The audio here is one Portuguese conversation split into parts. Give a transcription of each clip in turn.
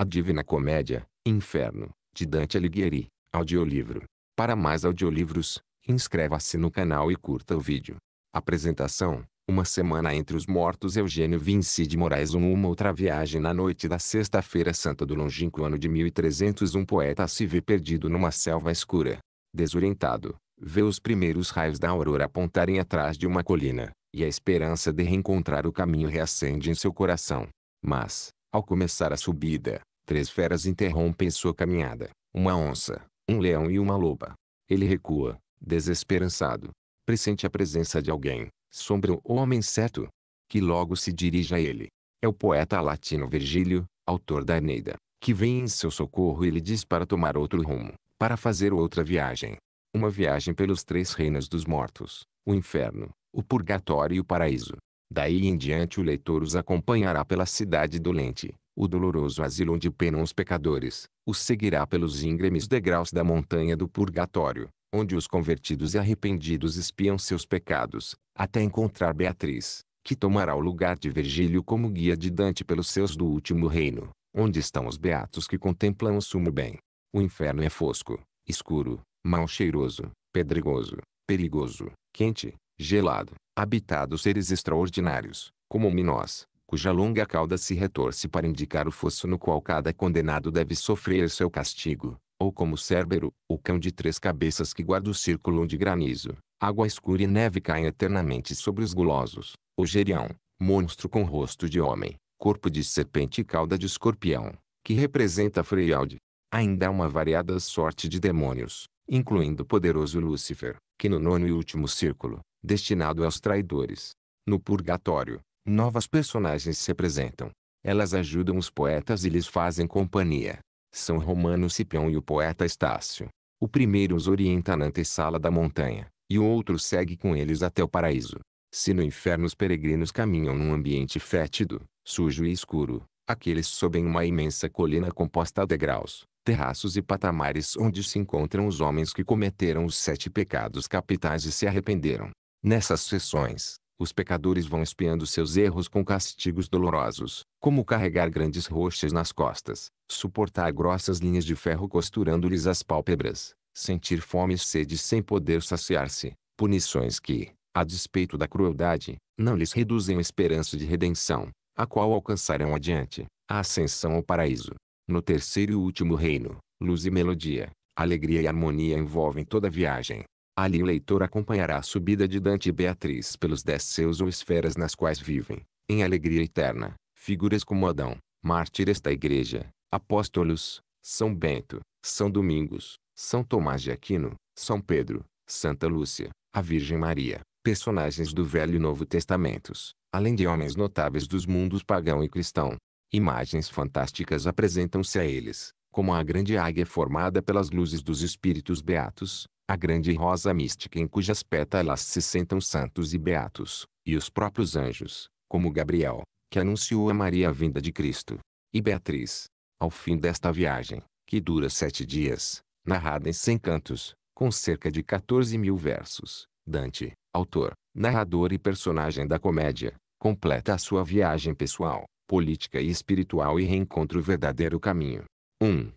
A Divina Comédia, Inferno, de Dante Alighieri, audiolivro. Para mais audiolivros, inscreva-se no canal e curta o vídeo. Apresentação: Uma Semana Entre os Mortos Eugênio Vinci de Moraes Uma Outra Viagem na noite da sexta-feira santa do longínquo ano de 1300 Um poeta se vê perdido numa selva escura. Desorientado, vê os primeiros raios da aurora apontarem atrás de uma colina, e a esperança de reencontrar o caminho reacende em seu coração. Mas, ao começar a subida, Três feras interrompem sua caminhada, uma onça, um leão e uma loba. Ele recua, desesperançado. Pressente a presença de alguém, sombra ou homem certo, que logo se dirige a ele. É o poeta latino Virgílio, autor da Eneida, que vem em seu socorro e lhe diz para tomar outro rumo, para fazer outra viagem. Uma viagem pelos três reinos dos mortos, o inferno, o purgatório e o paraíso. Daí em diante o leitor os acompanhará pela cidade dolente, o doloroso asilo onde penam os pecadores, os seguirá pelos íngremes degraus da montanha do purgatório, onde os convertidos e arrependidos espiam seus pecados, até encontrar Beatriz, que tomará o lugar de Virgílio como guia de Dante pelos seus do último reino, onde estão os beatos que contemplam o sumo bem. O inferno é fosco, escuro, mal cheiroso, pedregoso, perigoso, quente, gelado, habitado seres extraordinários, como nós, cuja longa cauda se retorce para indicar o fosso no qual cada condenado deve sofrer seu castigo, ou como Cérbero, o cão de três cabeças que guarda o círculo de granizo. Água escura e neve caem eternamente sobre os gulosos. O gerião, monstro com rosto de homem, corpo de serpente e cauda de escorpião, que representa Freyalde. Ainda há uma variada sorte de demônios, incluindo o poderoso Lúcifer, que no nono e último círculo, destinado aos traidores. No purgatório, Novas personagens se apresentam. Elas ajudam os poetas e lhes fazem companhia. São Romano Cipião e o poeta Estácio. O primeiro os orienta na antessala da montanha, e o outro segue com eles até o paraíso. Se no inferno os peregrinos caminham num ambiente fétido, sujo e escuro, aqueles sobem uma imensa colina composta de degraus, terraços e patamares onde se encontram os homens que cometeram os sete pecados capitais e se arrependeram. Nessas sessões, os pecadores vão espiando seus erros com castigos dolorosos, como carregar grandes rochas nas costas, suportar grossas linhas de ferro costurando-lhes as pálpebras, sentir fome e sede sem poder saciar-se, punições que, a despeito da crueldade, não lhes reduzem a esperança de redenção, a qual alcançarão adiante, a ascensão ao paraíso. No terceiro e último reino, luz e melodia, alegria e harmonia envolvem toda a viagem, Ali o leitor acompanhará a subida de Dante e Beatriz pelos dez seus ou esferas nas quais vivem, em alegria eterna, figuras como Adão, mártires da igreja, apóstolos, São Bento, São Domingos, São Tomás de Aquino, São Pedro, Santa Lúcia, a Virgem Maria, personagens do Velho e Novo Testamentos, além de homens notáveis dos mundos pagão e cristão. Imagens fantásticas apresentam-se a eles, como a grande águia formada pelas luzes dos espíritos beatos, a grande rosa mística em cujas pétalas se sentam santos e beatos, e os próprios anjos, como Gabriel, que anunciou a Maria a vinda de Cristo. E Beatriz, ao fim desta viagem, que dura sete dias, narrada em cem cantos, com cerca de 14 mil versos, Dante, autor, narrador e personagem da comédia, completa a sua viagem pessoal, política e espiritual e reencontra o verdadeiro caminho. 1. Um,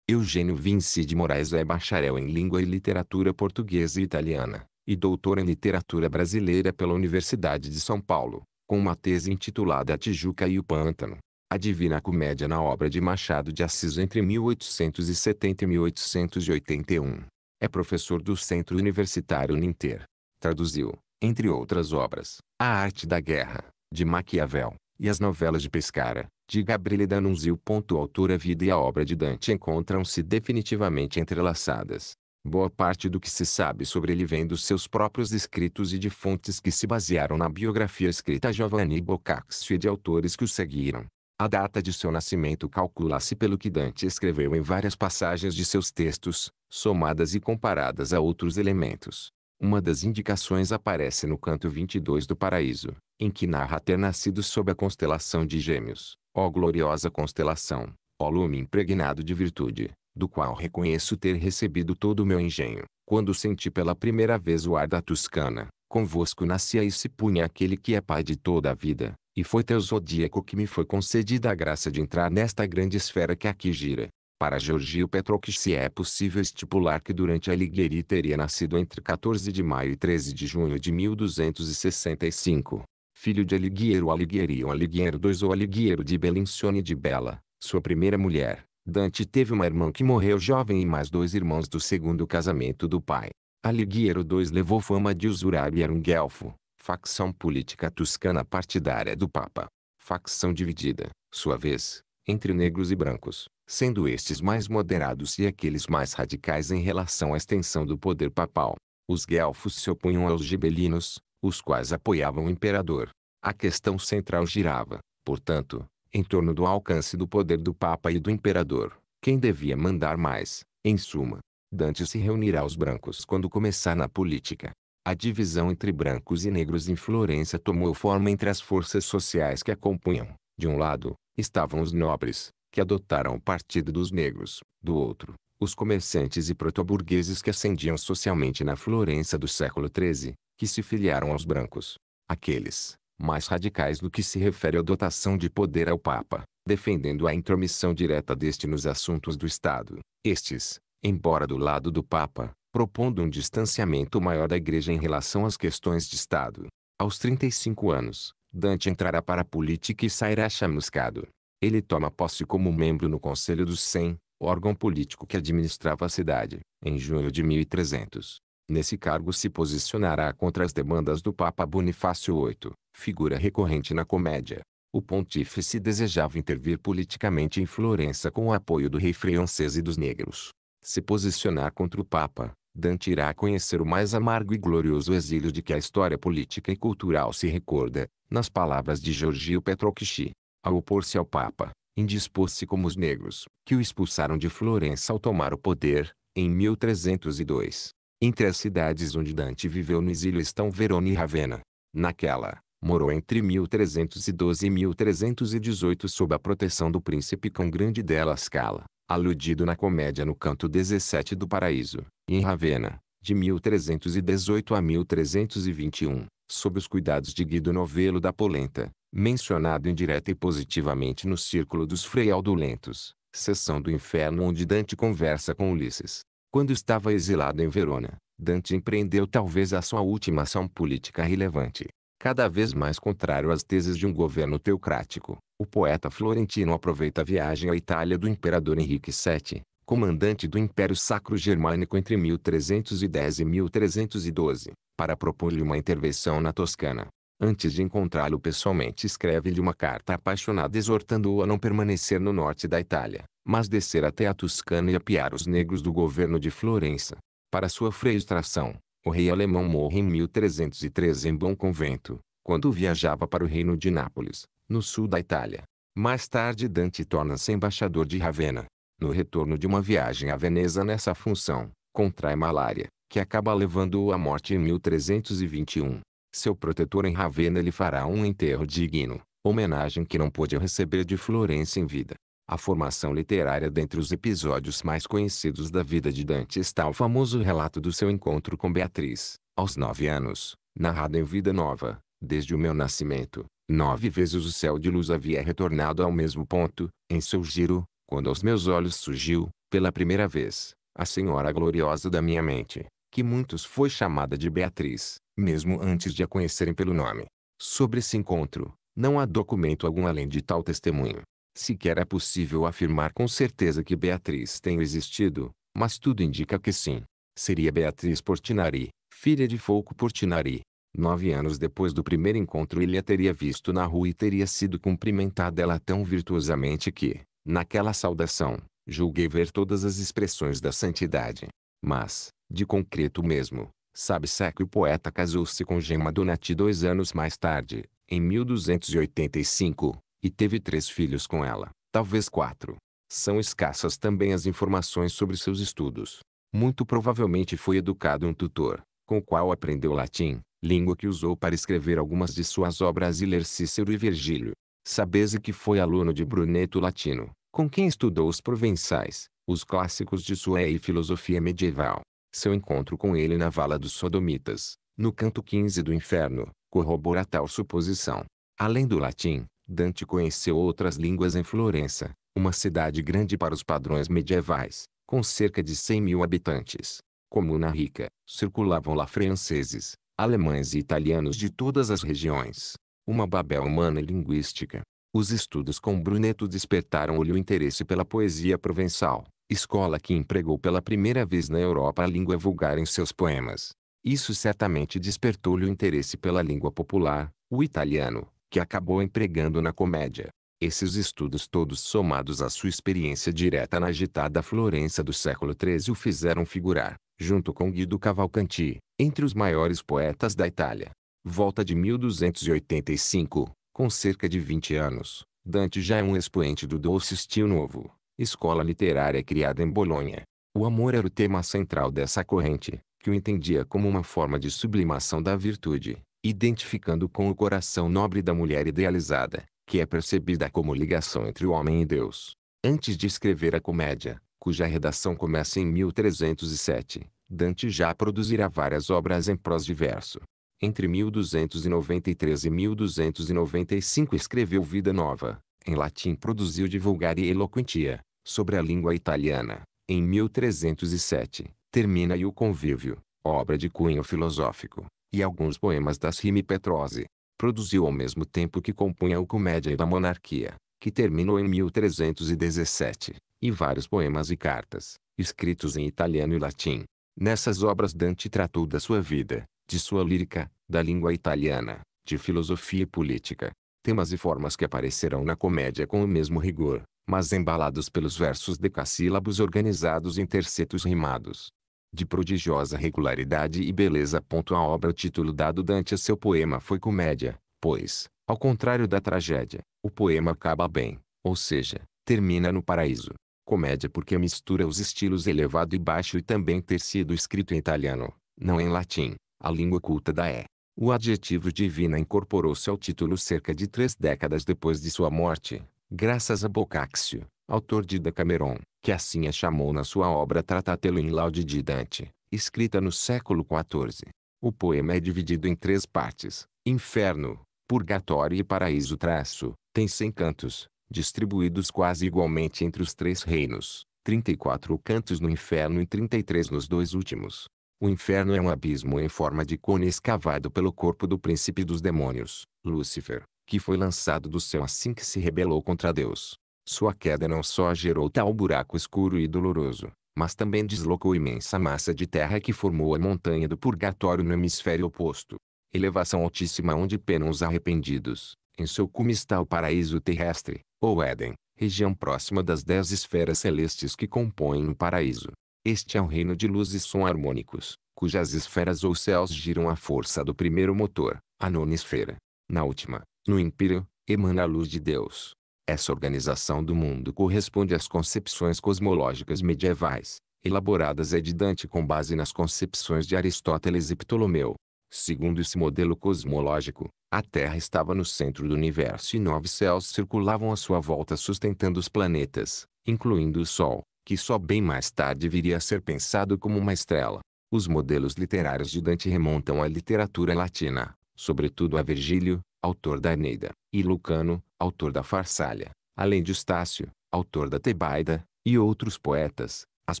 Eugênio Vinci de Moraes é bacharel em Língua e Literatura Portuguesa e Italiana, e doutor em Literatura Brasileira pela Universidade de São Paulo, com uma tese intitulada A Tijuca e o Pântano. A Divina Comédia na obra de Machado de Assis entre 1870 e 1881. É professor do Centro Universitário Ninter. Traduziu, entre outras obras, A Arte da Guerra, de Maquiavel, e as novelas de Pescara, de Gabriele D'Annunzio. A altura, vida e a obra de Dante encontram-se definitivamente entrelaçadas. Boa parte do que se sabe sobre ele vem dos seus próprios escritos e de fontes que se basearam na biografia escrita Giovanni Boccaccio e de autores que o seguiram. A data de seu nascimento calcula-se pelo que Dante escreveu em várias passagens de seus textos, somadas e comparadas a outros elementos. Uma das indicações aparece no canto 22 do Paraíso, em que narra ter nascido sob a constelação de Gêmeos. Ó gloriosa constelação, ó lume impregnado de virtude, do qual reconheço ter recebido todo o meu engenho, quando senti pela primeira vez o ar da Toscana, convosco nascia e se punha aquele que é Pai de toda a vida, e foi teu zodíaco que me foi concedida a graça de entrar nesta grande esfera que aqui gira. Para Georgio Petroc se é possível estipular que durante a Ligueri teria nascido entre 14 de maio e 13 de junho de 1265, filho de Alighiero ou Alighiero II ou Alighiero de Belincione de Bela, sua primeira mulher. Dante teve uma irmã que morreu jovem e mais dois irmãos do segundo casamento do pai. Alighiero II levou fama de usurário e era um guelfo, facção política toscana partidária do Papa. Facção dividida, sua vez, entre negros e brancos, sendo estes mais moderados e aqueles mais radicais em relação à extensão do poder papal. Os guelfos se opunham aos gibelinos, os quais apoiavam o imperador. A questão central girava, portanto, em torno do alcance do poder do Papa e do imperador, quem devia mandar mais, em suma. Dante se reunirá aos brancos quando começar na política. A divisão entre brancos e negros em Florença tomou forma entre as forças sociais que a compunham. De um lado, estavam os nobres, que adotaram o partido dos negros. Do outro, os comerciantes e protoburgueses que ascendiam socialmente na Florença do século XIII, que se filiaram aos brancos. Aqueles, mais radicais no que se refere à dotação de poder ao Papa, defendendo a intromissão direta deste nos assuntos do Estado. Estes, embora do lado do Papa, propondo um distanciamento maior da Igreja em relação às questões de Estado. Aos 35 anos, Dante entrará para a política e sairá chamuscado. Ele toma posse como membro no Conselho dos Cem, órgão político que administrava a cidade, em junho de 1300. Nesse cargo se posicionará contra as demandas do Papa Bonifácio VIII, figura recorrente na comédia. O pontífice desejava intervir politicamente em Florença com o apoio do rei francês e dos negros. Se posicionar contra o Papa, Dante irá conhecer o mais amargo e glorioso exílio de que a história política e cultural se recorda, nas palavras de Giorgio Petrocchi. Ao opor-se ao Papa, indispôs-se como os negros, que o expulsaram de Florença ao tomar o poder, em 1302. Entre as cidades onde Dante viveu no exílio estão Verona e Ravenna. Naquela, morou entre 1312 e 1318 sob a proteção do príncipe Cão Grande della Scala, aludido na comédia no canto 17 do Paraíso, e em Ravenna, de 1318 a 1321, sob os cuidados de Guido Novelo da Polenta, mencionado indireta e positivamente no Círculo dos Frei Freudulentos, sessão do inferno onde Dante conversa com Ulisses, quando estava exilado em Verona, Dante empreendeu talvez a sua última ação política relevante. Cada vez mais contrário às teses de um governo teocrático, o poeta florentino aproveita a viagem à Itália do imperador Henrique VII, comandante do Império Sacro Germânico entre 1310 e 1312, para propor-lhe uma intervenção na Toscana. Antes de encontrá-lo pessoalmente escreve-lhe uma carta apaixonada exortando-o a não permanecer no norte da Itália, mas descer até a Toscana e apiar os negros do governo de Florença. Para sua frustração, o rei alemão morre em 1303 em Bom Convento, quando viajava para o reino de Nápoles, no sul da Itália. Mais tarde Dante torna-se embaixador de Ravenna. No retorno de uma viagem a Veneza nessa função, contrai malária, que acaba levando-o à morte em 1321. Seu protetor em Ravenna lhe fará um enterro digno, homenagem que não pôde receber de Florença em vida. A formação literária dentre os episódios mais conhecidos da vida de Dante está o famoso relato do seu encontro com Beatriz, aos nove anos, narrado em Vida Nova, desde o meu nascimento. Nove vezes o céu de luz havia retornado ao mesmo ponto, em seu giro, quando aos meus olhos surgiu, pela primeira vez, a senhora gloriosa da minha mente, que muitos foi chamada de Beatriz, mesmo antes de a conhecerem pelo nome. Sobre esse encontro, não há documento algum além de tal testemunho. Sequer é possível afirmar com certeza que Beatriz tenha existido, mas tudo indica que sim. Seria Beatriz Portinari, filha de Folco Portinari. Nove anos depois do primeiro encontro ele a teria visto na rua e teria sido cumprimentada ela tão virtuosamente que, naquela saudação, julguei ver todas as expressões da santidade. Mas, de concreto mesmo, sabe-se é que o poeta casou-se com Gema Donati dois anos mais tarde, em 1285, e teve três filhos com ela, talvez quatro. São escassas também as informações sobre seus estudos. Muito provavelmente foi educado um tutor, com o qual aprendeu latim, língua que usou para escrever algumas de suas obras e ler Cícero e Virgílio. Sabese que foi aluno de Bruneto Latino, com quem estudou os provençais, os clássicos de Sué e filosofia medieval. Seu encontro com ele na Vala dos Sodomitas, no canto 15 do Inferno, corrobora tal suposição. Além do latim, Dante conheceu outras línguas em Florença, uma cidade grande para os padrões medievais, com cerca de 100 mil habitantes. Comuna rica, circulavam lá franceses, alemães e italianos de todas as regiões. Uma Babel humana e linguística. Os estudos com Brunetto despertaram-lhe o interesse pela poesia provençal, escola que empregou pela primeira vez na Europa a língua vulgar em seus poemas. Isso certamente despertou-lhe o interesse pela língua popular, o italiano, que acabou empregando na comédia. Esses estudos todos somados à sua experiência direta na agitada Florença do século XIII o fizeram figurar, junto com Guido Cavalcanti, entre os maiores poetas da Itália. Volta de 1285, com cerca de 20 anos, Dante já é um expoente do doce estilo novo, escola literária criada em Bolonha. O amor era o tema central dessa corrente, que o entendia como uma forma de sublimação da virtude, identificando com o coração nobre da mulher idealizada, que é percebida como ligação entre o homem e Deus. Antes de escrever a comédia, cuja redação começa em 1307, Dante já produzirá várias obras em prós de verso. Entre 1293 e 1295 escreveu Vida Nova, em latim produziu Divulgaria Eloquentia, sobre a língua italiana. Em 1307, termina E o Convívio, obra de cunho filosófico e alguns poemas das Rime Petrose. Produziu ao mesmo tempo que compunha o Comédia da Monarquia, que terminou em 1317, e vários poemas e cartas, escritos em italiano e latim. Nessas obras Dante tratou da sua vida, de sua lírica, da língua italiana, de filosofia e política. Temas e formas que aparecerão na comédia com o mesmo rigor, mas embalados pelos versos decassílabos organizados em tercetos rimados, de prodigiosa regularidade e beleza. A obra o título dado Dante a seu poema foi comédia, pois, ao contrário da tragédia, o poema acaba bem, ou seja, termina no paraíso. Comédia porque mistura os estilos elevado e baixo e também ter sido escrito em italiano, não em latim, a língua culta da é. O adjetivo divina incorporou-se ao título cerca de três décadas depois de sua morte, graças a Boccaccio, autor de Decameron que assim a chamou na sua obra Tratatelo in Laude di Dante, escrita no século XIV. O poema é dividido em três partes, Inferno, Purgatório e Paraíso traço, tem 100 cantos, distribuídos quase igualmente entre os três reinos, 34 cantos no inferno e 33 nos dois últimos. O inferno é um abismo em forma de cone escavado pelo corpo do príncipe dos demônios, Lúcifer, que foi lançado do céu assim que se rebelou contra Deus. Sua queda não só gerou tal buraco escuro e doloroso, mas também deslocou imensa massa de terra que formou a montanha do purgatório no hemisfério oposto. Elevação altíssima onde penam os arrependidos. Em seu cume está o paraíso terrestre, ou Éden, região próxima das dez esferas celestes que compõem o paraíso. Este é um reino de luz e som harmônicos, cujas esferas ou céus giram à força do primeiro motor, a nona esfera. Na última, no império, emana a luz de Deus, essa organização do mundo corresponde às concepções cosmológicas medievais, elaboradas é de Dante com base nas concepções de Aristóteles e Ptolomeu. Segundo esse modelo cosmológico, a Terra estava no centro do universo e nove céus circulavam à sua volta sustentando os planetas, incluindo o Sol, que só bem mais tarde viria a ser pensado como uma estrela. Os modelos literários de Dante remontam à literatura latina, sobretudo a Virgílio, autor da Eneida, e Lucano, autor da Farsália, além de Estácio, autor da Tebaida, e outros poetas, as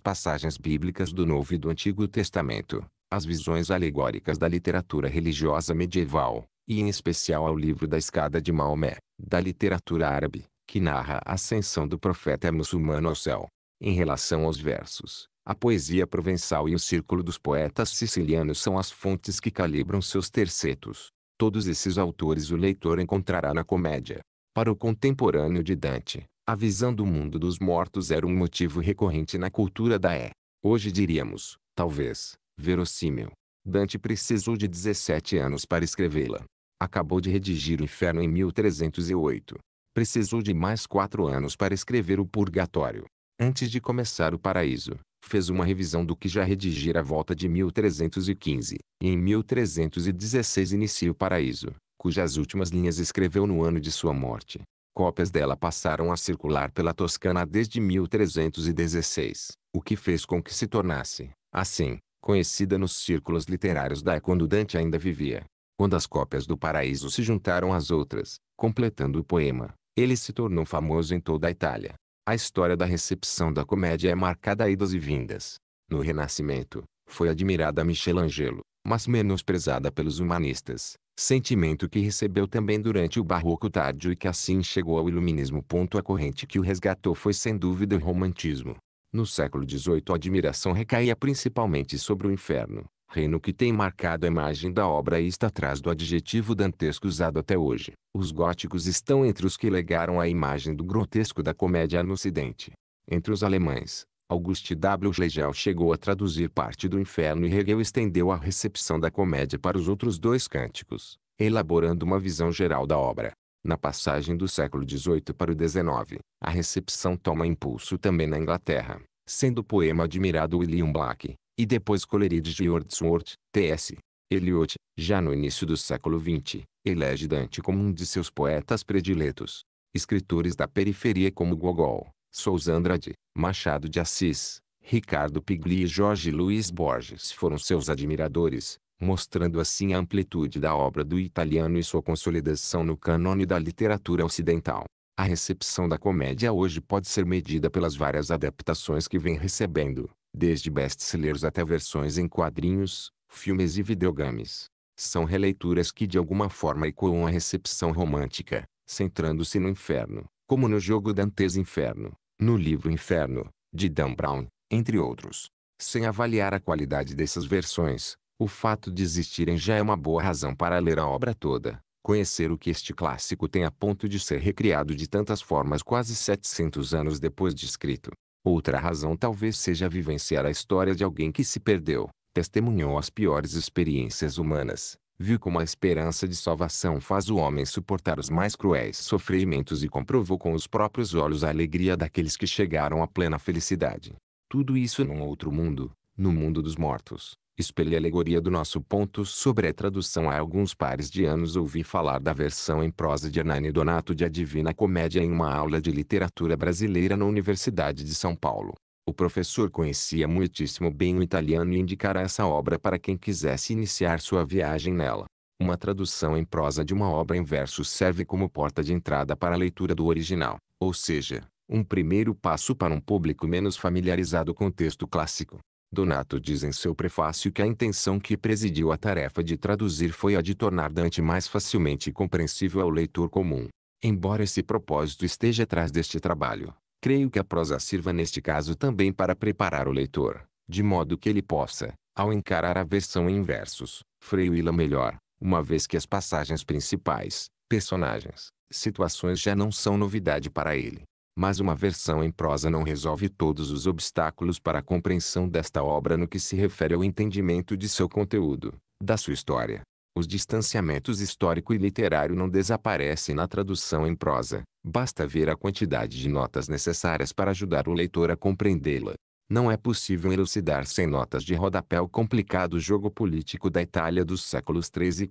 passagens bíblicas do Novo e do Antigo Testamento, as visões alegóricas da literatura religiosa medieval, e em especial ao livro da Escada de Maomé, da literatura árabe, que narra a ascensão do profeta muçulmano ao céu. Em relação aos versos, a poesia provençal e o círculo dos poetas sicilianos são as fontes que calibram seus tercetos. Todos esses autores o leitor encontrará na comédia. Para o contemporâneo de Dante, a visão do mundo dos mortos era um motivo recorrente na cultura da é. Hoje diríamos, talvez, verossímil. Dante precisou de 17 anos para escrevê-la. Acabou de redigir o Inferno em 1308. Precisou de mais quatro anos para escrever o Purgatório. Antes de começar o Paraíso, fez uma revisão do que já redigira à volta de 1315, e em 1316 inicia o Paraíso, cujas últimas linhas escreveu no ano de sua morte. Cópias dela passaram a circular pela Toscana desde 1316, o que fez com que se tornasse, assim, conhecida nos círculos literários da quando Dante ainda vivia. Quando as cópias do Paraíso se juntaram às outras, completando o poema, ele se tornou famoso em toda a Itália. A história da recepção da comédia é marcada a idas e vindas. No Renascimento, foi admirada Michelangelo, mas menosprezada pelos humanistas, sentimento que recebeu também durante o Barroco tardio e que assim chegou ao Iluminismo. A corrente que o resgatou foi sem dúvida o Romantismo. No século XVIII a admiração recaía principalmente sobre o inferno, reino que tem marcado a imagem da obra e está atrás do adjetivo dantesco usado até hoje. Os góticos estão entre os que legaram a imagem do grotesco da comédia no ocidente. Entre os alemães, August W. Schlegel chegou a traduzir parte do Inferno e Hegel estendeu a recepção da comédia para os outros dois cânticos, elaborando uma visão geral da obra. Na passagem do século XVIII para o XIX, a recepção toma impulso também na Inglaterra, sendo o poema admirado William Black, e depois Coleridge de Wordsworth, T.S. Eliot, já no início do século XX, elege Dante como um de seus poetas prediletos. Escritores da periferia como Gogol, Souza Andrade, Machado de Assis, Ricardo Pigli e Jorge Luiz Borges foram seus admiradores, mostrando assim a amplitude da obra do italiano e sua consolidação no cânone da literatura ocidental. A recepção da comédia hoje pode ser medida pelas várias adaptações que vem recebendo, desde best-sellers até versões em quadrinhos, filmes e videogames. São releituras que de alguma forma ecoam a recepção romântica, centrando-se no inferno, como no jogo Dantes Inferno, no livro Inferno, de Dan Brown, entre outros. Sem avaliar a qualidade dessas versões, o fato de existirem já é uma boa razão para ler a obra toda, conhecer o que este clássico tem a ponto de ser recriado de tantas formas quase 700 anos depois de escrito. Outra razão talvez seja vivenciar a história de alguém que se perdeu, testemunhou as piores experiências humanas, viu como a esperança de salvação faz o homem suportar os mais cruéis sofrimentos e comprovou com os próprios olhos a alegria daqueles que chegaram à plena felicidade. Tudo isso num outro mundo, no mundo dos mortos. Espelhe a alegoria do nosso ponto sobre a tradução há alguns pares de anos ouvi falar da versão em prosa de Hernani Donato de A Divina Comédia em uma aula de literatura brasileira na Universidade de São Paulo. O professor conhecia muitíssimo bem o italiano e indicara essa obra para quem quisesse iniciar sua viagem nela. Uma tradução em prosa de uma obra em verso serve como porta de entrada para a leitura do original, ou seja, um primeiro passo para um público menos familiarizado com o texto clássico. Donato diz em seu prefácio que a intenção que presidiu a tarefa de traduzir foi a de tornar Dante mais facilmente compreensível ao leitor comum. Embora esse propósito esteja atrás deste trabalho, creio que a prosa sirva neste caso também para preparar o leitor, de modo que ele possa, ao encarar a versão em versos, freio-la melhor, uma vez que as passagens principais, personagens, situações já não são novidade para ele mas uma versão em prosa não resolve todos os obstáculos para a compreensão desta obra no que se refere ao entendimento de seu conteúdo, da sua história. Os distanciamentos histórico e literário não desaparecem na tradução em prosa, basta ver a quantidade de notas necessárias para ajudar o leitor a compreendê-la. Não é possível elucidar sem notas de rodapé o complicado jogo político da Itália dos séculos XIII e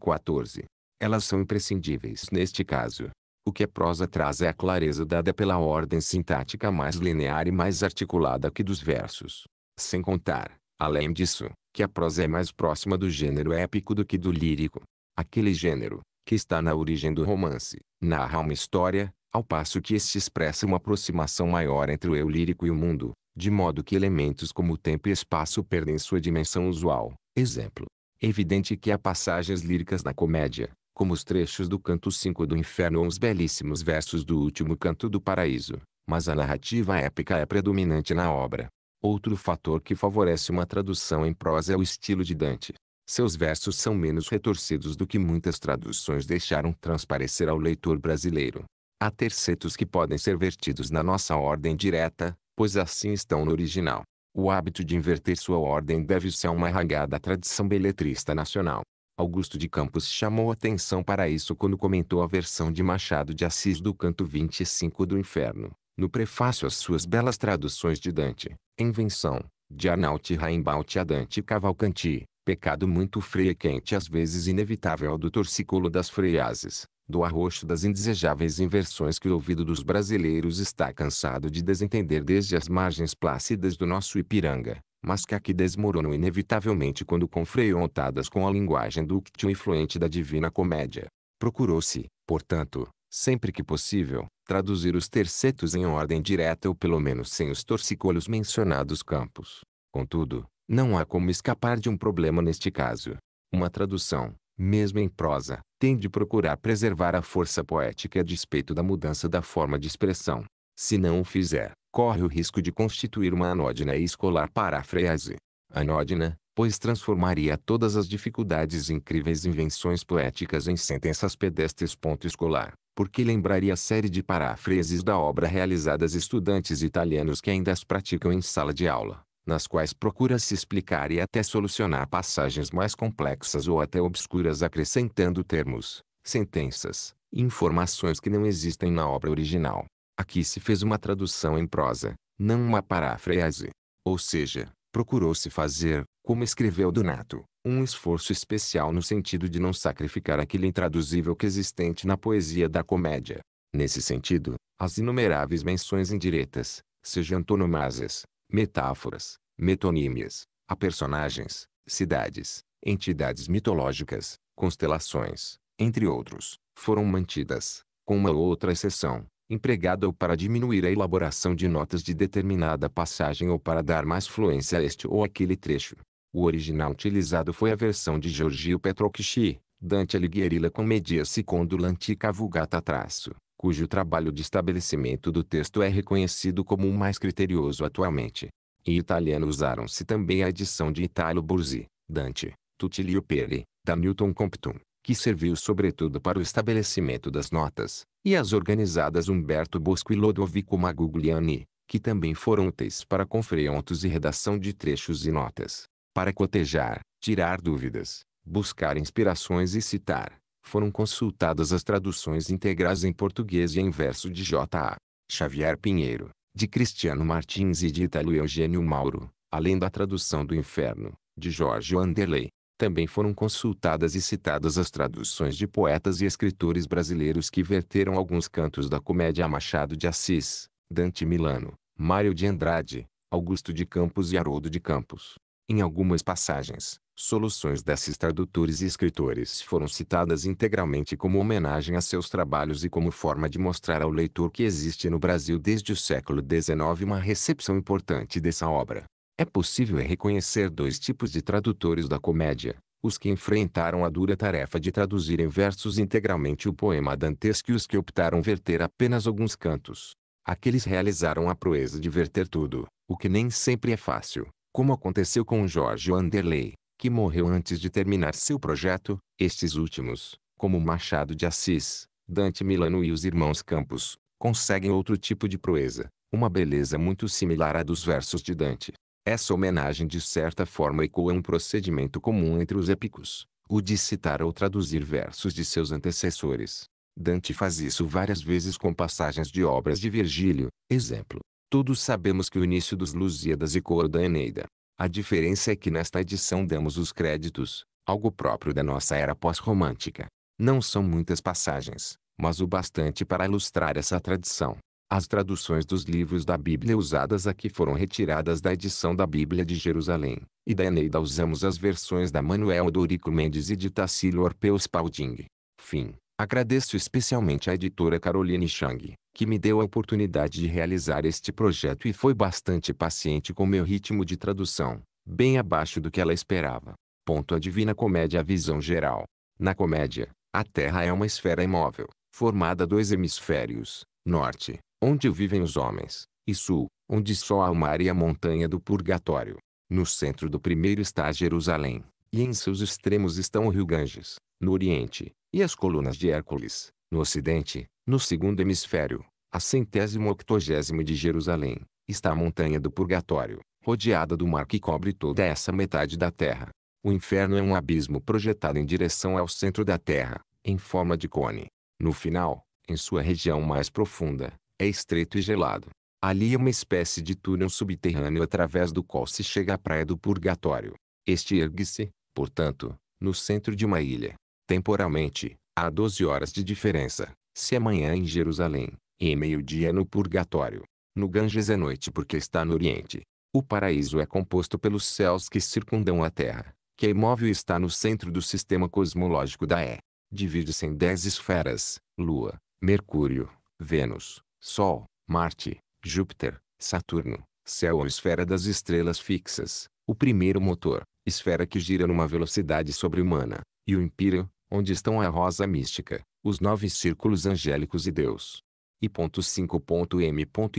XIV. Elas são imprescindíveis neste caso, o que a prosa traz é a clareza dada pela ordem sintática mais linear e mais articulada que dos versos. Sem contar, além disso, que a prosa é mais próxima do gênero épico do que do lírico. Aquele gênero, que está na origem do romance, narra uma história, ao passo que este expressa uma aproximação maior entre o eu lírico e o mundo, de modo que elementos como tempo e espaço perdem sua dimensão usual. Exemplo. É evidente que há passagens líricas na comédia, como os trechos do canto 5 do inferno ou os belíssimos versos do último canto do paraíso, mas a narrativa épica é predominante na obra. Outro fator que favorece uma tradução em prosa é o estilo de Dante. Seus versos são menos retorcidos do que muitas traduções deixaram transparecer ao leitor brasileiro. Há tercetos que podem ser vertidos na nossa ordem direta, pois assim estão no original. O hábito de inverter sua ordem deve-se a uma arraigada tradição beletrista nacional. Augusto de Campos chamou atenção para isso quando comentou a versão de Machado de Assis do Canto 25 do Inferno, no prefácio às suas belas traduções de Dante, Invenção, de Arnaut Rimbaud a Dante Cavalcanti, pecado muito freio e quente, às vezes inevitável do torcicolo das freiases, do arroxo das indesejáveis inversões que o ouvido dos brasileiros está cansado de desentender desde as margens plácidas do nosso Ipiranga mas que aqui desmoronam inevitavelmente quando confrontadas com a linguagem dúctil e fluente da Divina Comédia. Procurou-se, portanto, sempre que possível, traduzir os tercetos em ordem direta ou pelo menos sem os torcicolos mencionados campos. Contudo, não há como escapar de um problema neste caso. Uma tradução, mesmo em prosa, tem de procurar preservar a força poética a despeito da mudança da forma de expressão. Se não o fizer, corre o risco de constituir uma anódina e escolar paráfrase. Anódina, pois transformaria todas as dificuldades e incríveis invenções poéticas em sentenças pedestres. Escolar, porque lembraria a série de paráfrases da obra realizadas estudantes italianos que ainda as praticam em sala de aula, nas quais procura se explicar e até solucionar passagens mais complexas ou até obscuras acrescentando termos, sentenças, informações que não existem na obra original. Aqui se fez uma tradução em prosa, não uma paráfrase. Ou seja, procurou-se fazer, como escreveu Donato, um esforço especial no sentido de não sacrificar aquele intraduzível que é existente na poesia da comédia. Nesse sentido, as inumeráveis menções indiretas, sejam antonomasias, metáforas, metonímias, a personagens, cidades, entidades mitológicas, constelações, entre outros, foram mantidas, com uma outra exceção, empregado ou para diminuir a elaboração de notas de determinada passagem ou para dar mais fluência a este ou aquele trecho. O original utilizado foi a versão de Giorgio Petrocchi, Dante Alighieri La com secondo l'antica vulgata traço, cujo trabalho de estabelecimento do texto é reconhecido como o mais criterioso atualmente. Em italiano usaram-se também a edição de Italo Burzi, Dante, Tutilio Peri, da Newton Compton, que serviu sobretudo para o estabelecimento das notas, e as organizadas Humberto Bosco e Lodovico Magugliani, que também foram úteis para confrontos e redação de trechos e notas, para cotejar, tirar dúvidas, buscar inspirações e citar. Foram consultadas as traduções integrais em português e em verso de J.A. Xavier Pinheiro, de Cristiano Martins e de Italo Eugênio Mauro, além da tradução do Inferno, de Jorge Wanderley, também foram consultadas e citadas as traduções de poetas e escritores brasileiros que verteram alguns cantos da comédia Machado de Assis, Dante Milano, Mário de Andrade, Augusto de Campos e Haroldo de Campos. Em algumas passagens, soluções desses tradutores e escritores foram citadas integralmente como homenagem a seus trabalhos e como forma de mostrar ao leitor que existe no Brasil desde o século XIX uma recepção importante dessa obra. É possível reconhecer dois tipos de tradutores da comédia. Os que enfrentaram a dura tarefa de traduzir em versos integralmente o poema dantesco e os que optaram verter apenas alguns cantos. Aqueles realizaram a proeza de verter tudo, o que nem sempre é fácil, como aconteceu com Jorge Anderley, que morreu antes de terminar seu projeto. Estes últimos, como Machado de Assis, Dante Milano e os irmãos Campos, conseguem outro tipo de proeza, uma beleza muito similar à dos versos de Dante, essa homenagem de certa forma ecoa um procedimento comum entre os épicos, o de citar ou traduzir versos de seus antecessores. Dante faz isso várias vezes com passagens de obras de Virgílio, exemplo. Todos sabemos que o início dos Lusíadas ecoa da Eneida. A diferença é que nesta edição damos os créditos, algo próprio da nossa era pós-romântica. Não são muitas passagens, mas o bastante para ilustrar essa tradição. As traduções dos livros da Bíblia usadas aqui foram retiradas da edição da Bíblia de Jerusalém, e da Eneida usamos as versões da Manuel Odorico Mendes e de Tassilo Orpeu Spalding. Fim. Agradeço especialmente à editora Caroline Chang, que me deu a oportunidade de realizar este projeto e foi bastante paciente com meu ritmo de tradução, bem abaixo do que ela esperava. Ponto a Divina Comédia A Visão Geral. Na comédia, a Terra é uma esfera imóvel, formada dois hemisférios, norte, onde vivem os homens, e sul, onde só há o mar e a montanha do purgatório. No centro do primeiro está Jerusalém, e em seus extremos estão o rio Ganges, no oriente, e as colunas de Hércules, no ocidente, no segundo hemisfério, a centésimo octogésimo de Jerusalém, está a montanha do purgatório, rodeada do mar que cobre toda essa metade da terra. O inferno é um abismo projetado em direção ao centro da terra, em forma de cone. No final, em sua região mais profunda, é estreito e gelado. Ali é uma espécie de túnel subterrâneo através do qual se chega à praia do purgatório. Este ergue-se, portanto, no centro de uma ilha. Temporalmente, há 12 horas de diferença, se é manhã em Jerusalém, e é meio-dia no purgatório. No Ganges é noite porque está no Oriente. O paraíso é composto pelos céus que circundam a Terra, que é imóvel e está no centro do sistema cosmológico da E. Divide-se em dez esferas, Lua, Mercúrio, Vênus, Sol, Marte, Júpiter, Saturno, céu ou esfera das estrelas fixas, o primeiro motor, esfera que gira numa velocidade sobre-humana, e o empíreo, onde estão a rosa mística, os nove círculos angélicos e Deus. E ponto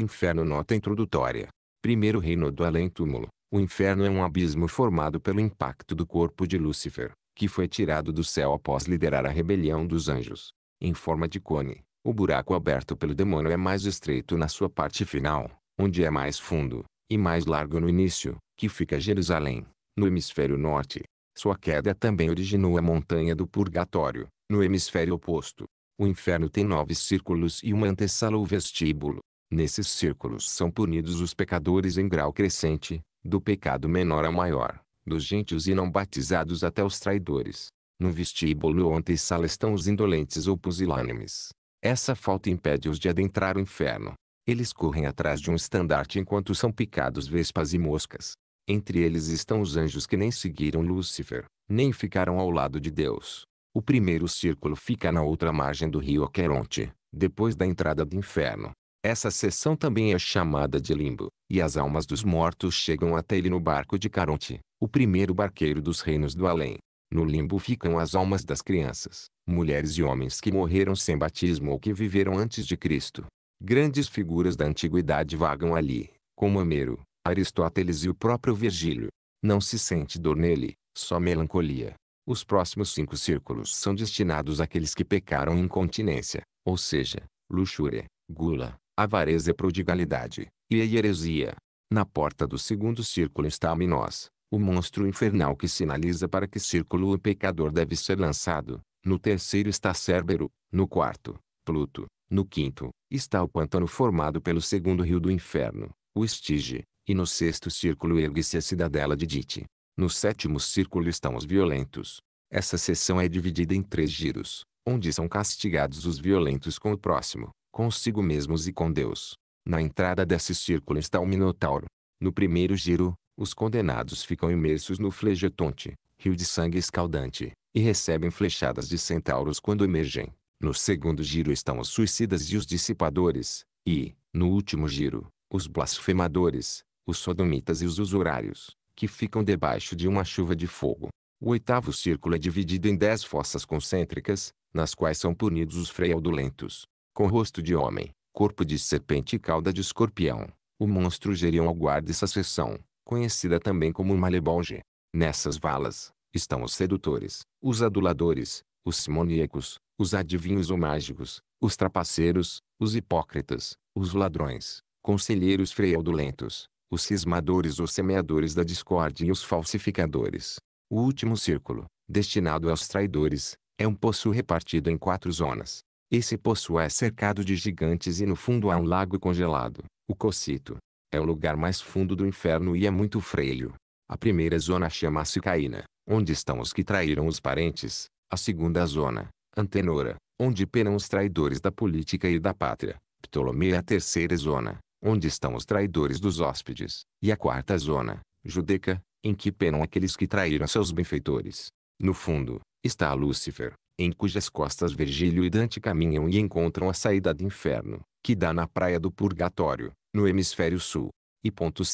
Inferno Nota introdutória. Primeiro reino do além-túmulo. O inferno é um abismo formado pelo impacto do corpo de Lúcifer, que foi tirado do céu após liderar a rebelião dos anjos. Em forma de cone, o buraco aberto pelo demônio é mais estreito na sua parte final, onde é mais fundo, e mais largo no início, que fica Jerusalém, no hemisfério norte. Sua queda também originou a montanha do purgatório, no hemisfério oposto. O inferno tem nove círculos e uma antessala ou vestíbulo. Nesses círculos são punidos os pecadores em grau crescente, do pecado menor ao maior, dos gentios e não batizados até os traidores. No vestíbulo ou antessala estão os indolentes ou pusilânimes, essa falta impede-os de adentrar o inferno. Eles correm atrás de um estandarte enquanto são picados vespas e moscas. Entre eles estão os anjos que nem seguiram Lúcifer, nem ficaram ao lado de Deus. O primeiro círculo fica na outra margem do rio Aqueronte, depois da entrada do inferno. Essa seção também é chamada de limbo, e as almas dos mortos chegam até ele no barco de Caronte, o primeiro barqueiro dos reinos do além. No limbo ficam as almas das crianças, mulheres e homens que morreram sem batismo ou que viveram antes de Cristo. Grandes figuras da antiguidade vagam ali, como Homero, Aristóteles e o próprio Virgílio. Não se sente dor nele, só melancolia. Os próximos cinco círculos são destinados àqueles que pecaram em continência, ou seja, luxúria, gula, avareza e prodigalidade, e a heresia. Na porta do segundo círculo está Minos, o monstro infernal que sinaliza para que círculo o pecador deve ser lançado. No terceiro está Cérbero, no quarto, Pluto, no quinto, está o pântano formado pelo segundo rio do inferno, o Estige, e no sexto círculo ergue-se a cidadela de Dite. No sétimo círculo estão os violentos. Essa seção é dividida em três giros, onde são castigados os violentos com o próximo, consigo mesmos e com Deus. Na entrada desse círculo está o Minotauro. No primeiro giro, os condenados ficam imersos no flegetonte, rio de sangue escaldante, e recebem flechadas de centauros quando emergem. No segundo giro estão os suicidas e os dissipadores, e, no último giro, os blasfemadores, os sodomitas e os usurários, que ficam debaixo de uma chuva de fogo. O oitavo círculo é dividido em dez fossas concêntricas, nas quais são punidos os freudulentos. Com rosto de homem, corpo de serpente e cauda de escorpião, o monstro geriam ao guarda essa sessão, conhecida também como Malebolge. Nessas valas, estão os sedutores, os aduladores, os simoníacos, os adivinhos ou mágicos, os trapaceiros, os hipócritas, os ladrões, conselheiros fraudulentos, os cismadores ou semeadores da discórdia e os falsificadores. O último círculo, destinado aos traidores, é um poço repartido em quatro zonas. Esse poço é cercado de gigantes e no fundo há um lago congelado, o Cocito, é o lugar mais fundo do inferno e é muito freio. A primeira zona chama-se Caína, onde estão os que traíram os parentes. A segunda zona, Antenora, onde penam os traidores da política e da pátria. Ptolomeu é a terceira zona, onde estão os traidores dos hóspedes. E a quarta zona, Judeca, em que penam aqueles que traíram seus benfeitores. No fundo, está Lúcifer, em cujas costas Virgílio e Dante caminham e encontram a saída do inferno que dá na Praia do Purgatório, no hemisfério sul. E ponto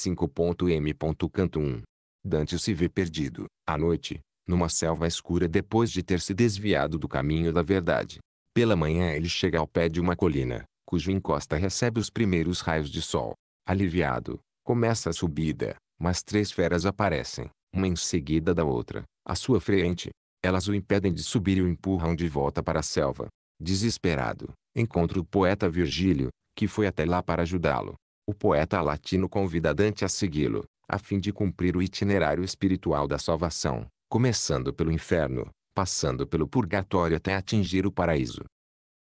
Canto 1. Dante se vê perdido, à noite, numa selva escura depois de ter se desviado do caminho da verdade. Pela manhã ele chega ao pé de uma colina, cuja encosta recebe os primeiros raios de sol. Aliviado, começa a subida, mas três feras aparecem, uma em seguida da outra, à sua frente. Elas o impedem de subir e o empurram de volta para a selva. Desesperado, encontra o poeta Virgílio, que foi até lá para ajudá-lo. O poeta latino convida Dante a segui-lo, a fim de cumprir o itinerário espiritual da salvação, começando pelo inferno, passando pelo purgatório até atingir o paraíso.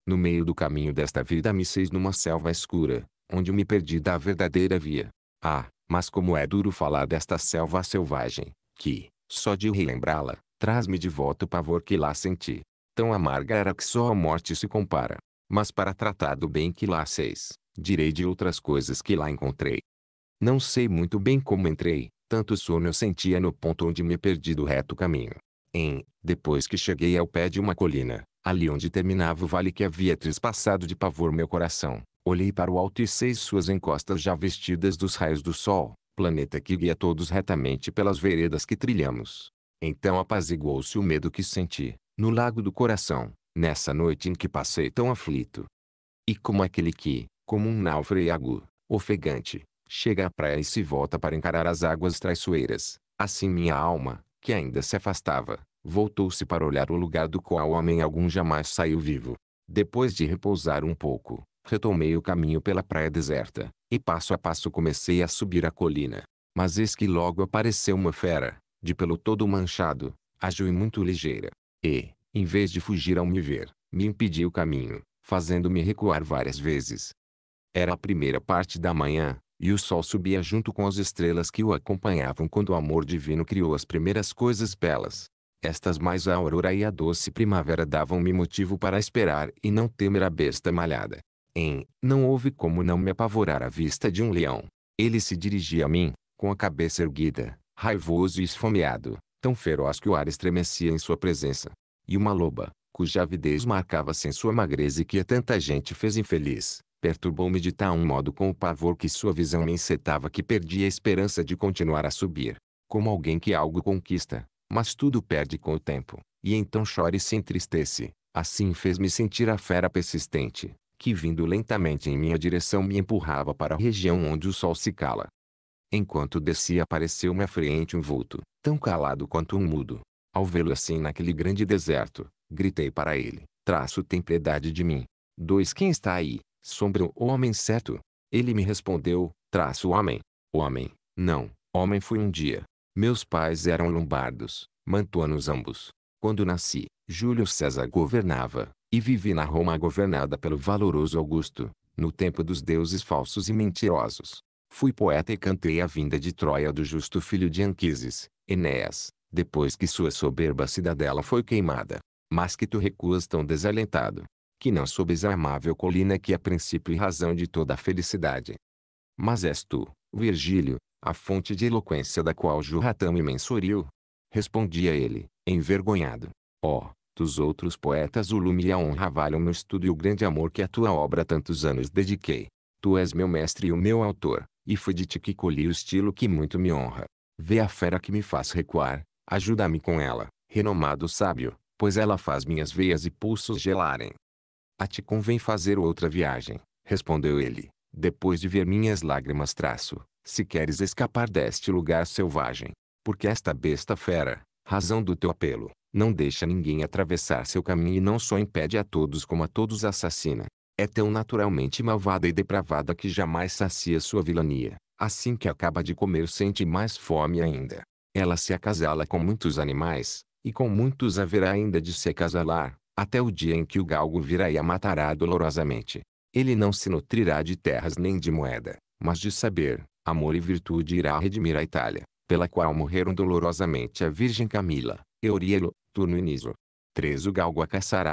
No meio do caminho desta vida me seis numa selva escura, onde me perdi da verdadeira via. Ah, mas como é duro falar desta selva selvagem, que, só de relembrá-la, traz-me de volta o pavor que lá senti tão amarga era que só a morte se compara. Mas para tratar do bem que lá seis, direi de outras coisas que lá encontrei. Não sei muito bem como entrei, tanto sono eu sentia no ponto onde me perdi do reto caminho. Em, depois que cheguei ao pé de uma colina, ali onde terminava o vale que havia trespassado de pavor meu coração, olhei para o alto e seis suas encostas já vestidas dos raios do sol, planeta que guia todos retamente pelas veredas que trilhamos. Então apaziguou-se o medo que senti, no lago do coração, nessa noite em que passei tão aflito. E como aquele que, como um náufrago, ofegante, chega à praia e se volta para encarar as águas traiçoeiras, assim minha alma, que ainda se afastava, voltou-se para olhar o lugar do qual o homem algum jamais saiu vivo. Depois de repousar um pouco, retomei o caminho pela praia deserta, e passo a passo comecei a subir a colina. Mas eis que logo apareceu uma fera, de pelo todo manchado, ágil e muito ligeira. E, em vez de fugir ao me ver, me impediu o caminho, fazendo-me recuar várias vezes. Era a primeira parte da manhã, e o sol subia junto com as estrelas que o acompanhavam quando o amor divino criou as primeiras coisas belas. Estas mais a aurora e a doce primavera davam-me motivo para esperar e não temer a besta malhada. Em, não houve como não me apavorar à vista de um leão. Ele se dirigia a mim, com a cabeça erguida, raivoso e esfomeado, tão feroz que o ar estremecia em sua presença. E uma loba, cuja avidez marcava-se em sua magreza e que a tanta gente fez infeliz, perturbou-me de tal um modo com o pavor que sua visão me encetava que perdi a esperança de continuar a subir. Como alguém que algo conquista, mas tudo perde com o tempo, e então chora e se entristece. Assim fez-me sentir a fera persistente, que vindo lentamente em minha direção me empurrava para a região onde o sol se cala. Enquanto descia apareceu-me à frente um vulto, tão calado quanto um mudo. Ao vê-lo assim naquele grande deserto, gritei para ele, traço tem piedade de mim. Dois Quem está aí, sombra ou homem certo? Ele me respondeu, traço homem. Homem, não, homem fui um dia. Meus pais eram lombardos, mantuanos ambos. Quando nasci, Júlio César governava, e vivi na Roma governada pelo valoroso Augusto, no tempo dos deuses falsos e mentirosos. Fui poeta e cantei a vinda de Troia do justo filho de Anquises, Enéas, depois que sua soberba cidadela foi queimada. Mas que tu recuas tão desalentado, que não soubes a amável colina que é princípio e razão de toda a felicidade. Mas és tu, Virgílio, a fonte de eloquência da qual Juratã me mensuriu. Respondia ele, envergonhado. Ó, oh, dos outros poetas o lume e a honra valham meu estudo e o grande amor que à tua obra tantos anos dediquei. Tu és meu mestre e o meu autor, e foi de ti que colhi o estilo que muito me honra. Vê a fera que me faz recuar, ajuda-me com ela, renomado sábio, pois ela faz minhas veias e pulsos gelarem. A ti convém fazer outra viagem, respondeu ele, depois de ver minhas lágrimas traço, se queres escapar deste lugar selvagem, porque esta besta fera, razão do teu apelo, não deixa ninguém atravessar seu caminho e não só impede a todos como a todos assassina, é tão naturalmente malvada e depravada que jamais sacia sua vilania. Assim que acaba de comer sente mais fome ainda. Ela se acasala com muitos animais, e com muitos haverá ainda de se acasalar, até o dia em que o galgo virá e a matará dolorosamente. Ele não se nutrirá de terras nem de moeda, mas de saber, amor e virtude irá redimir a Itália, pela qual morreram dolorosamente a Virgem Camila, Eurielo, Turno e Niso. 3. O galgo a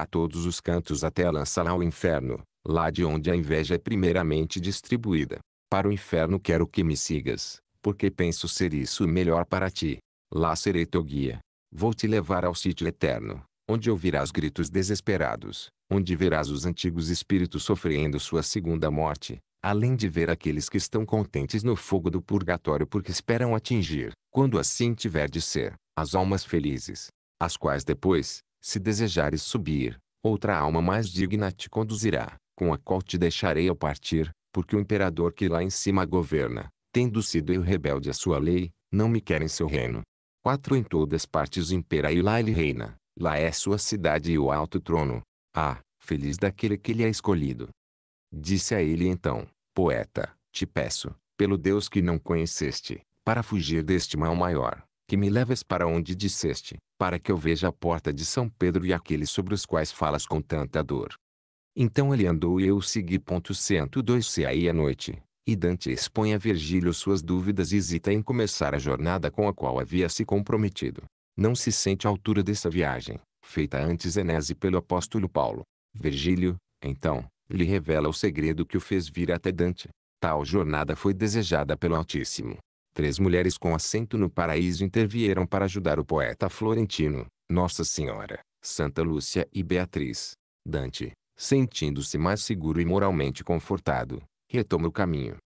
todos os cantos até a lançá-la ao inferno, lá de onde a inveja é primeiramente distribuída. Para o inferno quero que me sigas, porque penso ser isso melhor para ti. Lá serei teu guia. Vou te levar ao sítio eterno, onde ouvirás gritos desesperados, onde verás os antigos espíritos sofrendo sua segunda morte, além de ver aqueles que estão contentes no fogo do purgatório porque esperam atingir, quando assim tiver de ser, as almas felizes, as quais depois, se desejares subir, outra alma mais digna te conduzirá, com a qual te deixarei ao partir, porque o imperador que lá em cima governa, tendo sido eu rebelde à sua lei, não me quer em seu reino. Quatro Em todas partes impera e lá ele reina, lá é sua cidade e o alto trono. Ah, feliz daquele que lhe é escolhido. Disse a ele então, poeta, te peço, pelo Deus que não conheceste, para fugir deste mal maior, que me leves para onde disseste, para que eu veja a porta de São Pedro e aqueles sobre os quais falas com tanta dor. Então ele andou e eu segui. 102 aí à noite. E Dante expõe a Virgílio suas dúvidas e hesita em começar a jornada com a qual havia se comprometido. Não se sente à altura dessa viagem, feita antes Enese pelo apóstolo Paulo. Virgílio, então, lhe revela o segredo que o fez vir até Dante. Tal jornada foi desejada pelo Altíssimo. Três mulheres com assento no paraíso intervieram para ajudar o poeta florentino, Nossa Senhora, Santa Lúcia e Beatriz. Dante, sentindo-se mais seguro e moralmente confortado, retoma o caminho.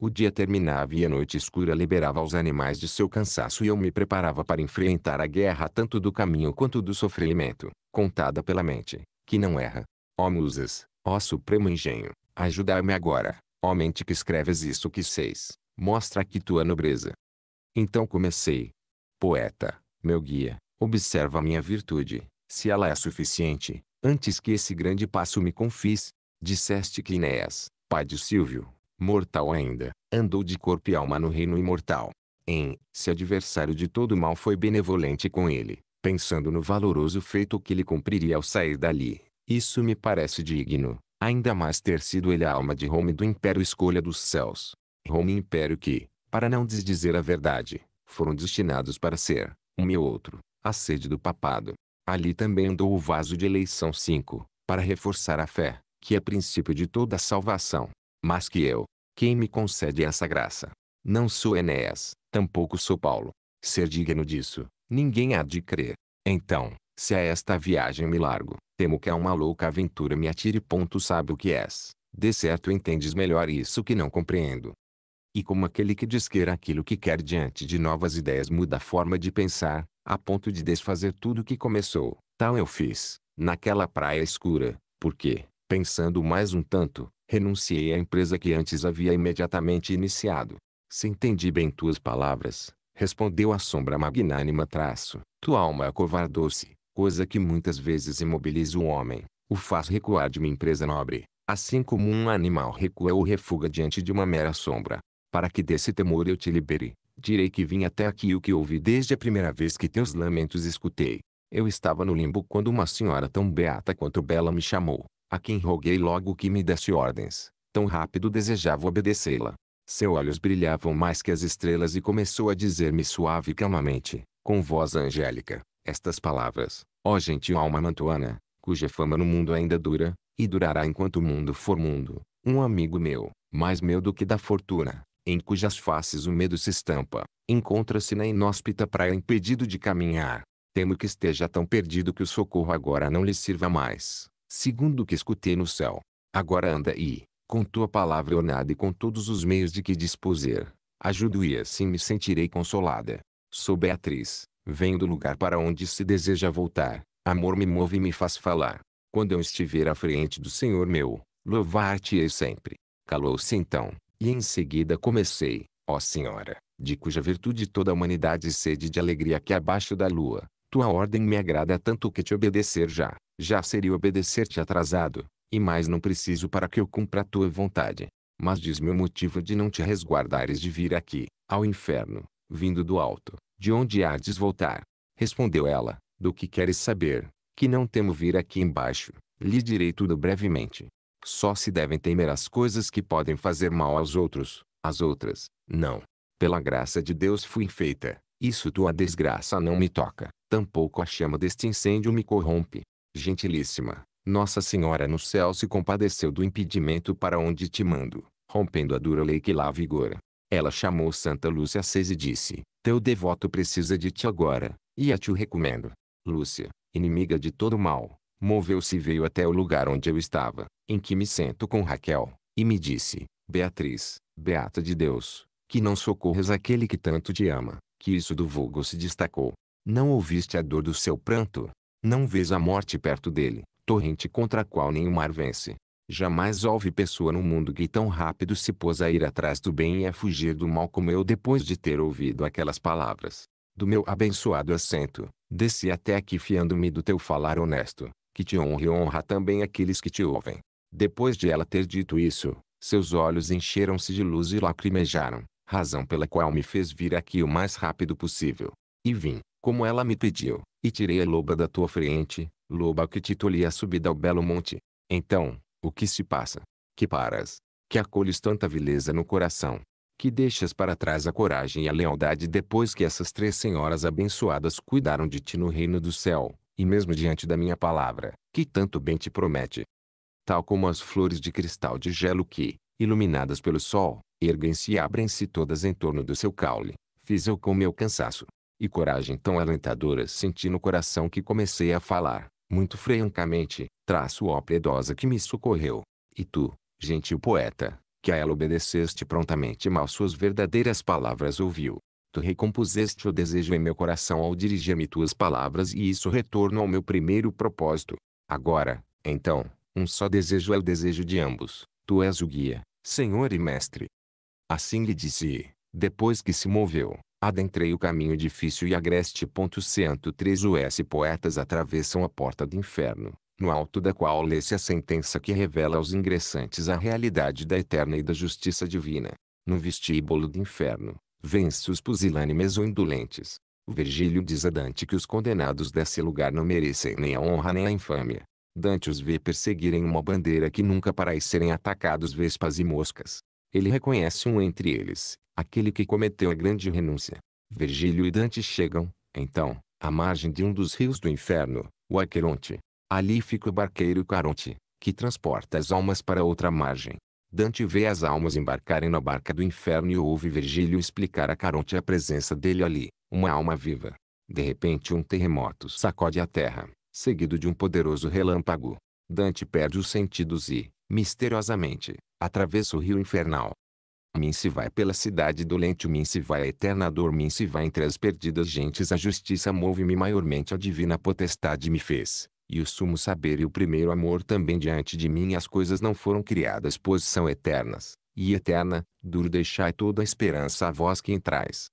O dia terminava e a noite escura liberava os animais de seu cansaço e eu me preparava para enfrentar a guerra tanto do caminho quanto do sofrimento, contada pela mente, que não erra. Ó musas, ó supremo engenho, ajudai-me agora, ó mente que escreves isto que seis, mostra aqui tua nobreza. Então comecei. Poeta, meu guia, observa minha virtude, se ela é suficiente, Antes que esse grande passo me confis, disseste que Inês, pai de Silvio, mortal ainda, andou de corpo e alma no reino imortal. Em, se adversário de todo mal foi benevolente com ele, pensando no valoroso feito que lhe cumpriria ao sair dali. Isso me parece digno, ainda mais ter sido ele a alma de Roma e do império escolha dos céus. Roma e império que, para não desdizer a verdade, foram destinados para ser, um e outro, a sede do papado. Ali também andou o vaso de eleição 5, para reforçar a fé, que é princípio de toda salvação. Mas que eu, quem me concede essa graça? Não sou Enéas, tampouco sou Paulo. Ser digno disso, ninguém há de crer. Então, se a esta viagem me largo, temo que a uma louca aventura me atire. Ponto sabe o que és. De certo entendes melhor isso que não compreendo. E como aquele que desqueira aquilo que quer diante de novas ideias muda a forma de pensar, a ponto de desfazer tudo o que começou. Tal eu fiz, naquela praia escura, porque, pensando mais um tanto, renunciei à empresa que antes havia imediatamente iniciado. Se entendi bem tuas palavras, respondeu a sombra magnânima traço, tua alma acovardou-se, é coisa que muitas vezes imobiliza o homem, o faz recuar de uma empresa nobre, assim como um animal recua ou refuga diante de uma mera sombra. Para que desse temor eu te libere, Direi que vim até aqui e o que ouvi desde a primeira vez que teus lamentos escutei. Eu estava no limbo quando uma senhora tão beata quanto bela me chamou, a quem roguei logo que me desse ordens. Tão rápido desejava obedecê-la. Seus olhos brilhavam mais que as estrelas e começou a dizer-me suave e calmamente, com voz angélica, estas palavras. Ó oh gentil alma mantuana, cuja fama no mundo ainda dura, e durará enquanto o mundo for mundo, um amigo meu, mais meu do que da fortuna, em cujas faces o medo se estampa, encontra-se na inóspita praia impedido de caminhar. Temo que esteja tão perdido que o socorro agora não lhe sirva mais, segundo o que escutei no céu. Agora anda e, com tua palavra ornada e com todos os meios de que dispuser, ajudo e assim me sentirei consolada. Sou Beatriz, venho do lugar para onde se deseja voltar, amor me move e me faz falar. Quando eu estiver à frente do Senhor meu, louvar-te-ei sempre. Calou-se então, e em seguida comecei, ó Senhora, de cuja virtude toda a humanidade sede de alegria que abaixo da lua, tua ordem me agrada tanto que te obedecer já, já seria obedecer-te atrasado, e mais não preciso para que eu cumpra a tua vontade. Mas diz-me o motivo de não te resguardares de vir aqui, ao inferno, vindo do alto, de onde há de voltar. Respondeu ela, do que queres saber, que não temo vir aqui embaixo, lhe direi tudo brevemente. Só se devem temer as coisas que podem fazer mal aos outros, as outras, não. Pela graça de Deus fui feita, isso tua desgraça não me toca, tampouco a chama deste incêndio me corrompe. Gentilíssima, Nossa Senhora no céu se compadeceu do impedimento para onde te mando, rompendo a dura lei que lá vigora. Ela chamou Santa Lúcia Cês e disse, Teu devoto precisa de ti agora, e a te o recomendo. Lúcia, inimiga de todo mal, Moveu-se e veio até o lugar onde eu estava, em que me sento com Raquel, e me disse: Beatriz, beata de Deus, que não socorres aquele que tanto te ama, que isso do vulgo se destacou. Não ouviste a dor do seu pranto? Não vês a morte perto dele, torrente contra a qual nem o mar vence. Jamais houve pessoa no mundo que tão rápido se pôs a ir atrás do bem e a fugir do mal como eu depois de ter ouvido aquelas palavras. Do meu abençoado assento, desci até aqui fiando-me do teu falar honesto, que te honre e honra também aqueles que te ouvem. Depois de ela ter dito isso, seus olhos encheram-se de luz e lacrimejaram, razão pela qual me fez vir aqui o mais rápido possível. E vim, como ela me pediu, e tirei a loba da tua frente, loba que te tolhi a subida ao belo monte. Então, o que se passa? Que paras? Que acolhes tanta vileza no coração? Que deixas para trás a coragem e a lealdade depois que essas três senhoras abençoadas cuidaram de ti no reino do céu? e mesmo diante da minha palavra, que tanto bem te promete. Tal como as flores de cristal de gelo que, iluminadas pelo sol, erguem-se e abrem-se todas em torno do seu caule, fiz eu com meu cansaço. E coragem tão alentadora senti no coração que comecei a falar, muito francamente, traço ó piedosa que me socorreu. E tu, gentil poeta, que a ela obedeceste prontamente mal suas verdadeiras palavras ouviu, Tu recompuseste o desejo em meu coração ao dirigir-me tuas palavras e isso retorno ao meu primeiro propósito. Agora, então, um só desejo é o desejo de ambos. Tu és o guia, Senhor e Mestre. Assim lhe disse e, depois que se moveu, adentrei o caminho difícil e agreste. 103 US poetas atravessam a porta do inferno, no alto da qual lê-se a sentença que revela aos ingressantes a realidade da eterna e da justiça divina. No vestíbulo do inferno, Vence os pusilânimes ou indolentes. Virgílio diz a Dante que os condenados desse lugar não merecem nem a honra nem a infâmia. Dante os vê perseguirem uma bandeira que nunca e serem atacados vespas e moscas. Ele reconhece um entre eles, aquele que cometeu a grande renúncia. Virgílio e Dante chegam, então, à margem de um dos rios do inferno, o Aqueronte. Ali fica o barqueiro Caronte, que transporta as almas para outra margem. Dante vê as almas embarcarem na barca do inferno e ouve Virgílio explicar a Caronte a presença dele ali, uma alma viva. De repente um terremoto sacode a terra, seguido de um poderoso relâmpago. Dante perde os sentidos e, misteriosamente, atravessa o rio infernal. Mince vai pela cidade dolente, Min vai à eterna dor, Mince vai entre as perdidas gentes, a justiça move-me maiormente, a divina potestade me fez. E o sumo saber e o primeiro amor também diante de mim as coisas não foram criadas pois são eternas, e eterna, duro deixai toda a esperança a vós que entrais.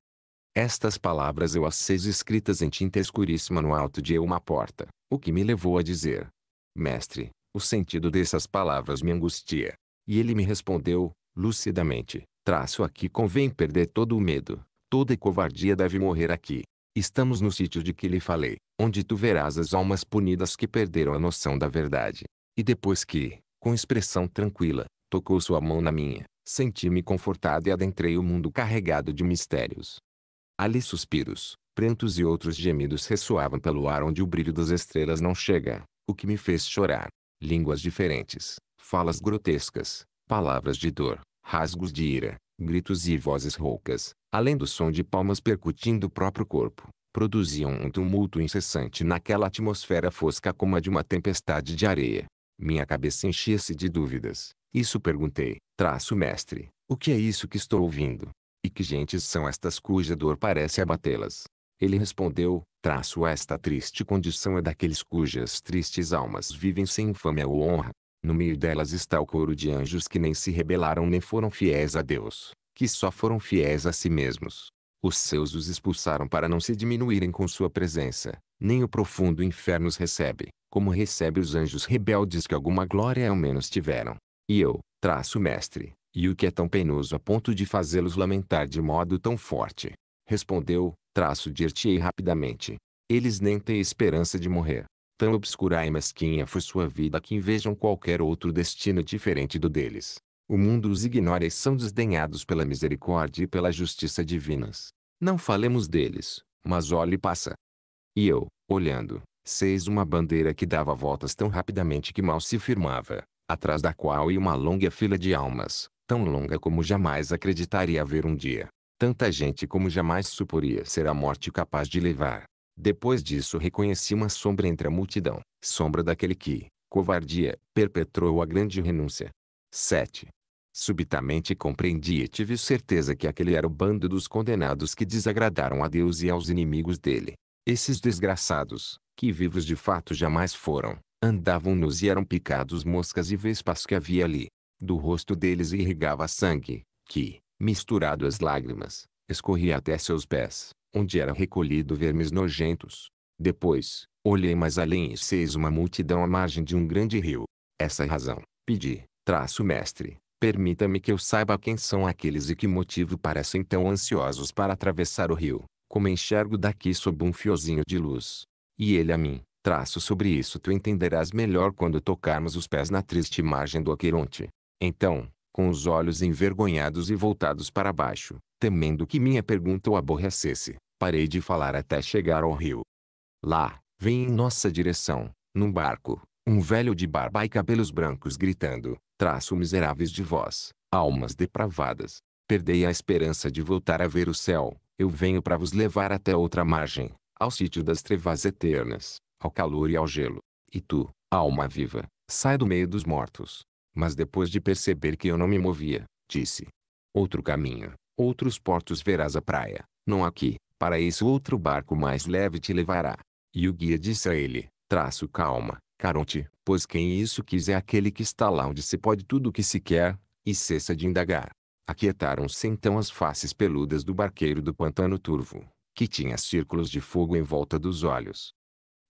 Estas palavras eu as escritas em tinta escuríssima no alto de eu uma porta, o que me levou a dizer, Mestre, o sentido dessas palavras me angustia. E ele me respondeu, lucidamente, traço aqui convém perder todo o medo, toda covardia deve morrer aqui. Estamos no sítio de que lhe falei, onde tu verás as almas punidas que perderam a noção da verdade. E depois que, com expressão tranquila, tocou sua mão na minha, senti-me confortado e adentrei o mundo carregado de mistérios. Ali suspiros, prantos e outros gemidos ressoavam pelo ar onde o brilho das estrelas não chega, o que me fez chorar. Línguas diferentes, falas grotescas, palavras de dor, rasgos de ira, gritos e vozes roucas, além do som de palmas percutindo o próprio corpo produziam um tumulto incessante naquela atmosfera fosca como a de uma tempestade de areia. Minha cabeça enchia-se de dúvidas. Isso perguntei, traço mestre, o que é isso que estou ouvindo? E que gentes são estas cuja dor parece abatê-las? Ele respondeu, traço esta triste condição é daqueles cujas tristes almas vivem sem infâmia ou honra. No meio delas está o coro de anjos que nem se rebelaram nem foram fiéis a Deus, que só foram fiéis a si mesmos. Os seus os expulsaram para não se diminuírem com sua presença. Nem o profundo inferno os recebe, como recebe os anjos rebeldes que alguma glória ao menos tiveram. E eu, traço mestre, e o que é tão penoso a ponto de fazê-los lamentar de modo tão forte? Respondeu, traço dir-te-ei rapidamente. Eles nem têm esperança de morrer. Tão obscura e mesquinha foi sua vida que invejam qualquer outro destino diferente do deles. O mundo os ignora e são desdenhados pela misericórdia e pela justiça divinas. Não falemos deles, mas olhe e passa. E eu, olhando, seis uma bandeira que dava voltas tão rapidamente que mal se firmava, atrás da qual ia uma longa fila de almas, tão longa como jamais acreditaria haver um dia. Tanta gente como jamais suporia ser a morte capaz de levar. Depois disso reconheci uma sombra entre a multidão, sombra daquele que, covardia, perpetrou a grande renúncia. 7. Subitamente compreendi e tive certeza que aquele era o bando dos condenados que desagradaram a Deus e aos inimigos dele. Esses desgraçados, que vivos de fato jamais foram, andavam-nos e eram picados moscas e vespas que havia ali. Do rosto deles irrigava sangue, que, misturado às lágrimas, escorria até seus pés, onde era recolhido vermes nojentos. Depois, olhei mais além e seis uma multidão à margem de um grande rio. Essa é razão, pedi, traço mestre, Permita-me que eu saiba quem são aqueles e que motivo parecem tão ansiosos para atravessar o rio, como enxergo daqui sob um fiozinho de luz. E ele a mim, traço sobre isso tu entenderás melhor quando tocarmos os pés na triste margem do Aqueronte. Então, com os olhos envergonhados e voltados para baixo, temendo que minha pergunta o aborrecesse, parei de falar até chegar ao rio. Lá, vem em nossa direção, num barco, um velho de barba e cabelos brancos gritando, traço miseráveis de vós, almas depravadas. Perdei a esperança de voltar a ver o céu, eu venho para vos levar até outra margem, ao sítio das trevas eternas, ao calor e ao gelo. E tu, alma viva, sai do meio dos mortos. Mas depois de perceber que eu não me movia, disse: Outro caminho, outros portos verás a praia, não aqui, para isso outro barco mais leve te levará. E o guia disse a ele: Traço calma, Caronte, pois quem isso quiser é aquele que está lá onde se pode tudo o que se quer, e cessa de indagar. Aquietaram-se então as faces peludas do barqueiro do pantano turvo, que tinha círculos de fogo em volta dos olhos.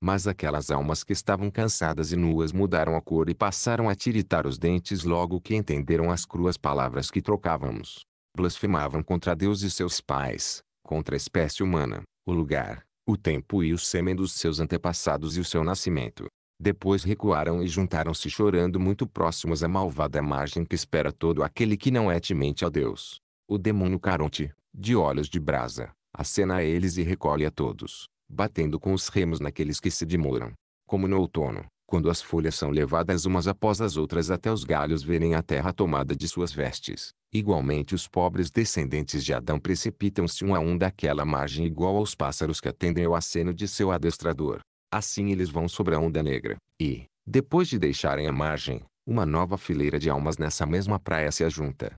Mas aquelas almas que estavam cansadas e nuas mudaram a cor e passaram a tiritar os dentes logo que entenderam as cruas palavras que trocávamos. Blasfemavam contra Deus e seus pais, contra a espécie humana, o lugar, o tempo e o sêmen dos seus antepassados e o seu nascimento. Depois recuaram e juntaram-se chorando muito próximos à malvada margem que espera todo aquele que não é temente a Deus. O demônio Caronte, de olhos de brasa, acena a eles e recolhe a todos, batendo com os remos naqueles que se demoram. Como no outono, quando as folhas são levadas umas após as outras até os galhos verem a terra tomada de suas vestes. Igualmente os pobres descendentes de Adão precipitam-se um a um daquela margem igual aos pássaros que atendem ao aceno de seu adestrador. Assim eles vão sobre a onda negra. E, depois de deixarem a margem, uma nova fileira de almas nessa mesma praia se ajunta.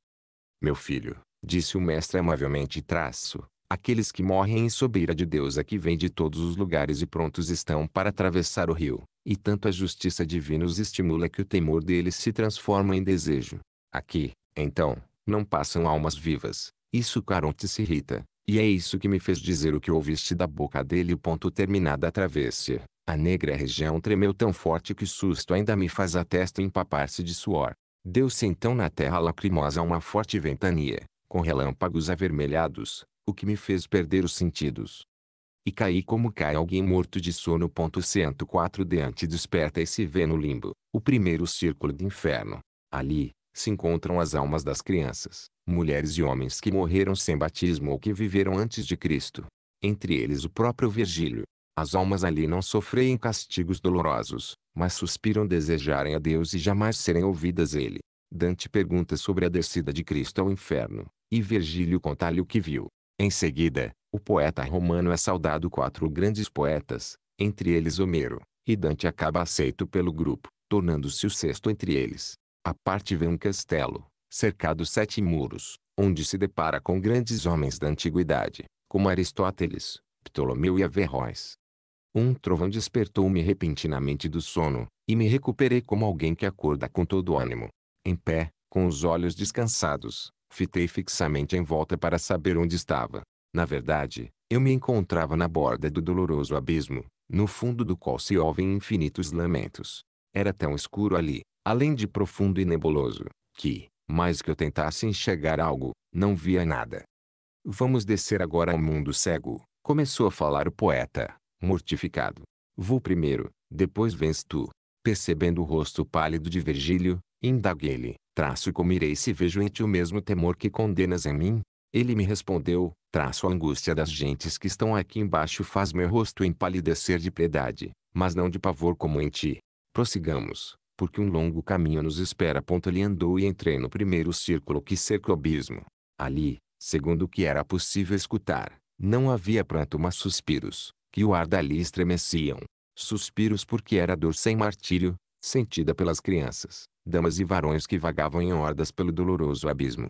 Meu filho, disse o mestre amavelmente traço, aqueles que morrem em sobeira de Deus aqui é vêm de todos os lugares e prontos estão para atravessar o rio, e tanto a justiça divina os estimula que o temor deles se transforma em desejo. Aqui, então, não passam almas vivas. Isso Caronte se irrita, e é isso que me fez dizer o que ouviste da boca dele. O ponto terminada a travessia. A negra região tremeu tão forte que o susto ainda me faz a testa empapar-se de suor. Deu-se então na terra lacrimosa uma forte ventania, com relâmpagos avermelhados, o que me fez perder os sentidos. E caí como cai alguém morto de sono. Ponto 104 Diante desperta e se vê no limbo, o primeiro círculo do inferno. Ali, se encontram as almas das crianças, mulheres e homens que morreram sem batismo ou que viveram antes de Cristo. Entre eles o próprio Virgílio. As almas ali não sofrem castigos dolorosos, mas suspiram desejarem a Deus e jamais serem ouvidas ele. Dante pergunta sobre a descida de Cristo ao inferno, e Virgílio conta-lhe o que viu. Em seguida, o poeta romano é saudado quatro grandes poetas, entre eles Homero, e Dante acaba aceito pelo grupo, tornando-se o sexto entre eles. A parte vê um castelo, cercado sete muros, onde se depara com grandes homens da antiguidade, como Aristóteles, Ptolomeu e Averroes. Um trovão despertou-me repentinamente do sono, e me recuperei como alguém que acorda com todo ânimo. Em pé, com os olhos descansados, fitei fixamente em volta para saber onde estava. Na verdade, eu me encontrava na borda do doloroso abismo, no fundo do qual se ouvem infinitos lamentos. Era tão escuro ali, além de profundo e nebuloso, que, mais que eu tentasse enxergar algo, não via nada. Vamos descer agora ao mundo cego, começou a falar o poeta, mortificado. Vou primeiro, depois vens tu. Percebendo o rosto pálido de Virgílio, indaguei-lhe, traço como irei se vejo em ti o mesmo temor que condenas em mim? Ele me respondeu, traço a angústia das gentes que estão aqui embaixo faz meu rosto empalidecer de piedade, mas não de pavor como em ti. Prossigamos porque um longo caminho nos espera. ali andou e entrei no primeiro círculo que cerca o abismo. Ali, segundo o que era possível escutar, não havia pranto mas suspiros, que o ar dali estremeciam. Suspiros porque era dor sem martírio, sentida pelas crianças, damas e varões que vagavam em hordas pelo doloroso abismo.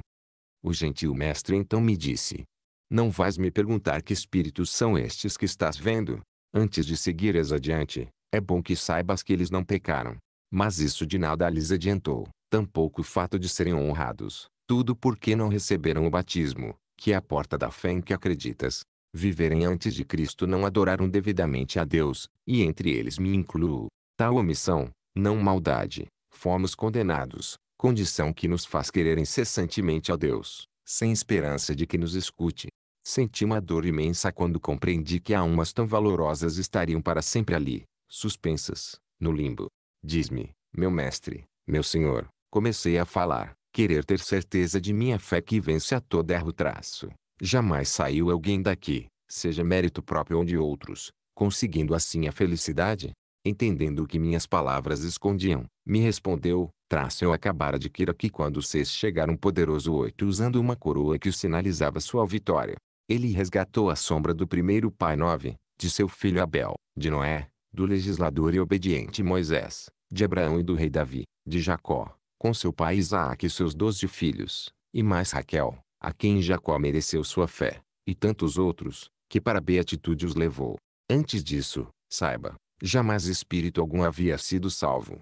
O gentil mestre então me disse, não vais me perguntar que espíritos são estes que estás vendo? Antes de seguires adiante, é bom que saibas que eles não pecaram, mas isso de nada lhes adiantou, tampouco o fato de serem honrados, tudo porque não receberam o batismo, que é a porta da fé em que acreditas. Viverem antes de Cristo não adoraram devidamente a Deus, e entre eles me incluo. Tal omissão, não maldade, fomos condenados, condição que nos faz querer incessantemente a Deus, sem esperança de que nos escute. Senti uma dor imensa quando compreendi que almas tão valorosas estariam para sempre ali, suspensas, no limbo. Diz-me, meu mestre, meu senhor, comecei a falar, querer ter certeza de minha fé que vence a todo erro traço. Jamais saiu alguém daqui, seja mérito próprio ou de outros, conseguindo assim a felicidade? Entendendo o que minhas palavras escondiam, me respondeu, traço eu acabara de queira que quando vocês chegaram um poderoso oito usando uma coroa que sinalizava sua vitória. Ele resgatou a sombra do primeiro pai nove, de seu filho Abel, de Noé, do legislador e obediente Moisés, de Abraão e do rei Davi, de Jacó, com seu pai Isaac e seus doze filhos, e mais Raquel, a quem Jacó mereceu sua fé, e tantos outros, que para a beatitude os levou. Antes disso, saiba, jamais espírito algum havia sido salvo.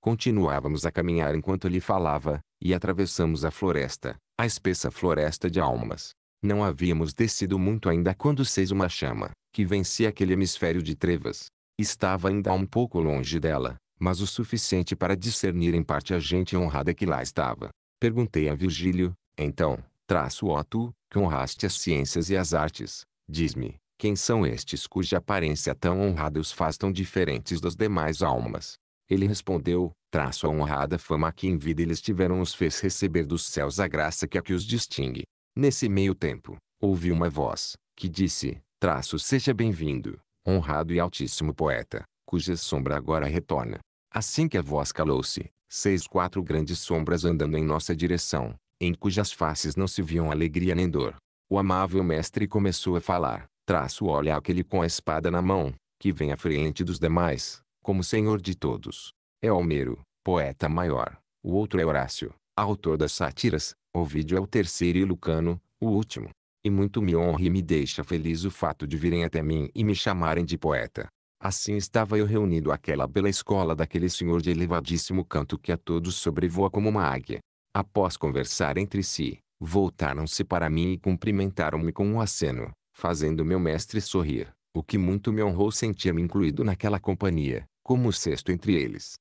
Continuávamos a caminhar enquanto ele falava, e atravessamos a floresta, a espessa floresta de almas. Não havíamos descido muito ainda quando seis uma chama, que vencia aquele hemisfério de trevas, Estava ainda um pouco longe dela, mas o suficiente para discernir em parte a gente honrada que lá estava. Perguntei a Virgílio, então, traço Otto, que honraste as ciências e as artes, diz-me, quem são estes cuja aparência tão honrada os faz tão diferentes das demais almas? Ele respondeu, traço a honrada fama que em vida eles tiveram os fez receber dos céus a graça que é a que os distingue. Nesse meio tempo, ouvi uma voz, que disse, traço seja bem-vindo honrado e altíssimo poeta, cuja sombra agora retorna. Assim que a voz calou-se, seis quatro grandes sombras andando em nossa direção, em cujas faces não se viam alegria nem dor. O amável mestre começou a falar, traço olha aquele com a espada na mão, que vem à frente dos demais, como senhor de todos. É Homero, poeta maior, o outro é Horácio, autor das sátiras, Ovídio é o terceiro e Lucano, o último. E muito me honra e me deixa feliz o fato de virem até mim e me chamarem de poeta. Assim estava eu reunido àquela bela escola daquele senhor de elevadíssimo canto que a todos sobrevoa como uma águia. Após conversar entre si, voltaram-se para mim e cumprimentaram-me com um aceno, fazendo meu mestre sorrir, o que muito me honrou sentir-me incluído naquela companhia, como o sexto entre eles.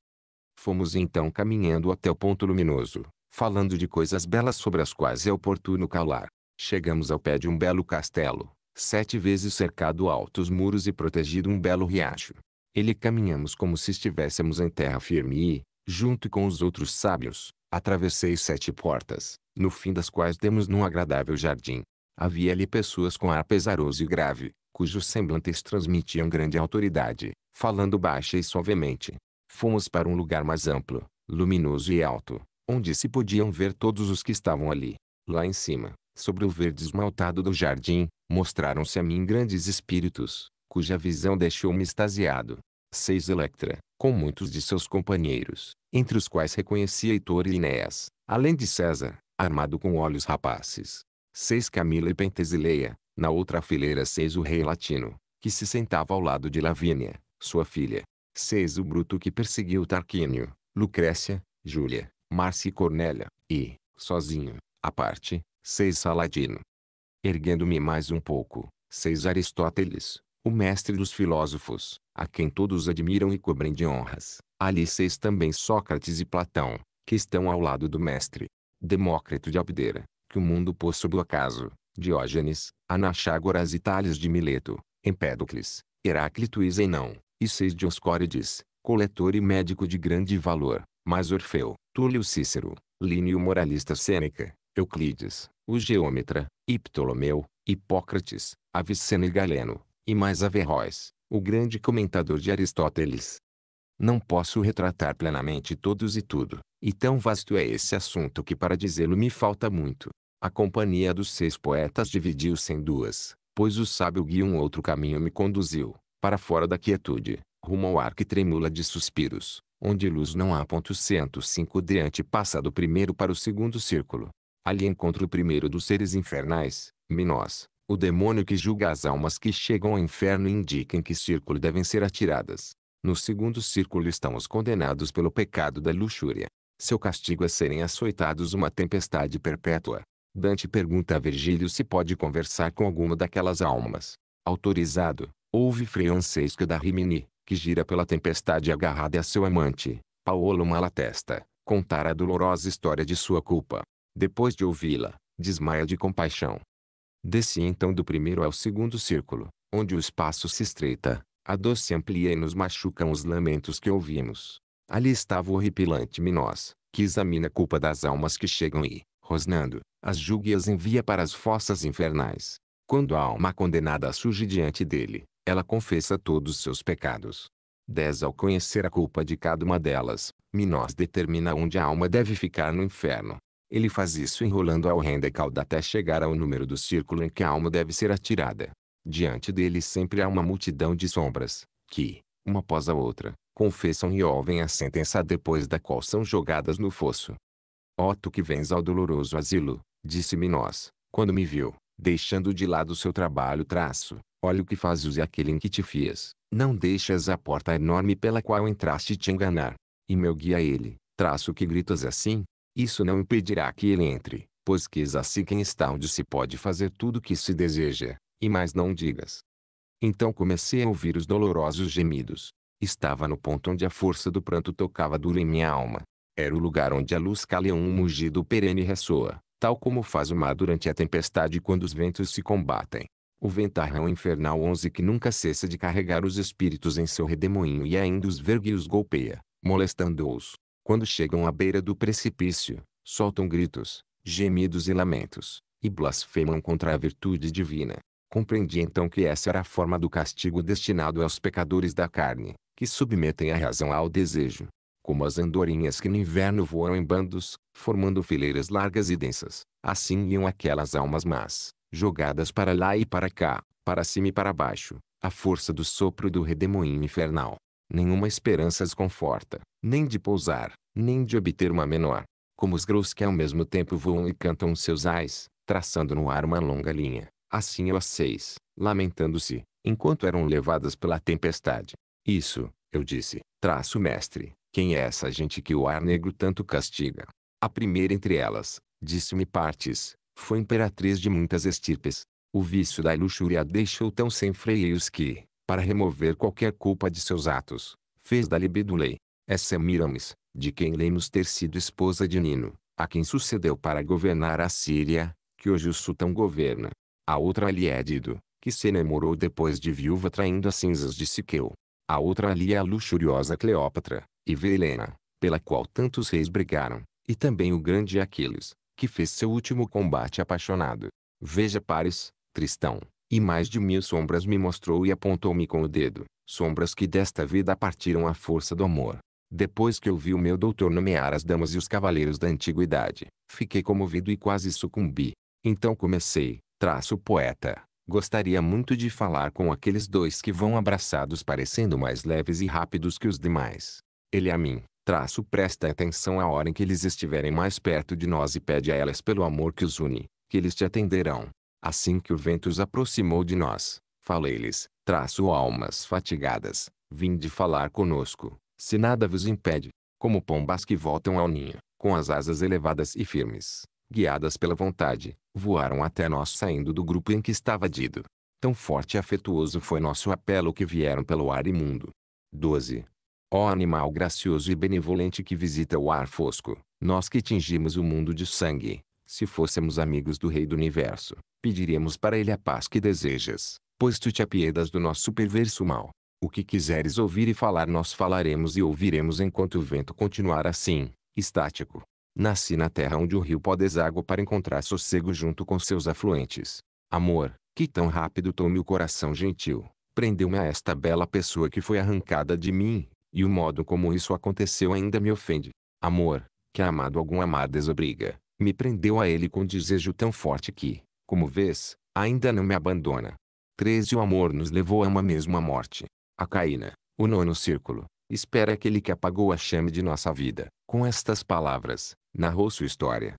Fomos então caminhando até o ponto luminoso, falando de coisas belas sobre as quais é oportuno calar. Chegamos ao pé de um belo castelo, sete vezes cercado altos muros e protegido um belo riacho. Ele caminhamos como se estivéssemos em terra firme e, junto com os outros sábios, atravessei sete portas, no fim das quais demos num agradável jardim. Havia ali pessoas com ar pesaroso e grave, cujos semblantes transmitiam grande autoridade, falando baixa e suavemente. Fomos para um lugar mais amplo, luminoso e alto, onde se podiam ver todos os que estavam ali. Lá em cima, sobre o verde esmaltado do jardim, mostraram-se a mim grandes espíritos, cuja visão deixou-me extasiado. 6. Electra, com muitos de seus companheiros, entre os quais reconhecia Heitor e Inés além de César, armado com olhos rapaces. 6. Camila e Pentesileia, na outra fileira 6. O rei latino, que se sentava ao lado de Lavínia, sua filha. 6. O bruto que perseguiu Tarquínio, Lucrécia, Júlia, Márcia e Cornélia, e, sozinho, à parte, 6 Saladino. Erguendo-me mais um pouco, 6 Aristóteles, o mestre dos filósofos, a quem todos admiram e cobrem de honras. Ali 6 também Sócrates e Platão, que estão ao lado do mestre. Demócrito de Abdera, que o mundo pôs sob o acaso, Diógenes, Anaxágoras e Tales de Mileto, Empédocles, Heráclito e Zenão, e 6 Dioscórides, coletor e médico de grande valor, mas Orfeu, Túlio Cícero, Línio moralista Sêneca, Euclides, o geômetra, e Ptolomeu, Hipócrates, Avicena e Galeno, e mais Averroes, o grande comentador de Aristóteles. Não posso retratar plenamente todos e tudo, e tão vasto é esse assunto que para dizê-lo me falta muito. A companhia dos seis poetas dividiu-se em duas, pois o sábio guia um outro caminho me conduziu, para fora da quietude, rumo ao ar que tremula de suspiros, onde luz não há. 105 de passa do primeiro para o segundo círculo, Ali encontra o primeiro dos seres infernais, Minos, o demônio que julga as almas que chegam ao inferno e indica em que círculo devem ser atiradas. No segundo círculo estão os condenados pelo pecado da luxúria. Seu castigo é serem açoitados uma tempestade perpétua. Dante pergunta a Virgílio se pode conversar com alguma daquelas almas. Autorizado, ouve Francesco da Rimini, que gira pela tempestade agarrada a seu amante, Paolo Malatesta, contar a dolorosa história de sua culpa depois de ouvi-la, desmaia de compaixão. Desci então do primeiro ao segundo círculo, onde o espaço se estreita, a dor se amplia e nos machucam os lamentos que ouvimos. Ali estava o horripilante Minos, que examina a culpa das almas que chegam e, rosnando, as julga e as envia para as fossas infernais. Quando a alma condenada surge diante dele, ela confessa todos seus pecados. Dez Ao conhecer a culpa de cada uma delas, Minos determina onde a alma deve ficar no inferno, ele faz isso enrolando a horrenda cauda até chegar ao número do círculo em que a alma deve ser atirada. Diante dele sempre há uma multidão de sombras, que, uma após a outra, confessam e ouvem a sentença depois da qual são jogadas no fosso. Ó tu que vens ao doloroso asilo, disse-me nós, quando me viu, deixando de lado seu trabalho traço, olha o que fazes e aquele em que te fias, não deixas a porta enorme pela qual entraste te enganar. E meu guia ele, traço que gritas assim, isso não impedirá que ele entre, pois quis assim quem está onde se pode fazer tudo o que se deseja, e mais não digas. Então comecei a ouvir os dolorosos gemidos. Estava no ponto onde a força do pranto tocava duro em minha alma. Era o lugar onde a luz calha um mugido perene ressoa, tal como faz o mar durante a tempestade quando os ventos se combatem. O ventarrão é infernal onze que nunca cessa de carregar os espíritos em seu redemoinho e ainda os vergue e os golpeia, molestando-os, quando chegam à beira do precipício, soltam gritos, gemidos e lamentos, e blasfemam contra a virtude divina. Compreendi então que essa era a forma do castigo destinado aos pecadores da carne, que submetem a razão ao desejo. Como as andorinhas que no inverno voam em bandos, formando fileiras largas e densas, assim iam aquelas almas más, jogadas para lá e para cá, para cima e para baixo, à força do sopro do redemoinho infernal nenhuma esperança as conforta, nem de pousar, nem de obter uma menor. Como os grãos que ao mesmo tempo voam e cantam os seus ais, traçando no ar uma longa linha, assim elas seis, lamentando-se, enquanto eram levadas pela tempestade. Isso, eu disse, traço mestre, quem é essa gente que o ar negro tanto castiga? A primeira entre elas, disse-me Partes, foi imperatriz de muitas estirpes. O vício da luxúria a deixou tão sem freios que, para remover qualquer culpa de seus atos, fez da libido lei. É Semiramis, de quem lemos ter sido esposa de Nino, a quem sucedeu para governar a Síria, que hoje o sultão governa. A outra ali é Dido, que se namorou depois de viúva traindo as cinzas de Siqueu. A outra ali é a luxuriosa Cleópatra, e Helena, pela qual tantos reis brigaram, e também o grande Aquiles, que fez seu último combate apaixonado. Veja Paris, Tristão, e mais de mil sombras me mostrou e apontou-me com o dedo, sombras que desta vida partiram à força do amor. Depois que eu vi o meu doutor nomear as damas e os cavaleiros da antiguidade, fiquei comovido e quase sucumbi. Então comecei, traço poeta, Gostaria muito de falar com aqueles dois que vão abraçados parecendo mais leves e rápidos que os demais. Ele a mim, traço presta atenção à hora em que eles estiverem mais perto de nós e pede a elas pelo amor que os une, que eles te atenderão. Assim que o vento os aproximou de nós, falei-lhes, traço almas fatigadas, vim de falar conosco, se nada vos impede, como pombas que voltam ao ninho, com as asas elevadas e firmes, guiadas pela vontade, voaram até nós saindo do grupo em que estava Dido. Tão forte e afetuoso foi nosso apelo que vieram pelo ar imundo. 12. Ó animal gracioso e benevolente que visita o ar fosco, nós que tingimos o mundo de sangue, se fôssemos amigos do Rei do Universo, pediríamos para ele a paz que desejas, pois tu te apiedas do nosso perverso mal. O que quiseres ouvir e falar nós falaremos e ouviremos enquanto o vento continuar assim, estático. Nasci na terra onde o rio pó deságua para encontrar sossego junto com seus afluentes. Amor, que tão rápido tome o coração gentil, prendeu-me a esta bela pessoa que foi arrancada de mim, e o modo como isso aconteceu ainda me ofende. Amor, que amado algum amar desobriga, me prendeu a ele com desejo tão forte que, como vês, ainda não me abandona. 13. O amor nos levou a uma mesma morte. A Caína, o nono círculo, espera aquele que apagou a chama de nossa vida. Com estas palavras, narrou sua história.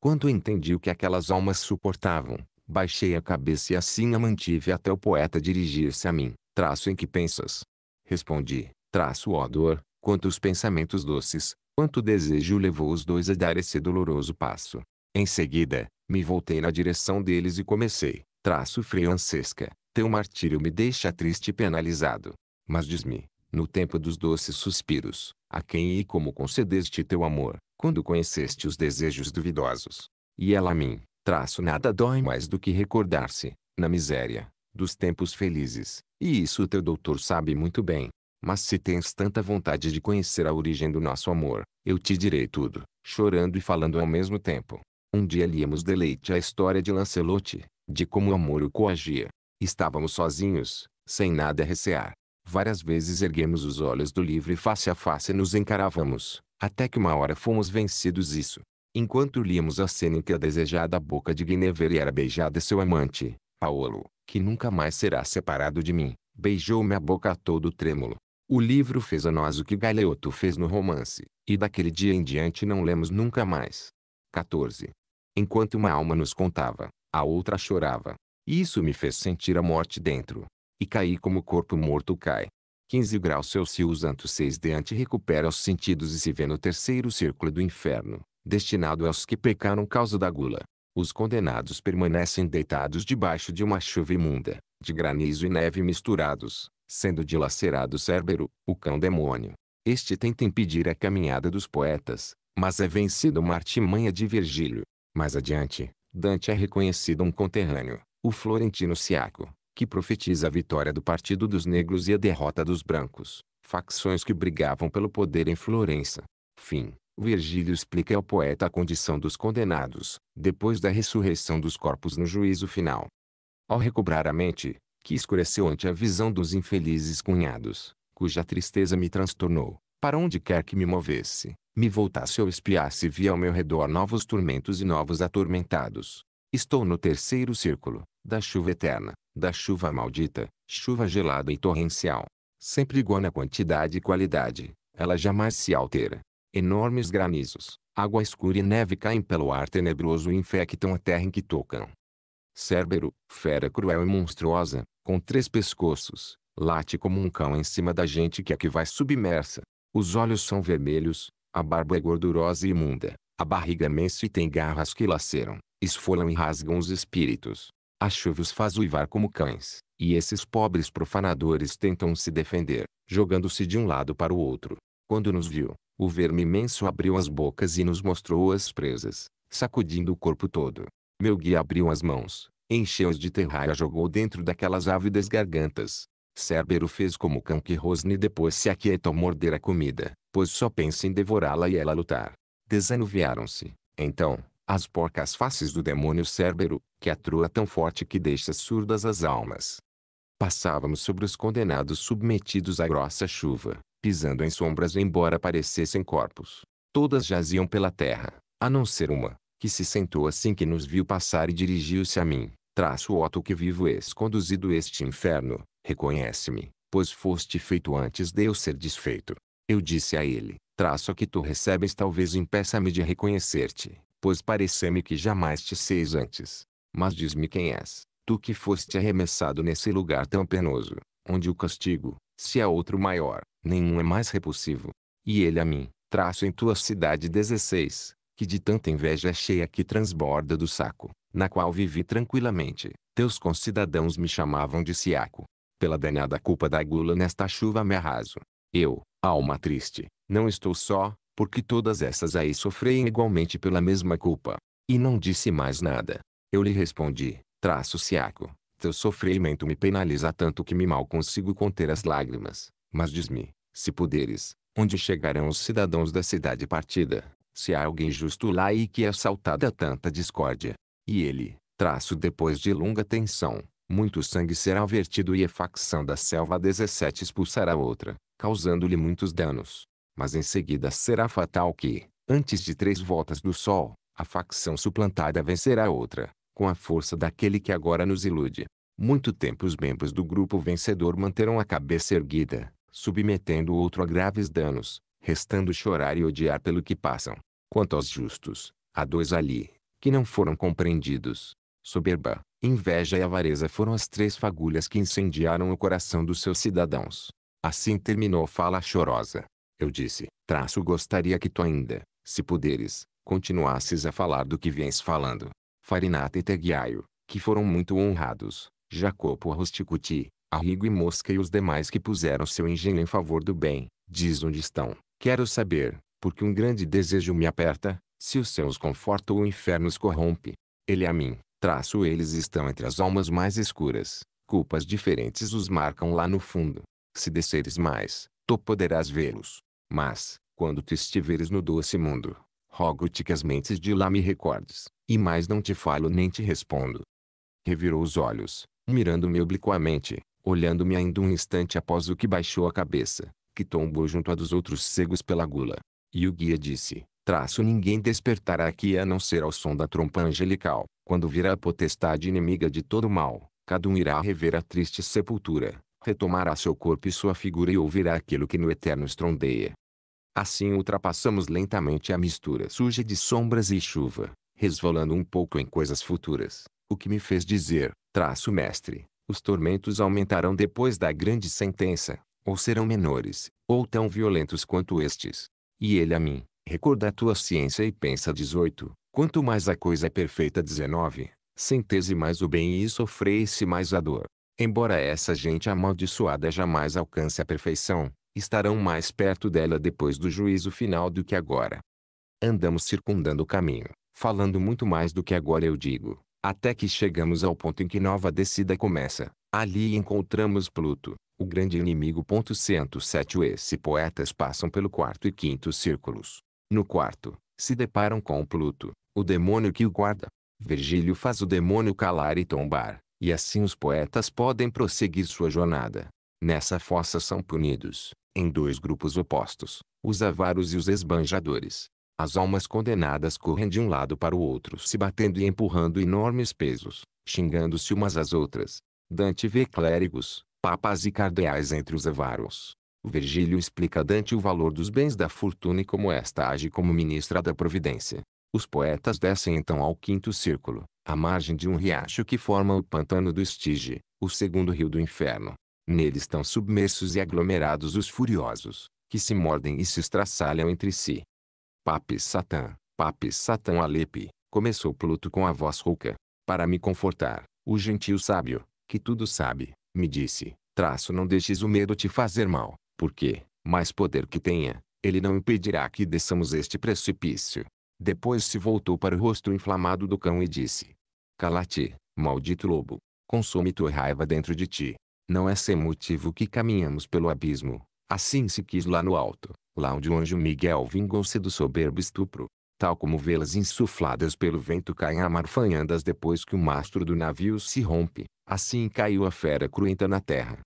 Quando entendi o que aquelas almas suportavam, baixei a cabeça e assim a mantive até o poeta dirigir-se a mim. Traço em que pensas? Respondi, traço ó dor, quantos pensamentos doces, Quanto desejo levou os dois a dar esse doloroso passo. Em seguida, me voltei na direção deles e comecei. Traço Francesca, teu martírio me deixa triste e penalizado. Mas diz-me, no tempo dos doces suspiros, a quem e como concedeste teu amor, quando conheceste os desejos duvidosos. E ela a mim, traço nada dói mais do que recordar-se, na miséria, dos tempos felizes, e isso teu doutor sabe muito bem. Mas se tens tanta vontade de conhecer a origem do nosso amor, eu te direi tudo, chorando e falando ao mesmo tempo. Um dia líamos deleite a história de Lancelote, de como o amor o coagia. Estávamos sozinhos, sem nada a recear. Várias vezes erguemos os olhos do livro e face a face nos encarávamos, até que uma hora fomos vencidos isso. Enquanto líamos a cena em que a desejada boca de Guinevere era beijada seu amante, Paolo, que nunca mais será separado de mim, beijou-me a boca a todo trêmulo. O livro fez a nós o que Galeoto fez no romance, e daquele dia em diante não lemos nunca mais. 14. Enquanto uma alma nos contava, a outra chorava. Isso me fez sentir a morte dentro. E caí como o corpo morto cai. 15 graus Celsius anto 6 diante recupera os sentidos e se vê no terceiro círculo do inferno, destinado aos que pecaram causa da gula. Os condenados permanecem deitados debaixo de uma chuva imunda, de granizo e neve misturados, sendo dilacerado o Cérbero, o cão-demônio. Este tenta impedir a caminhada dos poetas, mas é vencido uma artimanha de Virgílio. Mais adiante, Dante é reconhecido um conterrâneo, o florentino Siaco, que profetiza a vitória do Partido dos Negros e a derrota dos brancos, facções que brigavam pelo poder em Florença. Fim. Virgílio explica ao poeta a condição dos condenados, depois da ressurreição dos corpos no juízo final. Ao recobrar a mente, que escureceu ante a visão dos infelizes cunhados, cuja tristeza me transtornou, para onde quer que me movesse, me voltasse ou espiasse via ao meu redor novos tormentos e novos atormentados. Estou no terceiro círculo, da chuva eterna, da chuva maldita, chuva gelada e torrencial. Sempre igual na quantidade e qualidade, ela jamais se altera. Enormes granizos, água escura e neve caem pelo ar tenebroso e infectam a terra em que tocam. Cérbero, fera cruel e monstruosa, com três pescoços, late como um cão em cima da gente que aqui é que vai submersa. Os olhos são vermelhos, a barba é gordurosa e imunda, a barriga é imensa e tem garras que laceram, esfolam e rasgam os espíritos. A chuva os faz uivar como cães, e esses pobres profanadores tentam se defender, jogando-se de um lado para o outro. Quando nos viu, o verme imenso abriu as bocas e nos mostrou as presas, sacudindo o corpo todo. Meu guia abriu as mãos, encheu-as de terra e jogou dentro daquelas ávidas gargantas. Cerbero fez como cão que rosne depois se aquietou ao morder a comida, pois só pensa em devorá-la e ela lutar. Desanuviaram-se, então, as porcas faces do demônio Cerbero, que atrua tão forte que deixa surdas as almas. Passávamos sobre os condenados submetidos à grossa chuva, pisando em sombras embora parecessem corpos. Todas jaziam pela terra, a não ser uma, que se sentou assim que nos viu passar e dirigiu-se a mim. Traço Otto que vivo ex conduzido este inferno, reconhece-me, pois foste feito antes de eu ser desfeito. Eu disse a ele, traço que tu recebes talvez impeça-me de reconhecer-te, pois parece-me que jamais te seis antes. Mas diz-me quem és, tu que foste arremessado nesse lugar tão penoso, onde o castigo, se é outro maior, nenhum é mais repulsivo. E ele a mim, traço em tua cidade 16, que de tanta inveja cheia que transborda do saco, na qual vivi tranquilamente, teus concidadãos me chamavam de Siaco. Pela danada culpa da gula nesta chuva me arraso. Eu, alma triste, não estou só, porque todas essas aí sofrem igualmente pela mesma culpa. E não disse mais nada. Eu lhe respondi, traço Siaco, teu sofrimento me penaliza tanto que me mal consigo conter as lágrimas. Mas diz-me, se puderes, onde chegarão os cidadãos da cidade partida, se há alguém justo lá e que é saltada tanta discórdia. E ele, traço depois de longa tensão, muito sangue será vertido e a facção da selva 17 expulsará outra, causando-lhe muitos danos. Mas em seguida será fatal que, antes de três voltas do sol, a facção suplantada vencerá outra, com a força daquele que agora nos ilude. Muito tempo os membros do grupo vencedor manterão a cabeça erguida, submetendo o outro a graves danos, restando chorar e odiar pelo que passam. Quanto aos justos, há dois ali, que não foram compreendidos. Soberba, inveja e avareza foram as três fagulhas que incendiaram o coração dos seus cidadãos. Assim terminou a fala chorosa. Eu disse, traço gostaria que tu ainda, se puderes, continuasses a falar do que viens falando. Farinata e Teguiaio, que foram muito honrados, Jacopo Arrosticuti, Arrigo e Mosca e os demais que puseram seu engenho em favor do bem, diz onde estão. Quero saber, porque um grande desejo me aperta, se os céus ou o inferno os corrompe. Ele a mim, traço eles estão entre as almas mais escuras, culpas diferentes os marcam lá no fundo. Se desceres mais, tu poderás vê-los. Mas, quando tu estiveres no doce mundo, rogo-te que as mentes de lá me recordes, e mais não te falo nem te respondo. Revirou os olhos, mirando-me obliquamente, olhando-me ainda um instante após o que baixou a cabeça, que tombou junto a dos outros cegos pela gula. E o guia disse, traço ninguém despertará aqui a não ser ao som da trompa angelical, quando virá a potestade inimiga de todo mal, cada um irá rever a triste sepultura, retomará seu corpo e sua figura e ouvirá aquilo que no eterno estrondeia. Assim ultrapassamos lentamente a mistura suja de sombras e chuva, resvalando um pouco em coisas futuras, o que me fez dizer, traço mestre, os tormentos aumentarão depois da grande sentença, ou serão menores, ou tão violentos quanto estes e ele a mim. Recorda a tua ciência e pensa 18. Quanto mais a coisa é perfeita 19, se mais o bem e sofrei-se mais a dor. Embora essa gente amaldiçoada jamais alcance a perfeição, estarão mais perto dela depois do juízo final do que agora. Andamos circundando o caminho, falando muito mais do que agora eu digo, até que chegamos ao ponto em que nova descida começa. Ali encontramos Pluto, o grande inimigo. 107 Esse poetas passam pelo quarto e quinto círculos. No quarto, se deparam com Pluto, o demônio que o guarda. Virgílio faz o demônio calar e tombar, e assim os poetas podem prosseguir sua jornada. Nessa fossa são punidos, em dois grupos opostos, os avaros e os esbanjadores. As almas condenadas correm de um lado para o outro se batendo e empurrando enormes pesos, xingando-se umas às outras. Dante vê clérigos, papas e cardeais entre os avaros. Virgílio explica a Dante o valor dos bens da fortuna e como esta age como ministra da providência. Os poetas descem então ao quinto círculo, à margem de um riacho que forma o pantano do Estige, o segundo rio do inferno. Nele estão submersos e aglomerados os furiosos, que se mordem e se estraçalham entre si. Pape Satã, Pape Satã Alepe, começou Pluto com a voz rouca. Para me confortar, o gentil sábio, que tudo sabe, me disse, traço não deixes o medo te fazer mal, porque, mais poder que tenha, ele não impedirá que desçamos este precipício. Depois se voltou para o rosto inflamado do cão e disse, Cala-te, maldito lobo, consome tua raiva dentro de ti. Não é sem motivo que caminhamos pelo abismo, assim se quis lá no alto, lá onde o anjo Miguel vingou-se do soberbo estupro tal como vê-las insufladas pelo vento caem amarfanhadas depois que o mastro do navio se rompe, Assim caiu a fera cruenta na terra.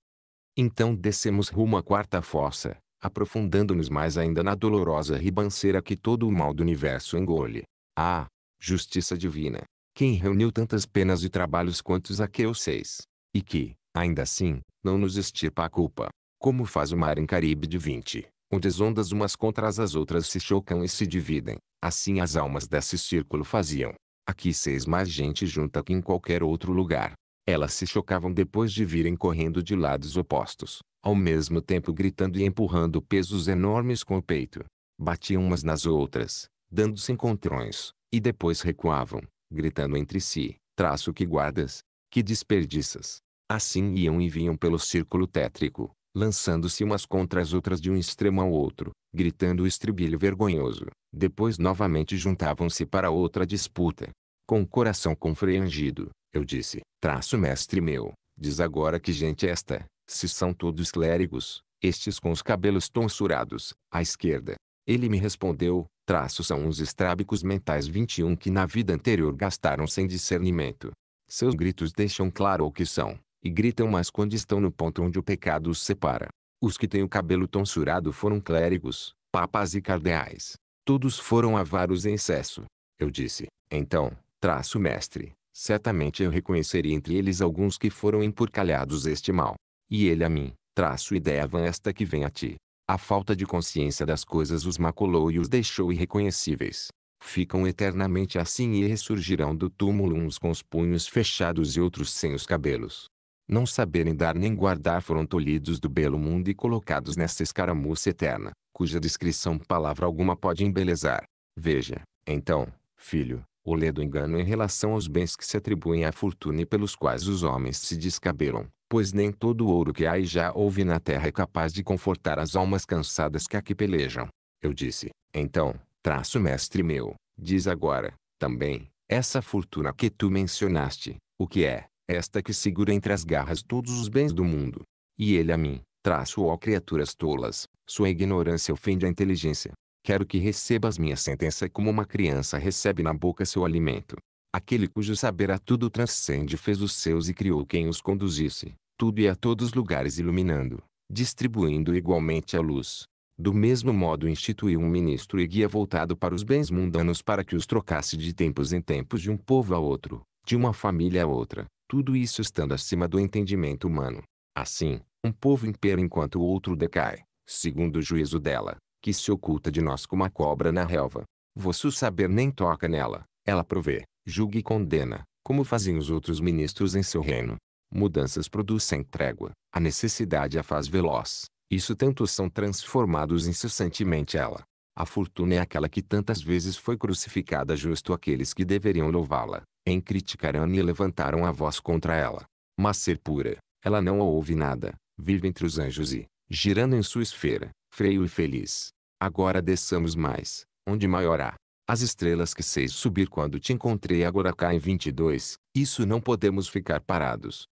Então descemos rumo à quarta fossa, aprofundando-nos mais ainda na dolorosa ribanceira que todo o mal do universo engole. Ah, justiça divina! Quem reuniu tantas penas e trabalhos quantos a eu seis? E que, ainda assim, não nos extirpa a culpa. Como faz o mar em Caribe de vinte, onde as ondas umas contra as outras se chocam e se dividem, assim as almas desse círculo faziam. Aqui seis mais gente junta que em qualquer outro lugar. Elas se chocavam depois de virem correndo de lados opostos, ao mesmo tempo gritando e empurrando pesos enormes com o peito. Batiam umas nas outras, dando-se encontrões, e depois recuavam, gritando entre si, traço que guardas, que desperdiças. Assim iam e vinham pelo círculo tétrico, lançando-se umas contra as outras de um extremo ao outro, gritando o estribilho vergonhoso. Depois novamente juntavam-se para outra disputa, com o coração confrangido, eu disse, traço mestre meu, diz agora que gente é esta, se são todos clérigos, estes com os cabelos tonsurados, à esquerda. Ele me respondeu, traço são uns estrábicos mentais 21 que na vida anterior gastaram sem discernimento. Seus gritos deixam claro o que são, e gritam mais quando estão no ponto onde o pecado os separa. Os que têm o cabelo tonsurado foram clérigos, papas e cardeais. Todos foram avaros em excesso. Eu disse, então, Traço mestre, certamente eu reconheceria entre eles alguns que foram empurcalhados este mal. E ele a mim, traço ideia vã esta que vem a ti. A falta de consciência das coisas os maculou e os deixou irreconhecíveis. Ficam eternamente assim e ressurgirão do túmulo uns com os punhos fechados e outros sem os cabelos. Não saberem dar nem guardar foram tolhidos do belo mundo e colocados nessa escaramuça eterna, cuja descrição palavra alguma pode embelezar. Veja, então, filho, o ledo engano em relação aos bens que se atribuem à fortuna e pelos quais os homens se descabelam, pois nem todo ouro que há e já houve na terra é capaz de confortar as almas cansadas que aqui pelejam. Eu disse, então, traço mestre meu, diz agora, também, essa fortuna que tu mencionaste, o que é, esta que segura entre as garras todos os bens do mundo. E ele a mim, traço ó criaturas tolas, sua ignorância ofende a inteligência, Quero que recebas minha sentença como uma criança recebe na boca seu alimento. Aquele cujo saber a tudo transcende fez os seus e criou quem os conduzisse, tudo e a todos lugares iluminando, distribuindo igualmente a luz. Do mesmo modo instituiu um ministro e guia voltado para os bens mundanos para que os trocasse de tempos em tempos de um povo a outro, de uma família a outra, tudo isso estando acima do entendimento humano. Assim, um povo impera enquanto o outro decai, segundo o juízo dela que se oculta de nós como a cobra na relva. Vosso saber nem toca nela, ela provê, julga e condena, como fazem os outros ministros em seu reino. Mudanças produzem trégua, a necessidade a faz veloz, isso tanto são transformados incessantemente ela. A fortuna é aquela que tantas vezes foi crucificada justo aqueles que deveriam louvá-la, em criticaram e levantaram a voz contra ela. Mas ser pura, ela não ouve nada, vive entre os anjos e, girando em sua esfera, freio e feliz, Agora desçamos mais, onde maior há. As estrelas que sei subir quando te encontrei agora caem 22, isso não podemos ficar parados.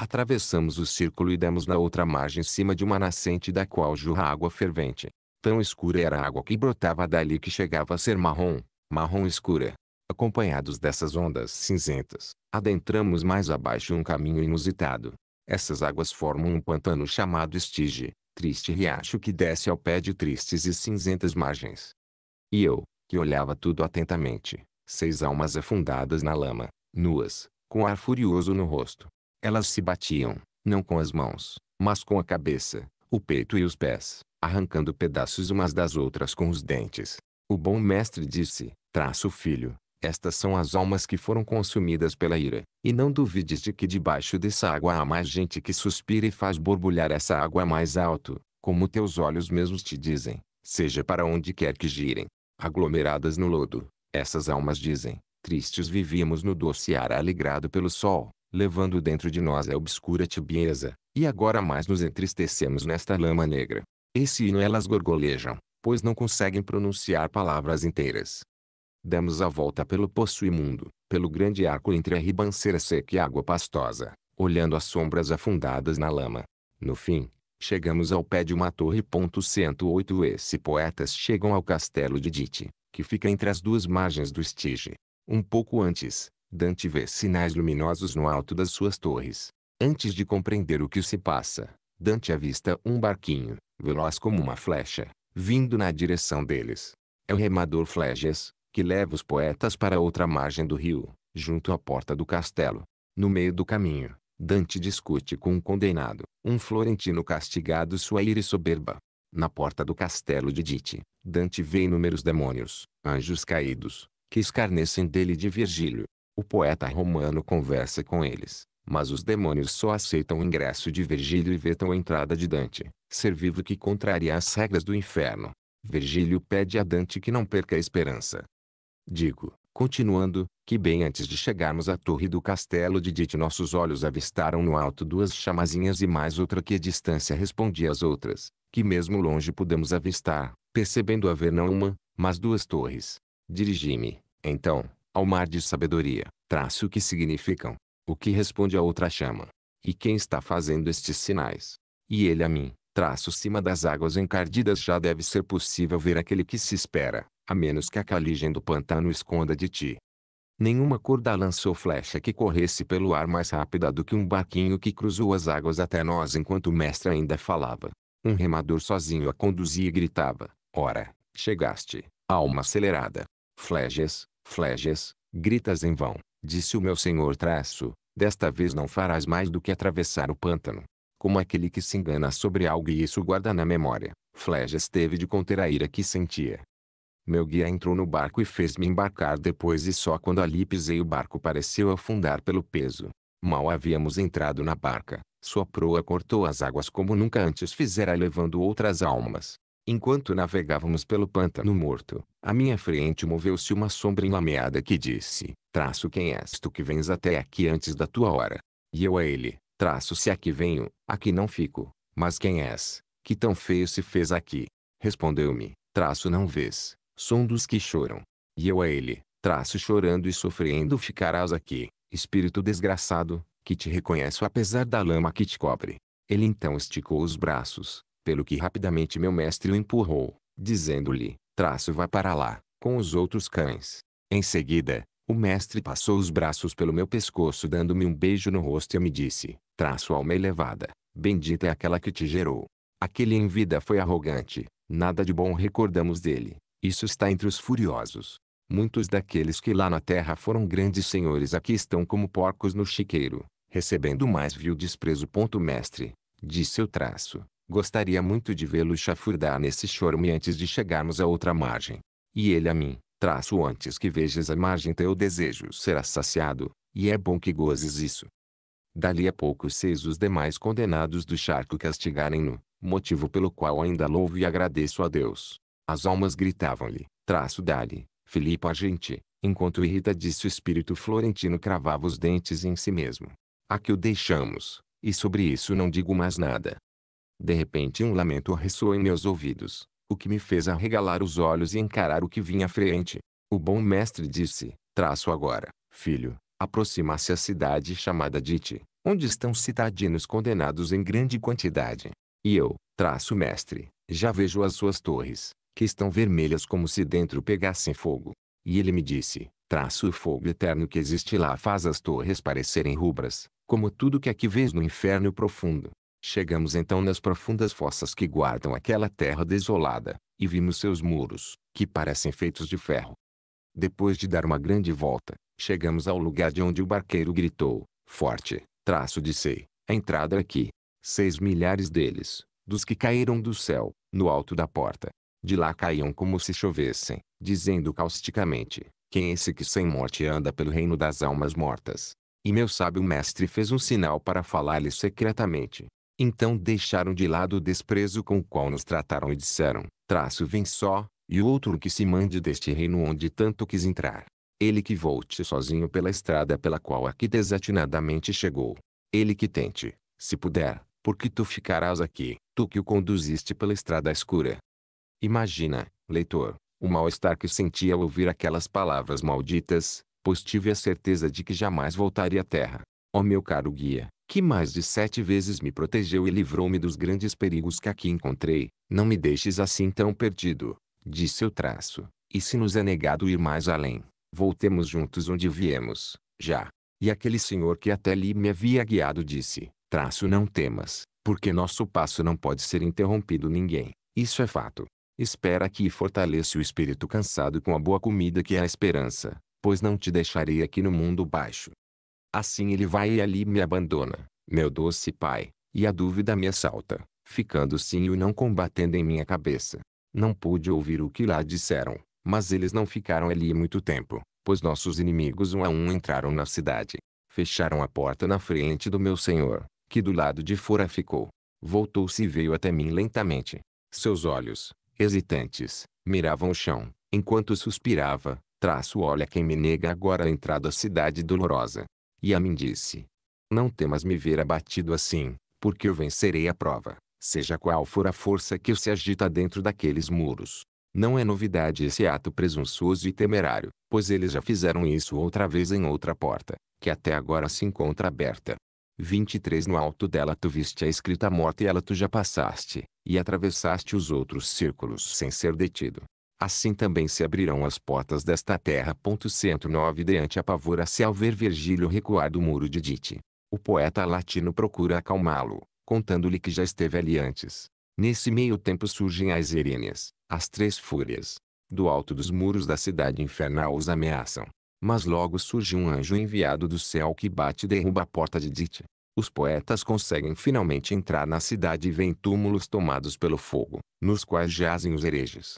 Atravessamos o círculo e demos na outra margem cima de uma nascente da qual jorra água fervente. Tão escura era a água que brotava dali que chegava a ser marrom, marrom escura. Acompanhados dessas ondas cinzentas, adentramos mais abaixo um caminho inusitado. Essas águas formam um pantano chamado Estige, triste riacho que desce ao pé de tristes e cinzentas margens. E eu, que olhava tudo atentamente, seis almas afundadas na lama, nuas, com ar furioso no rosto. Elas se batiam, não com as mãos, mas com a cabeça, o peito e os pés, arrancando pedaços umas das outras com os dentes. O bom mestre disse, traço filho, estas são as almas que foram consumidas pela ira. E não duvides de que debaixo dessa água há mais gente que suspira e faz borbulhar essa água mais alto, como teus olhos mesmos te dizem, seja para onde quer que girem. Aglomeradas no lodo, essas almas dizem, tristes vivíamos no doce ar alegrado pelo sol, levando dentro de nós a obscura tibieza, e agora mais nos entristecemos nesta lama negra. Esse hino elas gorgolejam, pois não conseguem pronunciar palavras inteiras. Demos a volta pelo poço imundo, pelo grande arco entre a ribanceira seca e a água pastosa, olhando as sombras afundadas na lama. No fim, chegamos ao pé de uma torre. 108 esse poetas chegam ao castelo de Dite, que fica entre as duas margens do Estige. Um pouco antes, Dante vê sinais luminosos no alto das suas torres. Antes de compreender o que se passa, Dante avista um barquinho, veloz como uma flecha, vindo na direção deles. É o remador Flegias, que leva os poetas para outra margem do rio, junto à porta do castelo. No meio do caminho, Dante discute com um condenado, um florentino castigado sua ira soberba. Na porta do castelo de Dite, Dante vê inúmeros demônios, anjos caídos, que escarnecem dele de Virgílio. O poeta romano conversa com eles, mas os demônios só aceitam o ingresso de Virgílio e vetam a entrada de Dante, ser vivo que contraria as regras do inferno. Virgílio pede a Dante que não perca a esperança, Digo, continuando, que bem antes de chegarmos à torre do castelo de Dite nossos olhos avistaram no alto duas chamazinhas e mais outra que a distância respondia às outras, que mesmo longe pudemos avistar, percebendo haver não uma, mas duas torres. Dirigi-me, então, ao mar de sabedoria, traço o que significam, o que responde à outra chama. E quem está fazendo estes sinais? E ele a mim, traço cima das águas encardidas já deve ser possível ver aquele que se espera, a menos que a caligem do pantano esconda de ti. Nenhuma corda lançou flecha que corresse pelo ar mais rápida do que um barquinho que cruzou as águas até nós enquanto o mestre ainda falava. Um remador sozinho a conduzia e gritava, Ora, chegaste, alma acelerada. Fleges, fleges, gritas em vão, disse o meu senhor traço, desta vez não farás mais do que atravessar o pântano como aquele que se engana sobre algo e isso guarda na memória. Flejas teve de conter a ira que sentia. Meu guia entrou no barco e fez-me embarcar depois e só quando ali pisei o barco pareceu afundar pelo peso. Mal havíamos entrado na barca, sua proa cortou as águas como nunca antes fizera levando outras almas. Enquanto navegávamos pelo pântano morto, à minha frente moveu-se uma sombra enlameada que disse, traço quem és tu que vens até aqui antes da tua hora. E eu a ele, Traço se aqui venho, aqui não fico, mas quem és, que tão feio se fez aqui? Respondeu-me, traço não vês, um dos que choram. E eu a ele, traço chorando e sofrendo ficarás aqui, espírito desgraçado, que te reconheço apesar da lama que te cobre. Ele então esticou os braços, pelo que rapidamente meu mestre o empurrou, dizendo-lhe, traço vai para lá, com os outros cães. Em seguida, o mestre passou os braços pelo meu pescoço dando-me um beijo no rosto e me disse, traço alma elevada, bendita é aquela que te gerou. Aquele em vida foi arrogante, nada de bom recordamos dele, isso está entre os furiosos. Muitos daqueles que lá na terra foram grandes senhores aqui estão como porcos no chiqueiro, recebendo mais vil desprezo. Ponto mestre, disse eu traço, gostaria muito de vê-lo chafurdar nesse chorume antes de chegarmos a outra margem. E ele a mim. Traço antes que vejas a margem teu desejo será saciado, e é bom que gozes isso. Dali a pouco seis os demais condenados do charco castigarem-no, motivo pelo qual ainda louvo e agradeço a Deus. As almas gritavam-lhe, traço dali, Filipe a gente, enquanto Rita disse o espírito florentino cravava os dentes em si mesmo. Aqui o deixamos, e sobre isso não digo mais nada. De repente um lamento ressoou em meus ouvidos, o que me fez arregalar os olhos e encarar o que vinha à frente. O bom mestre disse, traço agora, filho, aproxima-se a cidade chamada Dite, onde estão citadinos condenados em grande quantidade. E eu, traço mestre, já vejo as suas torres, que estão vermelhas como se dentro pegassem fogo. E ele me disse, traço o fogo eterno que existe lá faz as torres parecerem rubras, como tudo que aqui vês no inferno profundo. Chegamos então nas profundas fossas que guardam aquela terra desolada, e vimos seus muros, que parecem feitos de ferro. Depois de dar uma grande volta, chegamos ao lugar de onde o barqueiro gritou, forte, traço de sei, a entrada aqui. Seis milhares deles, dos que caíram do céu, no alto da porta. De lá caíam como se chovessem, dizendo causticamente, quem é esse que sem morte anda pelo reino das almas mortas? E meu sábio mestre fez um sinal para falar-lhe secretamente, então deixaram de lado o desprezo com o qual nos trataram e disseram, traço vem só, e o outro que se mande deste reino onde tanto quis entrar. Ele que volte sozinho pela estrada pela qual aqui desatinadamente chegou. Ele que tente, se puder, porque tu ficarás aqui, tu que o conduziste pela estrada escura. Imagina, leitor, o mal-estar que senti ao ouvir aquelas palavras malditas, pois tive a certeza de que jamais voltaria à terra. Ó oh, meu caro guia, que mais de sete vezes me protegeu e livrou-me dos grandes perigos que aqui encontrei, não me deixes assim tão perdido, disse o traço, e se nos é negado ir mais além, voltemos juntos onde viemos, já. E aquele senhor que até ali me havia guiado disse, traço não temas, porque nosso passo não pode ser interrompido ninguém, isso é fato. Espera aqui e fortalece o espírito cansado com a boa comida que é a esperança, pois não te deixarei aqui no mundo baixo. Assim ele vai e ali me abandona, meu doce pai, e a dúvida me assalta, ficando sim o não combatendo em minha cabeça. Não pude ouvir o que lá disseram, mas eles não ficaram ali muito tempo, pois nossos inimigos um a um entraram na cidade. Fecharam a porta na frente do meu senhor, que do lado de fora ficou. Voltou-se e veio até mim lentamente. Seus olhos, hesitantes, miravam o chão, enquanto suspirava, traço olha quem me nega agora a entrada à cidade dolorosa. E a mim disse: Não temas me ver abatido assim, porque eu vencerei a prova, seja qual for a força que se agita dentro daqueles muros. Não é novidade esse ato presunçoso e temerário, pois eles já fizeram isso outra vez em outra porta, que até agora se encontra aberta. 23 No alto dela tu viste a escrita morte e ela tu já passaste, e atravessaste os outros círculos sem ser detido assim também se abrirão as portas desta terra. 109 Deante apavora-se ao ver Virgílio recuar do muro de Dite. O poeta latino procura acalmá-lo, contando-lhe que já esteve ali antes. Nesse meio tempo surgem as Erênias, as três fúrias. Do alto dos muros da cidade infernal os ameaçam. Mas logo surge um anjo enviado do céu que bate e derruba a porta de Dite. Os poetas conseguem finalmente entrar na cidade e veem túmulos tomados pelo fogo, nos quais jazem os hereges.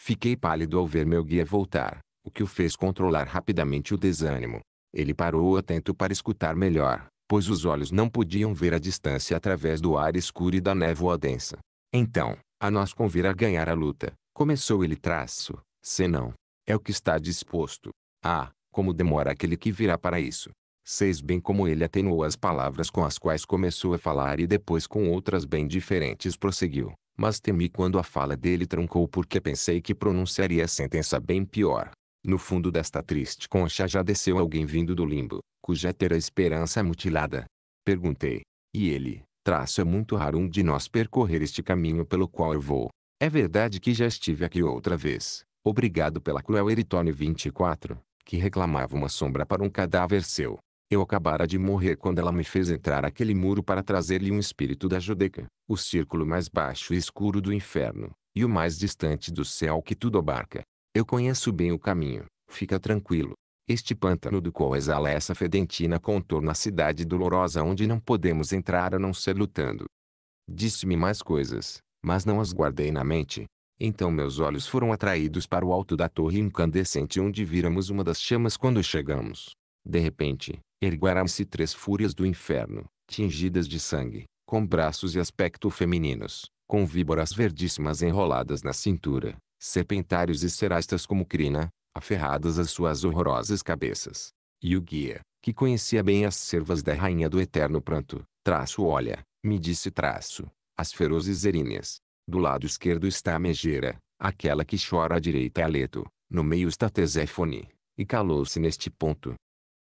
Fiquei pálido ao ver meu guia voltar, o que o fez controlar rapidamente o desânimo. Ele parou atento para escutar melhor, pois os olhos não podiam ver a distância através do ar escuro e da névoa densa. Então, a nós convir a ganhar a luta, começou ele traço, senão, é o que está disposto. Ah, como demora aquele que virá para isso. Seis bem como ele atenuou as palavras com as quais começou a falar e depois com outras bem diferentes prosseguiu mas temi quando a fala dele trancou porque pensei que pronunciaria a sentença bem pior. No fundo desta triste concha já desceu alguém vindo do limbo, cuja terá esperança mutilada. Perguntei. E ele, traço é muito raro um de nós percorrer este caminho pelo qual eu vou. É verdade que já estive aqui outra vez. Obrigado pela cruel Eritone 24, que reclamava uma sombra para um cadáver seu. Eu acabara de morrer quando ela me fez entrar aquele muro para trazer-lhe um espírito da Judeca, o círculo mais baixo e escuro do inferno, e o mais distante do céu que tudo abarca. Eu conheço bem o caminho, fica tranquilo. Este pântano do qual exala essa fedentina contorna a cidade dolorosa onde não podemos entrar a não ser lutando. Disse-me mais coisas, mas não as guardei na mente. Então meus olhos foram atraídos para o alto da torre incandescente onde viramos uma das chamas quando chegamos. De repente, ergueram-se três fúrias do inferno, tingidas de sangue, com braços e aspecto femininos, com víboras verdíssimas enroladas na cintura, serpentários e serastas como crina, aferradas às suas horrorosas cabeças. E o guia, que conhecia bem as servas da rainha do eterno pranto, traço olha, me disse traço, as ferozes eríneas. Do lado esquerdo está a Megera, aquela que chora à direita é Aleto, no meio está Teséfone, e calou-se neste ponto,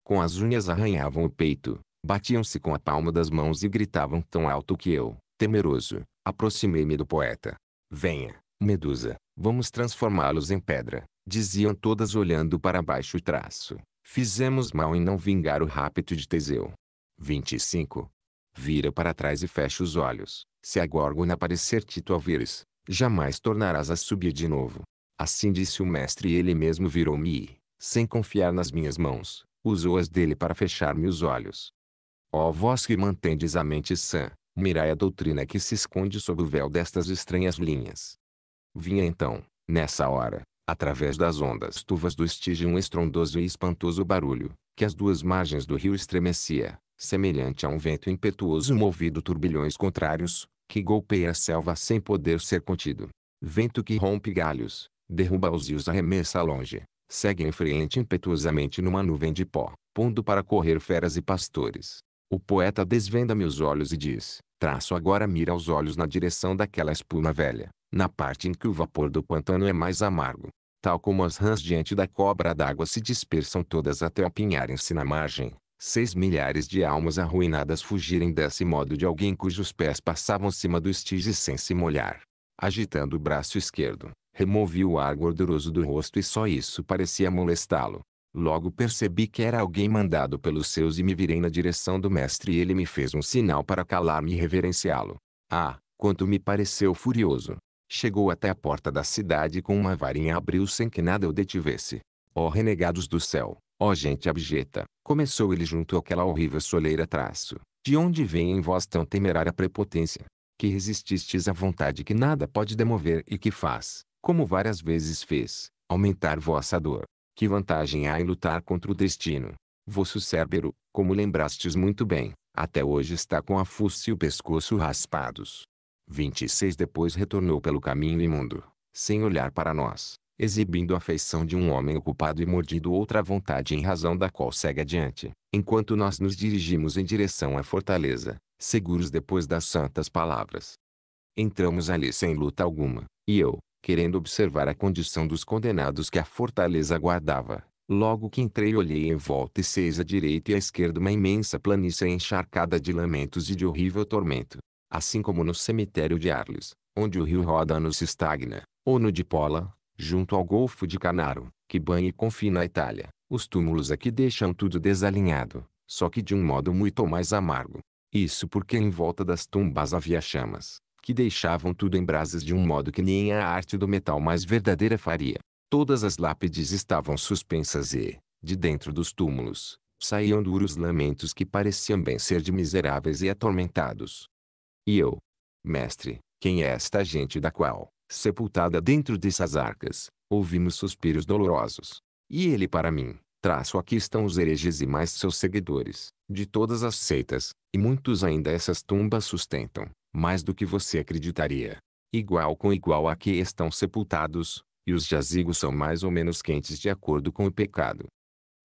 com as unhas arranhavam o peito, batiam-se com a palma das mãos e gritavam tão alto que eu, temeroso, aproximei-me do poeta. Venha, Medusa, vamos transformá-los em pedra, diziam todas olhando para baixo o traço. Fizemos mal em não vingar o rápido de Teseu. 25. Vira para trás e fecha os olhos. Se a Gorgona aparecer Tito Alvires, jamais tornarás a subir de novo. Assim disse o mestre e ele mesmo virou-me, sem confiar nas minhas mãos, usou as dele para fechar-me os olhos. Ó vós que mantendes a mente sã, mirai a doutrina que se esconde sob o véu destas estranhas linhas. Vinha então, nessa hora, através das ondas tuvas do estige um estrondoso e espantoso barulho, que as duas margens do rio estremecia, semelhante a um vento impetuoso movido turbilhões contrários, que golpeia a selva sem poder ser contido. Vento que rompe galhos, derruba-os e os arremessa longe, segue em frente impetuosamente numa nuvem de pó, pondo para correr feras e pastores. O poeta desvenda-me os olhos e diz, traço agora mira os olhos na direção daquela espuma velha, na parte em que o vapor do pantano é mais amargo. Tal como as rãs diante da cobra d'água se dispersam todas até apinharem-se na margem, seis milhares de almas arruinadas fugirem desse modo de alguém cujos pés passavam cima do estige sem se molhar. Agitando o braço esquerdo, Removi o ar gorduroso do rosto e só isso parecia molestá-lo. Logo percebi que era alguém mandado pelos seus e me virei na direção do mestre e ele me fez um sinal para calar-me e reverenciá-lo. Ah, quanto me pareceu furioso. Chegou até a porta da cidade e com uma varinha abriu sem que nada o detivesse. Ó oh, renegados do céu, ó oh, gente abjeta, começou ele junto àquela horrível soleira traço. De onde vem em vós tão temerária prepotência? Que resististes à vontade que nada pode demover e que faz, como várias vezes fez, aumentar vossa dor. Que vantagem há em lutar contra o destino? Vosso cérebro, como lembrastes muito bem, até hoje está com a fuça e o pescoço raspados. 26 Depois retornou pelo caminho imundo, sem olhar para nós, exibindo a feição de um homem ocupado e mordido outra vontade em razão da qual segue adiante, enquanto nós nos dirigimos em direção à fortaleza, seguros depois das santas palavras. Entramos ali sem luta alguma, e eu, querendo observar a condição dos condenados que a fortaleza guardava. Logo que entrei olhei em volta e seis à direita e à esquerda uma imensa planície encharcada de lamentos e de horrível tormento. Assim como no cemitério de Arles, onde o rio Rodano se estagna, ou no de Pola, junto ao Golfo de Canaro, que banha e confina a Itália, os túmulos aqui deixam tudo desalinhado, só que de um modo muito mais amargo. Isso porque em volta das tumbas havia chamas, que deixavam tudo em brasas de um modo que nem a arte do metal mais verdadeira faria. Todas as lápides estavam suspensas e, de dentro dos túmulos, saíam duros lamentos que pareciam bem ser de miseráveis e atormentados. E eu, mestre, quem é esta gente da qual, sepultada dentro dessas arcas, ouvimos suspiros dolorosos? E ele para mim, traço aqui estão os hereges e mais seus seguidores, de todas as seitas, e muitos ainda essas tumbas sustentam, mais do que você acreditaria. Igual com igual a que estão sepultados, e os jazigos são mais ou menos quentes de acordo com o pecado.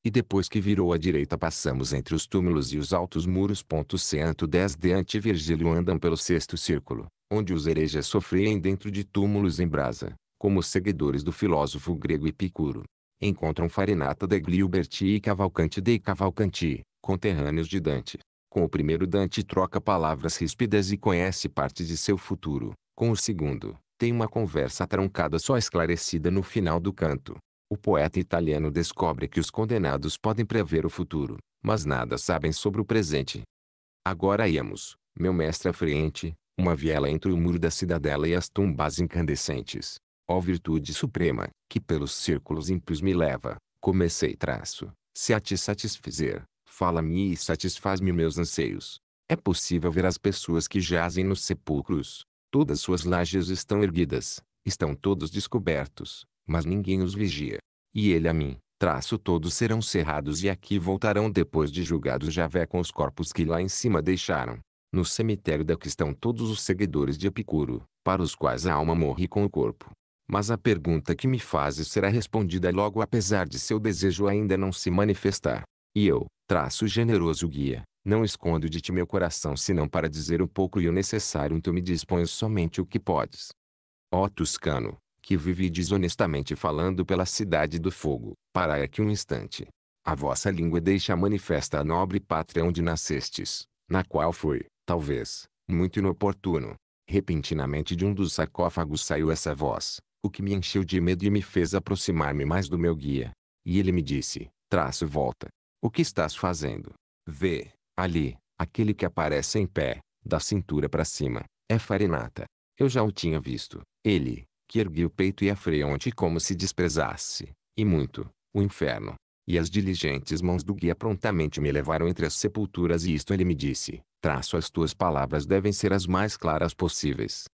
E depois que virou à direita passamos entre os túmulos e os altos muros. 110 de Virgílio andam pelo sexto círculo, onde os hereges sofrem dentro de túmulos em brasa, como os seguidores do filósofo grego Epicuro. Encontram Farinata de Gliuberti e Cavalcante de Cavalcanti, conterrâneos de Dante, com o primeiro Dante troca palavras ríspidas e conhece parte de seu futuro. Com o segundo, tem uma conversa truncada só esclarecida no final do canto. O poeta italiano descobre que os condenados podem prever o futuro, mas nada sabem sobre o presente. Agora íamos, meu mestre à frente, uma viela entre o muro da cidadela e as tumbas incandescentes. Ó virtude suprema, que pelos círculos ímpios me leva, comecei traço, se a te satisfizer, fala-me e satisfaz-me meus anseios. É possível ver as pessoas que jazem nos sepulcros. Todas suas lajes estão erguidas, estão todos descobertos, mas ninguém os vigia. E ele a mim, traço todos serão cerrados e aqui voltarão depois de julgados Javé com os corpos que lá em cima deixaram. No cemitério daqui estão todos os seguidores de Epicuro, para os quais a alma morre com o corpo. Mas a pergunta que me fazes será respondida logo apesar de seu desejo ainda não se manifestar. E eu, traço generoso guia, não escondo de ti meu coração senão para dizer o pouco e o necessário em então tu me dispões somente o que podes. Ó Tuscano, que vive desonestamente falando pela cidade do fogo, parai aqui um instante. A vossa língua deixa manifesta a nobre pátria onde nascestes, na qual foi, talvez, muito inoportuno. Repentinamente de um dos sarcófagos saiu essa voz, o que me encheu de medo e me fez aproximar-me mais do meu guia. E ele me disse, traço volta, o que estás fazendo? Vê, ali, aquele que aparece em pé, da cintura para cima, é Farinata. Eu já o tinha visto. Ele, que ergueu o peito e a fronte como se desprezasse, e muito, o inferno. E as diligentes mãos do guia prontamente me levaram entre as sepulturas e isto ele me disse, traço as tuas palavras devem ser as mais claras possíveis.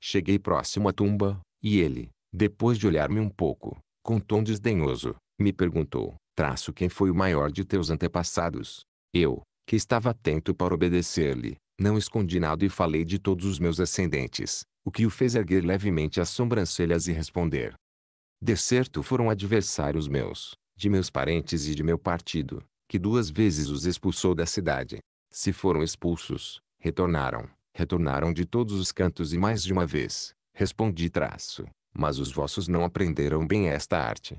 Cheguei próximo à tumba, e ele, depois de olhar-me um pouco, com tom desdenhoso, me perguntou, traço quem foi o maior de teus antepassados. Eu, que estava atento para obedecer-lhe, não escondi nada e falei de todos os meus ascendentes, o que o fez erguer levemente as sobrancelhas e responder. De certo foram adversários meus, de meus parentes e de meu partido, que duas vezes os expulsou da cidade. Se foram expulsos, retornaram, retornaram de todos os cantos e mais de uma vez, respondi traço, mas os vossos não aprenderam bem esta arte.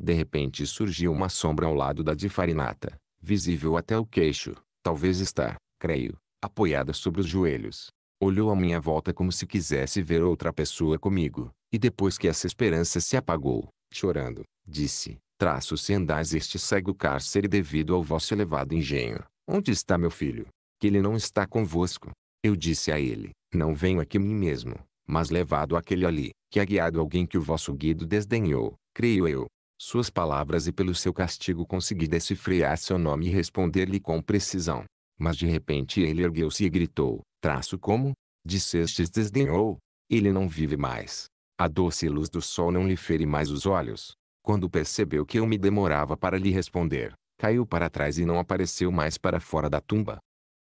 De repente surgiu uma sombra ao lado da de Farinata, visível até o queixo, talvez está, creio, apoiada sobre os joelhos. Olhou à minha volta como se quisesse ver outra pessoa comigo, e depois que essa esperança se apagou, chorando, disse, traço se andais este cego cárcere devido ao vosso elevado engenho, onde está meu filho? Que ele não está convosco. Eu disse a ele, não venho aqui mim mesmo, mas levado aquele ali, que é guiado alguém que o vosso guido desdenhou, creio eu, suas palavras e pelo seu castigo consegui decifrar seu nome e responder-lhe com precisão. Mas de repente ele ergueu-se e gritou, traço como? Dissestes desdenhou. Ele não vive mais. A doce luz do sol não lhe fere mais os olhos. Quando percebeu que eu me demorava para lhe responder, caiu para trás e não apareceu mais para fora da tumba.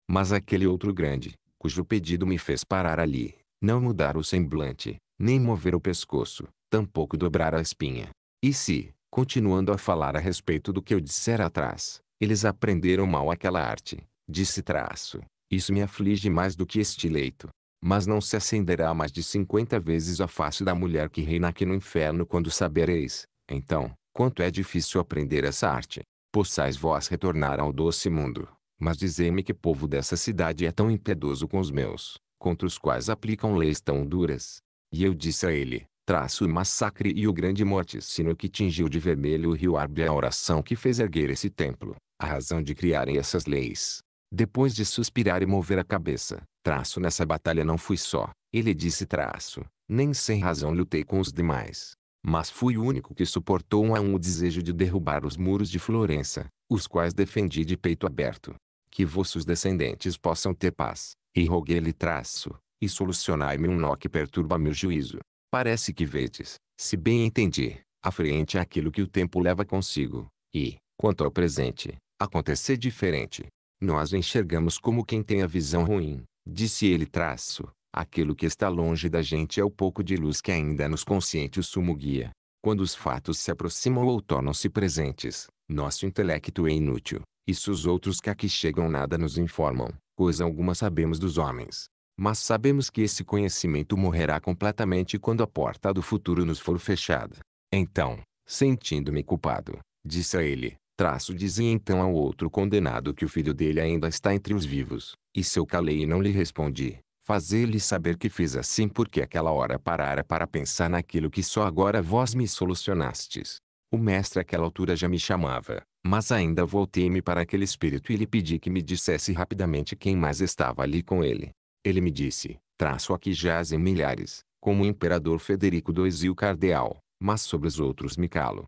Mas aquele outro grande, cujo pedido me fez parar ali, não mudar o semblante, nem mover o pescoço, tampouco dobrar a espinha. E se, Continuando a falar a respeito do que eu dissera atrás, eles aprenderam mal aquela arte, disse traço. Isso me aflige mais do que este leito. Mas não se acenderá mais de cinquenta vezes a face da mulher que reina aqui no inferno quando sabereis, então, quanto é difícil aprender essa arte. Possais vós retornar ao doce mundo. Mas dizei-me que povo dessa cidade é tão impiedoso com os meus, contra os quais aplicam leis tão duras. E eu disse a ele, traço o massacre e o grande morte sino que tingiu de vermelho o rio Arbe a oração que fez erguer esse templo, a razão de criarem essas leis. Depois de suspirar e mover a cabeça, traço nessa batalha não fui só, ele disse traço, nem sem razão lutei com os demais. Mas fui o único que suportou um a um o desejo de derrubar os muros de Florença, os quais defendi de peito aberto. Que vossos descendentes possam ter paz, e roguei-lhe traço, e solucionai-me um nó que perturba meu juízo. Parece que vedes, se bem entendi, à frente é aquilo que o tempo leva consigo, e, quanto ao presente, acontecer diferente. Nós o enxergamos como quem tem a visão ruim, disse ele traço, aquilo que está longe da gente é o pouco de luz que ainda nos consciente o sumo guia. Quando os fatos se aproximam ou tornam-se presentes, nosso intelecto é inútil. Isso os outros que aqui chegam nada nos informam, coisa alguma sabemos dos homens. Mas sabemos que esse conhecimento morrerá completamente quando a porta do futuro nos for fechada. Então, sentindo-me culpado, disse a ele, traço dizia então ao outro condenado que o filho dele ainda está entre os vivos, e se eu calei e não lhe respondi, fazer-lhe saber que fiz assim porque aquela hora parara para pensar naquilo que só agora vós me solucionastes. O mestre àquela altura já me chamava, mas ainda voltei-me para aquele espírito e lhe pedi que me dissesse rapidamente quem mais estava ali com ele. Ele me disse, traço aqui jazem milhares, como o imperador Federico II e o cardeal, mas sobre os outros me calo.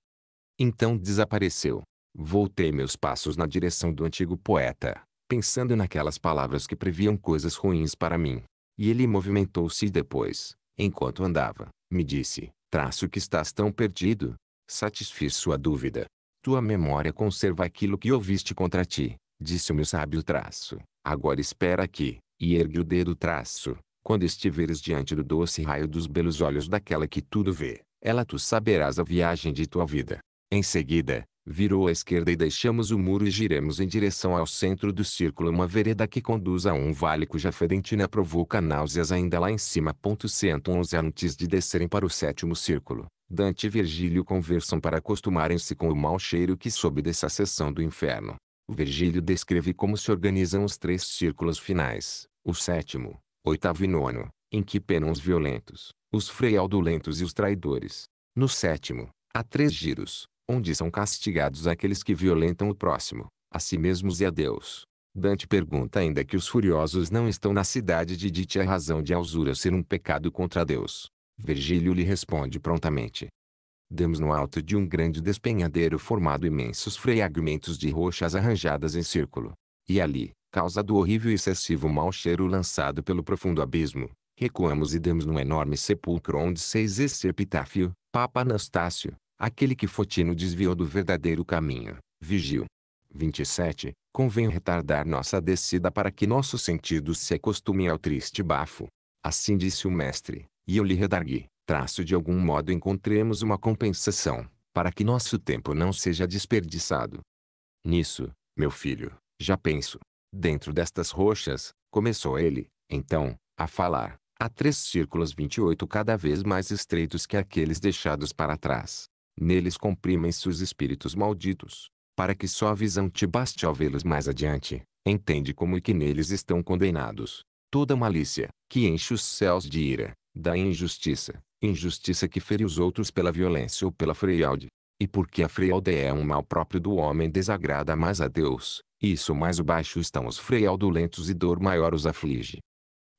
Então desapareceu. Voltei meus passos na direção do antigo poeta, pensando naquelas palavras que previam coisas ruins para mim. E ele movimentou-se depois, enquanto andava, me disse, traço que estás tão perdido. Satisfiz sua dúvida. Tua memória conserva aquilo que ouviste contra ti, disse o meu sábio traço. Agora espera aqui, e ergue o dedo traço, quando estiveres diante do doce raio dos belos olhos daquela que tudo vê, ela tu saberás a viagem de tua vida. Em seguida, virou à esquerda e deixamos o muro e giremos em direção ao centro do círculo uma vereda que conduz a um vale cuja fedentina provoca náuseas ainda lá em cima. 111 Antes de descerem para o sétimo círculo, Dante e Virgílio conversam para acostumarem-se com o mau cheiro que sobe dessa seção do inferno. Virgílio descreve como se organizam os três círculos finais, o sétimo, oitavo e nono, em que penam os violentos, os fraudulentos e os traidores. No sétimo, há três giros, onde são castigados aqueles que violentam o próximo, a si mesmos e a Deus. Dante pergunta ainda que os furiosos não estão na cidade de Dite a razão de a usura ser um pecado contra Deus. Virgílio lhe responde prontamente. Demos no alto de um grande despenhadeiro formado imensos fragmentos de rochas arranjadas em círculo. E ali, causa do horrível e excessivo mau cheiro lançado pelo profundo abismo, recuamos e demos num enorme sepulcro onde seis esse epitáfio, Papa Anastácio, aquele que Fotino desviou do verdadeiro caminho, vigiu. 27. Convém retardar nossa descida para que nossos sentidos se acostumem ao triste bafo. Assim disse o mestre, e eu lhe redargui, traço de algum modo encontremos uma compensação, para que nosso tempo não seja desperdiçado. Nisso, meu filho, já penso, Dentro destas rochas, começou ele, então, a falar, a três círculos 28 cada vez mais estreitos que aqueles deixados para trás. Neles comprimem-se os espíritos malditos, para que só a visão te baste ao vê-los mais adiante, entende como e que neles estão condenados. Toda malícia, que enche os céus de ira, da injustiça, injustiça que fere os outros pela violência ou pela freialde, E porque a freialde é um mal próprio do homem desagrada mais a Deus, isso mais o baixo estão os fraudulentos e dor maior os aflige.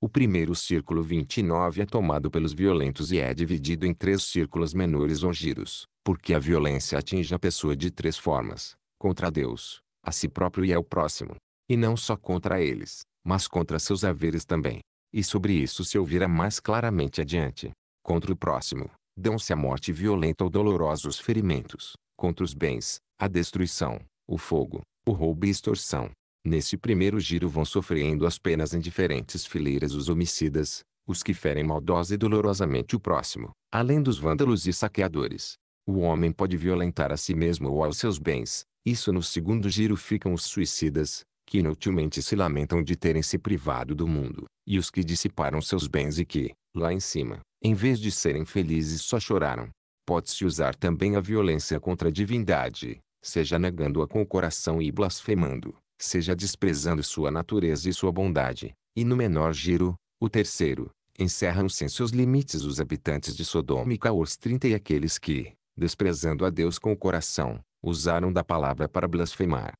O primeiro círculo 29 é tomado pelos violentos e é dividido em três círculos menores ou giros, porque a violência atinge a pessoa de três formas: contra Deus, a si próprio e ao próximo. E não só contra eles, mas contra seus haveres também. E sobre isso se ouvirá mais claramente adiante. Contra o próximo, dão-se a morte violenta ou dolorosos ferimentos. Contra os bens, a destruição, o fogo, o roubo e extorsão. Nesse primeiro giro vão sofrendo as penas em diferentes fileiras os homicidas, os que ferem maldosa e dolorosamente o próximo, além dos vândalos e saqueadores. O homem pode violentar a si mesmo ou aos seus bens. Isso no segundo giro ficam os suicidas, que inutilmente se lamentam de terem se privado do mundo, e os que dissiparam seus bens e que, lá em cima, em vez de serem felizes só choraram. Pode-se usar também a violência contra a divindade, seja negando-a com o coração e blasfemando, seja desprezando sua natureza e sua bondade. E no menor giro, o terceiro, encerram sem seus limites os habitantes de Sodoma e Caos trinta e aqueles que, desprezando a Deus com o coração, usaram da palavra para blasfemar.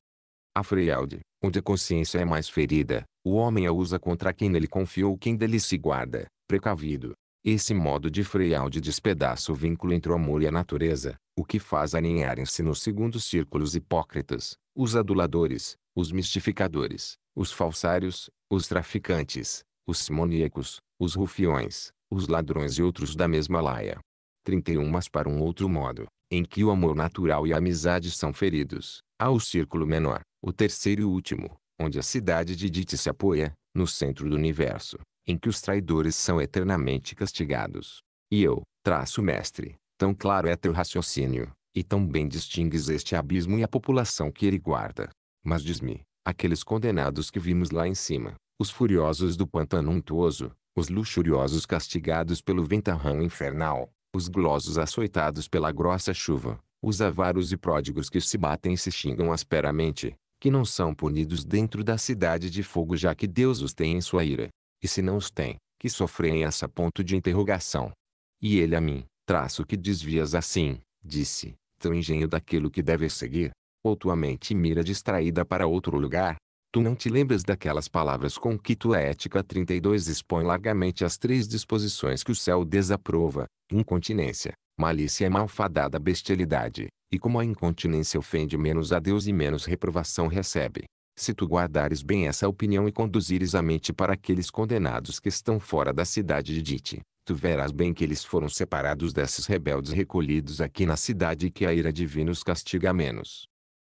A Freialde, onde a consciência é mais ferida, o homem a usa contra quem nele confiou quem dele se guarda, precavido. Esse modo de Freialde despedaça o vínculo entre o amor e a natureza, o que faz aninharem-se nos segundos círculos hipócritas, os aduladores, os mistificadores, os falsários, os traficantes, os simoníacos, os rufiões, os ladrões e outros da mesma laia. 31 Mas para um outro modo, em que o amor natural e a amizade são feridos, há o círculo menor, o terceiro e último, onde a cidade de Dite se apoia, no centro do universo, em que os traidores são eternamente castigados. E eu, traço mestre, tão claro é teu raciocínio, e tão bem distingues este abismo e a população que ele guarda. Mas diz-me, aqueles condenados que vimos lá em cima, os furiosos do pantano untuoso, os luxuriosos castigados pelo ventarrão infernal, os glosos açoitados pela grossa chuva, os avaros e pródigos que se batem e se xingam asperamente, que não são punidos dentro da cidade de fogo já que Deus os tem em sua ira. E se não os tem, que sofrem essa ponto de interrogação. E ele a mim, traço que desvias assim, disse, teu engenho daquilo que deves seguir, ou tua mente mira distraída para outro lugar, tu não te lembras daquelas palavras com que tua ética 32 expõe largamente as três disposições que o céu desaprova, incontinência, malícia e malfadada bestialidade, e como a incontinência ofende menos a Deus e menos reprovação recebe. Se tu guardares bem essa opinião e conduzires a mente para aqueles condenados que estão fora da cidade de Dite, Tu verás bem que eles foram separados desses rebeldes recolhidos aqui na cidade e que a ira divina os castiga menos.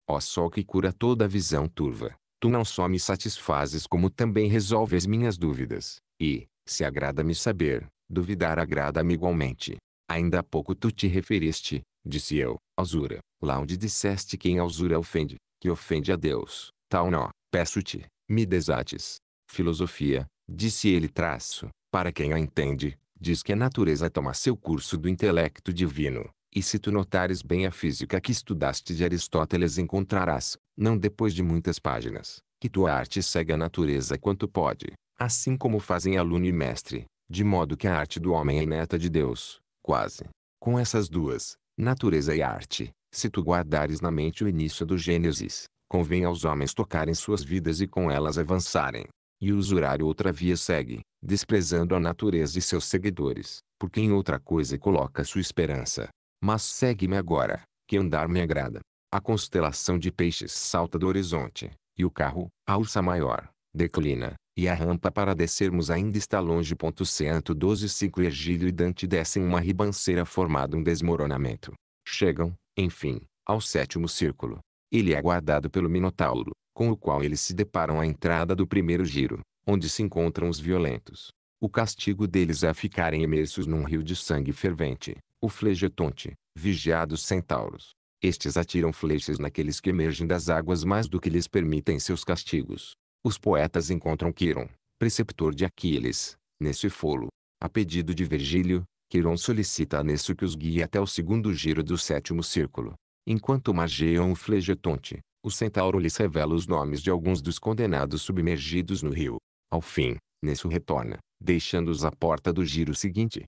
Ó sol que cura toda visão turva, tu não só me satisfazes como também resolves minhas dúvidas, e, se agrada-me saber, duvidar agrada-me igualmente. Ainda há pouco tu te referiste, disse eu, usura, lá onde disseste quem usura ofende, que ofende a Deus, tal nó, peço-te, me desates. Filosofia, disse ele traço, para quem a entende, diz que a natureza toma seu curso do intelecto divino, e se tu notares bem a física que estudaste de Aristóteles encontrarás, não depois de muitas páginas, que tua arte segue a natureza quanto pode, assim como fazem aluno e mestre, de modo que a arte do homem é neta de Deus, quase. Com essas duas, natureza e arte, se tu guardares na mente o início do Gênesis, convém aos homens tocarem suas vidas e com elas avançarem, e o usurário outra via segue, desprezando a natureza e seus seguidores, porque em outra coisa coloca sua esperança. Mas segue-me agora, que andar me agrada. A constelação de peixes salta do horizonte, e o carro, a ursa maior, declina, e a rampa para descermos ainda está longe. 112 5 Egílio e Dante descem uma ribanceira formada um desmoronamento. Chegam, enfim, ao sétimo círculo. Ele é guardado pelo Minotauro, com o qual eles se deparam à entrada do primeiro giro, onde se encontram os violentos. O castigo deles é ficarem imersos num rio de sangue fervente, o flegetonte, vigiados centauros. Estes atiram flechas naqueles que emergem das águas mais do que lhes permitem seus castigos. Os poetas encontram Quiron, preceptor de Aquiles, nesse folo. A pedido de Virgílio, Quiron solicita a Nesso que os guie até o segundo giro do sétimo círculo. Enquanto magiam o flegetonte, o centauro lhes revela os nomes de alguns dos condenados submergidos no rio. Ao fim, Nesso retorna, deixando-os à porta do giro seguinte.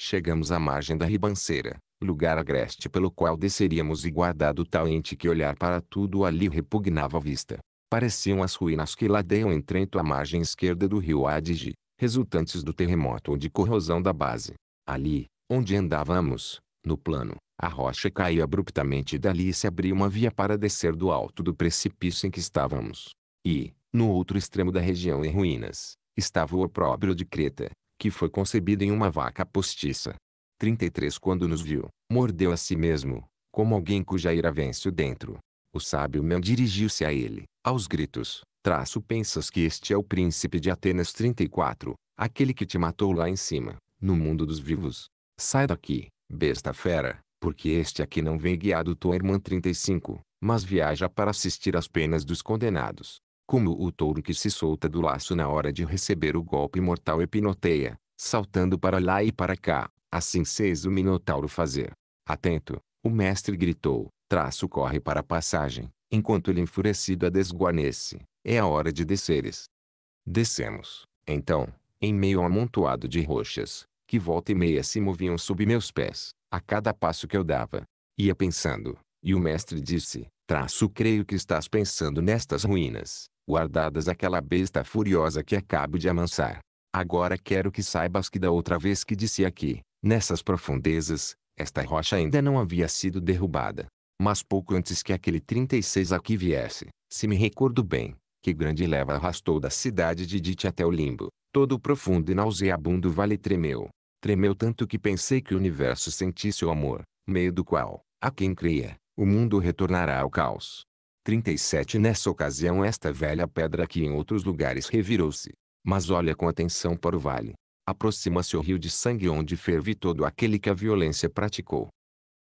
Chegamos à margem da ribanceira, lugar agreste pelo qual desceríamos e guardado tal ente que olhar para tudo ali repugnava a vista. Pareciam as ruínas que ladeiam em Trento à margem esquerda do rio Adige, resultantes do terremoto ou de corrosão da base. Ali, onde andávamos, no plano, a rocha caiu abruptamente e dali se abriu uma via para descer do alto do precipício em que estávamos. E, no outro extremo da região em ruínas, estava o opróbrio de Creta, que foi concebido em uma vaca postiça. 33 Quando nos viu, mordeu a si mesmo, como alguém cuja ira vence o dentro. O sábio Mel dirigiu-se a ele, aos gritos, traço pensas que este é o príncipe de Atenas 34, aquele que te matou lá em cima, no mundo dos vivos. Sai daqui, besta fera, porque este aqui não vem guiado Toerman 35, mas viaja para assistir às penas dos condenados. Como o touro que se solta do laço na hora de receber o golpe mortal e pinoteia, saltando para lá e para cá, assim fez o Minotauro fazer. Atento, o mestre gritou, traço corre para a passagem, enquanto ele enfurecido a desguarnece. é a hora de desceres. Descemos, então, em meio a um amontoado de rochas, que volta e meia se moviam sob meus pés. A cada passo que eu dava, ia pensando. E o mestre disse, traço creio que estás pensando nestas ruínas, guardadas aquela besta furiosa que acabo de amansar. Agora quero que saibas que da outra vez que disse aqui, nessas profundezas, esta rocha ainda não havia sido derrubada. Mas pouco antes que aquele 36 aqui viesse, se me recordo bem, que grande leva arrastou da cidade de Dite até o limbo, todo o profundo e nauseabundo vale tremeu, Tremeu tanto que pensei que o universo sentisse o amor, meio do qual, a quem cria, o mundo retornará ao caos. 37 Nessa ocasião esta velha pedra que em outros lugares revirou-se. Mas olha com atenção para o vale. Aproxima-se o rio de sangue onde ferve todo aquele que a violência praticou.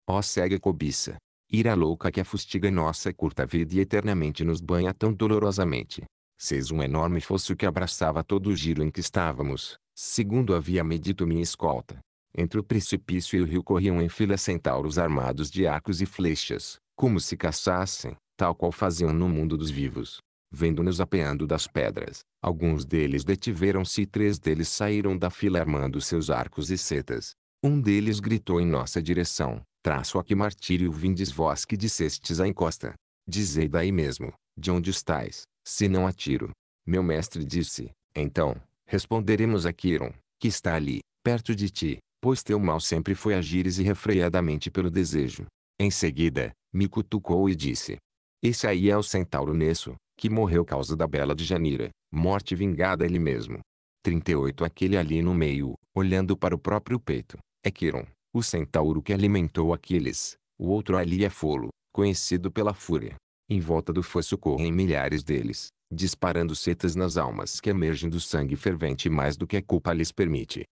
Ó cega cobiça! Ira louca que afustiga nossa curta vida e eternamente nos banha tão dolorosamente. Seis um enorme fosso que abraçava todo o giro em que estávamos, Segundo havia medito minha escolta, entre o precipício e o rio corriam em fila centauros armados de arcos e flechas, como se caçassem, tal qual faziam no mundo dos vivos. Vendo-nos apeando das pedras, alguns deles detiveram-se e três deles saíram da fila armando seus arcos e setas. Um deles gritou em nossa direção, traço a que martírio vindes vós que dissestes à encosta. Dizei daí mesmo, de onde estais? se não atiro. Meu mestre disse, então, Responderemos a Quiron, que está ali, perto de ti, pois teu mal sempre foi agires irrefreadamente pelo desejo. Em seguida, me cutucou e disse: Esse aí é o centauro Nesso, que morreu causa da bela de Janira, morte vingada ele mesmo. 38 Aquele ali no meio, olhando para o próprio peito, é Quiron, o centauro que alimentou Aquiles. O outro ali é Folo, conhecido pela fúria. Em volta do fosso correm milhares deles, disparando setas nas almas que emergem do sangue fervente mais do que a culpa lhes permite.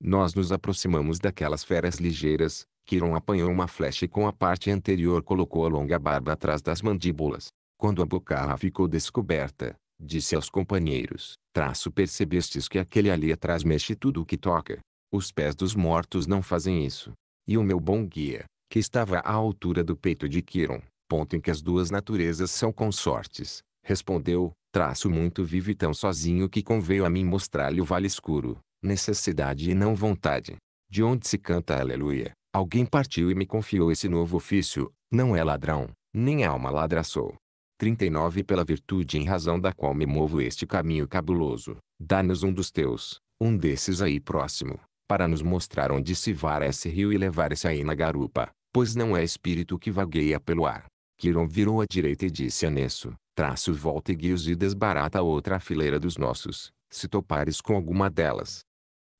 Nós nos aproximamos daquelas feras ligeiras, Kiron apanhou uma flecha e com a parte anterior colocou a longa barba atrás das mandíbulas. Quando a bocarra ficou descoberta, disse aos companheiros, traço percebestes que aquele ali atrás mexe tudo o que toca. Os pés dos mortos não fazem isso. E o meu bom guia, que estava à altura do peito de Kiron, ponto em que as duas naturezas são consortes, respondeu, Traço muito vivo e tão sozinho que conveio a mim mostrar-lhe o vale escuro, necessidade e não vontade. De onde se canta aleluia, alguém partiu e me confiou esse novo ofício, não é ladrão, nem alma ladra sou. 39 Pela virtude em razão da qual me movo este caminho cabuloso, dá-nos um dos teus, um desses aí próximo, para nos mostrar onde se vara esse rio e levar esse aí na garupa, pois não é espírito que vagueia pelo ar, Quiron virou à direita e disse a Nesso, traço volta e guios e desbarata a outra fileira dos nossos, se topares com alguma delas.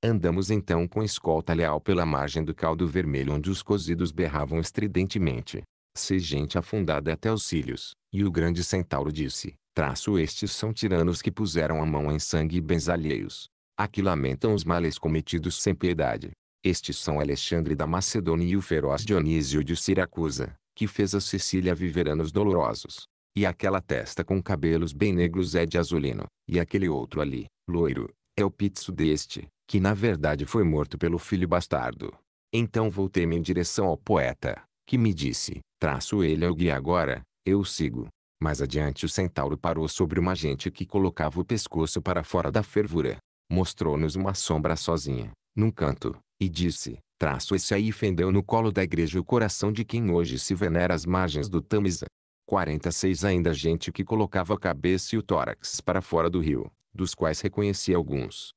Andamos então com escolta leal pela margem do caldo vermelho onde os cozidos berravam estridentemente. Se gente afundada até os cílios, e o grande centauro disse, traço estes são tiranos que puseram a mão em sangue e bens alheios. Aqui lamentam os males cometidos sem piedade. Estes são Alexandre da Macedônia e o feroz Dionísio de Siracusa, que fez a Cecília viver anos dolorosos. E aquela testa com cabelos bem negros é de azulino, e aquele outro ali, loiro, é o pizzo deste, que na verdade foi morto pelo filho bastardo. Então voltei-me em direção ao poeta, que me disse, traço ele ao guia agora, eu o sigo. Mais adiante o centauro parou sobre uma gente que colocava o pescoço para fora da fervura. Mostrou-nos uma sombra sozinha, num canto, e disse, Traço esse aí fendeu no colo da igreja o coração de quem hoje se venera às margens do Tamisa. 46 Ainda gente que colocava a cabeça e o tórax para fora do rio, dos quais reconheci alguns.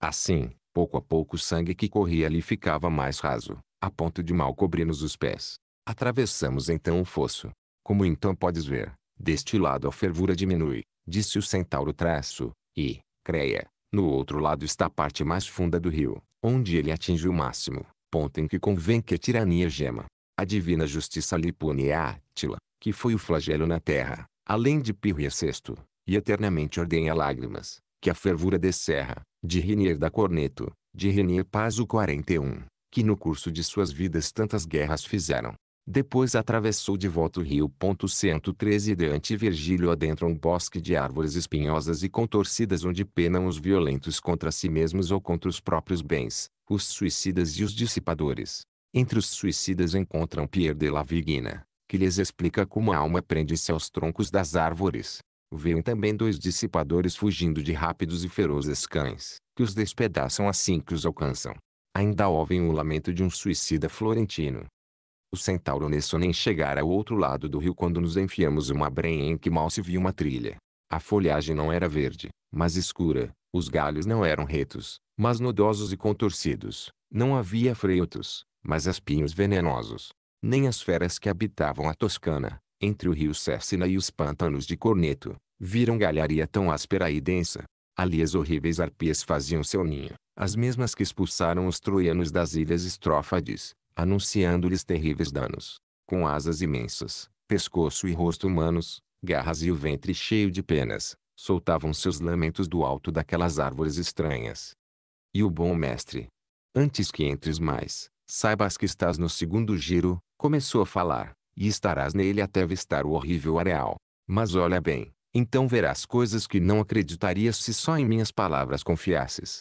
Assim, pouco a pouco o sangue que corria ali ficava mais raso, a ponto de mal cobrir-nos os pés. Atravessamos então o fosso. Como então podes ver, deste lado a fervura diminui, disse o centauro traço, e, creia, no outro lado está a parte mais funda do rio, onde ele atinge o máximo ponto em que convém que a tirania gema. A divina justiça lhe pune a Átila, que foi o flagelo na terra, além de Pirro e Acesto, e eternamente ordenha lágrimas, que a fervura descerra, de Renier da Corneto, de Renier Paz o 41, que no curso de suas vidas tantas guerras fizeram, depois atravessou de volta o rio. 113 Deante Virgílio adentra um bosque de árvores espinhosas e contorcidas onde penam os violentos contra si mesmos ou contra os próprios bens, os suicidas e os dissipadores. Entre os suicidas encontram Pierre de la Vigna, que lhes explica como a alma prende-se aos troncos das árvores. Veem também dois dissipadores fugindo de rápidos e ferozes cães, que os despedaçam assim que os alcançam. Ainda ouvem o lamento de um suicida florentino, o centauro Nesson nem chegara ao outro lado do rio quando nos enfiamos uma brenha em que mal se via uma trilha. A folhagem não era verde, mas escura. Os galhos não eram retos, mas nodosos e contorcidos. Não havia freutos, mas espinhos venenosos. Nem as feras que habitavam a Toscana, entre o rio Cessna e os pântanos de Corneto, viram galharia tão áspera e densa. Ali as horríveis arpias faziam seu ninho, as mesmas que expulsaram os troianos das ilhas Estrófades, anunciando-lhes terríveis danos. Com asas imensas, pescoço e rosto humanos, garras e o ventre cheio de penas, soltavam seus lamentos do alto daquelas árvores estranhas. E o bom mestre, antes que entres mais, saibas que estás no segundo giro, começou a falar, e estarás nele até avistar o horrível areal. Mas olha bem, então verás coisas que não acreditarias se só em minhas palavras confiasses.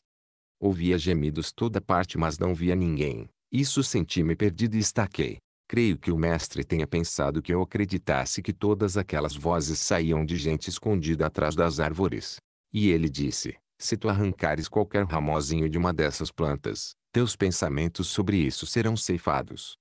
Ouvia gemidos toda parte mas não via ninguém. Isso senti-me perdido e estaquei. Creio que o mestre tenha pensado que eu acreditasse que todas aquelas vozes saíam de gente escondida atrás das árvores. E ele disse: Se tu arrancares qualquer ramozinho de uma dessas plantas, teus pensamentos sobre isso serão ceifados.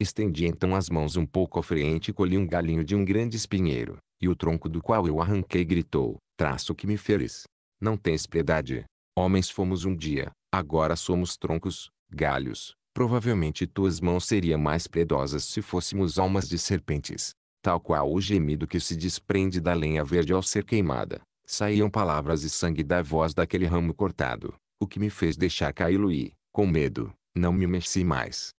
Estendi então as mãos um pouco à frente e colhi um galinho de um grande espinheiro, e o tronco do qual eu arranquei gritou: Traço que me feres. Não tens piedade. Homens fomos um dia, agora somos troncos, galhos, Provavelmente tuas mãos seriam mais piedosas se fôssemos almas de serpentes. Tal qual o gemido que se desprende da lenha verde ao ser queimada. Saíam palavras e sangue da voz daquele ramo cortado, o que me fez deixar caí-lo e, com medo, não me mexi mais.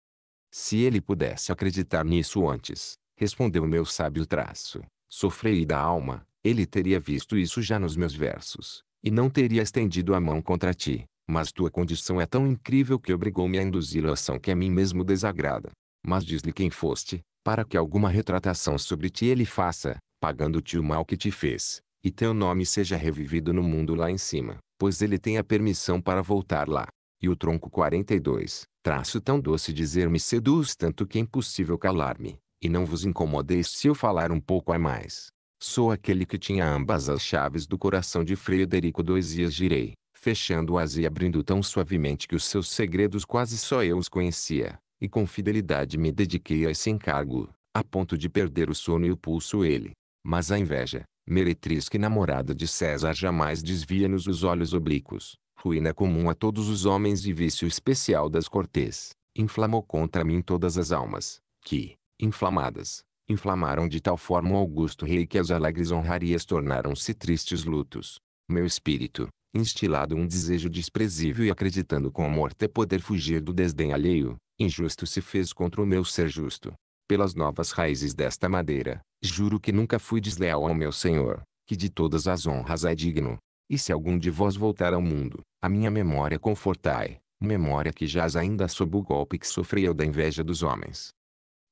Se ele pudesse acreditar nisso antes, respondeu meu sábio traço, sofrei da alma, ele teria visto isso já nos meus versos, e não teria estendido a mão contra ti. Mas tua condição é tão incrível que obrigou-me a induzir a ação que a mim mesmo desagrada. Mas diz-lhe quem foste, para que alguma retratação sobre ti ele faça, pagando-te o mal que te fez, e teu nome seja revivido no mundo lá em cima, pois ele tem a permissão para voltar lá. E o tronco 42, traço tão doce dizer-me seduz tanto que é impossível calar-me, e não vos incomodeis se eu falar um pouco a mais. Sou aquele que tinha ambas as chaves do coração de Frederico II e as girei, fechando-as e abrindo tão suavemente que os seus segredos quase só eu os conhecia, e com fidelidade me dediquei a esse encargo, a ponto de perder o sono e o pulso ele. Mas a inveja, meretriz que namorada de César jamais desvia-nos os olhos oblíquos, ruína comum a todos os homens e vício especial das cortês, inflamou contra mim todas as almas, que, inflamadas, inflamaram de tal forma o augusto rei que as alegres honrarias tornaram-se tristes lutos. Meu espírito, instilado um desejo desprezível e acreditando com a morte poder fugir do desdém alheio, injusto se fez contra o meu ser justo. Pelas novas raízes desta madeira, juro que nunca fui desleal ao meu Senhor, que de todas as honras é digno. E se algum de vós voltar ao mundo, a minha memória confortai, memória que jaz ainda sob o golpe que sofri eu da inveja dos homens.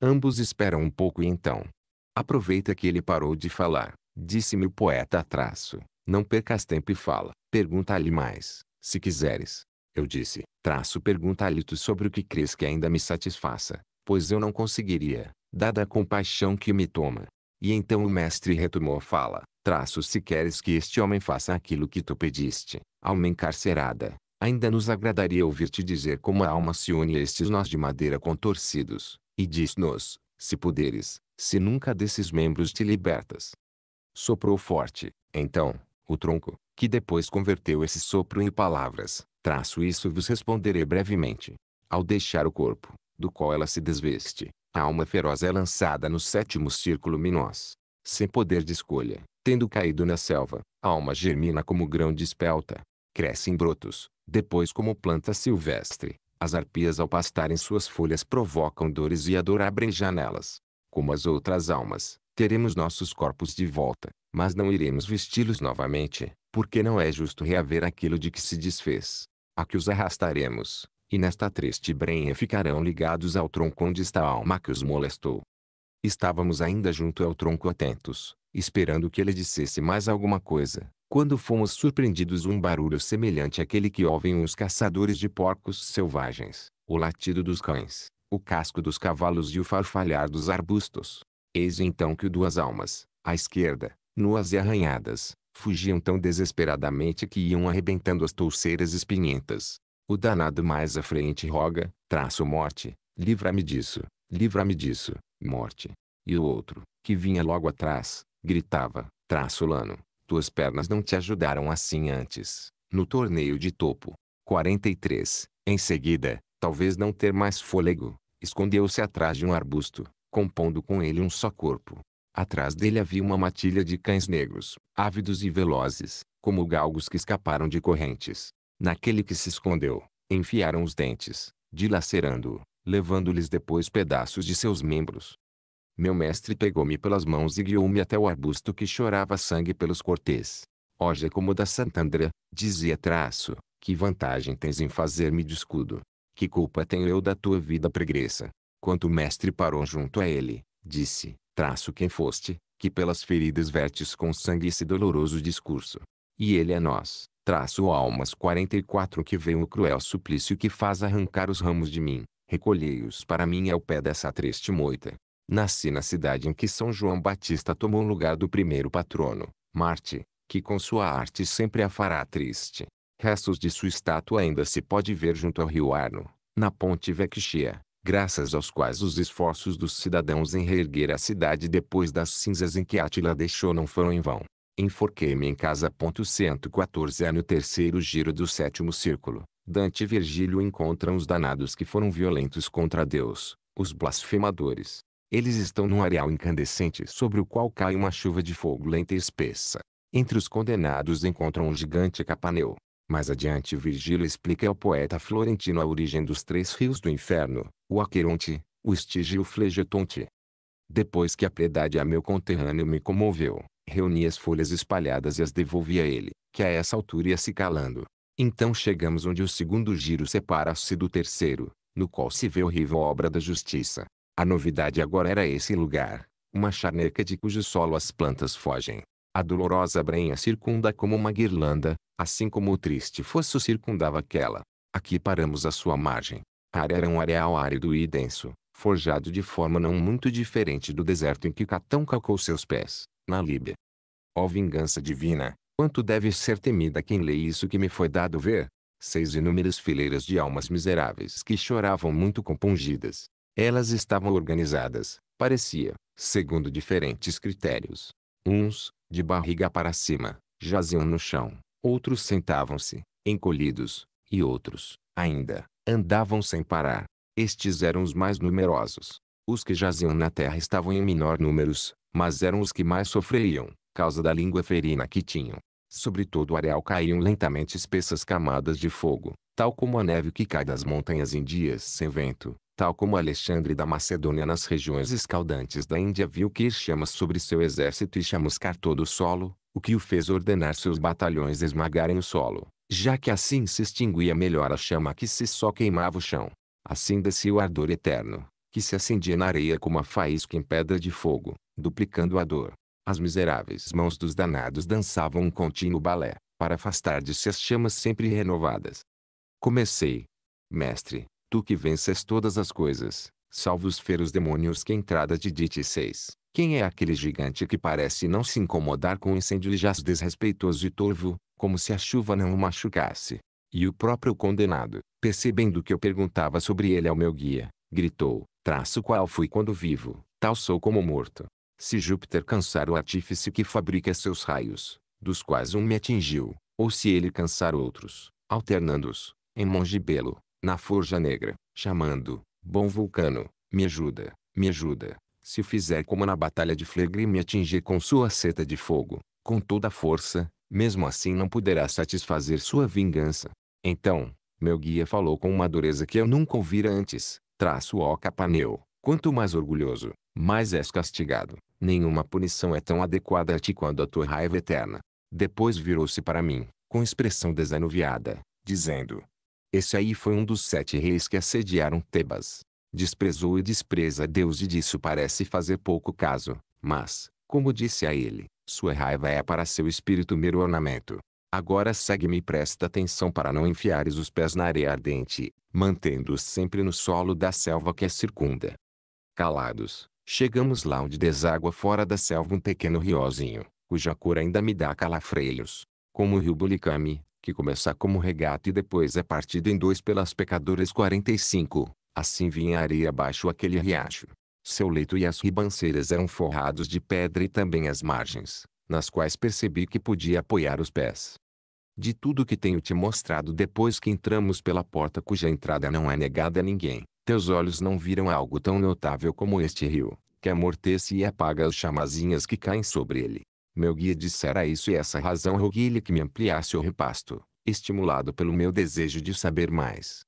Ambos esperam um pouco e então. Aproveita que ele parou de falar, disse-me o poeta a traço, não percas tempo e fala. Pergunta-lhe mais, se quiseres. Eu disse, traço pergunta-lhe tu sobre o que crês que ainda me satisfaça, pois eu não conseguiria, dada a compaixão que me toma. E então o mestre retomou a fala, traço se queres que este homem faça aquilo que tu pediste, alma encarcerada, ainda nos agradaria ouvir-te dizer como a alma se une a estes nós de madeira contorcidos, e diz-nos, se puderes, se nunca desses membros te libertas. Soprou forte, então, o tronco, que depois converteu esse sopro em palavras. Traço isso vos responderei brevemente. Ao deixar o corpo, do qual ela se desveste, a alma feroz é lançada no sétimo círculo minós. Sem poder de escolha, tendo caído na selva, a alma germina como grão de espelta. Cresce em brotos, depois como planta silvestre. As arpias ao pastarem suas folhas provocam dores e a dor abrem janelas. Como as outras almas, teremos nossos corpos de volta, mas não iremos vesti-los novamente porque não é justo reaver aquilo de que se desfez. A que os arrastaremos, e nesta triste brenha ficarão ligados ao tronco onde está a alma que os molestou. Estávamos ainda junto ao tronco atentos, esperando que ele dissesse mais alguma coisa, quando fomos surpreendidos um barulho semelhante àquele que ouvem os caçadores de porcos selvagens, o latido dos cães, o casco dos cavalos e o farfalhar dos arbustos. Eis então que duas almas, à esquerda, nuas e arranhadas, Fugiam tão desesperadamente que iam arrebentando as touceiras espinhentas. O danado mais à frente roga, traço morte, livra-me disso, livra-me disso, morte. E o outro, que vinha logo atrás, gritava, traço lano, tuas pernas não te ajudaram assim antes, no torneio de topo. 43. Em seguida, talvez não ter mais fôlego, escondeu-se atrás de um arbusto, compondo com ele um só corpo. Atrás dele havia uma matilha de cães negros, ávidos e velozes, como galgos que escaparam de correntes. Naquele que se escondeu, enfiaram os dentes, dilacerando-o, levando-lhes depois pedaços de seus membros. Meu mestre pegou-me pelas mãos e guiou-me até o arbusto que chorava sangue pelos cortês. Oja é como da Santandra, dizia traço, que vantagem tens em fazer-me de escudo? Que culpa tenho eu da tua vida pregressa? Quanto o mestre parou junto a ele, disse, traço quem foste, que pelas feridas vertes com sangue esse doloroso discurso. E ele é nós, traço almas 44 que veio o cruel suplício que faz arrancar os ramos de mim, recolhei-os para mim ao pé dessa triste moita. Nasci na cidade em que São João Batista tomou o lugar do primeiro patrono, Marte, que com sua arte sempre a fará triste. Restos de sua estátua ainda se pode ver junto ao rio Arno, na ponte Vecchia, graças aos quais os esforços dos cidadãos em reerguer a cidade depois das cinzas em que Átila deixou não foram em vão. Enforquei-me em casa. 114 é no terceiro giro do sétimo círculo. Dante e Virgílio encontram os danados que foram violentos contra Deus, os blasfemadores. Eles estão num areal incandescente sobre o qual cai uma chuva de fogo lenta e espessa. Entre os condenados encontram um gigante capaneu, mais adiante Virgílio explica ao poeta florentino a origem dos três rios do inferno, o Aqueronte, o Estige e o Flegetonte. Depois que a piedade a meu conterrâneo me comoveu, reuni as folhas espalhadas e as devolvi a ele, que a essa altura ia se calando. Então chegamos onde o segundo giro separa-se do terceiro, no qual se vê horrível a obra da justiça. A novidade agora era esse lugar, uma charneca de cujo solo as plantas fogem. A dolorosa brenha circunda como uma guirlanda, assim como o triste fosso circundava aquela. Aqui paramos a sua margem. A área era um areal árido e denso, forjado de forma não muito diferente do deserto em que Catão calcou seus pés, na Líbia. Ó vingança divina, quanto deve ser temida quem lê isso que me foi dado ver? Seis inúmeras fileiras de almas miseráveis que choravam muito compungidas. Elas estavam organizadas, parecia, segundo diferentes critérios. Uns, de barriga para cima, jaziam no chão. Outros sentavam-se, encolhidos, e outros, ainda, andavam sem parar. Estes eram os mais numerosos. Os que jaziam na terra estavam em menor números, mas eram os que mais sofriam, causa da língua ferina que tinham. Sobre todo o areal caíam lentamente espessas camadas de fogo, tal como a neve que cai das montanhas em dias sem vento, tal como Alexandre da Macedônia nas regiões escaldantes da Índia viu que chamas sobre seu exército e chamuscar todo o solo, o que o fez ordenar seus batalhões esmagarem o solo, já que assim se extinguia melhor a chama que se só queimava o chão. Assim descia o ardor eterno, que se acendia na areia como a faísca em pedra de fogo, duplicando a dor. As miseráveis mãos dos danados dançavam um contínuo balé, para afastar de si as chamas sempre renovadas. Comecei, mestre, Tu que vences todas as coisas, salvo os feros demônios que entrada de dite 6. Quem é aquele gigante que parece não se incomodar com o incêndio e jaz desrespeitoso e torvo, como se a chuva não o machucasse? E o próprio condenado, percebendo que eu perguntava sobre ele ao meu guia, gritou, traço qual fui quando vivo, tal sou como morto. Se Júpiter cansar o artífice que fabrica seus raios, dos quais um me atingiu, ou se ele cansar outros, alternando-os, em mongibelo, na forja negra, chamando, bom vulcano, me ajuda, me ajuda. Se fizer como na batalha de Flegre e me atingir com sua seta de fogo, com toda a força, mesmo assim não poderá satisfazer sua vingança. Então, meu guia falou com uma dureza que eu nunca ouvira antes, traço ó capaneu, quanto mais orgulhoso, mais és castigado. Nenhuma punição é tão adequada a ti quanto a tua raiva eterna. Depois virou-se para mim, com expressão desanuviada, dizendo, esse aí foi um dos sete reis que assediaram Tebas. Desprezou e despreza Deus e disso parece fazer pouco caso, mas, como disse a ele, sua raiva é para seu espírito mero ornamento. Agora segue-me e presta atenção para não enfiares os pés na areia ardente, mantendo-os sempre no solo da selva que a é circunda. Calados, chegamos lá onde deságua fora da selva um pequeno riozinho, cuja cor ainda me dá calafreios. Como o rio Bulicame, que começa como regata e depois é partida em dois pelas pecadoras 45, assim vinha areia abaixo aquele riacho. Seu leito e as ribanceiras eram forrados de pedra e também as margens, nas quais percebi que podia apoiar os pés. De tudo que tenho te mostrado depois que entramos pela porta cuja entrada não é negada a ninguém, teus olhos não viram algo tão notável como este rio, que amortece e apaga as chamazinhas que caem sobre ele. Meu guia dissera isso e essa razão roguei-lhe que me ampliasse o repasto, estimulado pelo meu desejo de saber mais.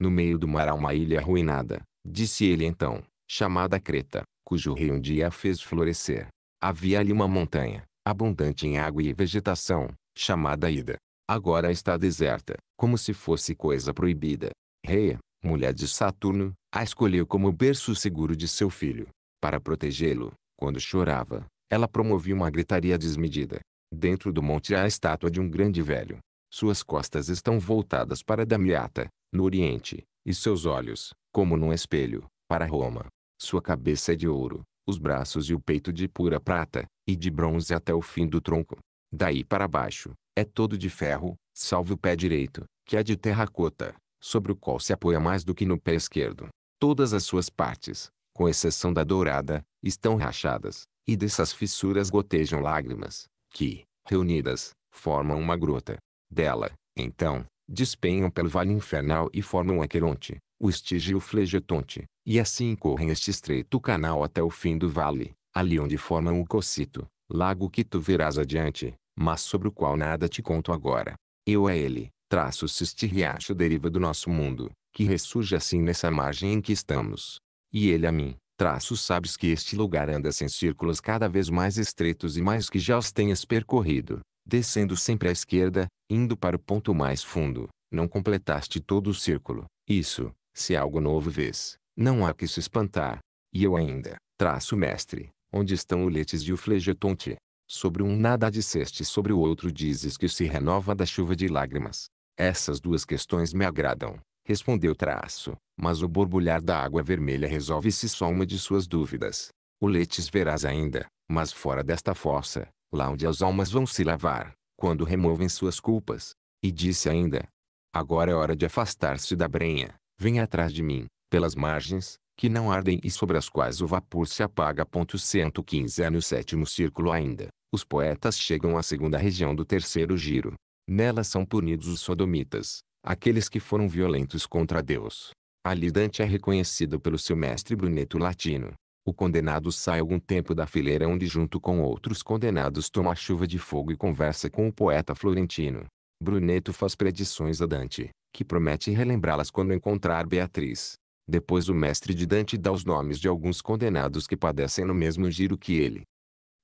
No meio do mar há uma ilha arruinada, disse ele então, chamada Creta, cujo rei um dia a fez florescer. Havia ali uma montanha, abundante em água e vegetação, chamada Ida. Agora está deserta, como se fosse coisa proibida. Reia, mulher de Saturno, a escolheu como berço seguro de seu filho. Para protegê-lo, quando chorava, ela promovia uma gritaria desmedida. Dentro do monte há a estátua de um grande velho. Suas costas estão voltadas para Damiata, no Oriente, e seus olhos, como num espelho, para Roma. Sua cabeça é de ouro, os braços e o peito de pura prata, e de bronze até o fim do tronco. Daí para baixo, é todo de ferro, salvo o pé direito, que é de terracota, sobre o qual se apoia mais do que no pé esquerdo. Todas as suas partes, com exceção da dourada, estão rachadas e dessas fissuras gotejam lágrimas, que, reunidas, formam uma grota. Dela, então, despenham pelo vale infernal e formam Aqueronte, o Estígio Flegetonte, e assim correm este estreito canal até o fim do vale, ali onde formam o Cocito, lago que tu verás adiante, mas sobre o qual nada te conto agora. Eu é ele, traço se este riacho deriva do nosso mundo, que ressurge assim nessa margem em que estamos. E ele a mim, traço sabes que este lugar anda sem círculos cada vez mais estreitos e mais que já os tenhas percorrido, descendo sempre à esquerda, indo para o ponto mais fundo, não completaste todo o círculo, isso, se algo novo vês, não há que se espantar. E eu ainda, traço mestre, onde estão o letes e o flegetonte? Sobre um nada disseste sobre o outro dizes que se renova da chuva de lágrimas. Essas duas questões me agradam, respondeu traço, mas o borbulhar da água vermelha resolve-se só uma de suas dúvidas. O letes verás ainda, mas fora desta fossa, lá onde as almas vão se lavar, quando removem suas culpas. E disse ainda, agora é hora de afastar-se da brenha, vem atrás de mim, pelas margens, que não ardem e sobre as quais o vapor se apaga. 115 é no sétimo círculo ainda. Os poetas chegam à segunda região do terceiro giro. Nela são punidos os sodomitas, aqueles que foram violentos contra Deus. Ali Dante é reconhecido pelo seu mestre Bruneto Latino. O condenado sai algum tempo da fileira onde junto com outros condenados toma chuva de fogo e conversa com o poeta florentino. Bruneto faz predições a Dante, que promete relembrá-las quando encontrar Beatriz. Depois o mestre de Dante dá os nomes de alguns condenados que padecem no mesmo giro que ele.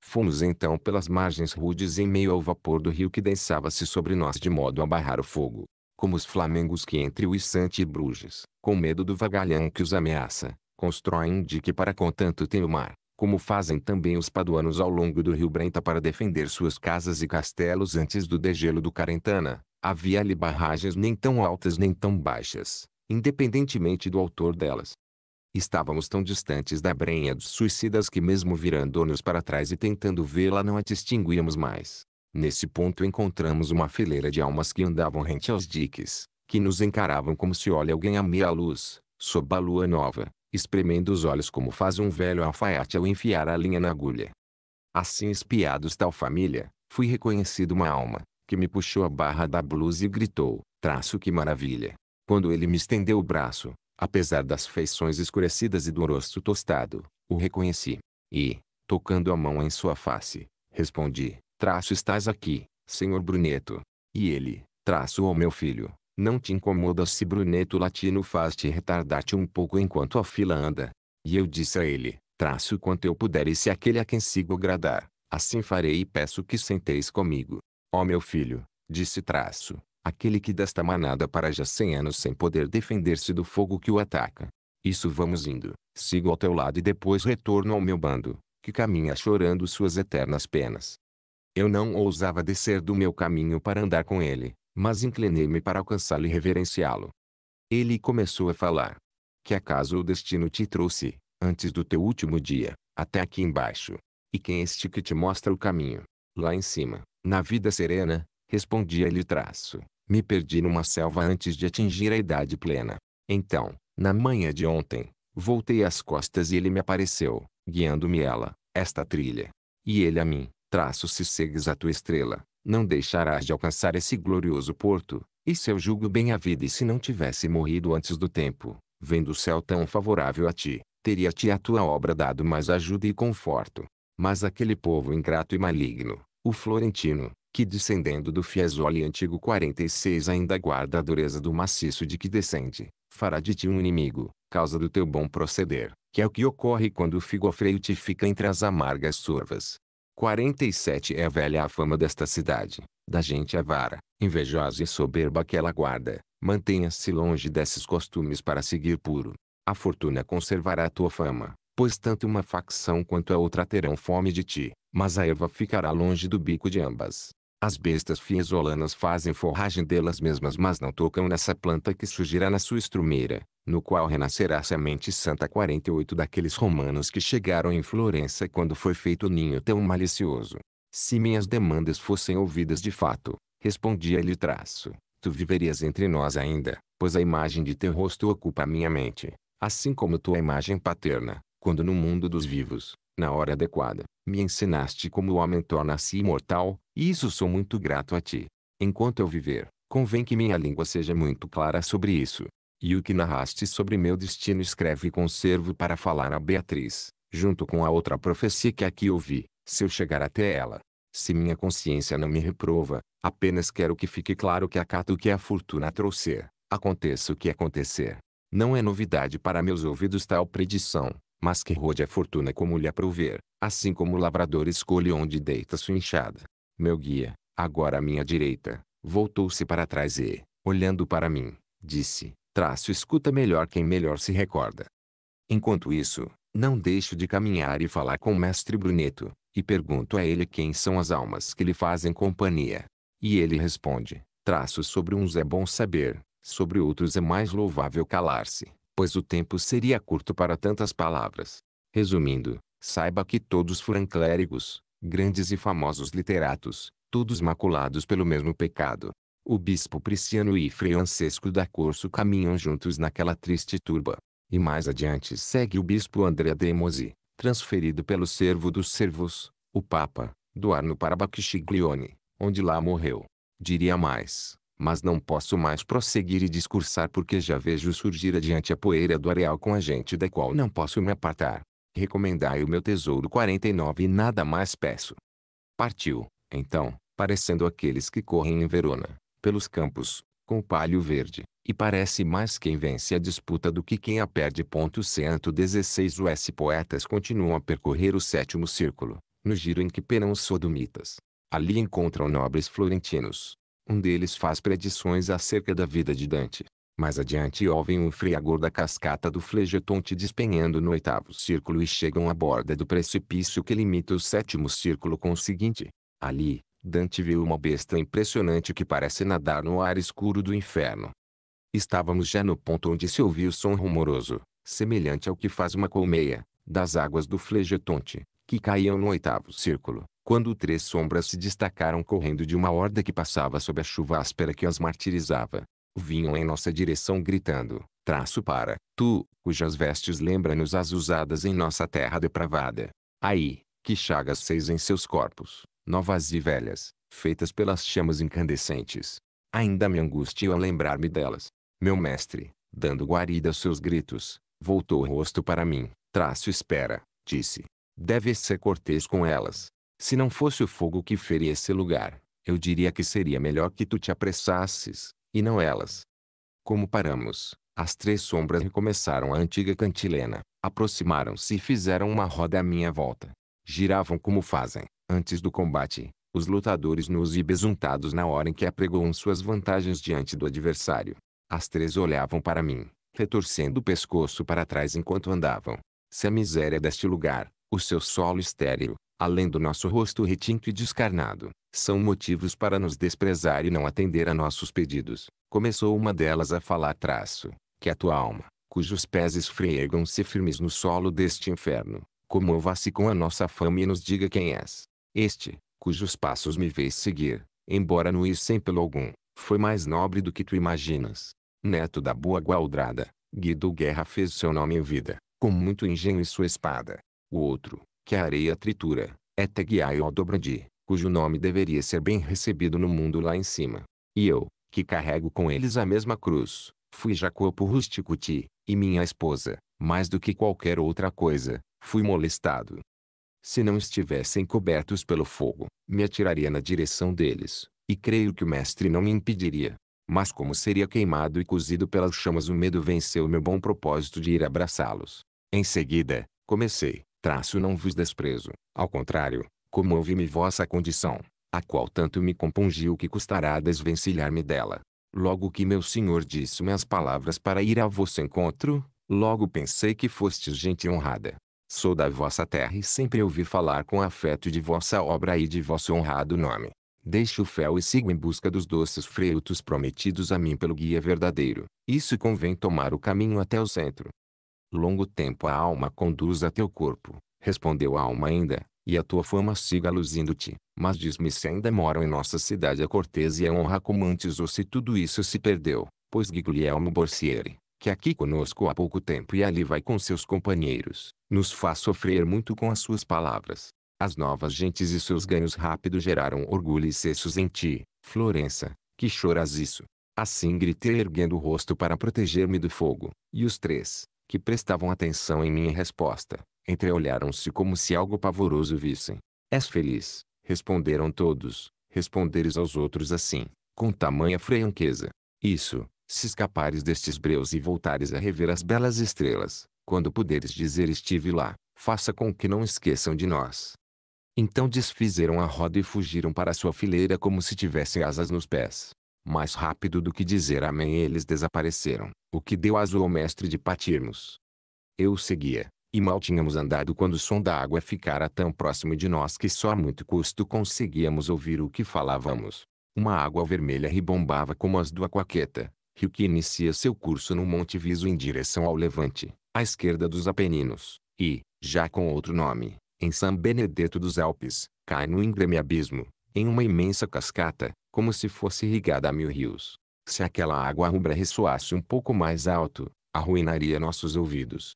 Fomos então pelas margens rudes em meio ao vapor do rio que densava-se sobre nós de modo a barrar o fogo como os flamengos que entre o issante e Bruges, com medo do vagalhão que os ameaça, constroem de que para contanto tem o mar, como fazem também os paduanos ao longo do rio Brenta para defender suas casas e castelos antes do degelo do Carentana, havia ali barragens nem tão altas nem tão baixas, independentemente do autor delas. Estávamos tão distantes da brenha dos suicidas que mesmo virando-nos para trás e tentando vê-la não a distinguíamos mais. Nesse ponto encontramos uma fileira de almas que andavam rente aos diques, que nos encaravam como se olha alguém à meia luz, sob a lua nova, espremendo os olhos como faz um velho alfaiate ao enfiar a linha na agulha. Assim espiados tal família, fui reconhecido uma alma, que me puxou a barra da blusa e gritou, traço que maravilha. Quando ele me estendeu o braço, apesar das feições escurecidas e do rosto tostado, o reconheci. E, tocando a mão em sua face, respondi, traço estás aqui, senhor Bruneto. E ele, traço ao meu filho, não te incomoda se Bruneto Latino faz-te retardar-te um pouco enquanto a fila anda. E eu disse a ele, traço quanto eu puder e se aquele a quem sigo agradar, assim farei e peço que senteis comigo. Ó meu filho, disse traço, aquele que desta manada para já cem anos sem poder defender-se do fogo que o ataca. Isso vamos indo, sigo ao teu lado e depois retorno ao meu bando, que caminha chorando suas eternas penas. Eu não ousava descer do meu caminho para andar com ele, mas inclinei-me para alcançá-lo e reverenciá-lo. Ele começou a falar. Que acaso o destino te trouxe, antes do teu último dia, até aqui embaixo? E quem é este que te mostra o caminho? Lá em cima, na vida serena, respondia ele traço. Me perdi numa selva antes de atingir a idade plena. Então, na manhã de ontem, voltei as costas e ele me apareceu, guiando-me ela, esta trilha. E ele a mim, Traço se segues a tua estrela, não deixarás de alcançar esse glorioso porto, e se eu julgo bem a vida e se não tivesse morrido antes do tempo, vendo o céu tão favorável a ti, teria-te a tua obra dado mais ajuda e conforto. Mas aquele povo ingrato e maligno, o florentino, que descendendo do Fiesole antigo 46 ainda guarda a dureza do maciço de que descende, fará de ti um inimigo, causa do teu bom proceder, que é o que ocorre quando o figo freio te fica entre as amargas survas. 47 É velha a fama desta cidade, da gente avara, é invejosa e soberba que ela guarda. Mantenha-se longe desses costumes para seguir puro. A fortuna conservará a tua fama, pois tanto uma facção quanto a outra terão fome de ti, mas a erva ficará longe do bico de ambas. As bestas fiesolanas fazem forragem delas mesmas mas não tocam nessa planta que surgirá na sua estrumeira, no qual renascerá a semente santa 48 daqueles romanos que chegaram em Florença quando foi feito o ninho tão malicioso. Se minhas demandas fossem ouvidas de fato, respondia-lhe traço, tu viverias entre nós ainda, pois a imagem de teu rosto ocupa a minha mente, assim como tua imagem paterna, quando no mundo dos vivos, na hora adequada, me ensinaste como o homem torna-se imortal, e isso sou muito grato a ti. Enquanto eu viver, convém que minha língua seja muito clara sobre isso, e o que narraste sobre meu destino escreve e conservo para falar a Beatriz, junto com a outra profecia que aqui ouvi, se eu chegar até ela. Se minha consciência não me reprova, apenas quero que fique claro que acato o que a fortuna trouxer, aconteça o que acontecer. Não é novidade para meus ouvidos tal predição, mas que rode a fortuna como lhe aprover, assim como o lavrador escolhe onde deita sua enxada. Meu guia, agora à minha direita, voltou-se para trás e, olhando para mim, disse: Traço escuta melhor quem melhor se recorda. Enquanto isso, não deixo de caminhar e falar com o mestre Bruneto, e pergunto a ele quem são as almas que lhe fazem companhia. E ele responde, traço sobre uns é bom saber, sobre outros é mais louvável calar-se, pois o tempo seria curto para tantas palavras. Resumindo, saiba que todos foram clérigos, grandes e famosos literatos, todos maculados pelo mesmo pecado, o bispo Prisciano e Francesco da Corso caminham juntos naquela triste turba. E mais adiante segue o bispo André Demosi, transferido pelo servo dos servos, o Papa, do Arno para Bacchiglione, onde lá morreu. Diria mais, mas não posso mais prosseguir e discursar porque já vejo surgir adiante a poeira do areal com a gente da qual não posso me apartar. Recomendai o meu tesouro 49 e nada mais peço. Partiu, então, parecendo aqueles que correm em Verona, pelos campos, com palho verde, e parece mais quem vence a disputa do que quem a perde. 116 Os poetas continuam a percorrer o sétimo círculo, no giro em que penam os sodomitas. Ali encontram nobres florentinos. Um deles faz predições acerca da vida de Dante. Mais adiante ouvem o um friagor da cascata do flegetonte despenhando no oitavo círculo e chegam à borda do precipício que limita o sétimo círculo com o seguinte. Ali, Dante viu uma besta impressionante que parece nadar no ar escuro do inferno. Estávamos já no ponto onde se ouvia o som rumoroso, semelhante ao que faz uma colmeia, das águas do Flegetonte, que caíam no oitavo círculo, quando três sombras se destacaram correndo de uma horda que passava sob a chuva áspera que as martirizava. Vinham em nossa direção gritando, traço para, tu, cujas vestes lembram-nos as usadas em nossa terra depravada. Aí, que chagas seis em seus corpos, novas e velhas, feitas pelas chamas incandescentes. Ainda me angustio a lembrar-me delas. Meu mestre, dando guarida aos seus gritos, voltou o rosto para mim. Traço espera, disse. Deve ser cortês com elas. Se não fosse o fogo que feria esse lugar, eu diria que seria melhor que tu te apressasses, e não elas. Como paramos, as três sombras recomeçaram a antiga cantilena, aproximaram-se e fizeram uma roda à minha volta. Giravam como fazem, Antes do combate, os lutadores nus e besuntados na hora em que apregoam suas vantagens diante do adversário. As três olhavam para mim, retorcendo o pescoço para trás enquanto andavam. Se a miséria deste lugar, o seu solo estéril, além do nosso rosto retinto e descarnado, são motivos para nos desprezar e não atender a nossos pedidos, começou uma delas a falar traço, que a tua alma, cujos pés esfregam-se firmes no solo deste inferno, comova-se com a nossa fama e nos diga quem és. Este, cujos passos me fez seguir, embora não ir sem pelo algum, foi mais nobre do que tu imaginas. Neto da boa gualdrada, Guido Guerra fez seu nome em vida, com muito engenho e sua espada. O outro, que a areia tritura, é Teguiaio Dobrandi, cujo nome deveria ser bem recebido no mundo lá em cima. E eu, que carrego com eles a mesma cruz, fui Jacopo Rusticuti, e minha esposa, mais do que qualquer outra coisa, fui molestado, se não estivessem cobertos pelo fogo, me atiraria na direção deles, e creio que o mestre não me impediria. Mas como seria queimado e cozido pelas chamas o medo venceu meu bom propósito de ir abraçá-los. Em seguida, comecei, traço não vos desprezo, ao contrário, ouvi me vossa condição, a qual tanto me compungiu que custará desvencilhar-me dela. Logo que meu senhor disse-me as palavras para ir a vosso encontro, logo pensei que fostes gente honrada, Sou da vossa terra e sempre ouvi falar com afeto de vossa obra e de vosso honrado nome. Deixo o fel e sigo em busca dos doces frutos prometidos a mim pelo guia verdadeiro. Isso convém tomar o caminho até o centro. Longo tempo a alma conduz a teu corpo, respondeu a alma ainda, e a tua fama siga luzindo-te. Mas diz-me se ainda moram em nossa cidade a cortesia e a honra como antes ou se tudo isso se perdeu, pois Guglielmo Borsieri, que aqui conosco há pouco tempo e ali vai com seus companheiros, nos faz sofrer muito com as suas palavras. As novas gentes e seus ganhos rápidos geraram orgulho e cessos em ti, Florença, que choras isso. Assim gritei erguendo o rosto para proteger-me do fogo, e os três, que prestavam atenção em minha resposta, entreolharam-se como se algo pavoroso vissem. És feliz, responderam todos, responderes aos outros assim, com tamanha franqueza. Isso, se escapares destes breus e voltares a rever as belas estrelas, quando puderes dizer estive lá, faça com que não esqueçam de nós. Então desfizeram a roda e fugiram para sua fileira como se tivessem asas nos pés. Mais rápido do que dizer amém eles desapareceram, o que deu azul ao mestre de Patirmos. Eu seguia, e mal tínhamos andado quando o som da água ficara tão próximo de nós que só a muito custo conseguíamos ouvir o que falávamos. Uma água vermelha ribombava como as do aquaqueta, rio que inicia seu curso no Monte Viso em direção ao levante, à esquerda dos Apeninos, e, já com outro nome, em San Benedetto dos Alpes, cai no íngreme abismo, em uma imensa cascata, como se fosse irrigada a mil rios. Se aquela água rubra ressoasse um pouco mais alto, arruinaria nossos ouvidos.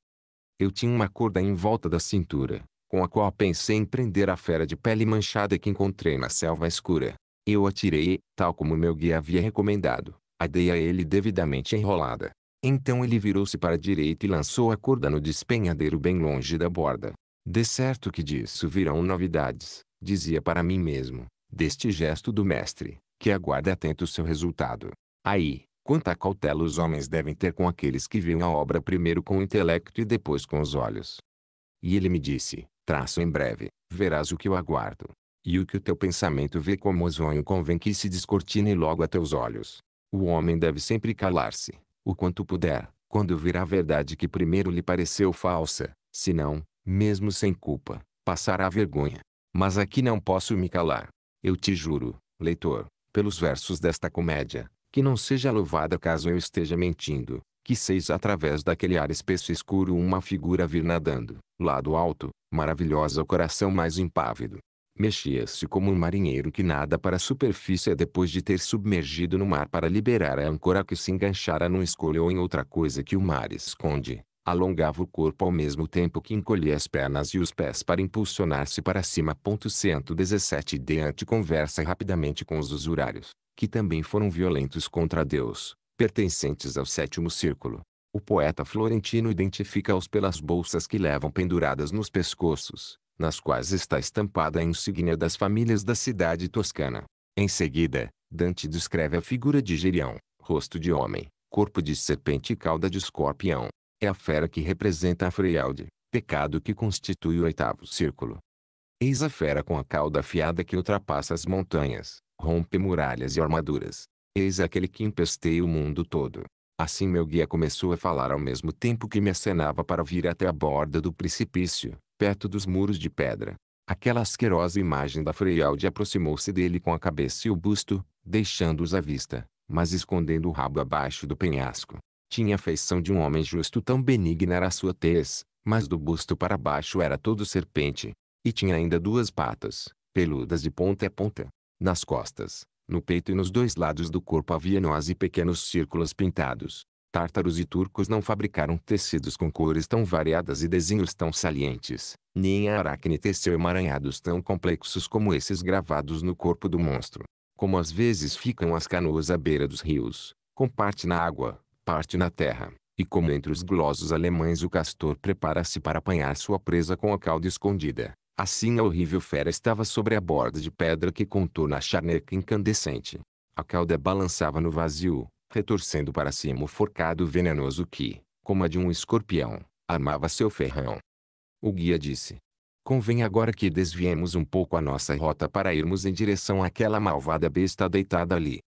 Eu tinha uma corda em volta da cintura, com a qual pensei em prender a fera de pele manchada que encontrei na selva escura. Eu atirei, tal como meu guia havia recomendado, a ideia a é ele devidamente enrolada. Então ele virou-se para a direita e lançou a corda no despenhadeiro bem longe da borda. De certo que disso virão novidades, dizia para mim mesmo, deste gesto do mestre, que aguarda atento o seu resultado. Aí, quanta cautela os homens devem ter com aqueles que veem a obra primeiro com o intelecto e depois com os olhos. E ele me disse, traço em breve, verás o que eu aguardo. E o que o teu pensamento vê como sonho convém que se descortine logo a teus olhos. O homem deve sempre calar-se, o quanto puder, quando vir a verdade que primeiro lhe pareceu falsa, senão, mesmo sem culpa, passará vergonha. Mas aqui não posso me calar. Eu te juro, leitor, pelos versos desta comédia, que não seja louvada caso eu esteja mentindo, que seis através daquele ar espesso escuro uma figura vir nadando, lado alto, maravilhosa o coração mais impávido, Mexia-se como um marinheiro que nada para a superfície depois de ter submergido no mar para liberar a âncora que se enganchara num escolho ou em outra coisa que o mar esconde. Alongava o corpo ao mesmo tempo que encolhia as pernas e os pés para impulsionar-se para cima. 117 Deante conversa rapidamente com os usurários, que também foram violentos contra Deus, pertencentes ao sétimo círculo. O poeta florentino identifica-os pelas bolsas que levam penduradas nos pescoços, nas quais está estampada a insígnia das famílias da cidade toscana. Em seguida, Dante descreve a figura de Gerião, rosto de homem, corpo de serpente e cauda de escorpião. É a fera que representa a freialde, pecado que constitui o oitavo círculo. Eis a fera com a cauda afiada que ultrapassa as montanhas, rompe muralhas e armaduras. Eis aquele que empesteia o mundo todo. Assim meu guia começou a falar ao mesmo tempo que me acenava para vir até a borda do precipício, perto dos muros de pedra. Aquela asquerosa imagem da Freialde aproximou-se dele com a cabeça e o busto, deixando-os à vista, mas escondendo o rabo abaixo do penhasco. Tinha a feição de um homem justo tão benigna era a sua tez, mas do busto para baixo era todo serpente. E tinha ainda duas patas, peludas de ponta a ponta. Nas costas, no peito e nos dois lados do corpo havia nós e pequenos círculos pintados, Tártaros e turcos não fabricaram tecidos com cores tão variadas e desenhos tão salientes, nem a Aracne teceu emaranhados tão complexos como esses gravados no corpo do monstro. Como às vezes ficam as canoas à beira dos rios, com parte na água, parte na terra, e como entre os glosos alemães o castor prepara-se para apanhar sua presa com a cauda escondida, assim a horrível fera estava sobre a borda de pedra que contorna a charneca incandescente. A cauda balançava no vazio, retorcendo para cima o forcado venenoso que, como a de um escorpião, armava seu ferrão. O guia disse. Convém agora que desviemos um pouco a nossa rota para irmos em direção àquela malvada besta deitada ali.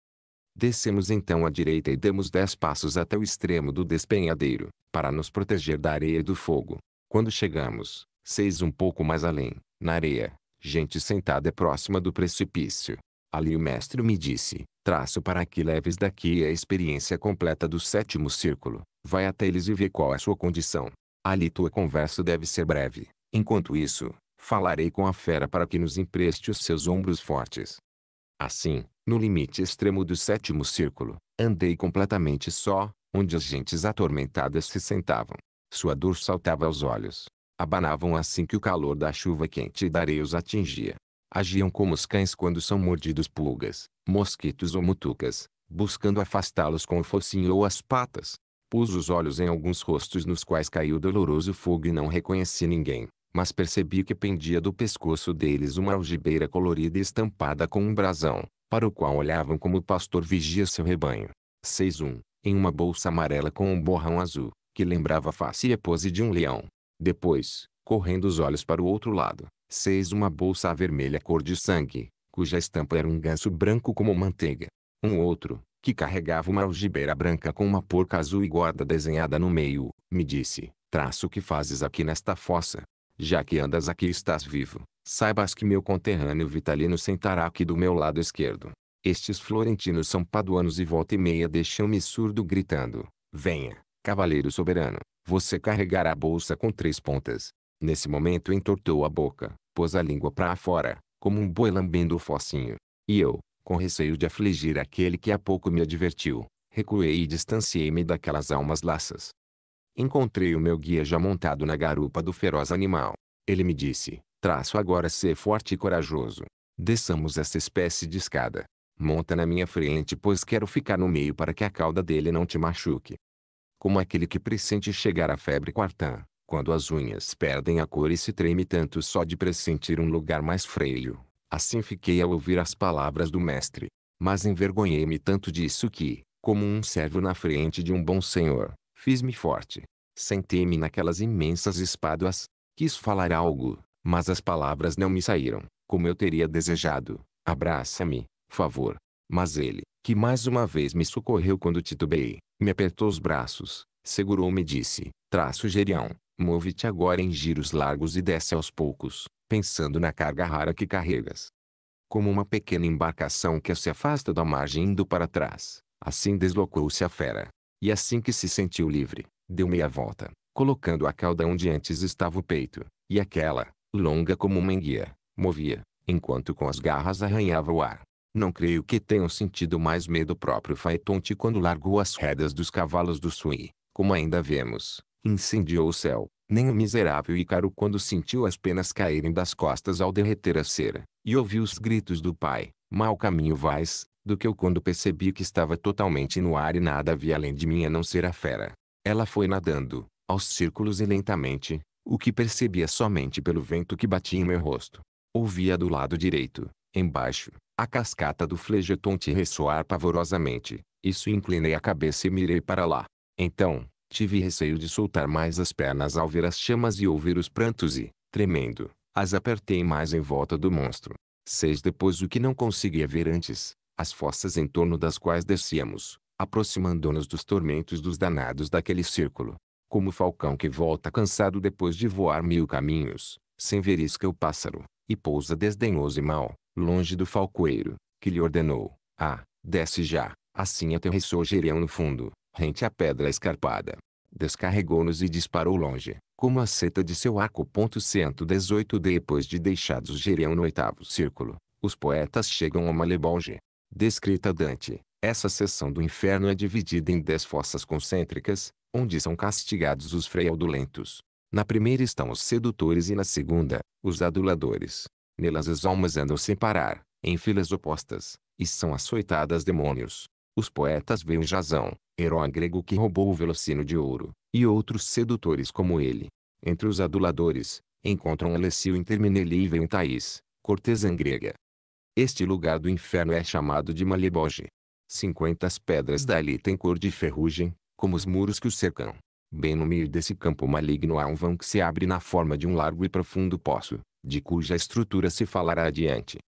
Descemos então à direita e demos dez passos até o extremo do despenhadeiro, para nos proteger da areia e do fogo. Quando chegamos, seis um pouco mais além, na areia, gente sentada próxima do precipício. Ali o mestre me disse, traço para que leves daqui a experiência completa do sétimo círculo, vai até eles e vê qual é sua condição. Ali tua conversa deve ser breve, enquanto isso, falarei com a fera para que nos empreste os seus ombros fortes. Assim, no limite extremo do sétimo círculo, andei completamente só, onde as gentes atormentadas se sentavam. Sua dor saltava aos olhos. Abanavam assim que o calor da chuva quente e dareios atingia agiam como os cães quando são mordidos pulgas, mosquitos ou mutucas, buscando afastá-los com o focinho ou as patas. Pus os olhos em alguns rostos nos quais caiu doloroso fogo e não reconheci ninguém, mas percebi que pendia do pescoço deles uma algibeira colorida estampada com um brasão, para o qual olhavam como o pastor vigia seu rebanho. 6.1. Em uma bolsa amarela com um borrão azul, que lembrava a face e a pose de um leão. Depois, correndo os olhos para o outro lado, 6. Uma bolsa vermelha cor de sangue, cuja estampa era um ganso branco como manteiga. Um outro, que carregava uma algibeira branca com uma porca azul e gorda desenhada no meio, me disse, traço que fazes aqui nesta fossa? Já que andas aqui e estás vivo, saibas que meu conterrâneo Vitalino sentará aqui do meu lado esquerdo. Estes florentinos são paduanos e volta e meia deixam-me surdo gritando, venha, cavaleiro soberano, você carregará a bolsa com três pontas, Nesse momento entortou a boca, pôs a língua para fora, como um boi lambendo o focinho. E eu, com receio de afligir aquele que há pouco me advertiu, recuei e distanciei-me daquelas almas laças. Encontrei o meu guia já montado na garupa do feroz animal. Ele me disse, traço agora ser forte e corajoso. Desçamos essa espécie de escada. Monta na minha frente pois quero ficar no meio para que a cauda dele não te machuque. Como aquele que pressente chegar à febre quartã, quando as unhas perdem a cor e se treme tanto só de pressentir um lugar mais freio. Assim fiquei a ouvir as palavras do mestre. Mas envergonhei-me tanto disso que, como um servo na frente de um bom senhor, fiz-me forte. Sentei-me naquelas imensas espáduas, quis falar algo, mas as palavras não me saíram, como eu teria desejado. Abraça-me, favor. Mas ele, que mais uma vez me socorreu quando titubeei, me apertou os braços, segurou-me e disse, traço gerião, Move-te agora em giros largos e desce aos poucos, pensando na carga rara que carregas. Como uma pequena embarcação que se afasta da margem indo para trás, assim deslocou-se a fera. E assim que se sentiu livre, deu meia volta, colocando a cauda onde antes estava o peito, e aquela, longa como uma enguia, movia, enquanto com as garras arranhava o ar. Não creio que tenham sentido mais medo próprio Faetonte quando largou as rédeas dos cavalos do Sui, como ainda vemos, incendiou o céu, nem o miserável Ícaro quando sentiu as penas caírem das costas ao derreter a cera, e ouviu os gritos do pai, mal caminho vais, do que eu quando percebi que estava totalmente no ar e nada havia além de mim a não ser a fera. Ela foi nadando, aos círculos e lentamente, o que percebia somente pelo vento que batia em meu rosto. Ouvia do lado direito, embaixo, a cascata do flegetonte ressoar pavorosamente, isso inclinei a cabeça e mirei para lá. Então, Tive receio de soltar mais as pernas ao ver as chamas e ouvir os prantos e, tremendo, as apertei mais em volta do monstro. Seis depois o que não conseguia ver antes, as fossas em torno das quais descíamos, aproximando-nos dos tormentos dos danados daquele círculo. Como o falcão que volta cansado depois de voar mil caminhos, sem verisca o pássaro, e pousa desdenhoso e mal, longe do falcoeiro, que lhe ordenou, ah, desce já, assim aterrissou Gereão no fundo, rente à pedra escarpada. Descarregou-nos e disparou longe, como a seta de seu arco. 118 Depois de deixados Gereão no oitavo círculo, os poetas chegam a Malebolge. Descrita Dante, essa seção do inferno é dividida em dez fossas concêntricas, onde são castigados os fraudulentos. Na primeira estão os sedutores e na segunda, os aduladores. Nelas as almas andam sem parar, em filas opostas, e são açoitadas demônios. Os poetas veem Jazão, herói grego que roubou o velocino de ouro, e outros sedutores como ele. Entre os aduladores, encontram Alessio interminelível e um Thaís, cortesã grega. Este lugar do inferno é chamado de Maliboge. Cinquenta pedras dali têm cor de ferrugem, como os muros que o cercam. Bem no meio desse campo maligno há um vão que se abre na forma de um largo e profundo poço, de cuja estrutura se falará adiante.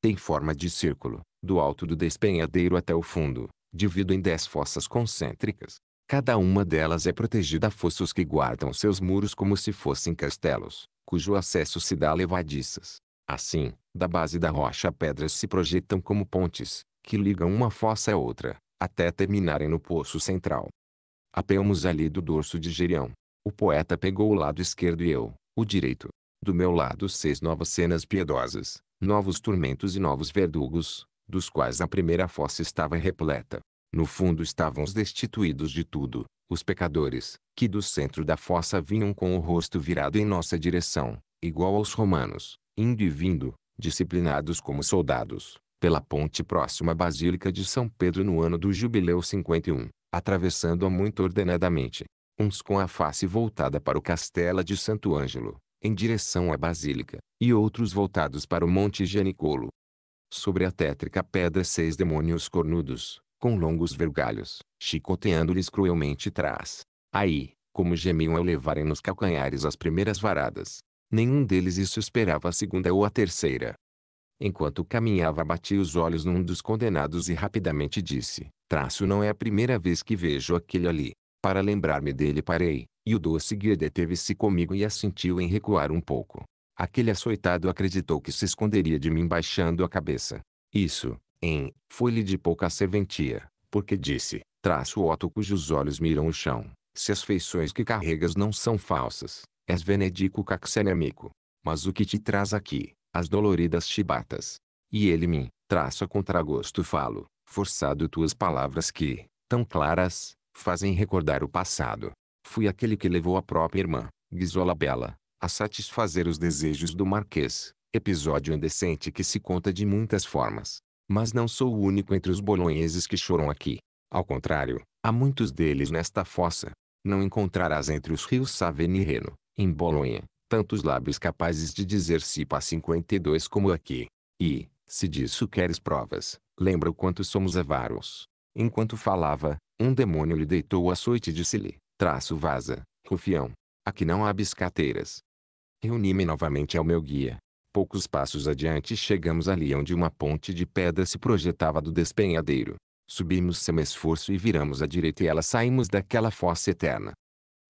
Tem forma de círculo, do alto do despenhadeiro até o fundo, Divido em dez fossas concêntricas. Cada uma delas é protegida fossos que guardam seus muros como se fossem castelos, cujo acesso se dá a levadiças. Assim, da base da rocha pedras se projetam como pontes, que ligam uma fossa a outra, até terminarem no poço central. Apeamos ali do dorso de Gerião. O poeta pegou o lado esquerdo e eu, o direito. Do meu lado seis novas cenas piedosas, novos tormentos e novos verdugos, dos quais a primeira fossa estava repleta. No fundo estavam os destituídos de tudo, os pecadores, que do centro da fossa vinham com o rosto virado em nossa direção, igual aos romanos, indo e vindo, disciplinados como soldados, pela ponte próxima à Basílica de São Pedro no ano do Jubileu 51, atravessando-a muito ordenadamente, uns com a face voltada para o Castelo de Santo Ângelo, em direção à Basílica, e outros voltados para o Monte Genicolo sobre a tétrica pedra seis demônios cornudos, com longos vergalhos, chicoteando-lhes cruelmente trás. Aí, como gemiam ao levarem nos calcanhares as primeiras varadas. Nenhum deles isso esperava a segunda ou a terceira. Enquanto caminhava bati os olhos num dos condenados e rapidamente disse, traço não é a primeira vez que vejo aquele ali. Para lembrar-me dele parei, e o doce guia deteve-se comigo e assentiu em recuar um pouco. Aquele açoitado acreditou que se esconderia de mim baixando a cabeça. Isso, em, foi-lhe de pouca serventia, porque disse, traço o Otto cujos olhos miram o chão, se as feições que carregas não são falsas, és venedico caxenemico. Mas o que te traz aqui, as doloridas chibatas? E ele me, traço a contragosto falo, forçado tuas palavras que, tão claras, fazem recordar o passado. Fui aquele que levou a própria irmã, Guisola Bela, a satisfazer os desejos do Marquês, episódio indecente que se conta de muitas formas. Mas não sou o único entre os bolonheses que choram aqui. Ao contrário, há muitos deles nesta fossa. Não encontrarás entre os rios Savene e Reno, em Bolonha, tantos lábios capazes de dizer Cipa 52 como aqui. E, se disso queres provas, lembra o quanto somos avaros. Enquanto falava, um demônio lhe deitou o açoite e disse-lhe, traço vaza, rufião. Aqui não há biscateiras, Reuni-me novamente ao meu guia. Poucos passos adiante chegamos ali onde uma ponte de pedra se projetava do despenhadeiro. Subimos sem esforço e viramos à direita e ela saímos daquela fossa eterna.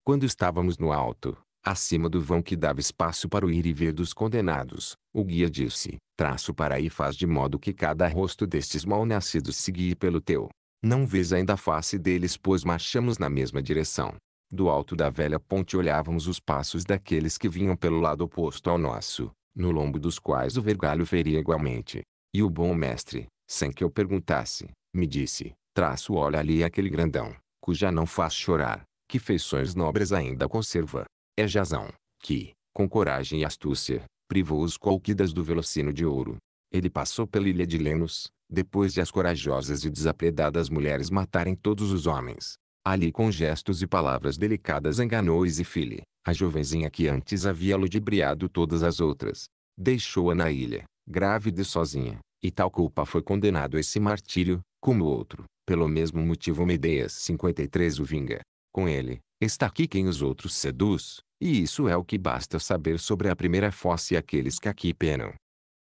Quando estávamos no alto, acima do vão que dava espaço para o ir e vir dos condenados, o guia disse, traço para aí faz de modo que cada rosto destes mal-nascidos se guie pelo teu. Não vês ainda a face deles pois marchamos na mesma direção. Do alto da velha ponte olhávamos os passos daqueles que vinham pelo lado oposto ao nosso, no lombo dos quais o vergalho feria igualmente. E o bom mestre, sem que eu perguntasse, me disse, traço olha ali aquele grandão, cuja não faz chorar, que feições nobres ainda conserva. É Jazão, que, com coragem e astúcia, privou os colquidas do velocino de ouro. Ele passou pela ilha de Lenos, depois de as corajosas e desapredadas mulheres matarem todos os homens, Ali com gestos e palavras delicadas enganou Isifile, a jovenzinha que antes havia ludibriado todas as outras. Deixou-a na ilha, grávida e sozinha, e tal culpa foi condenado a esse martírio, como outro. Pelo mesmo motivo Medeias 53 o vinga. Com ele, está aqui quem os outros seduz, e isso é o que basta saber sobre a primeira fossa e aqueles que aqui penam.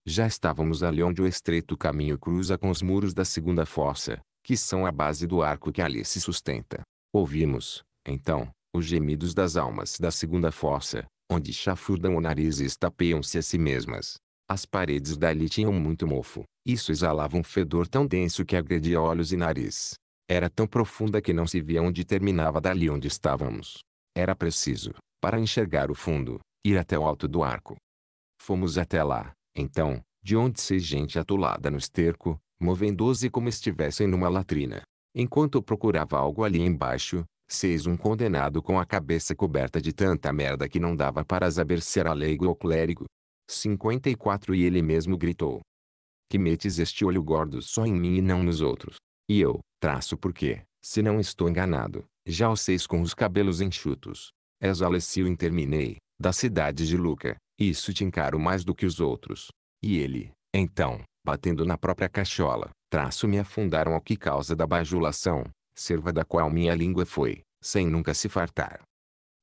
Já estávamos ali onde o estreito caminho cruza com os muros da segunda fossa, que são a base do arco que ali se sustenta. Ouvimos, então, os gemidos das almas da segunda fossa, onde chafurdam o nariz e estapeiam-se a si mesmas. As paredes dali tinham muito mofo, isso exalava um fedor tão denso que agredia olhos e nariz. Era tão profunda que não se via onde terminava dali onde estávamos. Era preciso, para enxergar o fundo, ir até o alto do arco. Fomos até lá, então, de onde se gente atolada no esterco, movendo-se como estivessem numa latrina. Enquanto procurava algo ali embaixo, seis um condenado com a cabeça coberta de tanta merda que não dava para saber se era leigo ou clérigo. 54 E ele mesmo gritou. Que metes este olho gordo só em mim e não nos outros. E eu, traço porque, se não estou enganado, já os seis com os cabelos enxutos. És Alessio interminei, da cidade de Luca, e isso te encaro mais do que os outros. E ele, então, batendo na própria cachola, traço me afundaram ao que causa da bajulação, serva da qual minha língua foi, sem nunca se fartar.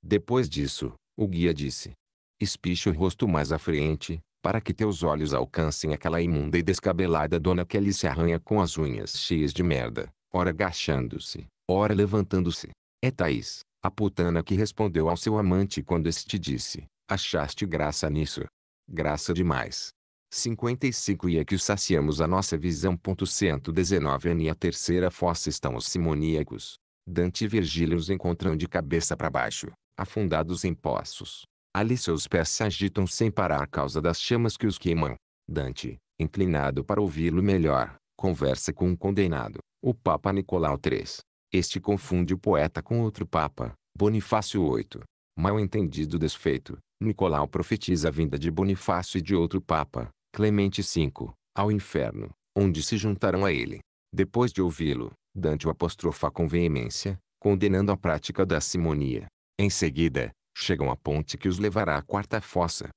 Depois disso, o guia disse, espiche o rosto mais à frente, para que teus olhos alcancem aquela imunda e descabelada dona que ali se arranha com as unhas cheias de merda, ora agachando-se, ora levantando-se. É Thaís, a putana que respondeu ao seu amante quando este disse, achaste graça nisso. Graça demais. 55 e é que saciamos a nossa visão. 119 Ani a terceira fossa estão os simoníacos. Dante e Virgílio os encontram de cabeça para baixo, afundados em poços. Ali seus pés se agitam sem parar a causa das chamas que os queimam. Dante, inclinado para ouvi-lo melhor, conversa com um condenado, o Papa Nicolau III. Este confunde o poeta com outro Papa, Bonifácio VIII. Mal entendido desfeito, Nicolau profetiza a vinda de Bonifácio e de outro Papa, Clemente V, ao inferno, onde se juntarão a ele. Depois de ouvi-lo, Dante o apostrofa com veemência, condenando a prática da simonia. Em seguida, chegam à ponte que os levará à quarta fossa.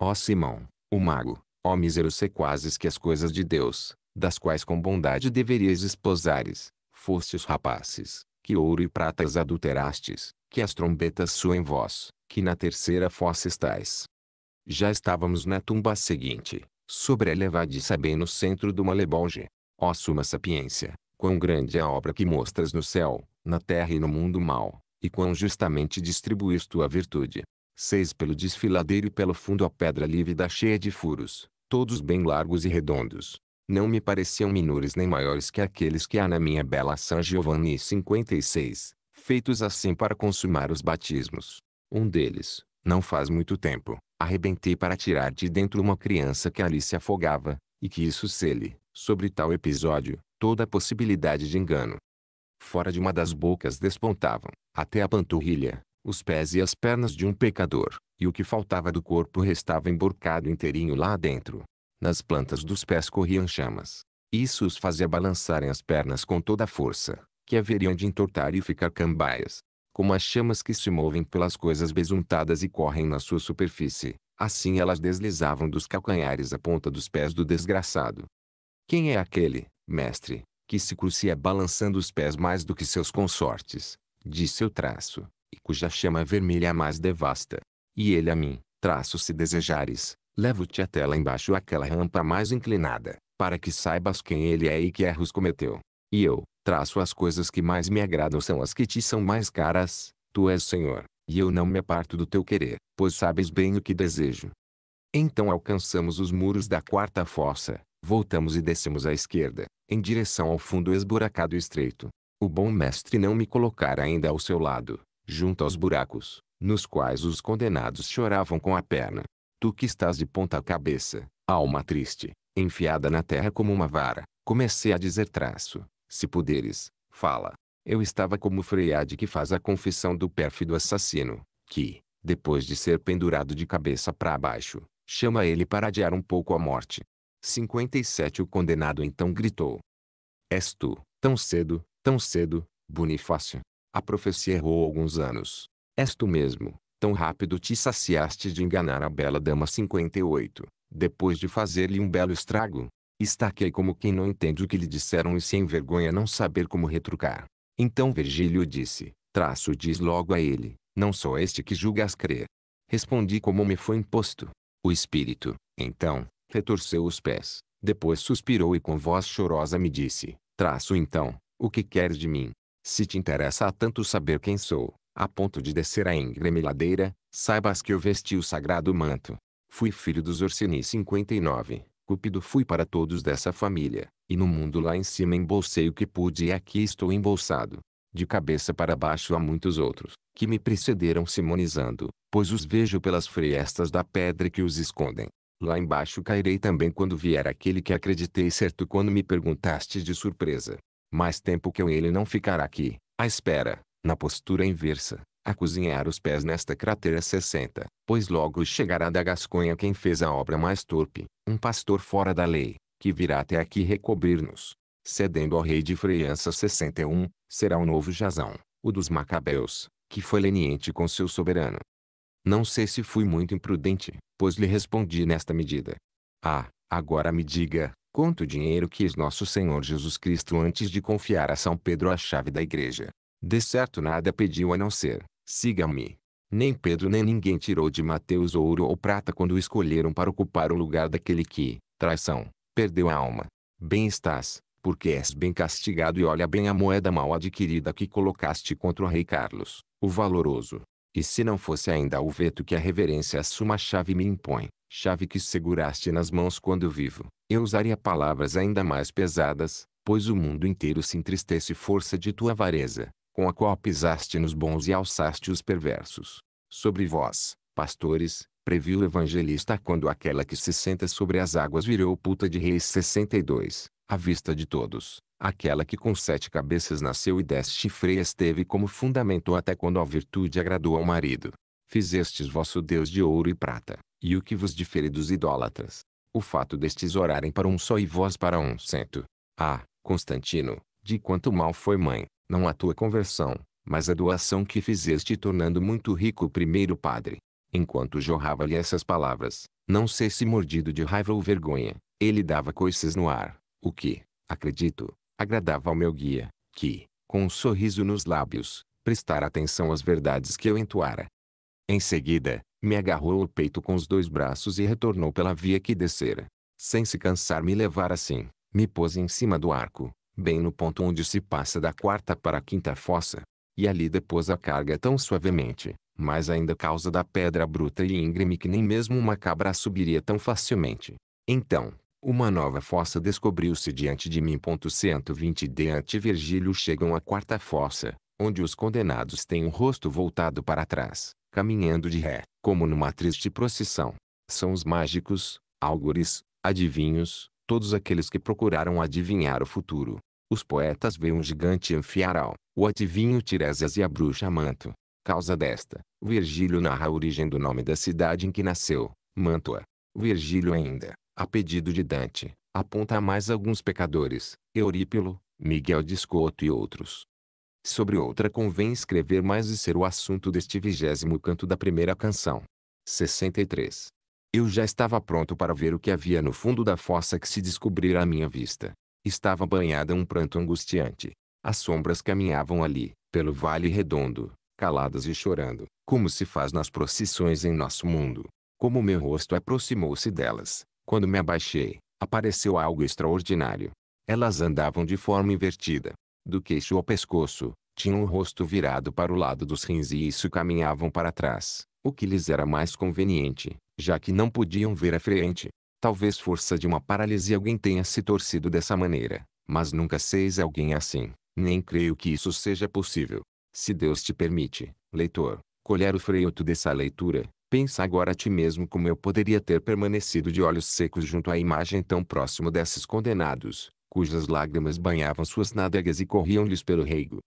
Ó Simão, o mago, ó mísero sequazes que as coisas de Deus, das quais com bondade deverias esposares, fostes rapazes, que ouro e pratas adulterastes, que as trombetas suem vós, que na terceira fossa estais. Já estávamos na tumba seguinte, sobre a levadiça bem no centro do malebolge. Ó suma sapiência, quão grande é a obra que mostras no céu, na terra e no mundo mal, e quão justamente distribuís tua virtude. Seis pelo desfiladeiro e pelo fundo a pedra lívida cheia de furos, todos bem largos e redondos. Não me pareciam menores nem maiores que aqueles que há na minha bela San Giovanni 56, feitos assim para consumar os batismos. Um deles, não faz muito tempo, arrebentei para tirar de dentro uma criança que ali se afogava, e que isso sele, sobre tal episódio, toda a possibilidade de engano. Fora de uma das bocas despontavam, até a panturrilha, os pés e as pernas de um pecador, e o que faltava do corpo restava emborcado inteirinho lá dentro. Nas plantas dos pés corriam chamas. Isso os fazia balançarem as pernas com toda a força, que haveriam de entortar e ficar cambaias como as chamas que se movem pelas coisas besuntadas e correm na sua superfície, assim elas deslizavam dos calcanhares à ponta dos pés do desgraçado. Quem é aquele, mestre, que se crucia balançando os pés mais do que seus consortes, disse o traço, e cuja chama vermelha é mais devasta? E ele a mim, traço se desejares, levo-te até lá embaixo àquela rampa mais inclinada, para que saibas quem ele é e que erros cometeu. E eu, Traço as coisas que mais me agradam são as que te são mais caras, tu és Senhor, e eu não me aparto do teu querer, pois sabes bem o que desejo. Então alcançamos os muros da quarta fossa, voltamos e descemos à esquerda, em direção ao fundo esburacado e estreito. O bom mestre não me colocara ainda ao seu lado, junto aos buracos, nos quais os condenados choravam com a perna. Tu que estás de ponta cabeça, alma triste, enfiada na terra como uma vara, comecei a dizer traço, se puderes, fala. Eu estava como Freiade que faz a confissão do pérfido assassino, que, depois de ser pendurado de cabeça para baixo, chama ele para adiar um pouco a morte. 57 O condenado então gritou. És tu, tão cedo, tão cedo, Bonifácio. A profecia errou alguns anos. És tu mesmo, tão rápido te saciaste de enganar a bela dama 58, depois de fazer-lhe um belo estrago, está Estaquei como quem não entende o que lhe disseram e se envergonha não saber como retrucar. Então Virgílio disse, traço diz logo a ele, não sou este que julgas crer. Respondi como me foi imposto. O espírito, então, retorceu os pés, depois suspirou e com voz chorosa me disse, traço então, o que queres de mim? Se te interessa tanto saber quem sou, a ponto de descer a íngreme ladeira, saibas que eu vesti o sagrado manto. Fui filho dos Orsini 59 estúpido fui para todos dessa família, e no mundo lá em cima embolsei o que pude e aqui estou embolsado. De cabeça para baixo há muitos outros, que me precederam simonizando, pois os vejo pelas frestas da pedra que os escondem. Lá embaixo cairei também quando vier aquele que acreditei certo quando me perguntaste de surpresa. Mais tempo que eu ele não ficará aqui, à espera, na postura inversa, a cozinhar os pés nesta cratera 60, pois logo chegará da Gasconha quem fez a obra mais torpe, um pastor fora da lei, que virá até aqui recobrir-nos. Cedendo ao rei de França 61, será o novo Jazão, o dos Macabeus, que foi leniente com seu soberano. Não sei se fui muito imprudente, pois lhe respondi nesta medida. Ah, agora me diga, quanto dinheiro quis nosso Senhor Jesus Cristo antes de confiar a São Pedro a chave da igreja? De certo nada pediu a não ser, Siga-me. Nem Pedro nem ninguém tirou de Mateus ouro ou prata quando o escolheram para ocupar o lugar daquele que, traição, perdeu a alma. Bem estás, porque és bem castigado e olha bem a moeda mal adquirida que colocaste contra o rei Carlos, o valoroso. E se não fosse ainda o veto que a reverência assuma chave me impõe, chave que seguraste nas mãos quando vivo, eu usaria palavras ainda mais pesadas, pois o mundo inteiro se entristece força de tua avareza com a qual pisaste-nos bons e alçaste os perversos. Sobre vós, pastores, previu o evangelista quando aquela que se senta sobre as águas virou puta de reis 62, à vista de todos. Aquela que com sete cabeças nasceu e dez chifreias teve como fundamento até quando a virtude agradou ao marido. Fizestes vosso Deus de ouro e prata, e o que vos difere dos idólatras? O fato destes orarem para um só e vós para um cento. Ah, Constantino, de quanto mal foi mãe não a tua conversão, mas a doação que fizeste tornando muito rico o primeiro padre. Enquanto jorrava-lhe essas palavras, não sei se mordido de raiva ou vergonha, ele dava coices no ar, o que, acredito, agradava ao meu guia, que, com um sorriso nos lábios, prestara atenção às verdades que eu entoara. Em seguida, me agarrou o peito com os dois braços e retornou pela via que descera. Sem se cansar me levar assim, me pôs em cima do arco, bem no ponto onde se passa da quarta para a quinta fossa, e ali depôs a carga tão suavemente, mas ainda causa da pedra bruta e íngreme que nem mesmo uma cabra subiria tão facilmente. Então, uma nova fossa descobriu-se diante de mim. 120 diante Virgílio chegam à quarta fossa, onde os condenados têm o rosto voltado para trás, caminhando de ré, como numa triste procissão. São os mágicos, álgores, adivinhos, todos aqueles que procuraram adivinhar o futuro. Os poetas veem um gigante anfiaral, o adivinho Tiresias e a bruxa Manto. Causa desta, Virgílio narra a origem do nome da cidade em que nasceu, Mantua. Virgílio ainda, a pedido de Dante, aponta a mais alguns pecadores, Eurípilo, Miguel de Escoto e outros. Sobre outra convém escrever mais e ser o assunto deste vigésimo canto da primeira canção. 63. Eu já estava pronto para ver o que havia no fundo da fossa que se descobrira à minha vista. Estava banhada um pranto angustiante. As sombras caminhavam ali, pelo vale redondo, caladas e chorando, como se faz nas procissões em nosso mundo. Como meu rosto aproximou-se delas, quando me abaixei, apareceu algo extraordinário. Elas andavam de forma invertida. Do queixo ao pescoço, tinham o rosto virado para o lado dos rins e isso caminhavam para trás, o que lhes era mais conveniente, já que não podiam ver à frente. Talvez força de uma paralisia alguém tenha se torcido dessa maneira, mas nunca seis alguém assim, nem creio que isso seja possível. Se Deus te permite, leitor, colher o fruto dessa leitura, pensa agora a ti mesmo como eu poderia ter permanecido de olhos secos junto à imagem tão próximo desses condenados, cujas lágrimas banhavam suas nádegas e corriam-lhes pelo reigo.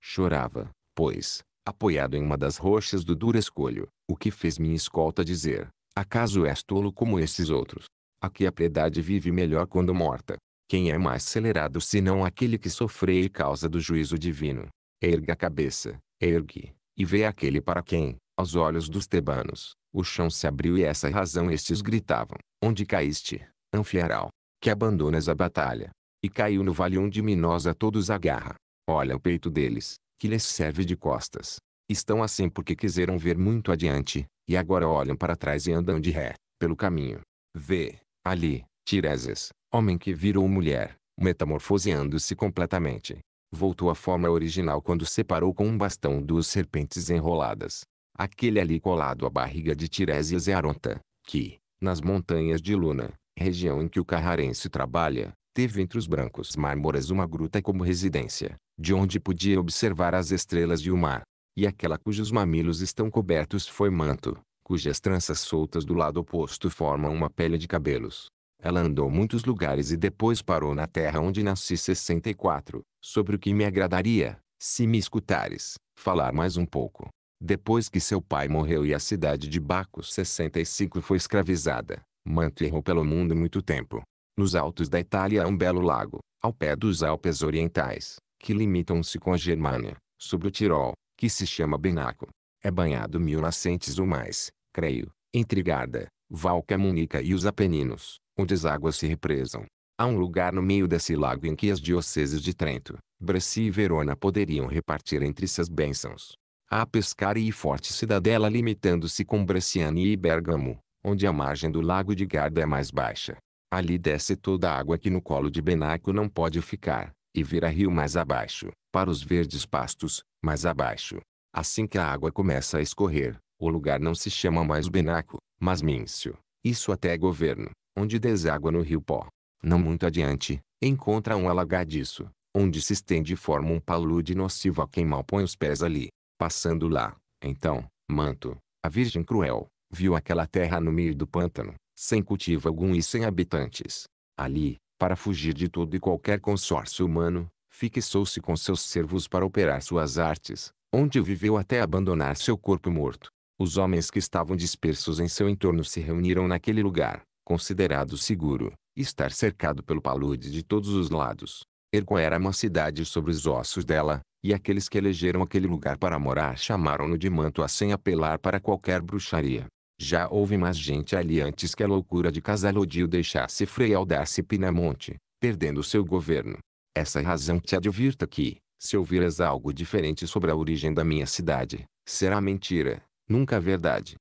Chorava, pois, apoiado em uma das rochas do duro escolho, o que fez minha escolta dizer, Acaso és tolo como esses outros? Aqui a piedade vive melhor quando morta. Quem é mais acelerado senão aquele que sofreu causa do juízo divino? Erga a cabeça, ergue, e vê aquele para quem, aos olhos dos tebanos, o chão se abriu e essa razão estes gritavam, onde caíste, anfiarau, que abandonas a batalha. E caiu no vale onde minosa todos agarra. Olha o peito deles, que lhes serve de costas. Estão assim porque quiseram ver muito adiante, e agora olham para trás e andam de ré, pelo caminho. Vê, ali, Tiresias, homem que virou mulher, metamorfoseando-se completamente. Voltou à forma original quando separou com um bastão duas serpentes enroladas. Aquele ali colado à barriga de Tiresias é Aronta, que, nas montanhas de Luna, região em que o carrarense trabalha, teve entre os brancos mármores uma gruta como residência, de onde podia observar as estrelas e o mar e aquela cujos mamilos estão cobertos foi manto, cujas tranças soltas do lado oposto formam uma pele de cabelos. Ela andou muitos lugares e depois parou na terra onde nasci 64, sobre o que me agradaria, se me escutares, falar mais um pouco. Depois que seu pai morreu e a cidade de Baco 65 foi escravizada, Manto errou pelo mundo muito tempo. Nos altos da Itália há um belo lago, ao pé dos Alpes Orientais, que limitam-se com a Germânia, sobre o Tirol, que se chama Benaco. É banhado mil nascentes ou mais, creio, entre Garda, Valcamunica e os Apeninos, onde as águas se represam. Há um lugar no meio desse lago em que as dioceses de Trento, Brescia e Verona poderiam repartir entre suas bênçãos. Há a pescaria e forte cidadela limitando-se com Bresciane e Bergamo, onde a margem do lago de Garda é mais baixa. Ali desce toda a água que no colo de Benaco não pode ficar, e vira rio mais abaixo, para os verdes pastos, mais abaixo. Assim que a água começa a escorrer, o lugar não se chama mais Benaco, mas Mincio. Isso até é governo, onde deságua no rio Pó. Não muito adiante, encontra um alagadiço, onde se estende e forma um palude nocivo a quem mal põe os pés ali. Passando lá, então, Manto, a Virgem Cruel, viu aquela terra no meio do pântano, sem cultivo algum e sem habitantes. Ali, para fugir de todo e qualquer consórcio humano, fixou-se com seus servos para operar suas artes, onde viveu até abandonar seu corpo morto. Os homens que estavam dispersos em seu entorno se reuniram naquele lugar, considerado seguro, estar cercado pelo palude de todos os lados. Ergon era uma cidade sobre os ossos dela, e aqueles que elegeram aquele lugar para morar chamaram-no de Mantua sem apelar para qualquer bruxaria. Já houve mais gente ali antes que a loucura de Casalodio deixasse Freialdar-se Pinamonte, perdendo seu governo. Essa é razão te advirta que, se ouvires algo diferente sobre a origem da minha cidade, será mentira, nunca verdade.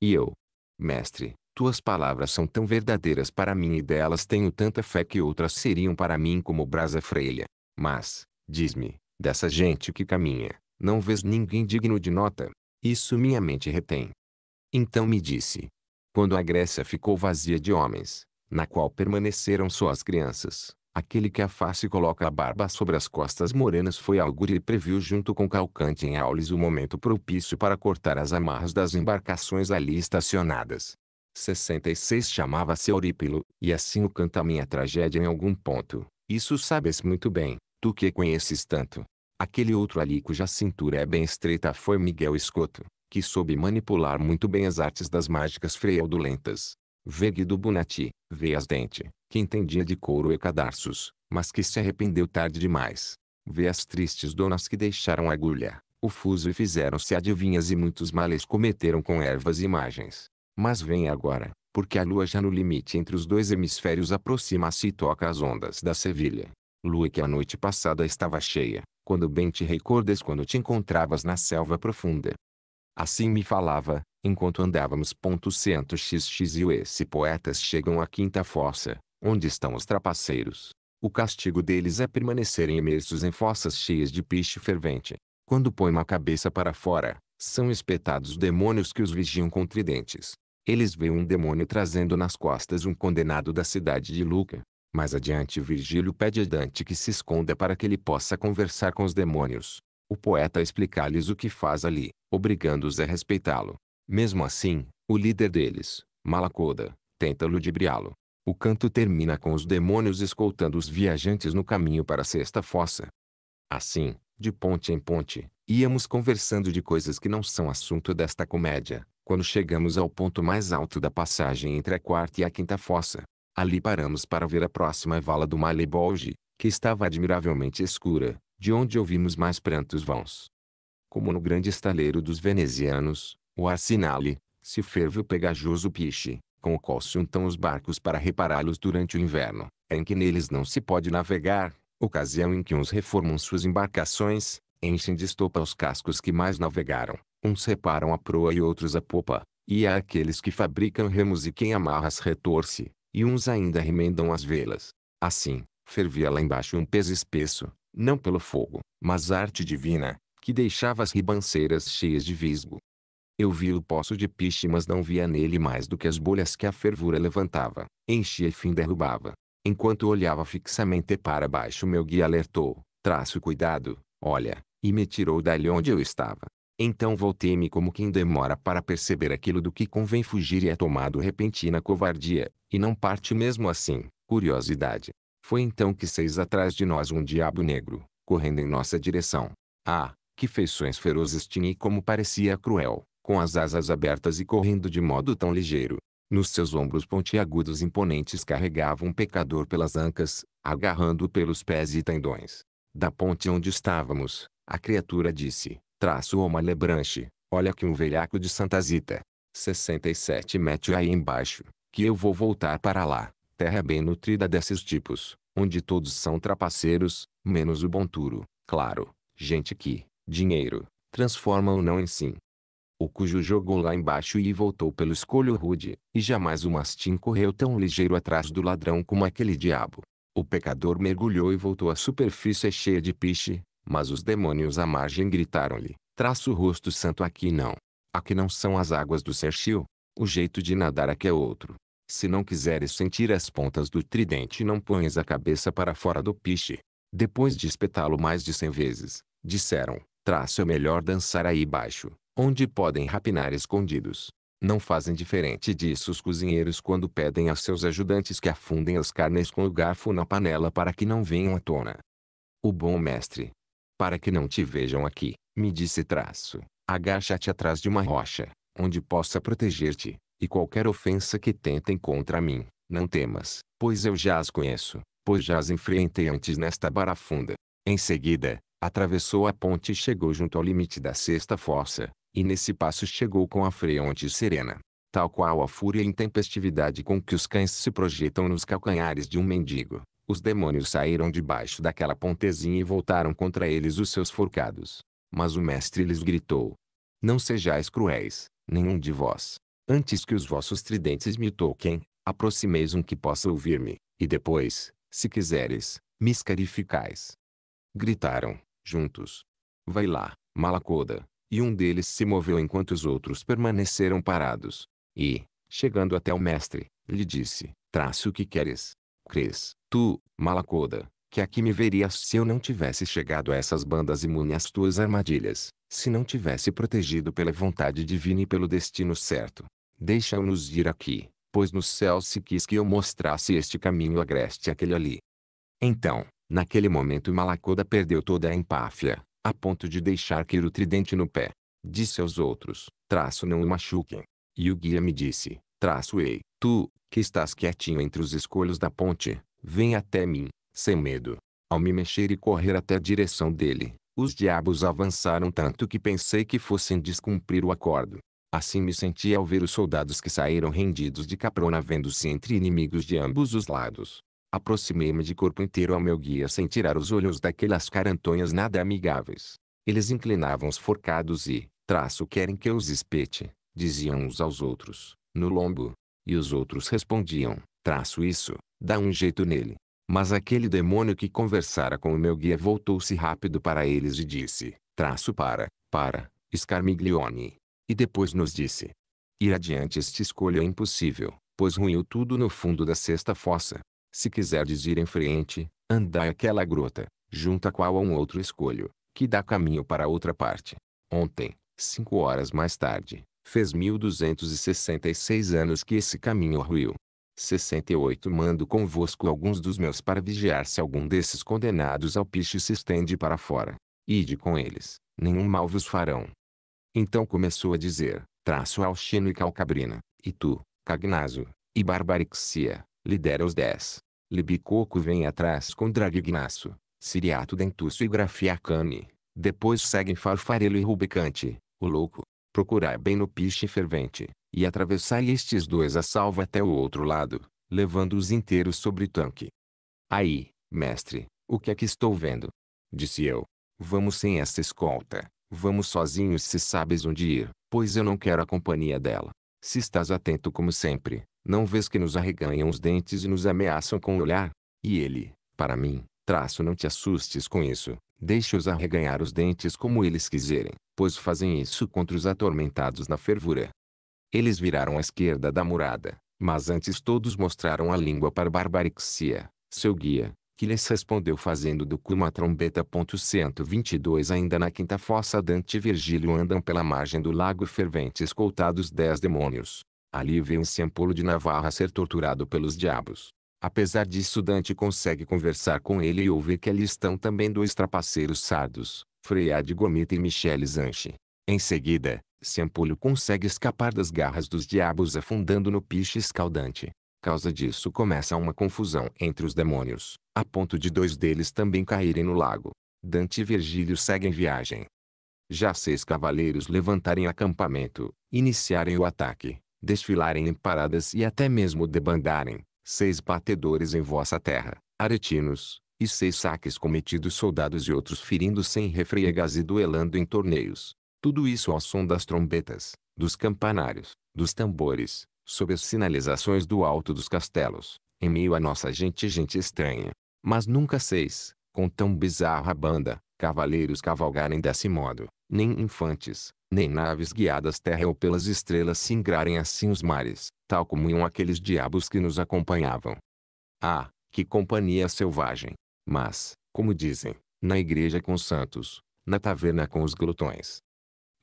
E eu, mestre, tuas palavras são tão verdadeiras para mim e delas tenho tanta fé que outras seriam para mim como brasa freia. Mas, diz-me, dessa gente que caminha, não vês ninguém digno de nota? Isso minha mente retém. Então me disse, quando a Grécia ficou vazia de homens, na qual permaneceram só as crianças, Aquele que a face coloca a barba sobre as costas morenas foi Alguri e previu junto com Calcante em Aulis o momento propício para cortar as amarras das embarcações ali estacionadas. 66 chamava-se Eurípilo, e assim o canta a minha tragédia em algum ponto. Isso sabes muito bem, tu que conheces tanto. Aquele outro ali cuja cintura é bem estreita foi Miguel Escoto, que soube manipular muito bem as artes das mágicas freudulentas. Vegue do Bonatti, Vê-as dente, que entendia de couro e cadarços, mas que se arrependeu tarde demais. Vê as tristes donas que deixaram agulha, o fuso e fizeram-se adivinhas e muitos males cometeram com ervas e imagens. Mas vem agora, porque a lua já no limite entre os dois hemisférios aproxima-se e toca as ondas da Sevilha. Lua que a noite passada estava cheia, quando bem te recordas quando te encontravas na selva profunda. Assim me falava, enquanto andávamos. Cento xx e o esse poetas chegam à quinta fossa, onde estão os trapaceiros. O castigo deles é permanecerem imersos em fossas cheias de piche fervente. Quando põem a cabeça para fora, são espetados demônios que os vigiam com tridentes. Eles veem um demônio trazendo nas costas um condenado da cidade de Luca. Mais adiante Virgílio pede a Dante que se esconda para que ele possa conversar com os demônios. O poeta explica-lhes o que faz ali, obrigando-os a respeitá-lo. Mesmo assim, o líder deles, Malacoda, tenta ludibriá-lo. O canto termina com os demônios escoltando os viajantes no caminho para a sexta fossa. Assim, de ponte em ponte, íamos conversando de coisas que não são assunto desta comédia, quando chegamos ao ponto mais alto da passagem entre a quarta e a quinta fossa. Ali paramos para ver a próxima vala do Malebolge, que estava admiravelmente escura, de onde ouvimos mais prantos vãos. Como no grande estaleiro dos venezianos, o assinale, se ferve o pegajoso piche, com o qual se untam os barcos para repará-los durante o inverno, em que neles não se pode navegar, ocasião em que uns reformam suas embarcações, enchem de estopa os cascos que mais navegaram, uns reparam a proa e outros a popa, e há aqueles que fabricam remos e quem amarras retorce, e uns ainda remendam as velas. Assim, fervia lá embaixo um peso espesso, não pelo fogo, mas arte divina, que deixava as ribanceiras cheias de visgo, eu vi o poço de piche mas não via nele mais do que as bolhas que a fervura levantava, enchia e fim derrubava. Enquanto olhava fixamente para baixo meu guia alertou, traço cuidado, olha, e me tirou dali onde eu estava. Então voltei-me como quem demora para perceber aquilo do que convém fugir e é tomado repentina covardia, e não parte mesmo assim, curiosidade. Foi então que seis atrás de nós um diabo negro, correndo em nossa direção. Ah, que feições ferozes tinha e como parecia cruel com as asas abertas e correndo de modo tão ligeiro. Nos seus ombros pontiagudos imponentes carregava um pecador pelas ancas, agarrando-o pelos pés e tendões. Da ponte onde estávamos, a criatura disse, traço o malebranche, olha que um velhaco de Santa Zita. 67 mete aí embaixo, que eu vou voltar para lá, terra bem nutrida desses tipos, onde todos são trapaceiros, menos o bonturo, claro, gente que, dinheiro, transforma-o não em sim, o cujo jogou lá embaixo e voltou pelo escolho rude, e jamais o mastim correu tão ligeiro atrás do ladrão como aquele diabo. O pecador mergulhou e voltou à superfície é cheia de piche, mas os demônios à margem gritaram-lhe, traça o rosto santo aqui não. Aqui não são as águas do Serchil, o jeito de nadar aqui é outro. Se não quiseres sentir as pontas do tridente não pões a cabeça para fora do piche. Depois de espetá-lo mais de cem vezes, disseram, traço é melhor dançar aí baixo, onde podem rapinar escondidos. Não fazem diferente disso os cozinheiros quando pedem aos seus ajudantes que afundem as carnes com o garfo na panela para que não venham à tona. O bom mestre, para que não te vejam aqui, me disse traço, agacha-te atrás de uma rocha, onde possa proteger-te, e qualquer ofensa que tentem contra mim, não temas, pois eu já as conheço, pois já as enfrentei antes nesta barafunda. Em seguida, atravessou a ponte e chegou junto ao limite da sexta fossa, e nesse passo chegou com a fronte serena, tal qual a fúria e intempestividade com que os cães se projetam nos calcanhares de um mendigo. Os demônios saíram debaixo daquela pontezinha e voltaram contra eles os seus forcados. Mas o mestre lhes gritou: Não sejais cruéis, nenhum de vós. Antes que os vossos tridentes me toquem, aproximeis um que possa ouvir-me, e depois, se quiseres, me escarificais. Gritaram, juntos. Vai lá, Malacoda, e um deles se moveu enquanto os outros permaneceram parados. E, chegando até o mestre, lhe disse, trace o que queres. cres tu, Malacoda, que aqui me verias se eu não tivesse chegado a essas bandas imune às tuas armadilhas, se não tivesse protegido pela vontade divina e pelo destino certo. Deixa-nos ir aqui, pois no céu se quis que eu mostrasse este caminho agreste àquele ali. Então, naquele momento Malacoda perdeu toda a empáfia, a ponto de deixar cair o tridente no pé. Disse aos outros, traço não o machuquem. E o guia me disse, traço ei, tu, que estás quietinho entre os escolhos da ponte, vem até mim, sem medo. Ao me mexer e correr até a direção dele, os diabos avançaram tanto que pensei que fossem descumprir o acordo. Assim me senti ao ver os soldados que saíram rendidos de caprona vendo-se entre inimigos de ambos os lados. Aproximei-me de corpo inteiro ao meu guia sem tirar os olhos daquelas carantonhas nada amigáveis. Eles inclinavam os forcados e, traço querem que eu os espete, diziam uns aos outros, no lombo. E os outros respondiam, traço isso, dá um jeito nele. Mas aquele demônio que conversara com o meu guia voltou-se rápido para eles e disse, traço para, para, escarmiglione. E depois nos disse, ir adiante este escolha é impossível, pois ruiu tudo no fundo da sexta fossa. Se quiserdes ir em frente, andai aquela grota, junto a qual há um outro escolho, que dá caminho para outra parte. Ontem, cinco horas mais tarde, fez 1266 anos que esse caminho ruiu. 68 Mando convosco alguns dos meus para vigiar se algum desses condenados ao piche se estende para fora. Ide com eles, nenhum mal vos farão. Então começou a dizer, traço Alchino e Calcabrina, e tu, Cagnaso, e Barbarixia, lidera os dez. Libicoco vem atrás com Dragignaço, Siriato Dentuço e Grafiacane. Depois seguem Farfarelo e Rubicante, o louco. Procurar bem no piche fervente, e atravessar estes dois a salvo até o outro lado, levando-os inteiros sobre o tanque. Aí, mestre, o que é que estou vendo? Disse eu. Vamos sem essa escolta. Vamos sozinhos se sabes onde ir, pois eu não quero a companhia dela. Se estás atento como sempre, não vês que nos arreganham os dentes e nos ameaçam com o olhar? E ele, para mim, traço não te assustes com isso. Deixa-os arreganhar os dentes como eles quiserem, pois fazem isso contra os atormentados na fervura. Eles viraram à esquerda da murada, mas antes todos mostraram a língua para Barbarixia, seu guia, que lhes respondeu fazendo do cu uma trombeta. 122 Ainda na quinta fossa Dante e Virgílio andam pela margem do lago fervente escoltados dez demônios, Ali vê um Sampolo de Navarra ser torturado pelos diabos. Apesar disso Dante consegue conversar com ele e ouvir que ali estão também dois trapaceiros sardos, Freia de Gomita e Michele Zanche. Em seguida, Sampolho consegue escapar das garras dos diabos afundando no piche escaldante. Causa disso começa uma confusão entre os demônios, a ponto de dois deles também caírem no lago. Dante e Virgílio seguem viagem. Já seis cavaleiros levantarem acampamento, iniciarem o ataque desfilarem em paradas e até mesmo debandarem, seis batedores em vossa terra, aretinos, e seis saques cometidos soldados e outros ferindo sem refriegas e duelando em torneios. Tudo isso ao som das trombetas, dos campanários, dos tambores, sob as sinalizações do alto dos castelos, em meio a nossa gente gente estranha. Mas nunca seis, com tão bizarra banda, cavaleiros cavalgarem desse modo, nem infantes, nem naves guiadas terra ou pelas estrelas singrarem assim os mares, tal como iam aqueles diabos que nos acompanhavam. Ah, que companhia selvagem! Mas, como dizem, na igreja com os santos, na taverna com os glutões.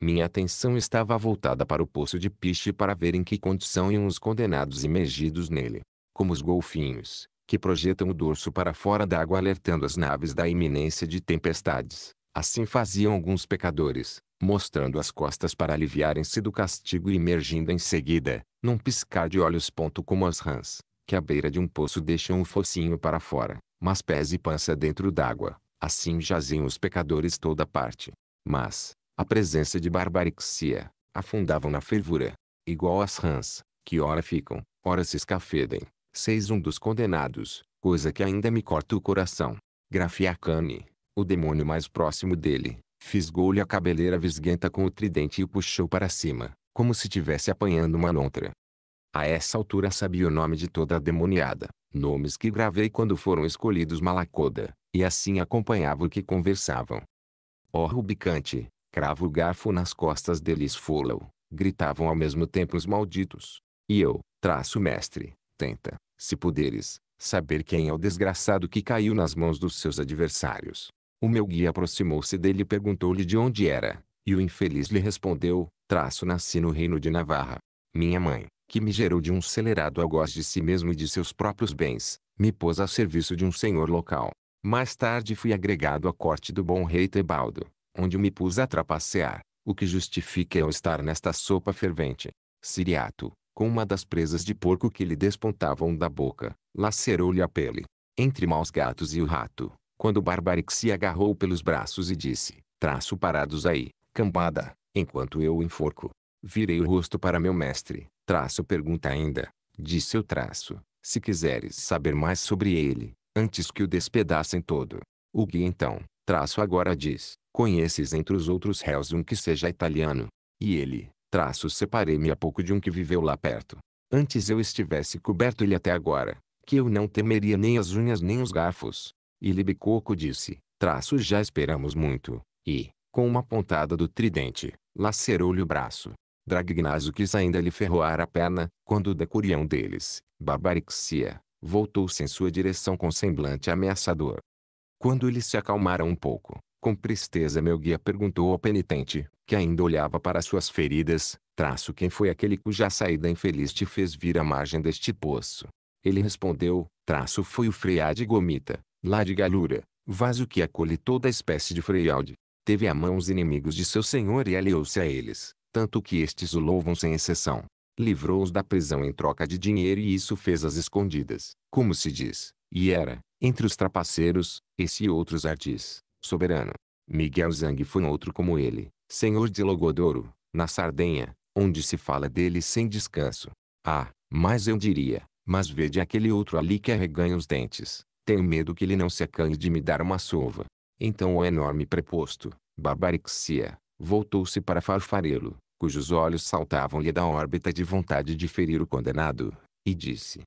Minha atenção estava voltada para o poço de piche para ver em que condição iam os condenados imergidos nele, como os golfinhos, que projetam o dorso para fora d'água alertando as naves da iminência de tempestades. Assim faziam alguns pecadores, mostrando as costas para aliviarem-se do castigo e emergindo em seguida, num piscar de olhos. ponto Como as rãs, que à beira de um poço deixam o focinho para fora, mas pés e pança dentro d'água. Assim jaziam os pecadores toda parte. Mas, a presença de barbarixia, afundavam na fervura. Igual às rãs, que ora ficam, ora se escafedem, Seis um dos condenados, coisa que ainda me corta o coração. Grafiacane, o demônio mais próximo dele, fisgou-lhe a cabeleira visguenta com o tridente e o puxou para cima, como se tivesse apanhando uma lontra. A essa altura sabia o nome de toda a demoniada, nomes que gravei quando foram escolhidos Malacoda, e assim acompanhava o que conversavam. Ó oh, rubicante, cravo o garfo nas costas deles fula gritavam ao mesmo tempo os malditos. E eu, traço mestre, Tenta, se puderes, saber quem é o desgraçado que caiu nas mãos dos seus adversários. O meu guia aproximou-se dele e perguntou-lhe de onde era, e o infeliz lhe respondeu, traço nasci no reino de Navarra. Minha mãe, que me gerou de um acelerado algoz de si mesmo e de seus próprios bens, me pôs a serviço de um senhor local. Mais tarde fui agregado à corte do bom rei Tebaldo, onde me pus a trapacear, o que justifica eu estar nesta sopa fervente. Siriato, com uma das presas de porco que lhe despontavam da boca, lacerou-lhe a pele. Entre maus gatos e o rato, quando Barbaric se agarrou pelos braços e disse, traço parados aí, cambada, enquanto eu enforco. Virei o rosto para meu mestre, traço pergunta ainda, disse o traço, se quiseres saber mais sobre ele, antes que o despedacem todo. O guia então, traço agora diz, conheces entre os outros réus um que seja italiano. E ele, Traços separei-me há pouco de um que viveu lá perto. Antes eu estivesse coberto ele até agora, que eu não temeria nem as unhas nem os garfos. E Libicoco disse, traços já esperamos muito, e, com uma pontada do tridente, lacerou-lhe o braço. Dragnazo quis ainda lhe ferroar a perna, quando o decurião deles, Barbarixia, voltou-se em sua direção com semblante ameaçador. Quando eles se acalmaram um pouco, com tristeza meu guia perguntou ao penitente, que ainda olhava para suas feridas, traço quem foi aquele cuja saída infeliz te fez vir à margem deste poço. Ele respondeu, traço foi o freiade Gomita, lá de Galura, vaso que acolhe toda espécie de freialde. Teve a mão os inimigos de seu senhor e aliou-se a eles, tanto que estes o louvam sem exceção. Livrou-os da prisão em troca de dinheiro e isso fez as escondidas, como se diz, e era, entre os trapaceiros, esse e outros ardis soberano. Miguel Zang foi outro como ele, senhor de Logodouro, na Sardenha, onde se fala dele sem descanso. Ah, mas eu diria, mas vede aquele outro ali que arreganha os dentes. Tenho medo que ele não se acanhe de me dar uma sova. Então o enorme preposto, Barbarixia, voltou-se para Farfarelo, cujos olhos saltavam-lhe da órbita de vontade de ferir o condenado, e disse.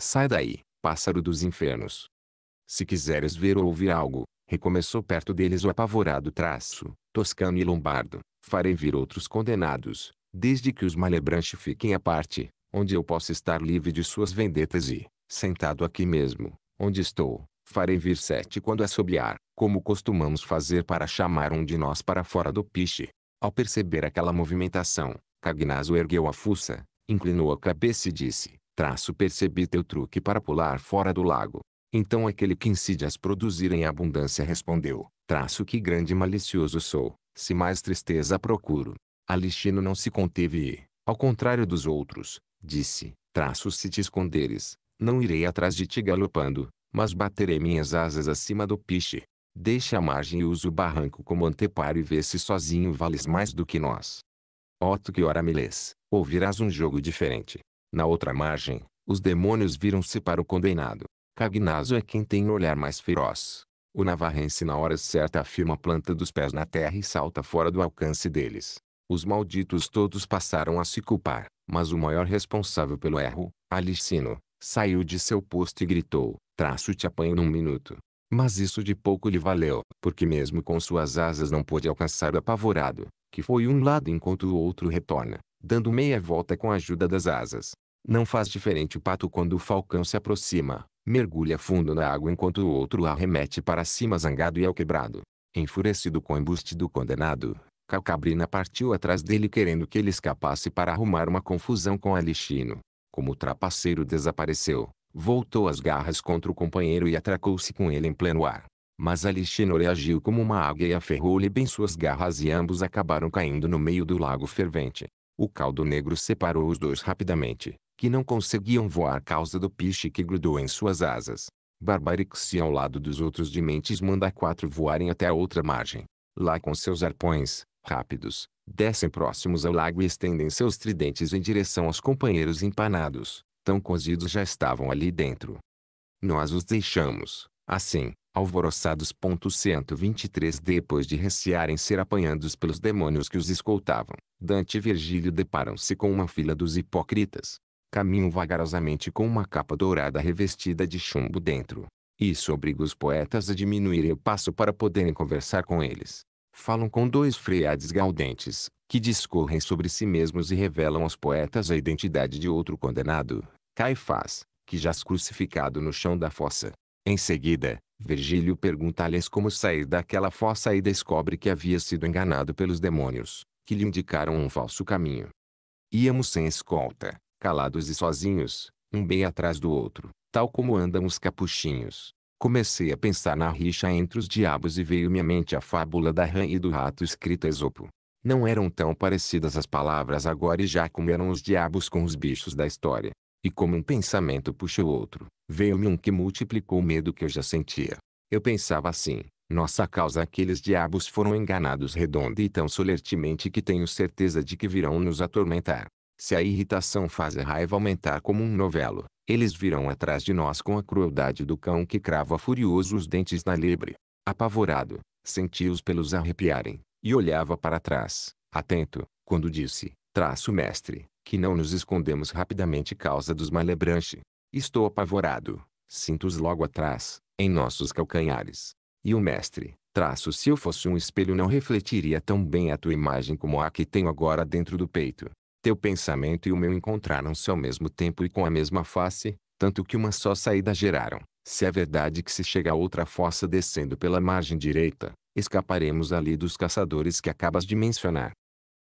Sai daí, pássaro dos infernos. Se quiseres ver ou ouvir algo, Recomeçou perto deles o apavorado traço, toscano e lombardo. Farei vir outros condenados, desde que os malebranche fiquem à parte, onde eu possa estar livre de suas vendetas e, sentado aqui mesmo, onde estou, farei vir sete quando assobiar, como costumamos fazer para chamar um de nós para fora do piche. Ao perceber aquela movimentação, Cagnaso ergueu a fuça, inclinou a cabeça e disse, traço percebi teu truque para pular fora do lago, então aquele que incide as produzir em abundância respondeu, traço que grande e malicioso sou, se mais tristeza procuro. Alistino não se conteve e, ao contrário dos outros, disse, traço se te esconderes, não irei atrás de ti galopando, mas baterei minhas asas acima do piche. Deixa a margem e usa o barranco como anteparo e vê se sozinho vales mais do que nós. Otto que ora me lês, ouvirás um jogo diferente. Na outra margem, os demônios viram-se para o condenado. Cagnazo é quem tem o olhar mais feroz. O navarrense na hora certa afirma a planta dos pés na terra e salta fora do alcance deles. Os malditos todos passaram a se culpar, mas o maior responsável pelo erro, Alicino, saiu de seu posto e gritou, traço te apanho num minuto. Mas isso de pouco lhe valeu, porque mesmo com suas asas não pôde alcançar o apavorado, que foi um lado enquanto o outro retorna, dando meia volta com a ajuda das asas. Não faz diferente o pato quando o falcão se aproxima, mergulha fundo na água enquanto o outro arremete para cima zangado e ao quebrado. Enfurecido com o embuste do condenado, Calcabrina partiu atrás dele querendo que ele escapasse para arrumar uma confusão com Alixino. Como o trapaceiro desapareceu, voltou as garras contra o companheiro e atracou-se com ele em pleno ar. Mas Alixino reagiu como uma águia e aferrou-lhe bem suas garras e ambos acabaram caindo no meio do lago fervente. O caldo negro separou os dois rapidamente que não conseguiam voar causa do piche que grudou em suas asas. Barbaric-se ao lado dos outros de mentes manda quatro voarem até a outra margem. Lá com seus arpões, rápidos, descem próximos ao lago e estendem seus tridentes em direção aos companheiros empanados, tão cozidos já estavam ali dentro. Nós os deixamos, assim, alvoroçados. 123 Depois de recearem ser apanhados pelos demônios que os escoltavam, Dante e Virgílio deparam-se com uma fila dos hipócritas, caminham vagarosamente com uma capa dourada revestida de chumbo dentro. Isso obriga os poetas a diminuírem o passo para poderem conversar com eles. Falam com dois freades gaudentes, que discorrem sobre si mesmos e revelam aos poetas a identidade de outro condenado, Caifás, que jaz crucificado no chão da fossa. Em seguida, Virgílio pergunta-lhes como sair daquela fossa e descobre que havia sido enganado pelos demônios, que lhe indicaram um falso caminho. Íamos sem escolta, calados e sozinhos, um bem atrás do outro, tal como andam os capuchinhos. Comecei a pensar na rixa entre os diabos e veio-me à mente a fábula da rã e do rato escrita Esopo. Não eram tão parecidas as palavras agora e já como eram os diabos com os bichos da história. E como um pensamento puxou outro, veio-me um que multiplicou o medo que eu já sentia. Eu pensava assim, nossa causa aqueles diabos foram enganados redonda e tão solertemente que tenho certeza de que virão nos atormentar. Se a irritação faz a raiva aumentar como um novelo, eles virão atrás de nós com a crueldade do cão que crava furioso os dentes na lebre. Apavorado, senti-os pelos arrepiarem, e olhava para trás, atento, quando disse, traço mestre, que não nos escondemos rapidamente causa dos malebranche. Estou apavorado, sinto-os logo atrás, em nossos calcanhares. E o mestre, traço se eu fosse um espelho não refletiria tão bem a tua imagem como a que tenho agora dentro do peito. Teu pensamento e o meu encontraram-se ao mesmo tempo e com a mesma face, tanto que uma só saída geraram. Se é verdade que se chega a outra fossa descendo pela margem direita, escaparemos ali dos caçadores que acabas de mencionar.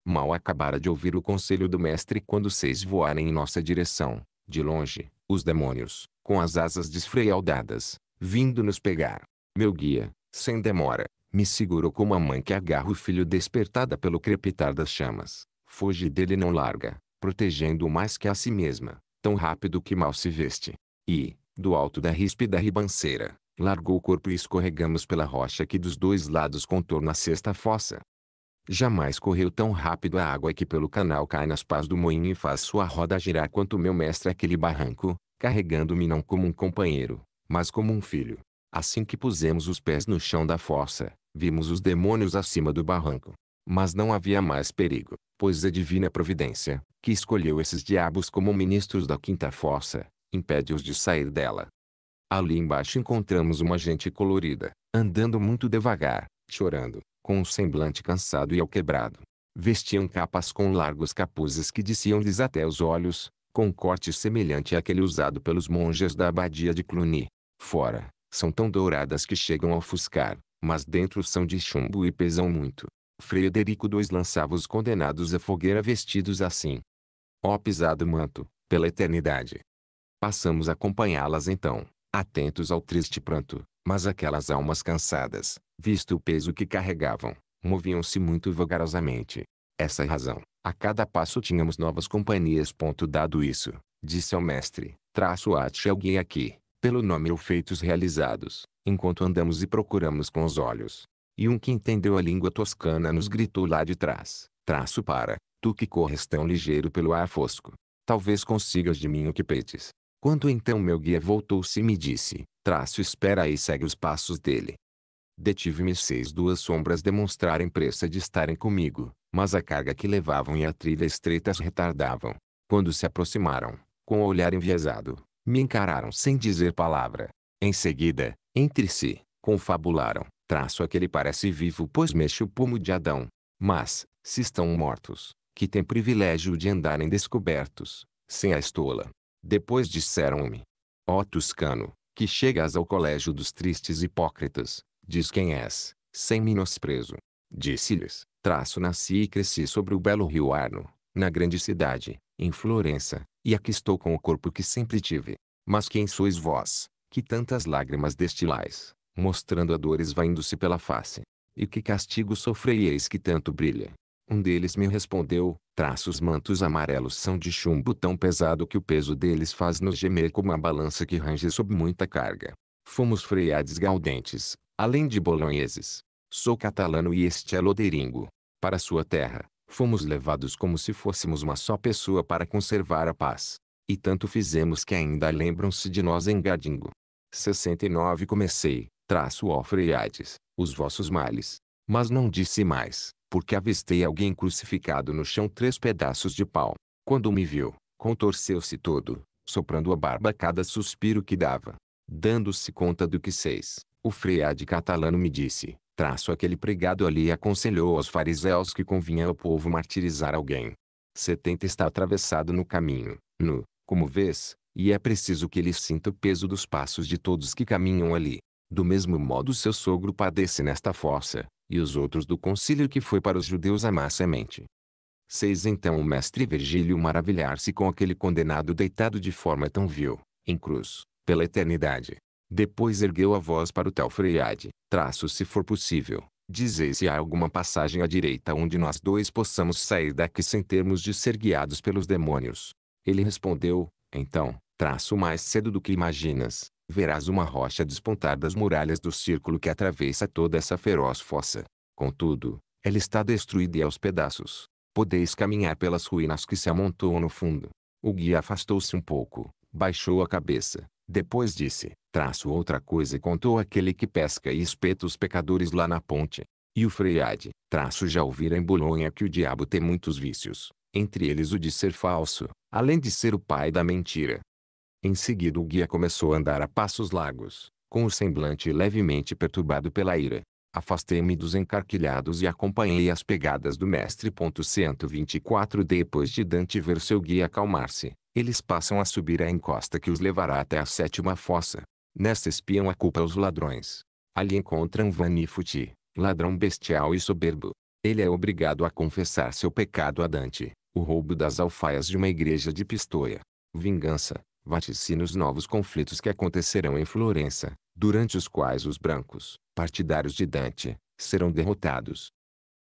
Mal acabara de ouvir o conselho do mestre quando seis voarem em nossa direção, de longe, os demônios, com as asas desfrealdadas, vindo nos pegar. Meu guia, sem demora, me segurou como a mãe que agarra o filho despertada pelo crepitar das chamas. Foge dele e não larga, protegendo-o mais que a si mesma, tão rápido que mal se veste. E, do alto da ríspida ribanceira, largou o corpo e escorregamos pela rocha que dos dois lados contorna a sexta fossa. Jamais correu tão rápido a água que pelo canal cai nas pás do moinho e faz sua roda girar quanto meu mestre aquele barranco, carregando-me não como um companheiro, mas como um filho. Assim que pusemos os pés no chão da fossa, vimos os demônios acima do barranco. Mas não havia mais perigo, pois a divina providência, que escolheu esses diabos como ministros da quinta fossa, impede-os de sair dela. Ali embaixo encontramos uma gente colorida, andando muito devagar, chorando, com um semblante cansado e alquebrado. Vestiam capas com largos capuzes que desciam-lhes até os olhos, com um corte semelhante àquele usado pelos monges da abadia de Cluny. Fora, são tão douradas que chegam a ofuscar, mas dentro são de chumbo e pesam muito. Frederico II lançava os condenados à fogueira vestidos assim. Ó pisado manto, pela eternidade. Passamos a acompanhá-las então, atentos ao triste pranto, mas aquelas almas cansadas, visto o peso que carregavam, moviam-se muito vagarosamente. Essa é a razão. A cada passo tínhamos novas companhias. Ponto dado isso, disse ao mestre, traço alguém aqui, pelo nome ou feitos realizados, enquanto andamos e procuramos com os olhos, e um que entendeu a língua toscana nos gritou lá de trás, traço para, tu que corres tão ligeiro pelo ar fosco. Talvez consigas de mim o que pedes. Quando então meu guia voltou-se e me disse, traço espera e segue os passos dele. Detive-me seis duas sombras demonstrarem pressa de estarem comigo, mas a carga que levavam e a trilha estreita as retardavam. Quando se aproximaram, com o olhar enviesado, me encararam sem dizer palavra. Em seguida, entre si, confabularam. Traço aquele parece vivo pois mexe o pomo de Adão. Mas, se estão mortos, que tem privilégio de andarem descobertos, sem a estola. Depois disseram-me, ó Toscano, que chegas ao colégio dos tristes hipócritas, diz quem és, sem menosprezo. Disse-lhes, traço nasci e cresci sobre o belo rio Arno, na grande cidade, em Florença, e aqui estou com o corpo que sempre tive. Mas quem sois vós, que tantas lágrimas destilais, mostrando a dor esvaindo-se pela face. E que castigo sofreis que tanto brilha? Um deles me respondeu, traços mantos amarelos são de chumbo tão pesado que o peso deles faz-nos gemer como uma balança que range sob muita carga. Fomos freiades gaudentes, além de bolonheses. Sou catalano e este é loderingo. Para sua terra, fomos levados como se fôssemos uma só pessoa para conservar a paz. E tanto fizemos que ainda lembram-se de nós em Gadingo. 69 Comecei, traço ó Freiades, os vossos males. Mas não disse mais, porque avistei alguém crucificado no chão três pedaços de pau. Quando me viu, contorceu-se todo, soprando a barba cada suspiro que dava. Dando-se conta do que seis, o freade catalano me disse, traço aquele pregado ali aconselhou aos fariseus que convinha ao povo martirizar alguém. Setenta está atravessado no caminho, nu, como vês, e é preciso que ele sinta o peso dos passos de todos que caminham ali. Do mesmo modo seu sogro padece nesta fossa, e os outros do concílio que foi para os judeus a semente. seis Então o mestre Virgílio maravilhar-se com aquele condenado deitado de forma tão vil, em cruz, pela eternidade. Depois ergueu a voz para o tal Freiade, traço se for possível, dizei se há alguma passagem à direita onde nós dois possamos sair daqui sem termos de ser guiados pelos demônios. Ele respondeu, então, traço mais cedo do que imaginas, verás uma rocha despontar das muralhas do círculo que atravessa toda essa feroz fossa. Contudo, ela está destruída e aos pedaços. Podeis caminhar pelas ruínas que se amontoam no fundo. O guia afastou-se um pouco, baixou a cabeça, depois disse, traço outra coisa e contou aquele que pesca e espeta os pecadores lá na ponte. E o Freiade, traço já ouvira em Bolonha que o diabo tem muitos vícios, entre eles o de ser falso, além de ser o pai da mentira. Em seguida o guia começou a andar a passos largos, com o semblante levemente perturbado pela ira. Afastei-me dos encarquilhados e acompanhei as pegadas do mestre. 124 Depois de Dante ver seu guia acalmar-se, eles passam a subir a encosta que os levará até a sétima fossa. Nesta espiam a culpa aos ladrões. Ali encontram Vanifuti, ladrão bestial e soberbo. Ele é obrigado a confessar seu pecado a Dante, o roubo das alfaias de uma igreja de Pistoia. Vingança, vaticina os novos conflitos que acontecerão em Florença, durante os quais os brancos, partidários de Dante, serão derrotados.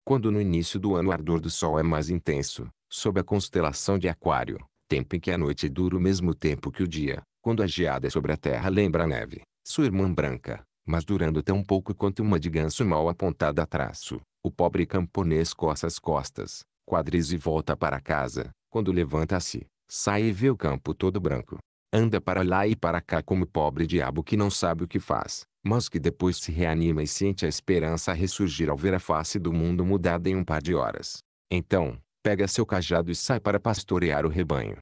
Quando no início do ano o ardor do sol é mais intenso, sob a constelação de Aquário, tempo em que a noite dura o mesmo tempo que o dia, quando a geada é sobre a terra lembra a neve, sua irmã branca, mas durando tão pouco quanto uma de ganso mal apontada a traço, o pobre camponês coça as costas, quadris e volta para casa, quando levanta-se, sai e vê o campo todo branco, Anda para lá e para cá como pobre diabo que não sabe o que faz, mas que depois se reanima e sente a esperança a ressurgir ao ver a face do mundo mudada em um par de horas. Então, pega seu cajado e sai para pastorear o rebanho.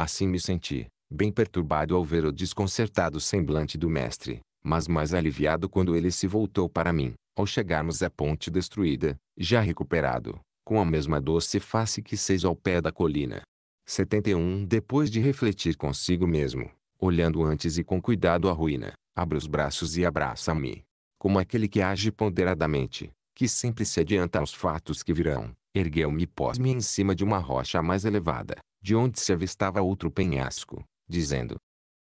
Assim me senti, bem perturbado ao ver o desconcertado semblante do mestre, mas mais aliviado quando ele se voltou para mim, ao chegarmos à ponte destruída, já recuperado, com a mesma doce face que seis ao pé da colina. 71 Depois de refletir consigo mesmo, olhando antes e com cuidado a ruína, abre os braços e abraça-me. Como aquele que age ponderadamente, que sempre se adianta aos fatos que virão, ergueu-me e pôs-me em cima de uma rocha mais elevada, de onde se avistava outro penhasco, dizendo: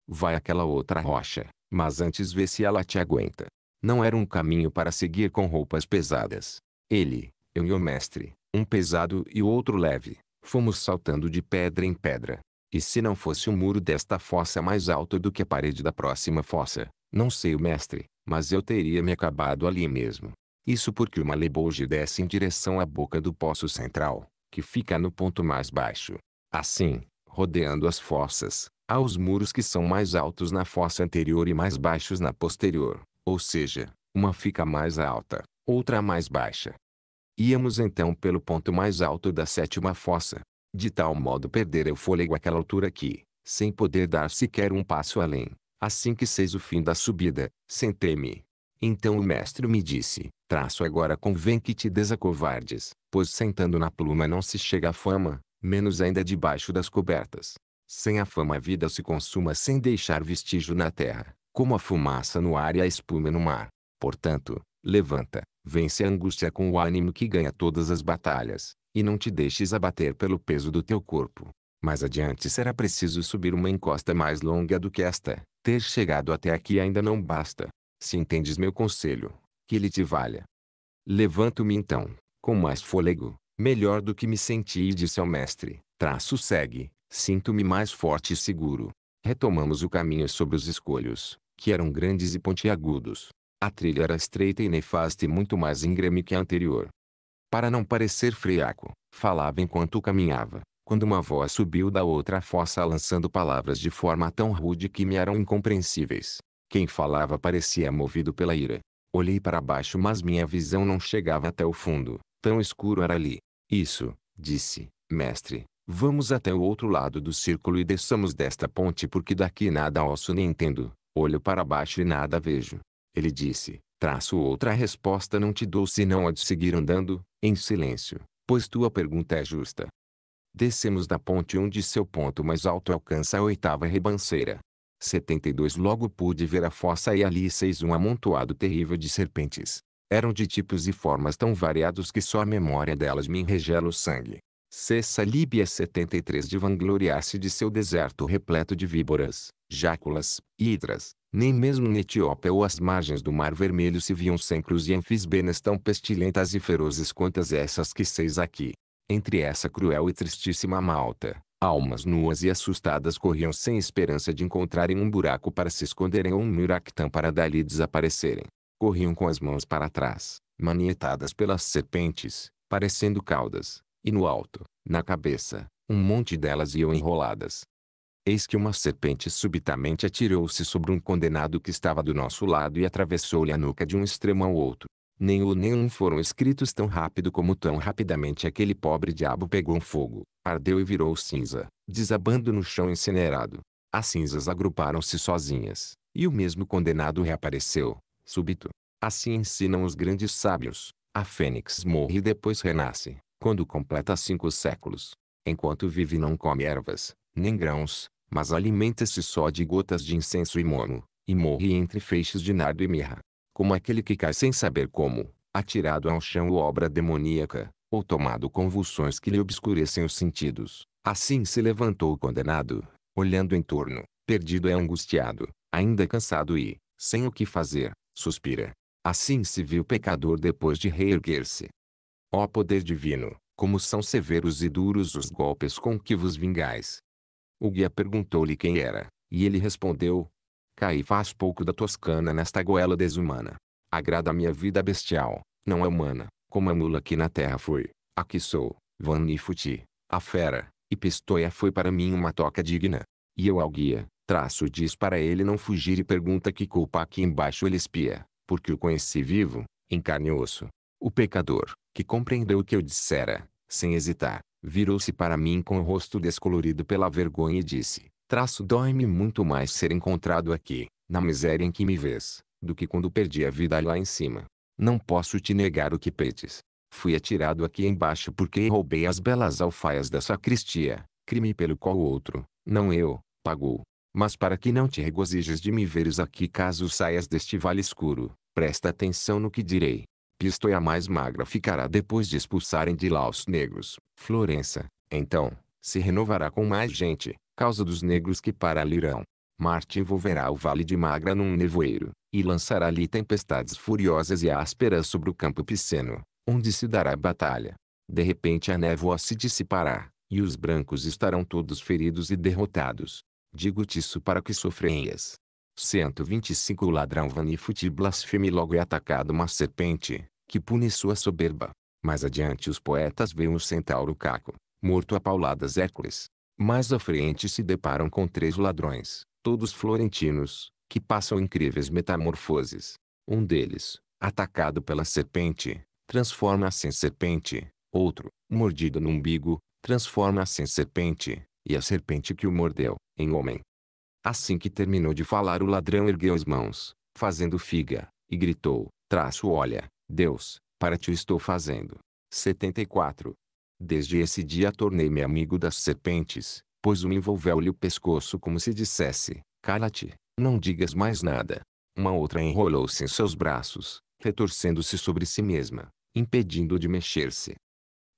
Vai aquela outra rocha, mas antes vê se ela te aguenta. Não era um caminho para seguir com roupas pesadas. Ele, eu e o mestre, um pesado e o outro leve, Fomos saltando de pedra em pedra. E se não fosse o muro desta fossa mais alto do que a parede da próxima fossa, não sei o mestre, mas eu teria me acabado ali mesmo. Isso porque uma lebouge desce em direção à boca do poço central, que fica no ponto mais baixo. Assim, rodeando as fossas, há os muros que são mais altos na fossa anterior e mais baixos na posterior, ou seja, uma fica mais alta, outra mais baixa. Íamos então pelo ponto mais alto da sétima fossa. De tal modo perdera o fôlego àquela altura que, sem poder dar sequer um passo além, assim que seis o fim da subida, sentei-me. Então o mestre me disse, traço agora convém que te desacovardes, pois sentando na pluma não se chega à fama, menos ainda debaixo das cobertas. Sem a fama a vida se consuma sem deixar vestígio na terra, como a fumaça no ar e a espuma no mar. Portanto, levanta, Vence a angústia com o ânimo que ganha todas as batalhas, e não te deixes abater pelo peso do teu corpo. Mais adiante será preciso subir uma encosta mais longa do que esta. Ter chegado até aqui ainda não basta. Se entendes meu conselho, que ele te valha. Levanto-me então, com mais fôlego, melhor do que me senti e disse ao mestre, traço segue, sinto-me mais forte e seguro. Retomamos o caminho sobre os escolhos, que eram grandes e pontiagudos, a trilha era estreita e nefasta e muito mais íngreme que a anterior. Para não parecer friaco, falava enquanto caminhava, quando uma voz subiu da outra fossa lançando palavras de forma tão rude que me eram incompreensíveis. Quem falava parecia movido pela ira. Olhei para baixo mas minha visão não chegava até o fundo, tão escuro era ali. Isso, disse, mestre, vamos até o outro lado do círculo e desçamos desta ponte porque daqui nada ouço nem entendo, olho para baixo e nada vejo. Ele disse, traço outra resposta não te dou senão a de seguir andando, em silêncio, pois tua pergunta é justa. Descemos da ponte onde seu ponto mais alto alcança a oitava ribanceira. 72 Logo pude ver a fossa e ali seis um amontoado terrível de serpentes. Eram de tipos e formas tão variados que só a memória delas me enregela o sangue. Cessa Líbia 73 de vangloriar-se de seu deserto repleto de víboras, jáculas, hidras, nem mesmo na Etiópia ou as margens do Mar Vermelho se viam sencros e anfisbenas tão pestilentas e ferozes quantas essas que seis aqui. Entre essa cruel e tristíssima malta, almas nuas e assustadas corriam sem esperança de encontrarem um buraco para se esconderem ou um muractã para dali desaparecerem. Corriam com as mãos para trás, manietadas pelas serpentes, parecendo caudas, e no alto, na cabeça, um monte delas iam enroladas, Eis que uma serpente subitamente atirou-se sobre um condenado que estava do nosso lado e atravessou-lhe a nuca de um extremo ao outro. Nem o nenhum foram escritos tão rápido como tão rapidamente aquele pobre diabo pegou um fogo, ardeu e virou cinza, desabando no chão incinerado. As cinzas agruparam-se sozinhas, e o mesmo condenado reapareceu, súbito. Assim ensinam os grandes sábios. A fênix morre e depois renasce, quando completa cinco séculos. Enquanto vive não come ervas, nem grãos, mas alimenta-se só de gotas de incenso e mono, e morre entre feixes de nardo e mirra. Como aquele que cai sem saber como, atirado ao chão ou obra demoníaca, ou tomado convulsões que lhe obscurecem os sentidos. Assim se levantou o condenado, olhando em torno, perdido e angustiado, ainda cansado e, sem o que fazer, suspira. Assim se viu o pecador depois de reerguer-se. Ó poder divino, como são severos e duros os golpes com que vos vingais, o guia perguntou-lhe quem era, e ele respondeu: Caí faz pouco da Toscana nesta goela desumana. Agrada a minha vida bestial, não é humana, como a mula que na terra a aqui sou, Vanifuti, Futi, a fera, e Pistoia foi para mim uma toca digna. E eu ao guia, traço diz para ele não fugir e pergunta que culpa aqui embaixo ele espia, porque o conheci vivo, em carne e osso. O pecador, que compreendeu o que eu dissera, sem hesitar, virou-se para mim com o rosto descolorido pela vergonha e disse: Traço dói-me muito mais ser encontrado aqui, na miséria em que me vês, do que quando perdi a vida lá em cima. Não posso te negar o que pedes. Fui atirado aqui embaixo porque roubei as belas alfaias da sacristia, crime pelo qual o outro, não eu, pagou. Mas para que não te regozijes de me veres aqui caso saias deste vale escuro, presta atenção no que direi. Pisto e a mais magra ficará depois de expulsarem de lá os negros. Florença, então, se renovará com mais gente, causa dos negros que para ali irão. Marte envolverá o vale de Magra num nevoeiro, e lançará ali tempestades furiosas e ásperas sobre o campo piceno, onde se dará batalha. De repente a névoa se dissipará, e os brancos estarão todos feridos e derrotados. Digo-te isso para que sofreias. 125 O ladrão vanifute blasfeme logo é atacado uma serpente, que pune sua soberba. Mais adiante os poetas veem o centauro Caco, morto a pauladas Hércules. Mais à frente se deparam com três ladrões, todos florentinos, que passam incríveis metamorfoses. Um deles, atacado pela serpente, transforma-se em serpente. Outro, mordido no umbigo, transforma-se em serpente, e a serpente que o mordeu, em homem. Assim que terminou de falar o ladrão ergueu as mãos, fazendo figa, e gritou, traço olha, Deus, para ti o estou fazendo. 74. Desde esse dia tornei-me amigo das serpentes, pois uma envolveu-lhe o pescoço como se dissesse, cala-te, não digas mais nada. Uma outra enrolou-se em seus braços, retorcendo-se sobre si mesma, impedindo de mexer-se.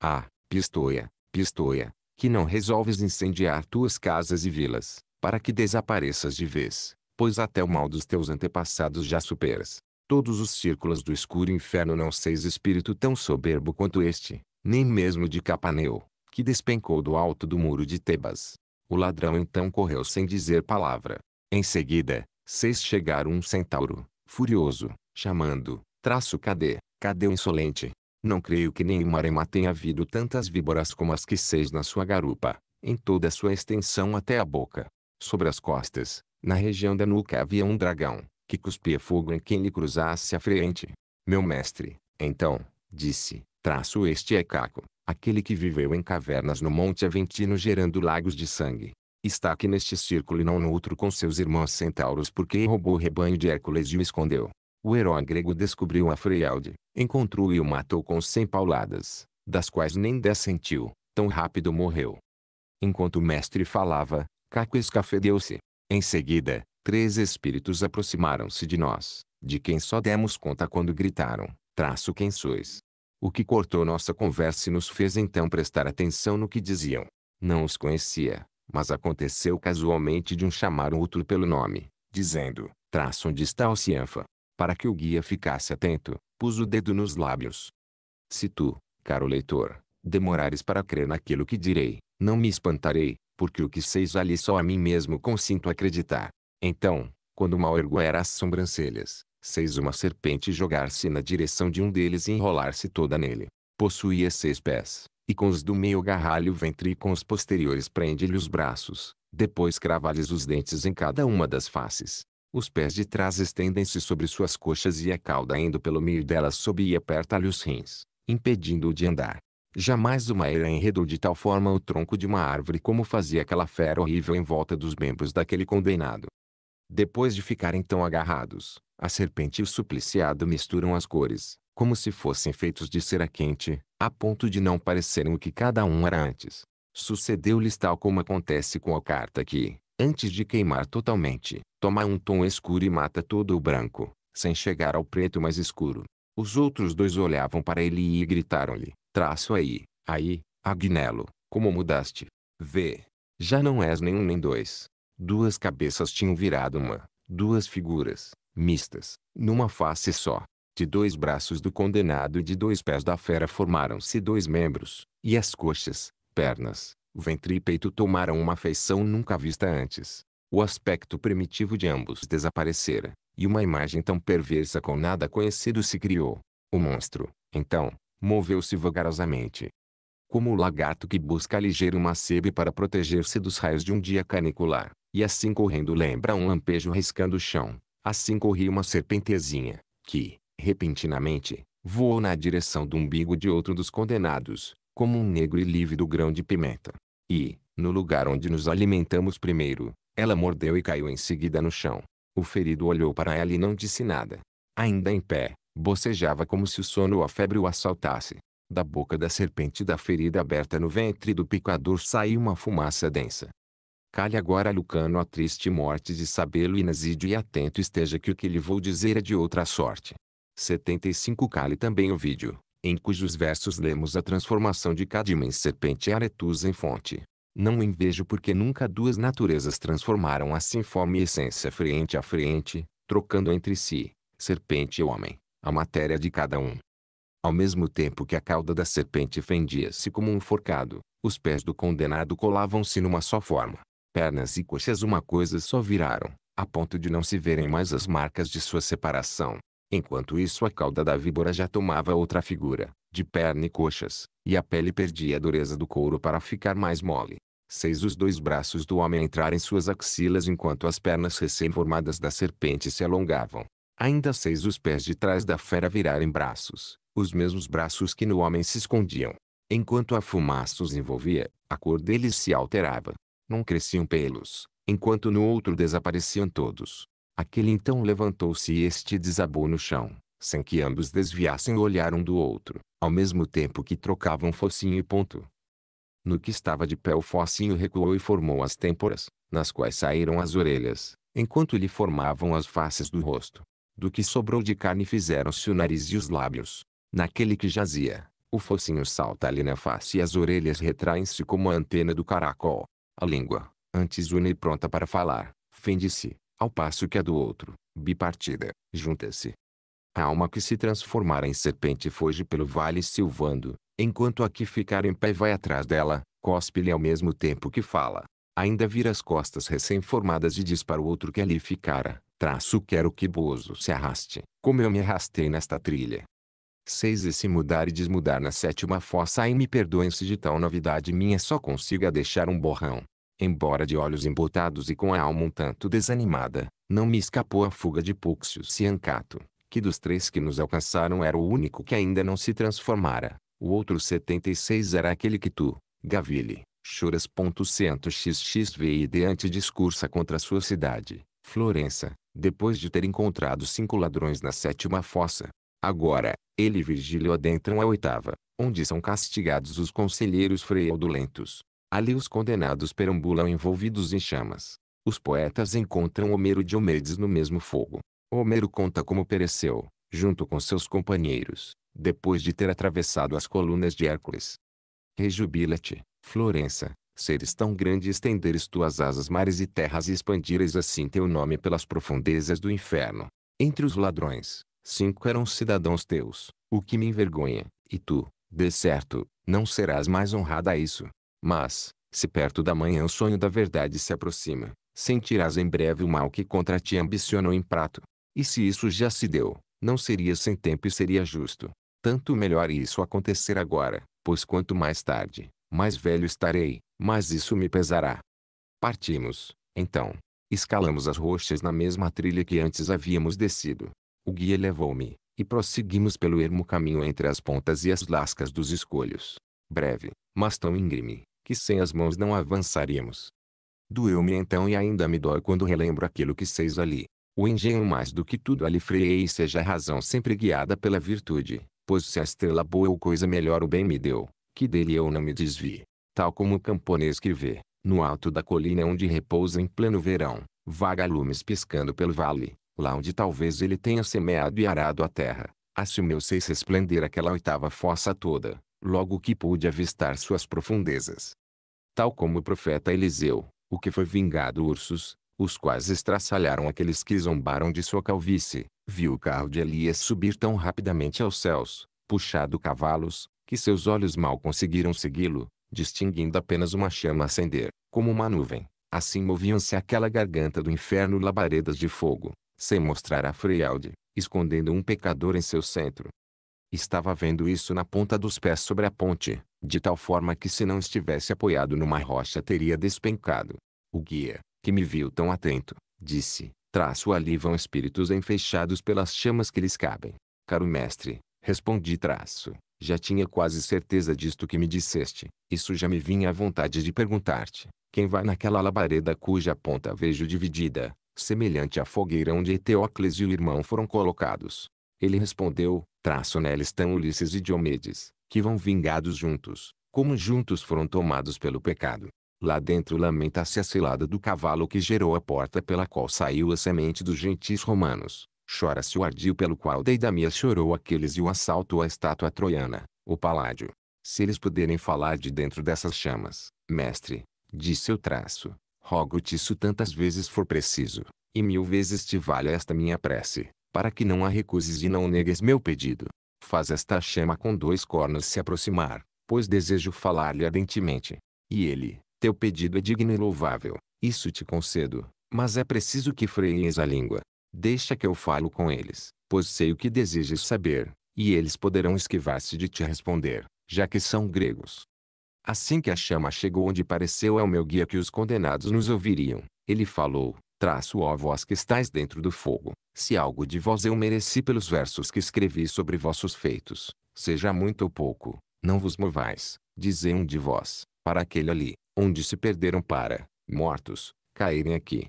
Ah, pistoia, pistoia, que não resolves incendiar tuas casas e vilas, para que desapareças de vez, pois até o mal dos teus antepassados já superas todos os círculos do escuro inferno não seis espírito tão soberbo quanto este, nem mesmo de Capaneu, que despencou do alto do muro de Tebas. O ladrão então correu sem dizer palavra. Em seguida, seis chegaram um centauro, furioso, chamando, traço cadê, cadê o insolente? Não creio que nenhuma arema tenha havido tantas víboras como as que seis na sua garupa, em toda a sua extensão até a boca. Sobre as costas, na região da nuca havia um dragão, que cuspia fogo em quem lhe cruzasse a frente. Meu mestre, então, disse, traço este é Caco, aquele que viveu em cavernas no Monte Aventino gerando lagos de sangue. Está aqui neste círculo e não no outro com seus irmãos centauros porque roubou o rebanho de Hércules e o escondeu. O herói grego descobriu a Freialde, encontrou e o matou com cem pauladas, das quais nem dez sentiu, tão rápido morreu. Enquanto o mestre falava, Caco escafedeu-se. Em seguida, Três espíritos aproximaram-se de nós, de quem só demos conta quando gritaram, traço quem sois. O que cortou nossa conversa e nos fez então prestar atenção no que diziam. Não os conhecia, mas aconteceu casualmente de um chamar o outro pelo nome, dizendo, traço onde está o Cianfa. Para que o guia ficasse atento, pus o dedo nos lábios. Se tu, caro leitor, demorares para crer naquilo que direi, não me espantarei, porque o que seis ali só a mim mesmo consinto acreditar. Então, quando mal erguera as sobrancelhas, seis uma serpente jogar-se na direção de um deles e enrolar-se toda nele. Possuía seis pés, e com os do meio garralha o ventre e com os posteriores prende-lhe os braços, depois crava-lhes os dentes em cada uma das faces. Os pés de trás estendem-se sobre suas coxas e a cauda indo pelo meio delas sobe e aperta-lhe os rins, impedindo-o de andar. Jamais uma era enredou de tal forma o tronco de uma árvore como fazia aquela fera horrível em volta dos membros daquele condenado. Depois de ficarem tão agarrados, a serpente e o supliciado misturam as cores, como se fossem feitos de cera quente, a ponto de não parecerem o que cada um era antes. Sucedeu-lhes tal como acontece com a carta que, antes de queimar totalmente, toma um tom escuro e mata todo o branco, sem chegar ao preto mais escuro. Os outros dois olhavam para ele e gritaram-lhe, traço aí, aí, Agnello, como mudaste. Vê, já não és nenhum nem dois, Duas cabeças tinham virado uma, duas figuras, mistas, numa face só. De dois braços do condenado e de dois pés da fera formaram-se dois membros, e as coxas, pernas, ventre e peito tomaram uma feição nunca vista antes. O aspecto primitivo de ambos desaparecera, e uma imagem tão perversa com nada conhecido se criou. O monstro, então, moveu-se vagarosamente. Como o lagarto que busca ligeiro uma sebe para proteger-se dos raios de um dia canicular, e assim correndo lembra um lampejo riscando o chão. Assim corria uma serpentezinha, que, repentinamente, voou na direção do umbigo de outro dos condenados, como um negro e lívido grão de pimenta. E, no lugar onde nos alimentamos primeiro, ela mordeu e caiu em seguida no chão. O ferido olhou para ela e não disse nada. Ainda em pé, bocejava como se o sono ou a febre o assaltasse. Da boca da serpente da ferida aberta no ventre do picador saiu uma fumaça densa. Cale agora a Lucano a triste morte de Sabelo e inasídio e atento esteja que o que lhe vou dizer é de outra sorte. 75 Cale também o vídeo, em cujos versos lemos a transformação de Cadima em serpente e Aretus em fonte. Não invejo porque nunca duas naturezas transformaram assim fome e essência frente a frente, trocando entre si, serpente e homem, a matéria de cada um. Ao mesmo tempo que a cauda da serpente fendia-se como um forcado, os pés do condenado colavam-se numa só forma pernas e coxas uma coisa só viraram, a ponto de não se verem mais as marcas de sua separação. Enquanto isso a cauda da víbora já tomava outra figura, de perna e coxas, e a pele perdia a dureza do couro para ficar mais mole. seis Os dois braços do homem entrarem em suas axilas enquanto as pernas recém-formadas da serpente se alongavam. Ainda seis os pés de trás da fera virarem braços, os mesmos braços que no homem se escondiam. Enquanto a fumaça os envolvia, a cor deles se alterava, não cresciam pelos, enquanto no outro desapareciam todos. Aquele então levantou-se e este desabou no chão, sem que ambos desviassem o olhar um do outro, ao mesmo tempo que trocavam focinho e ponto. No que estava de pé o focinho recuou e formou as têmporas, nas quais saíram as orelhas, enquanto lhe formavam as faces do rosto. Do que sobrou de carne fizeram-se o nariz e os lábios. Naquele que jazia, o focinho salta-lhe na face e as orelhas retraem-se como a antena do caracol. A língua, antes une e pronta para falar, fende-se, ao passo que a do outro, bipartida, junta-se. A alma que se transformar em serpente foge pelo vale silvando, enquanto a que ficar em pé vai atrás dela, cospe-lhe ao mesmo tempo que fala. Ainda vira as costas recém-formadas e diz para o outro que ali ficara. Traço quero que Bozo se arraste, como eu me arrastei nesta trilha. 6 se mudar e desmudar na sétima fossa ai me perdoem se de tal novidade minha só consiga deixar um borrão. Embora de olhos embotados e com a alma um tanto desanimada, não me escapou a fuga de Puxio Ciancato, que dos três que nos alcançaram era o único que ainda não se transformara. O outro 76 era aquele que tu, Gavile, e xxvi ante discursa contra sua cidade, Florença, depois de ter encontrado cinco ladrões na sétima fossa, Agora, ele e Virgílio adentram a oitava, onde são castigados os conselheiros fraudulentos. Ali os condenados perambulam envolvidos em chamas. Os poetas encontram Homero e Diomedes no mesmo fogo. Homero conta como pereceu, junto com seus companheiros, depois de ter atravessado as colunas de Hércules. Rejubila-te, Florença, seres tão grande estenderes tuas asas mares e terras e expandires assim teu nome pelas profundezas do inferno. Entre os ladrões, cinco eram cidadãos teus, o que me envergonha, e tu, de certo, não serás mais honrada a isso. Mas, se perto da manhã o sonho da verdade se aproxima, sentirás em breve o mal que contra ti ambicionou em prato. E se isso já se deu, não seria sem tempo e seria justo. Tanto melhor isso acontecer agora, pois quanto mais tarde, mais velho estarei, mas isso me pesará. Partimos, então. Escalamos as rochas na mesma trilha que antes havíamos descido, o guia levou-me, e prosseguimos pelo ermo caminho entre as pontas e as lascas dos escolhos. Breve, mas tão íngreme, que sem as mãos não avançaríamos. Doeu-me então e ainda me dói quando relembro aquilo que seis ali. O engenho mais do que tudo ali freiei e seja a razão sempre guiada pela virtude, pois se a estrela boa ou coisa melhor o bem me deu, que dele eu não me desvie. Tal como o camponês que vê, no alto da colina onde repousa em pleno verão, vaga lumes piscando pelo vale, lá onde talvez ele tenha semeado e arado a terra. assumiu ah, meu seis resplender aquela oitava fossa toda, logo que pôde avistar suas profundezas. Tal como o profeta Eliseu, o que foi vingado ursos, os quais estraçalharam aqueles que zombaram de sua calvície, viu o carro de Elias subir tão rapidamente aos céus, puxado cavalos, que seus olhos mal conseguiram segui-lo, distinguindo apenas uma chama acender, como uma nuvem. Assim moviam-se aquela garganta do inferno labaredas de fogo, sem mostrar a frialdade, escondendo um pecador em seu centro. Estava vendo isso na ponta dos pés sobre a ponte, de tal forma que se não estivesse apoiado numa rocha teria despencado. O guia, que me viu tão atento, disse, traço ali vão espíritos enfeixados pelas chamas que lhes cabem. Caro mestre, respondi traço, já tinha quase certeza disto que me disseste, isso já me vinha à vontade de perguntar-te, quem vai naquela labareda cuja ponta vejo dividida, semelhante à fogueira onde Eteócles e o irmão foram colocados. Ele respondeu, traço nela estão Ulisses e Diomedes, que vão vingados juntos, como juntos foram tomados pelo pecado. Lá dentro lamenta-se a selada do cavalo que gerou a porta pela qual saiu a semente dos gentis romanos. Chora-se o ardil pelo qual Deidamia chorou aqueles e o assalto à estátua troiana, o paládio. Se eles puderem falar de dentro dessas chamas, mestre, disse o traço, rogo-te isso tantas vezes for preciso, e mil vezes te valha esta minha prece, para que não a recuses e não negues meu pedido. Faz esta chama com dois cornos se aproximar, pois desejo falar-lhe ardentemente. E ele, teu pedido é digno e louvável, isso te concedo, mas é preciso que freies a língua. Deixa que eu falo com eles, pois sei o que desejas saber, e eles poderão esquivar-se de te responder, já que são gregos. Assim que a chama chegou onde pareceu ao meu guia que os condenados nos ouviriam, ele falou, traço ó vós que estáis dentro do fogo, se algo de vós eu mereci pelos versos que escrevi sobre vossos feitos, seja muito ou pouco, não vos movais, dizei um de vós, para aquele ali, onde se perderam para, mortos, caírem aqui.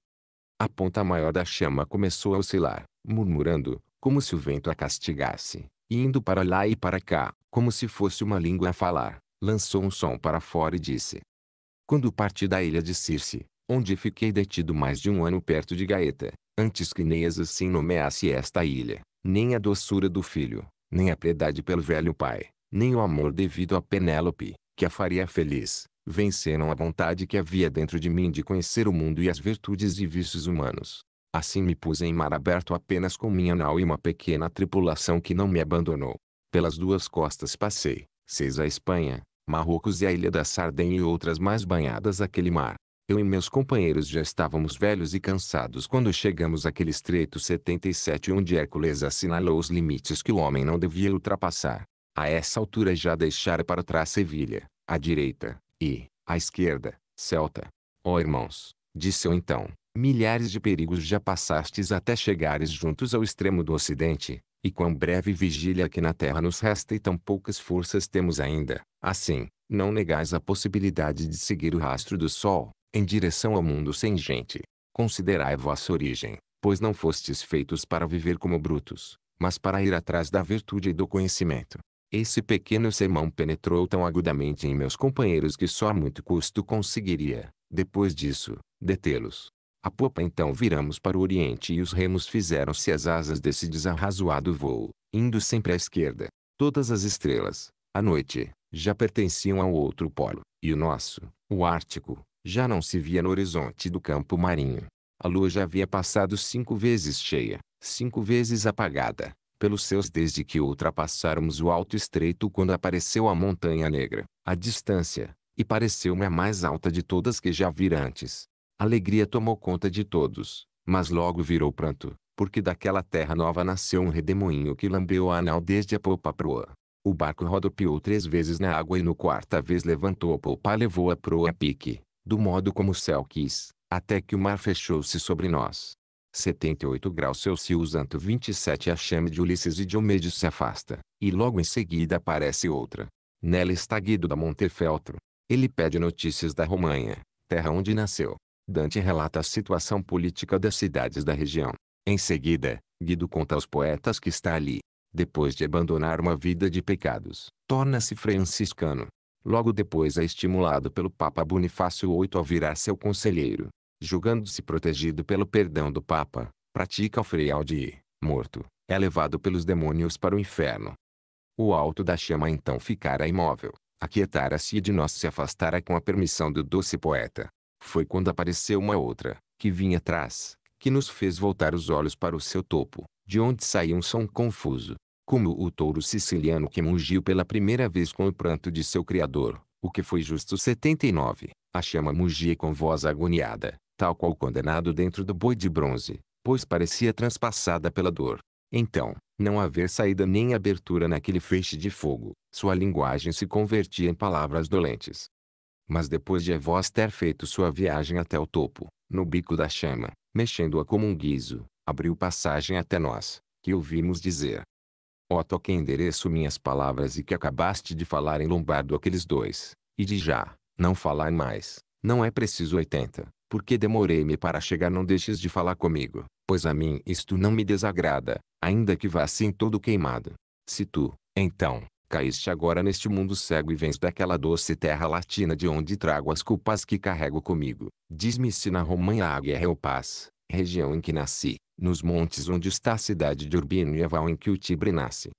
A ponta maior da chama começou a oscilar, murmurando, como se o vento a castigasse, indo para lá e para cá, como se fosse uma língua a falar lançou um som para fora e disse. Quando parti da ilha de Circe, onde fiquei detido mais de um ano perto de Gaeta, antes que Neias assim nomeasse esta ilha, nem a doçura do filho, nem a piedade pelo velho pai, nem o amor devido a Penélope, que a faria feliz, venceram a vontade que havia dentro de mim de conhecer o mundo e as virtudes e vícios humanos. Assim me pus em mar aberto apenas com minha nau e uma pequena tripulação que não me abandonou. Pelas duas costas passei, 6. A Espanha, Marrocos e a ilha da Sardenha e outras mais banhadas aquele mar. Eu e meus companheiros já estávamos velhos e cansados quando chegamos àquele estreito 77 onde Hércules assinalou os limites que o homem não devia ultrapassar. A essa altura já deixara para trás Sevilha, à direita, e, à esquerda, Celta. Ó oh, irmãos, disse eu então, milhares de perigos já passastes até chegares juntos ao extremo do ocidente, e quão breve vigília que na terra nos resta e tão poucas forças temos ainda. Assim, não negais a possibilidade de seguir o rastro do sol, em direção ao mundo sem gente. Considerai vossa origem, pois não fostes feitos para viver como brutos, mas para ir atrás da virtude e do conhecimento. Esse pequeno sermão penetrou tão agudamente em meus companheiros que só a muito custo conseguiria, depois disso, detê-los. A popa então viramos para o oriente e os remos fizeram-se as asas desse desarrazoado vôo, indo sempre à esquerda. Todas as estrelas, à noite, já pertenciam ao outro polo, e o nosso, o Ártico, já não se via no horizonte do campo marinho. A lua já havia passado cinco vezes cheia, cinco vezes apagada, pelos seus desde que ultrapassáramos o alto estreito quando apareceu a Montanha Negra, a distância, e pareceu-me a mais alta de todas que já vira antes. Alegria tomou conta de todos, mas logo virou pranto, porque daquela terra nova nasceu um redemoinho que lambeu a anal desde a popa à proa. O barco rodopiou três vezes na água e no quarta vez levantou a popa e levou a proa a pique, do modo como o céu quis, até que o mar fechou-se sobre nós. 78 graus Celsius anto 27 A chama de Ulisses e Diomedes se afasta, e logo em seguida aparece outra. Nela está Guido da Montefeltro. Ele pede notícias da Romanha, terra onde nasceu. Dante relata a situação política das cidades da região. Em seguida, Guido conta aos poetas que está ali. Depois de abandonar uma vida de pecados, torna-se franciscano. Logo depois é estimulado pelo Papa Bonifácio VIII a virar seu conselheiro. Julgando-se protegido pelo perdão do Papa, pratica o freial de, morto, é levado pelos demônios para o inferno. O alto da chama então ficara imóvel, aquietara-se e de nós se afastara com a permissão do doce poeta. Foi quando apareceu uma outra, que vinha atrás, que nos fez voltar os olhos para o seu topo, de onde saía um som confuso, como o touro siciliano que mungiu pela primeira vez com o pranto de seu criador, o que foi justo 79. A chama mugia com voz agoniada, tal qual o condenado dentro do boi de bronze, pois parecia transpassada pela dor. Então, não haver saída nem abertura naquele feixe de fogo, sua linguagem se convertia em palavras dolentes, mas depois de a voz ter feito sua viagem até o topo, no bico da chama, mexendo-a como um guiso, abriu passagem até nós, que ouvimos dizer. ó que endereço minhas palavras e que acabaste de falar em lombardo aqueles dois, e de já, não falar mais, não é preciso oitenta, porque demorei-me para chegar não deixes de falar comigo, pois a mim isto não me desagrada, ainda que vá assim todo queimado. Se tu, então, caíste agora neste mundo cego e vens daquela doce terra latina de onde trago as culpas que carrego comigo. Diz-me se na Romanha há guerra ou paz, região em que nasci, nos montes onde está a cidade de Urbino e a val em que o Tibre nasce.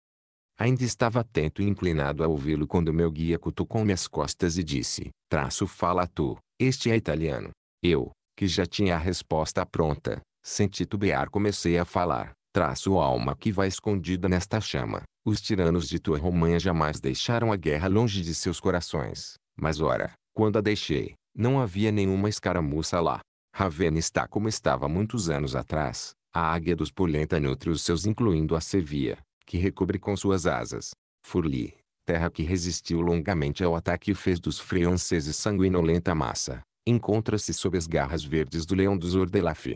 Ainda estava atento e inclinado a ouvi-lo quando meu guia cutucou-me as costas e disse, traço fala tu, este é italiano. Eu, que já tinha a resposta pronta, sem titubear comecei a falar, Traço alma que vai escondida nesta chama. Os tiranos de tua Romanha jamais deixaram a guerra longe de seus corações. Mas ora, quando a deixei, não havia nenhuma escaramuça lá. Ravenna está como estava muitos anos atrás. A águia dos polenta nutre os seus incluindo a Sevia, que recobre com suas asas. Furli, terra que resistiu longamente ao ataque e fez dos franceses sanguinolenta massa, encontra-se sob as garras verdes do leão dos Ordelaf.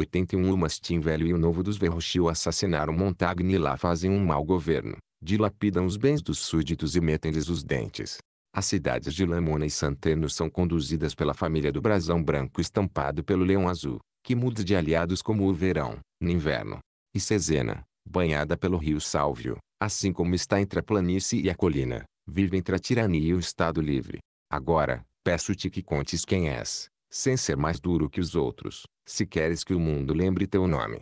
81 O mastim velho e o novo dos Verrochil assassinaram Montagne e lá fazem um mau governo, dilapidam os bens dos súditos e metem-lhes os dentes. As cidades de Lamona e Santerno são conduzidas pela família do brasão branco estampado pelo leão azul, que muda de aliados como o verão, no inverno. E Cesena, banhada pelo rio Sálvio, assim como está entre a planície e a colina, vive entre a tirania e o Estado livre. Agora, peço-te que contes quem és, sem ser mais duro que os outros se queres que o mundo lembre teu nome.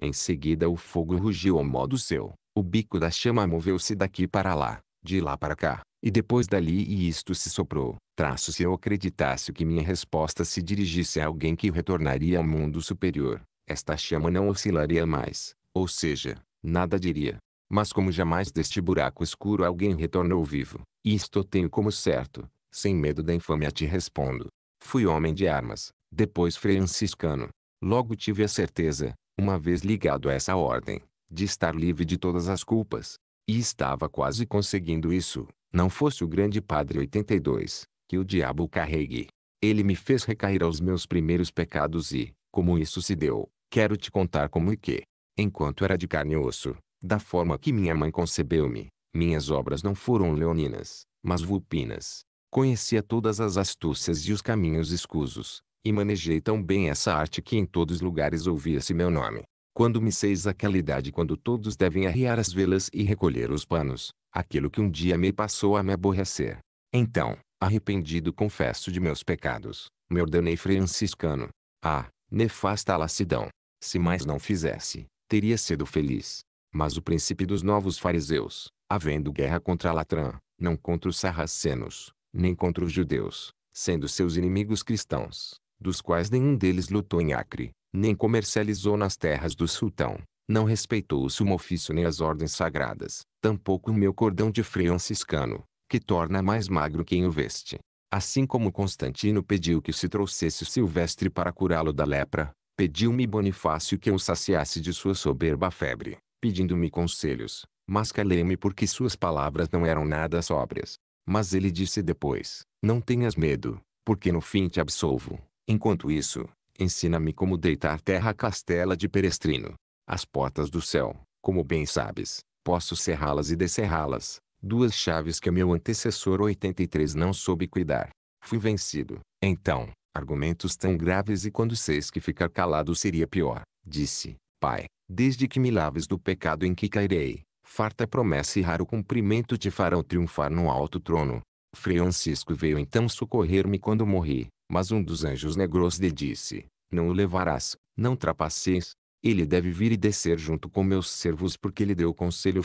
Em seguida o fogo rugiu ao modo seu, o bico da chama moveu-se daqui para lá, de lá para cá, e depois dali e isto se soprou, traço se eu acreditasse que minha resposta se dirigisse a alguém que retornaria ao mundo superior, esta chama não oscilaria mais, ou seja, nada diria. Mas como jamais deste buraco escuro alguém retornou vivo, isto tenho como certo, sem medo da infâmia te respondo. Fui homem de armas, depois franciscano. Logo tive a certeza, uma vez ligado a essa ordem, de estar livre de todas as culpas. E estava quase conseguindo isso, não fosse o grande padre 82, que o diabo carregue. Ele me fez recair aos meus primeiros pecados e, como isso se deu, quero te contar como e que, enquanto era de carne e osso, da forma que minha mãe concebeu-me, minhas obras não foram leoninas, mas vulpinas. Conhecia todas as astúcias e os caminhos escusos, e manejei tão bem essa arte que em todos lugares ouvia-se meu nome. Quando me seis aquela idade quando todos devem arriar as velas e recolher os panos, aquilo que um dia me passou a me aborrecer. Então, arrependido confesso de meus pecados, me ordenei franciscano. Ah, nefasta lassidão! Se mais não fizesse, teria sido feliz. Mas o príncipe dos novos fariseus, havendo guerra contra Latrã, não contra os sarracenos, nem contra os judeus, sendo seus inimigos cristãos, dos quais nenhum deles lutou em Acre, nem comercializou nas terras do sultão, não respeitou o sumo ofício nem as ordens sagradas, tampouco o meu cordão de franciscano, que torna mais magro quem o veste. Assim como Constantino pediu que se trouxesse Silvestre para curá-lo da lepra, pediu-me Bonifácio que o saciasse de sua soberba febre, pedindo-me conselhos, mas calei-me porque suas palavras não eram nada sóbrias. Mas ele disse depois, não tenhas medo, porque no fim te absolvo. Enquanto isso, ensina-me como deitar terra a castela de Perestrino. As portas do céu, como bem sabes, posso cerrá-las e descerrá-las, duas chaves que meu antecessor 83 não soube cuidar. Fui vencido. Então, argumentos tão graves e quando seis que ficar calado seria pior, disse, pai, desde que me laves do pecado em que cairei, farta promessa e raro cumprimento te farão triunfar no alto trono. Frei Francisco veio então socorrer-me quando morri, mas um dos anjos negros lhe disse, Não o levarás, não trapaceis. Ele deve vir e descer junto com meus servos porque lhe deu conselho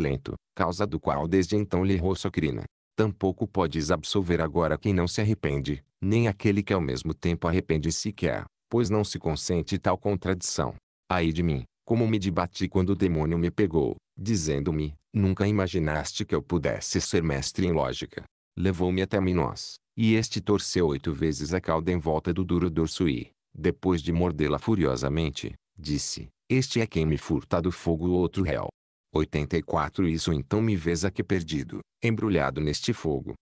lento, causa do qual desde então lhe roço a crina. Tampouco podes absolver agora quem não se arrepende, nem aquele que ao mesmo tempo arrepende-se quer, é, pois não se consente tal contradição. Aí de mim, como me debati quando o demônio me pegou, dizendo-me, nunca imaginaste que eu pudesse ser mestre em lógica. Levou-me até Minos, e este torceu oito vezes a cauda em volta do duro dorso e, depois de mordê-la furiosamente, disse: Este é quem me furta do fogo o outro réu. 84 Isso então me vês aqui perdido, embrulhado neste fogo.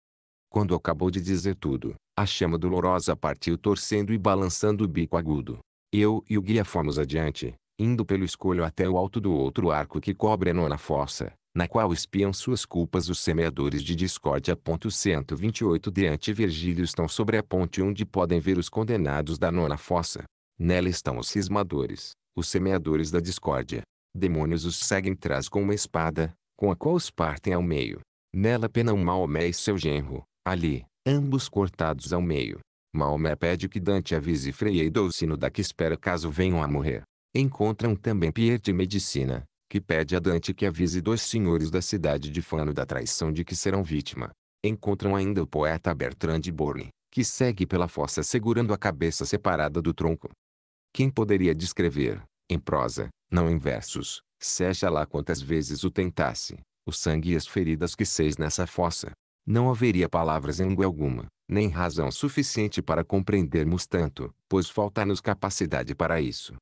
Quando acabou de dizer tudo, a chama dolorosa partiu torcendo e balançando o bico agudo. Eu e o guia fomos adiante, indo pelo escolho até o alto do outro arco que cobre a nona fossa, na qual espiam suas culpas os semeadores de discórdia. 128 Deante Virgílio estão sobre a ponte onde podem ver os condenados da nona fossa. Nela estão os cismadores, os semeadores da discórdia. Demônios os seguem traz com uma espada, com a qual os partem ao meio. Nela penam Maomé e seu genro, ali, ambos cortados ao meio. Maomé pede que Dante avise Freia e Doucino da que espera caso venham a morrer. Encontram também Pierre de Medicina, que pede a Dante que avise dois senhores da cidade de Fano da traição de que serão vítima. Encontram ainda o poeta Bertrand de Borne, que segue pela fossa segurando a cabeça separada do tronco. Quem poderia descrever, em prosa, não em versos, seja lá quantas vezes o tentasse, o sangue e as feridas que seis nessa fossa? Não haveria palavras em língua alguma, nem razão suficiente para compreendermos tanto, pois falta-nos capacidade para isso.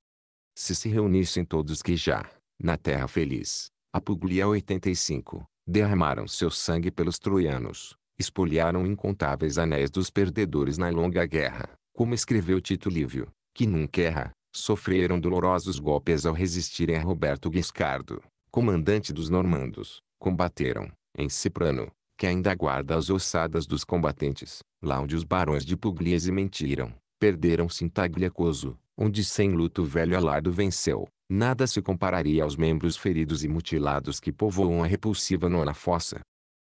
Se se reunissem todos que já na Terra Feliz, a Puglia 85, derramaram seu sangue pelos troianos, espoliaram incontáveis anéis dos perdedores na longa guerra, como escreveu Tito Livio, que nunca erra, sofreram dolorosos golpes ao resistirem a Roberto Guiscardo, comandante dos normandos, combateram, em Ciprano, que ainda guarda as ossadas dos combatentes, lá onde os barões de Pugliese mentiram, perderam em Tagliacoso, onde sem luto velho Alardo venceu, nada se compararia aos membros feridos e mutilados que povoam a repulsiva nona fossa.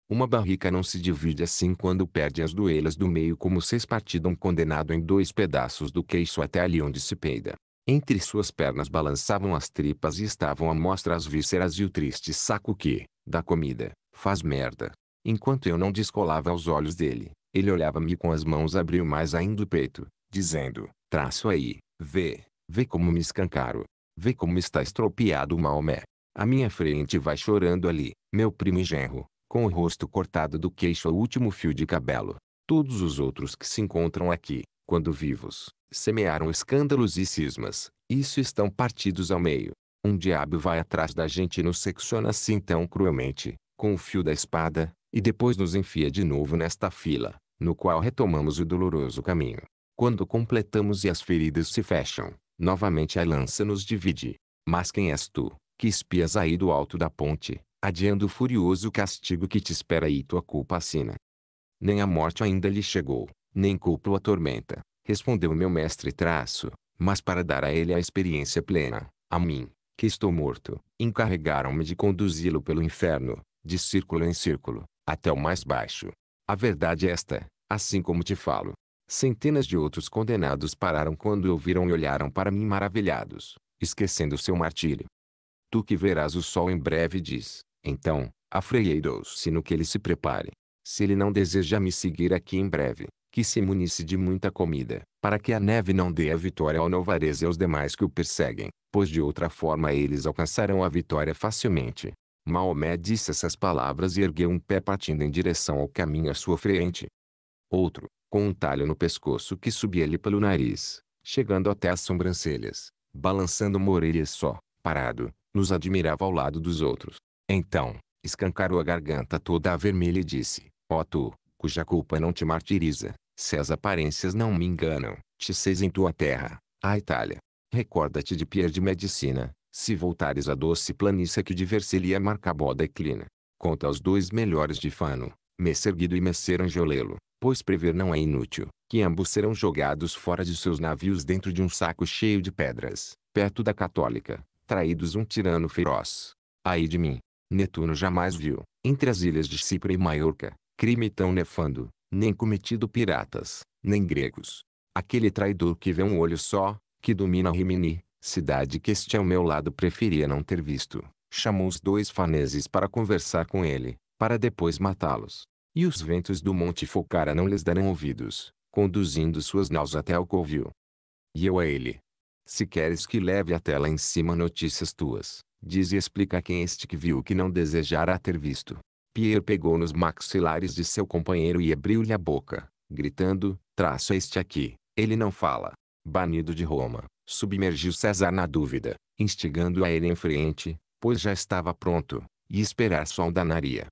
Uma barrica não se divide assim quando perde as duelas do meio como se espartida um condenado em dois pedaços do queixo até ali onde se peida. Entre suas pernas balançavam as tripas e estavam à mostra as vísceras e o triste saco que, da comida, faz merda. Enquanto eu não descolava os olhos dele, ele olhava-me com as mãos abriu mais ainda o peito, dizendo, traço aí, vê, vê como me escancaro. Vê como está estropiado Maomé. A minha frente vai chorando ali, meu primo e genro, com o rosto cortado do queixo ao último fio de cabelo. Todos os outros que se encontram aqui, quando vivos, semearam escândalos e cismas, isso estão partidos ao meio. Um diabo vai atrás da gente e nos secciona assim tão cruelmente, com o fio da espada, e depois nos enfia de novo nesta fila, no qual retomamos o doloroso caminho. Quando completamos e as feridas se fecham, Novamente a lança nos divide. Mas quem és tu, que espias aí do alto da ponte, adiando o furioso castigo que te espera e tua culpa assina? Nem a morte ainda lhe chegou, nem culpa o atormenta, respondeu meu mestre traço, mas para dar a ele a experiência plena, a mim, que estou morto, encarregaram-me de conduzi-lo pelo inferno, de círculo em círculo, até o mais baixo. A verdade é esta, assim como te falo, Centenas de outros condenados pararam quando ouviram e olharam para mim maravilhados, esquecendo seu martírio. Tu que verás o sol em breve diz, então, afreiei-se no que ele se prepare. Se ele não deseja me seguir aqui em breve, que se munisse de muita comida, para que a neve não dê a vitória ao novarez e aos demais que o perseguem, pois de outra forma eles alcançarão a vitória facilmente. Maomé disse essas palavras e ergueu um pé partindo em direção ao caminho à sua frente. Outro, com um talho no pescoço que subia-lhe pelo nariz, chegando até as sobrancelhas, balançando uma orelha só, parado, nos admirava ao lado dos outros. Então, escancarou a garganta toda a vermelha e disse, ó oh, tu, cuja culpa não te martiriza, se as aparências não me enganam, te seis em tua terra, a Itália. Recorda-te de Pierre de Medicina, se voltares à doce planície que de Marcabó é marca boda Conta os dois melhores de Fano, Messer Guido e Messer Angiolelo, pois prever não é inútil, que ambos serão jogados fora de seus navios dentro de um saco cheio de pedras, perto da católica, traídos um tirano feroz. Aí de mim, Netuno jamais viu, entre as ilhas de Cipro e Maiorca, crime tão nefando, nem cometido piratas, nem gregos. Aquele traidor que vê um olho só, que domina Rimini, cidade que este ao meu lado preferia não ter visto, chamou os dois faneses para conversar com ele, para depois matá-los. E os ventos do monte Focara não lhes darão ouvidos, conduzindo suas naus até o covil. E eu a ele. Se queres que leve até lá em cima notícias tuas, diz e explica quem este que viu que não desejará ter visto. Pierre pegou nos maxilares de seu companheiro e abriu-lhe a boca, gritando, traço este aqui, ele não fala. Banido de Roma, submergiu César na dúvida, instigando a ele em frente, pois já estava pronto, e esperar só o danaria.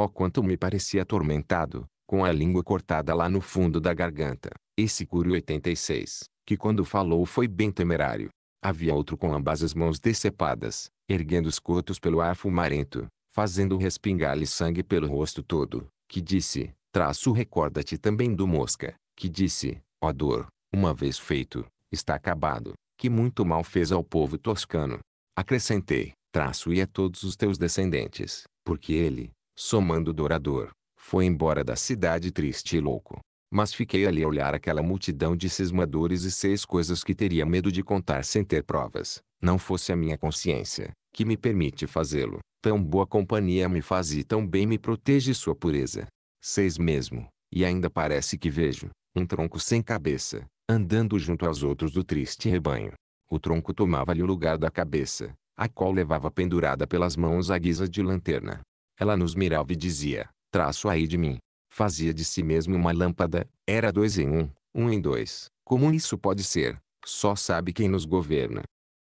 Oh quanto me parecia atormentado, com a língua cortada lá no fundo da garganta. Esse Curio 86, que quando falou foi bem temerário. Havia outro com ambas as mãos decepadas, erguendo os cotos pelo ar fumarento, fazendo respingar-lhe sangue pelo rosto todo, que disse, traço recorda-te também do Mosca, que disse, ó oh dor, uma vez feito, está acabado, que muito mal fez ao povo toscano. Acrescentei, traço e a todos os teus descendentes, porque ele, somando dourador, foi embora da cidade triste e louco. Mas fiquei ali a olhar aquela multidão de cismadores e seis coisas que teria medo de contar sem ter provas, não fosse a minha consciência, que me permite fazê-lo. Tão boa companhia me faz e tão bem me protege sua pureza. Seis mesmo, e ainda parece que vejo, um tronco sem cabeça, andando junto aos outros do triste rebanho. O tronco tomava-lhe o lugar da cabeça, a qual levava pendurada pelas mãos à guisa de lanterna. Ela nos mirava e dizia, traço aí de mim. Fazia de si mesmo uma lâmpada, era dois em um, um em dois. Como isso pode ser? Só sabe quem nos governa.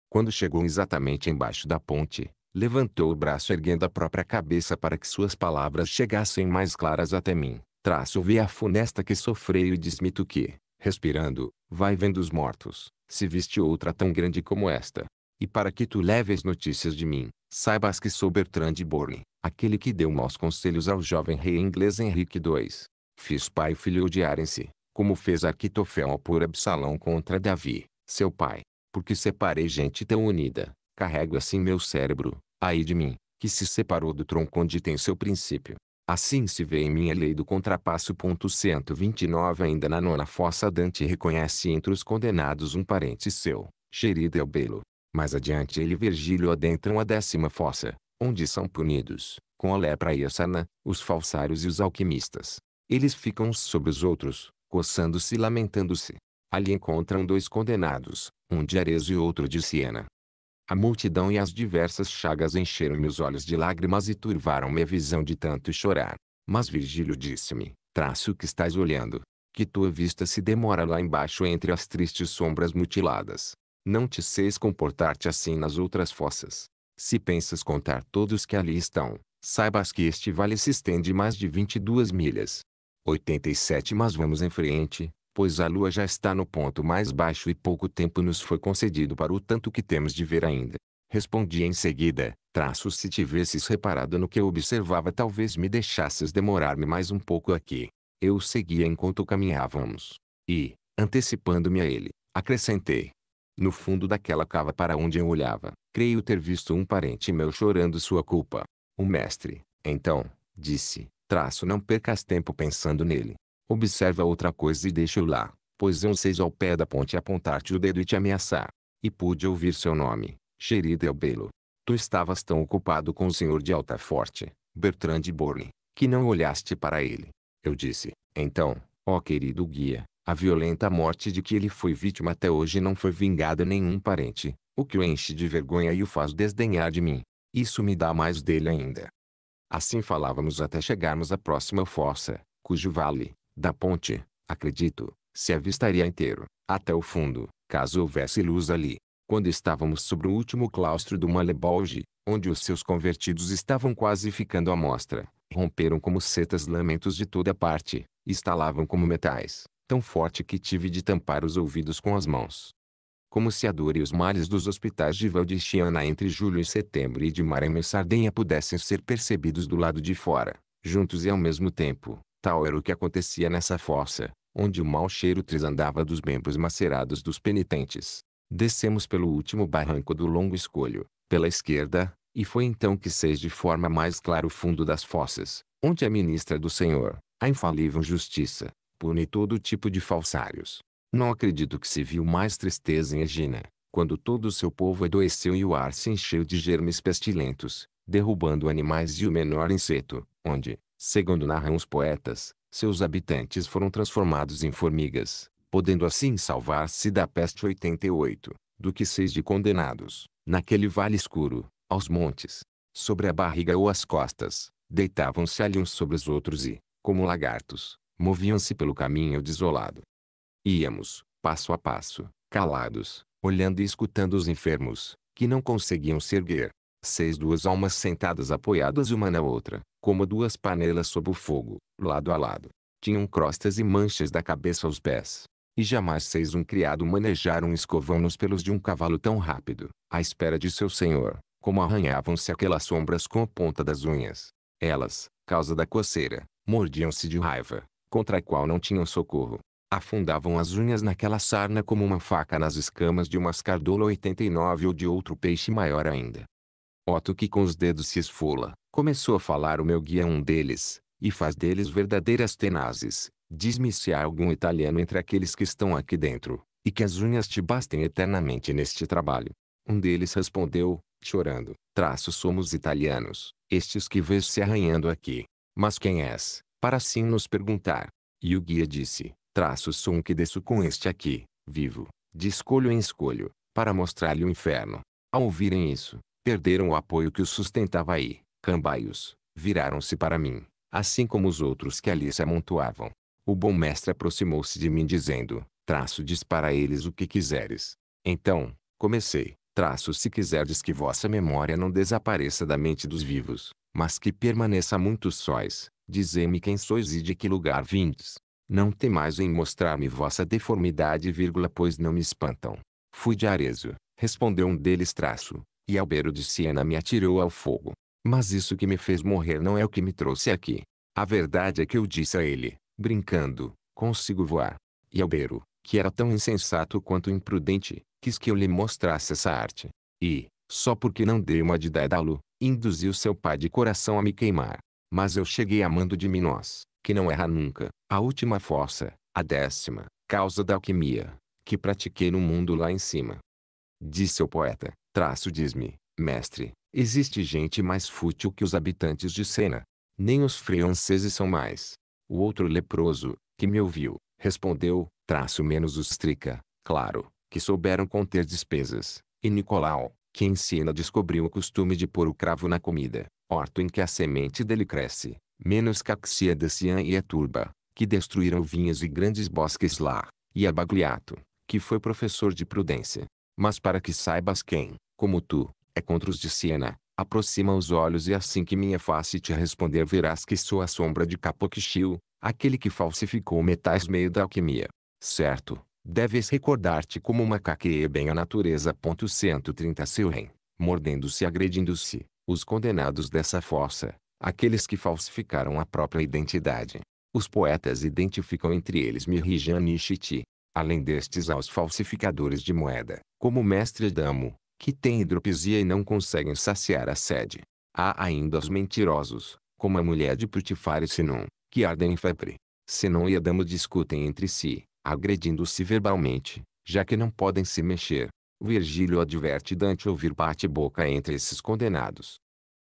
Quando chegou exatamente embaixo da ponte, levantou o braço erguendo a própria cabeça para que suas palavras chegassem mais claras até mim. Traço vi a funesta que sofreu e desmito que, respirando, vai vendo os mortos, se viste outra tão grande como esta. E para que tu leves notícias de mim, saibas que sou Bertrand de Borne, aquele que deu maus conselhos ao jovem rei inglês Henrique II. Fiz pai e filho odiarem-se, como fez ao pôr Absalão contra Davi, seu pai, porque separei gente tão unida, carrego assim meu cérebro, ai de mim, que se separou do tronco onde tem seu princípio. Assim se vê em minha lei do contrapasso. 129 Ainda na nona fossa Dante reconhece entre os condenados um parente seu, querido e Belo. Mais adiante ele e Virgílio adentram a décima fossa, onde são punidos, com a lepra e a sana, os falsários e os alquimistas. Eles ficam uns sobre os outros, coçando-se e lamentando-se. Ali encontram dois condenados, um de Arezo e outro de Siena. A multidão e as diversas chagas encheram meus olhos de lágrimas e turvaram me a visão de tanto chorar. Mas Virgílio disse-me, traço o que estás olhando, que tua vista se demora lá embaixo entre as tristes sombras mutiladas. Não te seis comportar-te assim nas outras fossas. Se pensas contar todos que ali estão, saibas que este vale se estende mais de 22 milhas. 87 Mas vamos em frente, pois a lua já está no ponto mais baixo e pouco tempo nos foi concedido para o tanto que temos de ver ainda. Respondi em seguida, traço se tivesses reparado no que eu observava talvez me deixasses demorar-me mais um pouco aqui. Eu seguia enquanto caminhávamos. E, antecipando-me a ele, acrescentei, no fundo daquela cava para onde eu olhava, creio ter visto um parente meu chorando sua culpa. O mestre, então, disse, traço não percas tempo pensando nele. Observa outra coisa e deixa-o lá, pois é um seis ao pé da ponte apontar-te o dedo e te ameaçar. E pude ouvir seu nome, Xerida Belo. Tu estavas tão ocupado com o senhor de Altaforte, Bertrand de Borne, que não olhaste para ele. Eu disse, então, ó querido guia, a violenta morte de que ele foi vítima até hoje não foi vingada nenhum parente, o que o enche de vergonha e o faz desdenhar de mim. Isso me dá mais dele ainda. Assim falávamos até chegarmos à próxima fossa, cujo vale, da ponte, acredito, se avistaria inteiro, até o fundo, caso houvesse luz ali. Quando estávamos sobre o último claustro do Malebolge, onde os seus convertidos estavam quase ficando à mostra, romperam como setas lamentos de toda parte, estalavam como metais, tão forte que tive de tampar os ouvidos com as mãos. Como se a dor e os males dos hospitais de Valdichiana entre julho e setembro e de Maranhão e Sardenha pudessem ser percebidos do lado de fora, juntos e ao mesmo tempo, tal era o que acontecia nessa fossa, onde o mau cheiro trisandava dos membros macerados dos penitentes. Descemos pelo último barranco do longo escolho, pela esquerda, e foi então que seis de forma mais clara o fundo das fossas, onde a ministra do Senhor, a infalível justiça, pune todo tipo de falsários. Não acredito que se viu mais tristeza em Egina, quando todo o seu povo adoeceu e o ar se encheu de germes pestilentos, derrubando animais e o menor inseto, onde, segundo narram os poetas, seus habitantes foram transformados em formigas, podendo assim salvar-se da peste 88, do que seis de condenados, naquele vale escuro, aos montes, sobre a barriga ou as costas, deitavam-se ali uns sobre os outros e, como lagartos, moviam-se pelo caminho desolado. Íamos, passo a passo, calados, olhando e escutando os enfermos, que não conseguiam se erguer. Seis duas almas sentadas apoiadas uma na outra, como duas panelas sob o fogo, lado a lado. Tinham crostas e manchas da cabeça aos pés. E jamais seis um criado manejar um escovão nos pelos de um cavalo tão rápido, à espera de seu senhor, como arranhavam-se aquelas sombras com a ponta das unhas. Elas, causa da coceira, mordiam-se de raiva, contra a qual não tinham socorro. Afundavam as unhas naquela sarna como uma faca nas escamas de uma escardola 89 ou de outro peixe maior ainda. Otto que com os dedos se esfola, começou a falar o meu guia é um deles, e faz deles verdadeiras tenazes. Diz-me se há algum italiano entre aqueles que estão aqui dentro, e que as unhas te bastem eternamente neste trabalho. Um deles respondeu, chorando, traço somos italianos, estes que vês se arranhando aqui. Mas quem és? para assim nos perguntar. E o guia disse, traço o som que desço com este aqui, vivo, de escolho em escolho, para mostrar-lhe o inferno. Ao ouvirem isso, perderam o apoio que os sustentava aí, cambaios, viraram-se para mim, assim como os outros que ali se amontoavam. O bom mestre aproximou-se de mim dizendo, traço diz para eles o que quiseres. Então, comecei, traço se quiserdes que vossa memória não desapareça da mente dos vivos, mas que permaneça muito sóis, Dizei-me quem sois e de que lugar vindes. Não temais em mostrar-me vossa deformidade, vírgula, pois não me espantam. Fui de Arezo, respondeu um deles traço, e Albero de Siena me atirou ao fogo. Mas isso que me fez morrer não é o que me trouxe aqui. A verdade é que eu disse a ele, brincando, consigo voar. E Albero, que era tão insensato quanto imprudente, quis que eu lhe mostrasse essa arte. E, só porque não dei uma de Dédalo, induziu seu pai de coração a me queimar. Mas eu cheguei a mando de Minos, que não erra nunca, a última força, a décima, causa da alquimia, que pratiquei no mundo lá em cima. Disse o poeta, traço diz-me, mestre, existe gente mais fútil que os habitantes de Sena. Nem os franceses são mais. O outro leproso, que me ouviu, respondeu, traço menos os trica, claro, que souberam conter despesas, e Nicolau, que em Siena descobriu o costume de pôr o cravo na comida, horto em que a semente dele cresce, menos Caxia dacian e Eturba, que destruíram vinhas e grandes bosques lá, e a Bagliato, que foi professor de prudência. Mas para que saibas quem, como tu, é contra os de Siena, aproxima os olhos e assim que minha face te responder verás que sou a sombra de Capoquichil, aquele que falsificou metais meio da alquimia. Certo, Deves recordar-te como uma caqueia é bem a natureza. 130 Seu rei, mordendo-se e agredindo-se, os condenados dessa fossa, aqueles que falsificaram a própria identidade. Os poetas identificam entre eles Mirijan e Chiti. Além destes há os falsificadores de moeda, como o mestre Damo, que têm hidropisia e não conseguem saciar a sede. Há ainda os mentirosos, como a mulher de Putifar e Sinon, que ardem em febre. Sinon e Adamo discutem entre si, agredindo-se verbalmente, já que não podem se mexer. Virgílio adverte Dante ouvir bate-boca entre esses condenados.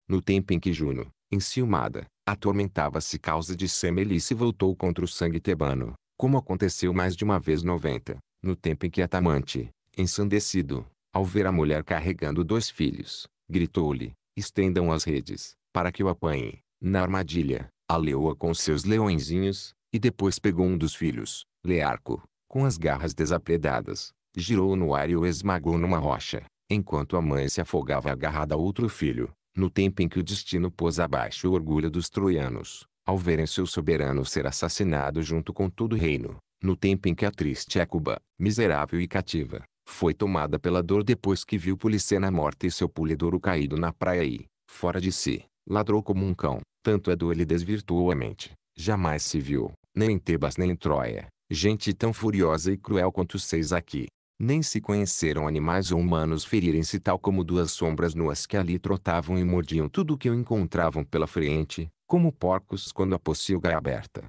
No tempo em que Juno, enciumada, atormentava-se causa de Semelice voltou contra o sangue tebano, como aconteceu mais de uma vez noventa, no tempo em que Atamante, ensandecido, ao ver a mulher carregando dois filhos, gritou-lhe, estendam as redes, para que o apanhem, na armadilha, a leoa com seus leõezinhos, e depois pegou um dos filhos, Learco, com as garras desapredadas, girou no ar e o esmagou numa rocha, enquanto a mãe se afogava agarrada a outro filho, no tempo em que o destino pôs abaixo o orgulho dos troianos, ao verem seu soberano ser assassinado junto com todo o reino, no tempo em que a triste Écuba, miserável e cativa, foi tomada pela dor depois que viu Policena morta e seu polidoro caído na praia e, fora de si, ladrou como um cão, tanto a é dor lhe desvirtuou a mente, jamais se viu, nem em Tebas nem em Troia, gente tão furiosa e cruel quanto seis aqui. Nem se conheceram animais ou humanos ferirem-se tal como duas sombras nuas que ali trotavam e mordiam tudo o que encontravam pela frente, como porcos quando a pocilga é aberta.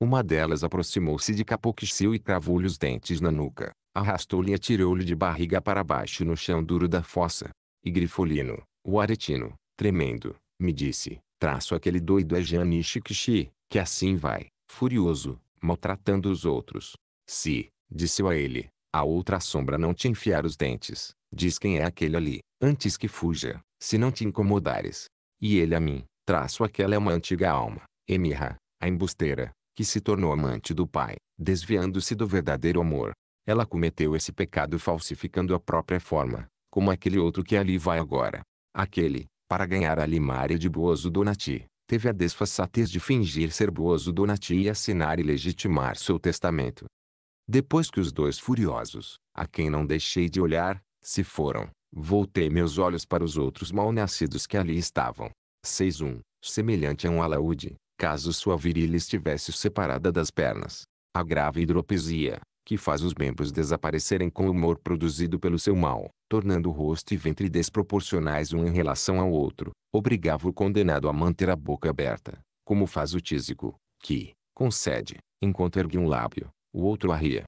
Uma delas aproximou-se de Capoquixiu e cravou-lhe os dentes na nuca, arrastou-lhe e atirou-lhe de barriga para baixo no chão duro da fossa. E Grifolino, o aretino, tremendo, me disse, traço aquele doido é Janishi que assim vai furioso, maltratando os outros. Se, disse-o a ele, a outra sombra não te enfiar os dentes, diz quem é aquele ali, antes que fuja, se não te incomodares. E ele a mim, traço aquela é uma antiga alma, Emirra, a embusteira, que se tornou amante do pai, desviando-se do verdadeiro amor. Ela cometeu esse pecado falsificando a própria forma, como aquele outro que ali vai agora. Aquele, para ganhar a limária de Boazo Donati, teve a desfaçatez de fingir ser Bozo Donati e assinar e legitimar seu testamento. Depois que os dois furiosos, a quem não deixei de olhar, se foram, voltei meus olhos para os outros mal-nascidos que ali estavam. 6.1. Semelhante a um alaúde, caso sua virilha estivesse separada das pernas. A grave hidropesia, que faz os membros desaparecerem com o humor produzido pelo seu mal, tornando o rosto e ventre desproporcionais um em relação ao outro, obrigava o condenado a manter a boca aberta, como faz o tísico, que, concede, enquanto ergue um lábio, o outro arria.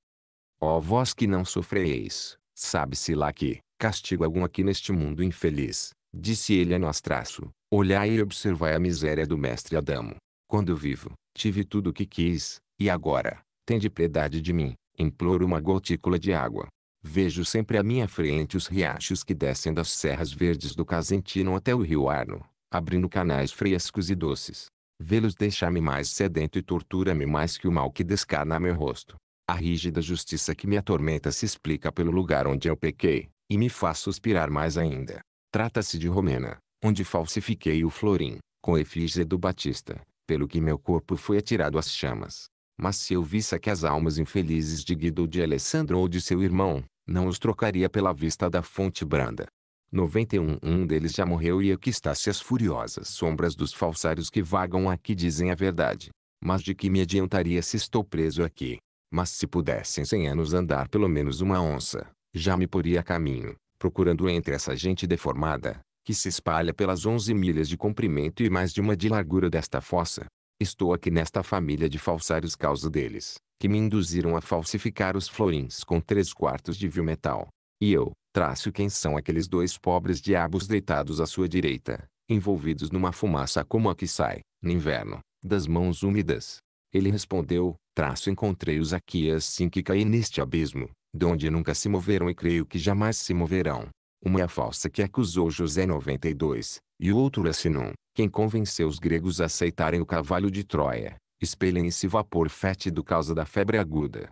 Ó vós que não sofreis, sabe-se lá que, castigo algum aqui neste mundo infeliz, disse ele a nós traço, olhai e observai a miséria do mestre Adamo. Quando vivo, tive tudo o que quis, e agora, tende piedade de mim, imploro uma gotícula de água. Vejo sempre à minha frente os riachos que descem das serras verdes do Casentino até o rio Arno, abrindo canais frescos e doces. Vê-los deixar-me mais sedento e tortura-me mais que o mal que descarna meu rosto. A rígida justiça que me atormenta se explica pelo lugar onde eu pequei, e me faz suspirar mais ainda. Trata-se de Romena, onde falsifiquei o florim, com efígie do Batista, pelo que meu corpo foi atirado às chamas. Mas se eu visse que as almas infelizes de Guido de Alessandro ou de seu irmão, não os trocaria pela vista da fonte branda. 91 Um deles já morreu e aqui-está-se as furiosas sombras dos falsários que vagam aqui dizem a verdade. Mas de que me adiantaria se estou preso aqui? Mas se pudessem cem anos andar pelo menos uma onça, já me poria a caminho, procurando entre essa gente deformada, que se espalha pelas onze milhas de comprimento e mais de uma de largura desta fossa, Estou aqui nesta família de falsários causa deles, que me induziram a falsificar os florins com três quartos de vil metal. E eu, traço quem são aqueles dois pobres diabos deitados à sua direita, envolvidos numa fumaça como a que sai, no inverno, das mãos úmidas. Ele respondeu, traço encontrei-os aqui assim que caí neste abismo, de onde nunca se moveram e creio que jamais se moverão. Uma é a falsa que acusou José 92, e o outro é Sinon, quem convenceu os gregos a aceitarem o cavalo de Troia, espelhem esse vapor fétido causa da febre aguda.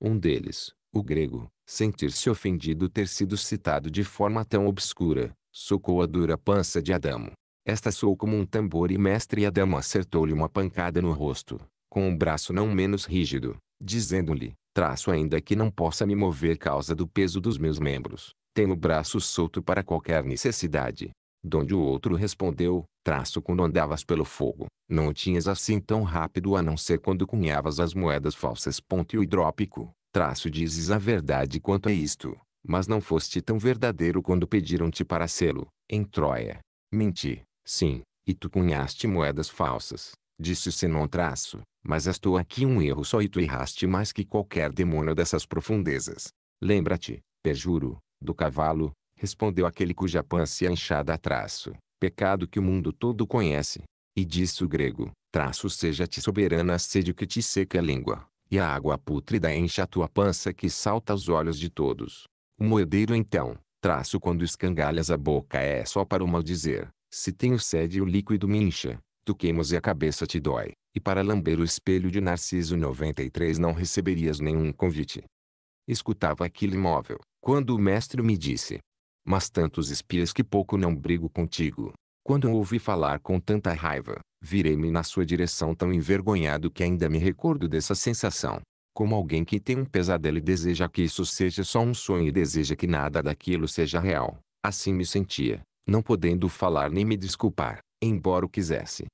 Um deles, o grego, sentir-se ofendido ter sido citado de forma tão obscura, socou a dura pança de Adamo. Esta soou como um tambor e mestre Adamo acertou-lhe uma pancada no rosto, com um braço não menos rígido, dizendo-lhe, traço ainda que não possa me mover causa do peso dos meus membros. Tenho o braço solto para qualquer necessidade. Donde o outro respondeu, traço quando andavas pelo fogo, não tinhas assim tão rápido a não ser quando cunhavas as moedas falsas. Ponto e o hidrópico, traço dizes a verdade quanto a isto, mas não foste tão verdadeiro quando pediram-te para sê-lo, em Troia. Menti, sim, e tu cunhaste moedas falsas, disse Senon traço, mas estou aqui um erro só e tu erraste mais que qualquer demônio dessas profundezas. Lembra-te, perjuro, do cavalo, respondeu aquele cuja pança é inchada a traço, pecado que o mundo todo conhece. E disse o grego, traço seja-te soberana a sede que te seca a língua, e a água pútrida enche a tua pança que salta aos olhos de todos. O moedeiro então, traço quando escangalhas a boca é só para o maldizer, se tenho sede o líquido me incha, tu queimas e a cabeça te dói, e para lamber o espelho de Narciso 93 não receberias nenhum convite. Escutava aquilo imóvel, quando o mestre me disse, mas tantos espias que pouco não brigo contigo. Quando ouvi falar com tanta raiva, virei-me na sua direção tão envergonhado que ainda me recordo dessa sensação. Como alguém que tem um pesadelo e deseja que isso seja só um sonho e deseja que nada daquilo seja real, assim me sentia, não podendo falar nem me desculpar, embora o quisesse.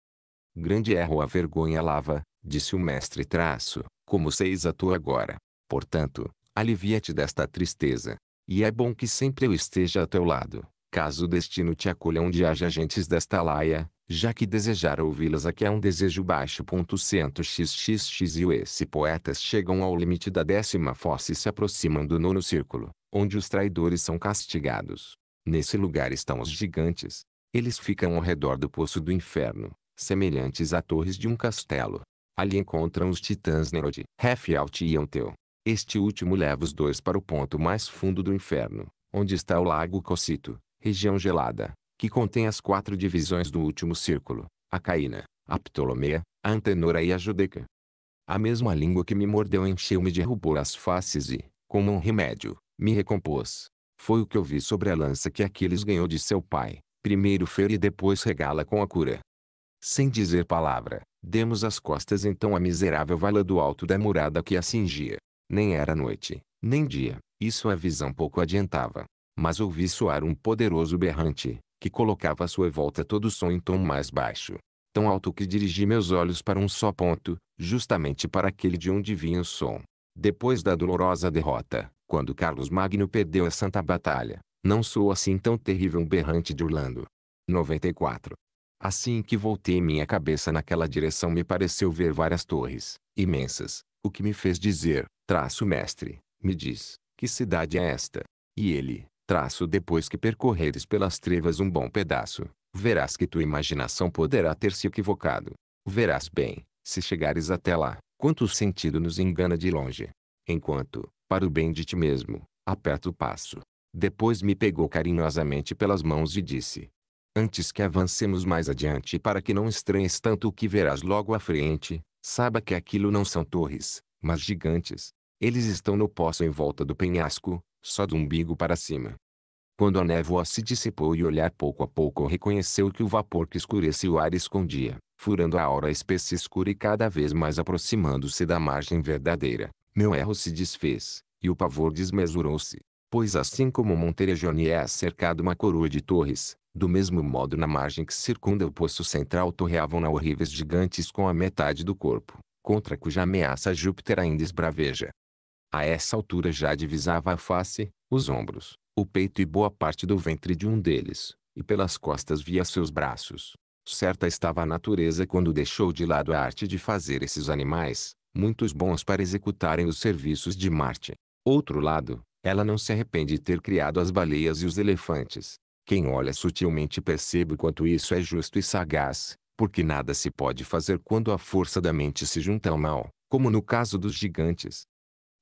Grande erro a vergonha lava, disse o mestre traço, como seis a tu agora. Portanto, alivia-te desta tristeza, e é bom que sempre eu esteja a teu lado, caso o destino te acolha onde haja agentes desta laia, já que desejar ouvi-las aqui é um desejo baixo. Ponto cento xxx e o esse poetas chegam ao limite da décima fossa e se aproximam do nono círculo, onde os traidores são castigados. Nesse lugar estão os gigantes. Eles ficam ao redor do poço do inferno, semelhantes a torres de um castelo. Ali encontram os titãs Nerod, Refialt e Anteu, este último leva os dois para o ponto mais fundo do inferno, onde está o Lago Cocito, região gelada, que contém as quatro divisões do último círculo, a Caína, a Ptolomeia, a Antenora e a Judeca. A mesma língua que me mordeu encheu-me de rubor as faces e, como um remédio, me recompôs. Foi o que eu vi sobre a lança que Aquiles ganhou de seu pai, primeiro fere e depois regala com a cura. Sem dizer palavra, demos as costas então à miserável vala do alto da murada que a cingia. Nem era noite, nem dia, isso a visão pouco adiantava. Mas ouvi soar um poderoso berrante, que colocava à sua volta todo o som em tom mais baixo. Tão alto que dirigi meus olhos para um só ponto, justamente para aquele de onde vinha o som. Depois da dolorosa derrota, quando Carlos Magno perdeu a santa batalha, não sou assim tão terrível um berrante de Orlando. 94. Assim que voltei minha cabeça naquela direção me pareceu ver várias torres, imensas, o que me fez dizer, traço mestre, me diz, que cidade é esta? E ele, traço depois que percorreres pelas trevas um bom pedaço, verás que tua imaginação poderá ter se equivocado. Verás bem, se chegares até lá, quanto o sentido nos engana de longe. Enquanto, para o bem de ti mesmo, aperta o passo. Depois me pegou carinhosamente pelas mãos e disse: Antes que avancemos mais adiante para que não estranhes tanto o que verás logo à frente, Saiba que aquilo não são torres, mas gigantes. Eles estão no poço em volta do penhasco, só do umbigo para cima. Quando a névoa se dissipou e olhar pouco a pouco reconheceu que o vapor que escurece o ar escondia, furando a aura espessa escura e cada vez mais aproximando-se da margem verdadeira, meu erro se desfez, e o pavor desmesurou-se. Pois assim como Monteregione é cercado uma coroa de torres, do mesmo modo na margem que circunda o poço central torreavam-na horríveis gigantes com a metade do corpo, contra cuja ameaça Júpiter ainda esbraveja. A essa altura já divisava a face, os ombros, o peito e boa parte do ventre de um deles, e pelas costas via seus braços. Certa estava a natureza quando deixou de lado a arte de fazer esses animais, muitos bons para executarem os serviços de Marte. Outro lado, ela não se arrepende de ter criado as baleias e os elefantes, quem olha sutilmente percebe o quanto isso é justo e sagaz, porque nada se pode fazer quando a força da mente se junta ao mal, como no caso dos gigantes.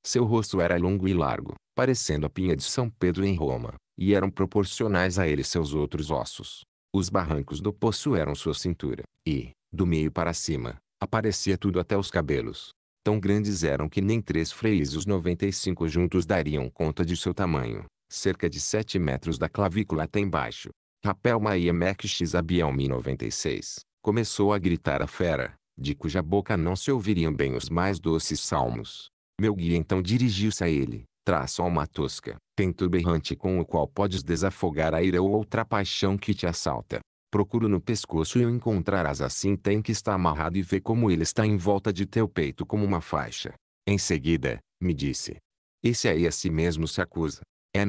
Seu rosto era longo e largo, parecendo a pinha de São Pedro em Roma, e eram proporcionais a ele seus outros ossos. Os barrancos do poço eram sua cintura, e, do meio para cima, aparecia tudo até os cabelos. Tão grandes eram que nem três freizos 95 juntos dariam conta de seu tamanho cerca de 7 metros da clavícula até embaixo. Rapel Maiemek Xabielmi 96, começou a gritar a fera, de cuja boca não se ouviriam bem os mais doces salmos. Meu guia então dirigiu-se a ele, traço alma tosca, titubeante com o qual podes desafogar a ira ou outra paixão que te assalta. Procuro no pescoço e o encontrarás assim tem que está amarrado e vê como ele está em volta de teu peito como uma faixa. Em seguida, me disse. Esse aí a si mesmo se acusa. É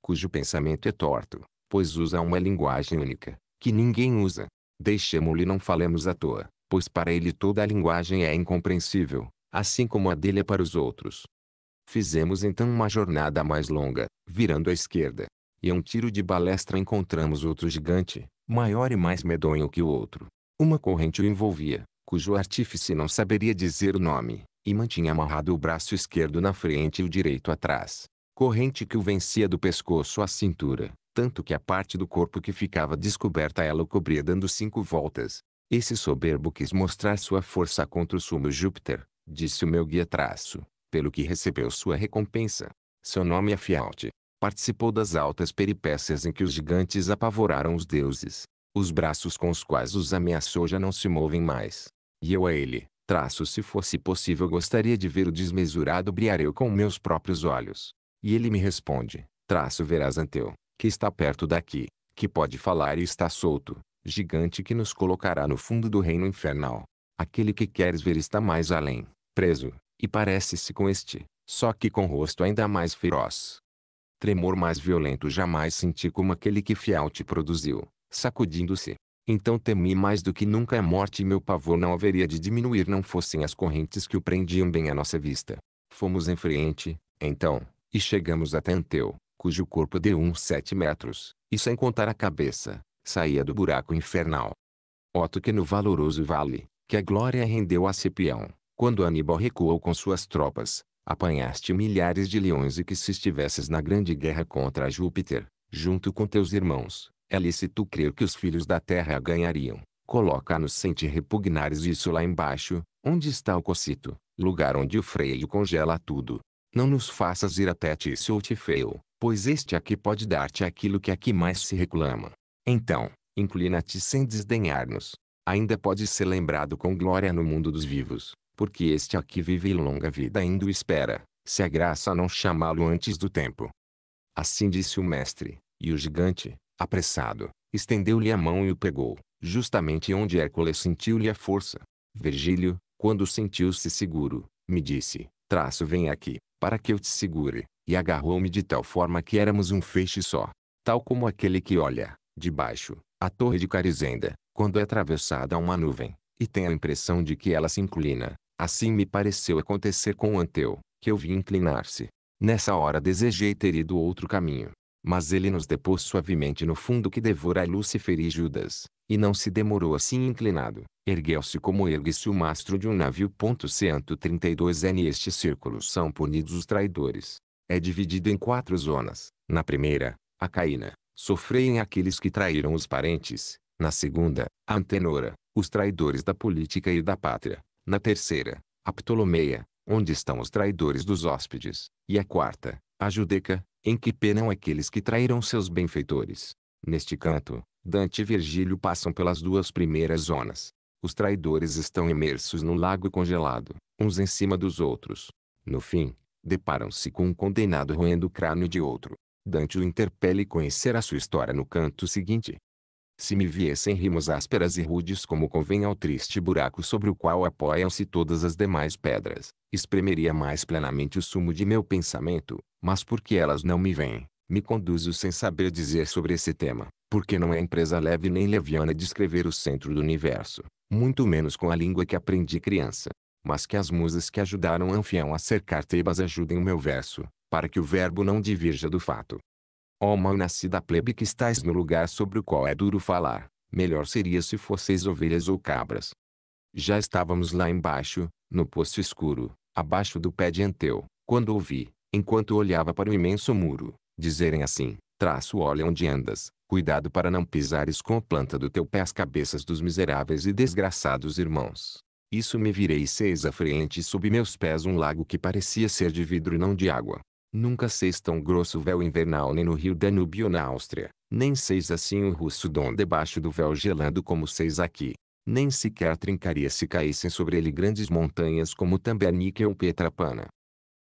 cujo pensamento é torto, pois usa uma linguagem única, que ninguém usa. Deixemo-lhe não falemos à toa, pois para ele toda a linguagem é incompreensível, assim como a dele é para os outros. Fizemos então uma jornada mais longa, virando à esquerda. E a um tiro de balestra encontramos outro gigante, maior e mais medonho que o outro. Uma corrente o envolvia, cujo artífice não saberia dizer o nome, e mantinha amarrado o braço esquerdo na frente e o direito atrás corrente que o vencia do pescoço à cintura, tanto que a parte do corpo que ficava descoberta ela o cobria dando cinco voltas. Esse soberbo quis mostrar sua força contra o sumo Júpiter, disse o meu guia traço, pelo que recebeu sua recompensa. Seu nome é Fialte. Participou das altas peripécias em que os gigantes apavoraram os deuses. Os braços com os quais os ameaçou já não se movem mais. E eu a ele, traço se fosse possível gostaria de ver o desmesurado Briareu com meus próprios olhos. E ele me responde, traço Verazanteu, que está perto daqui, que pode falar e está solto, gigante que nos colocará no fundo do reino infernal. Aquele que queres ver está mais além, preso, e parece-se com este, só que com rosto ainda mais feroz. Tremor mais violento jamais senti como aquele que fiel te produziu, sacudindo-se. Então temi mais do que nunca a morte e meu pavor não haveria de diminuir não fossem as correntes que o prendiam bem à nossa vista. Fomos em frente, então, e chegamos até Anteu, cujo corpo é deu uns sete metros, e sem contar a cabeça, saía do buraco infernal. Otto que no valoroso vale, que a glória rendeu a Cipião, quando Aníbal recuou com suas tropas, apanhaste milhares de leões e que se estivesses na grande guerra contra Júpiter, junto com teus irmãos, é lícito crer que os filhos da terra ganhariam. Coloca-nos sem te repugnares isso lá embaixo, onde está o cocito, lugar onde o freio congela tudo. Não nos faças ir até ti se ou te feio, pois este aqui pode dar-te aquilo que aqui mais se reclama. Então, inclina-te sem desdenhar-nos. Ainda pode ser lembrado com glória no mundo dos vivos, porque este aqui vive e longa vida ainda o espera, se a graça não chamá-lo antes do tempo. Assim disse o mestre, e o gigante, apressado, estendeu-lhe a mão e o pegou, justamente onde Hércules sentiu-lhe a força. Virgílio, quando sentiu-se seguro, me disse, traço vem aqui para que eu te segure, e agarrou-me de tal forma que éramos um feixe só, tal como aquele que olha, de baixo, a torre de Carizenda, quando é atravessada uma nuvem, e tem a impressão de que ela se inclina. Assim me pareceu acontecer com o Anteu, que eu vi inclinar-se. Nessa hora desejei ter ido outro caminho. Mas ele nos depôs suavemente no fundo que devora Lúcifer e Judas. E não se demorou assim inclinado, ergueu-se como ergue-se o mastro de um navio. 132 É neste círculo são punidos os traidores. É dividido em quatro zonas. Na primeira, a Caína, sofrem aqueles que traíram os parentes. Na segunda, a Antenora, os traidores da política e da pátria. Na terceira, a Ptolomeia, onde estão os traidores dos hóspedes. E a quarta, a Judeca, em que penam aqueles que traíram seus benfeitores. Neste canto, Dante e Virgílio passam pelas duas primeiras zonas. Os traidores estão imersos num lago congelado, uns em cima dos outros. No fim, deparam-se com um condenado roendo o crânio de outro. Dante o interpela e conhecerá sua história no canto seguinte. Se me viessem rimos ásperas e rudes como convém ao triste buraco sobre o qual apoiam-se todas as demais pedras, espremeria mais plenamente o sumo de meu pensamento, mas porque elas não me vêm, me conduzo sem saber dizer sobre esse tema, porque não é empresa leve nem leviana descrever o centro do universo, muito menos com a língua que aprendi criança. Mas que as musas que ajudaram Anfião a cercar Tebas ajudem o meu verso, para que o verbo não divirja do fato. Ó oh, mal nascida plebe que estáis no lugar sobre o qual é duro falar, melhor seria se fosseis ovelhas ou cabras. Já estávamos lá embaixo, no poço escuro, abaixo do pé de Anteu, quando ouvi, enquanto olhava para o imenso muro, dizerem assim, traço olha onde andas, cuidado para não pisares com a planta do teu pé as cabeças dos miseráveis e desgraçados irmãos. Isso me virei seis à frente e sob meus pés um lago que parecia ser de vidro e não de água. Nunca seis tão grosso véu invernal nem no rio Danúbio na Áustria, nem seis assim o russo dom debaixo do véu gelando como seis aqui. Nem sequer trincaria se caíssem sobre ele grandes montanhas como Tambernica ou Petrapana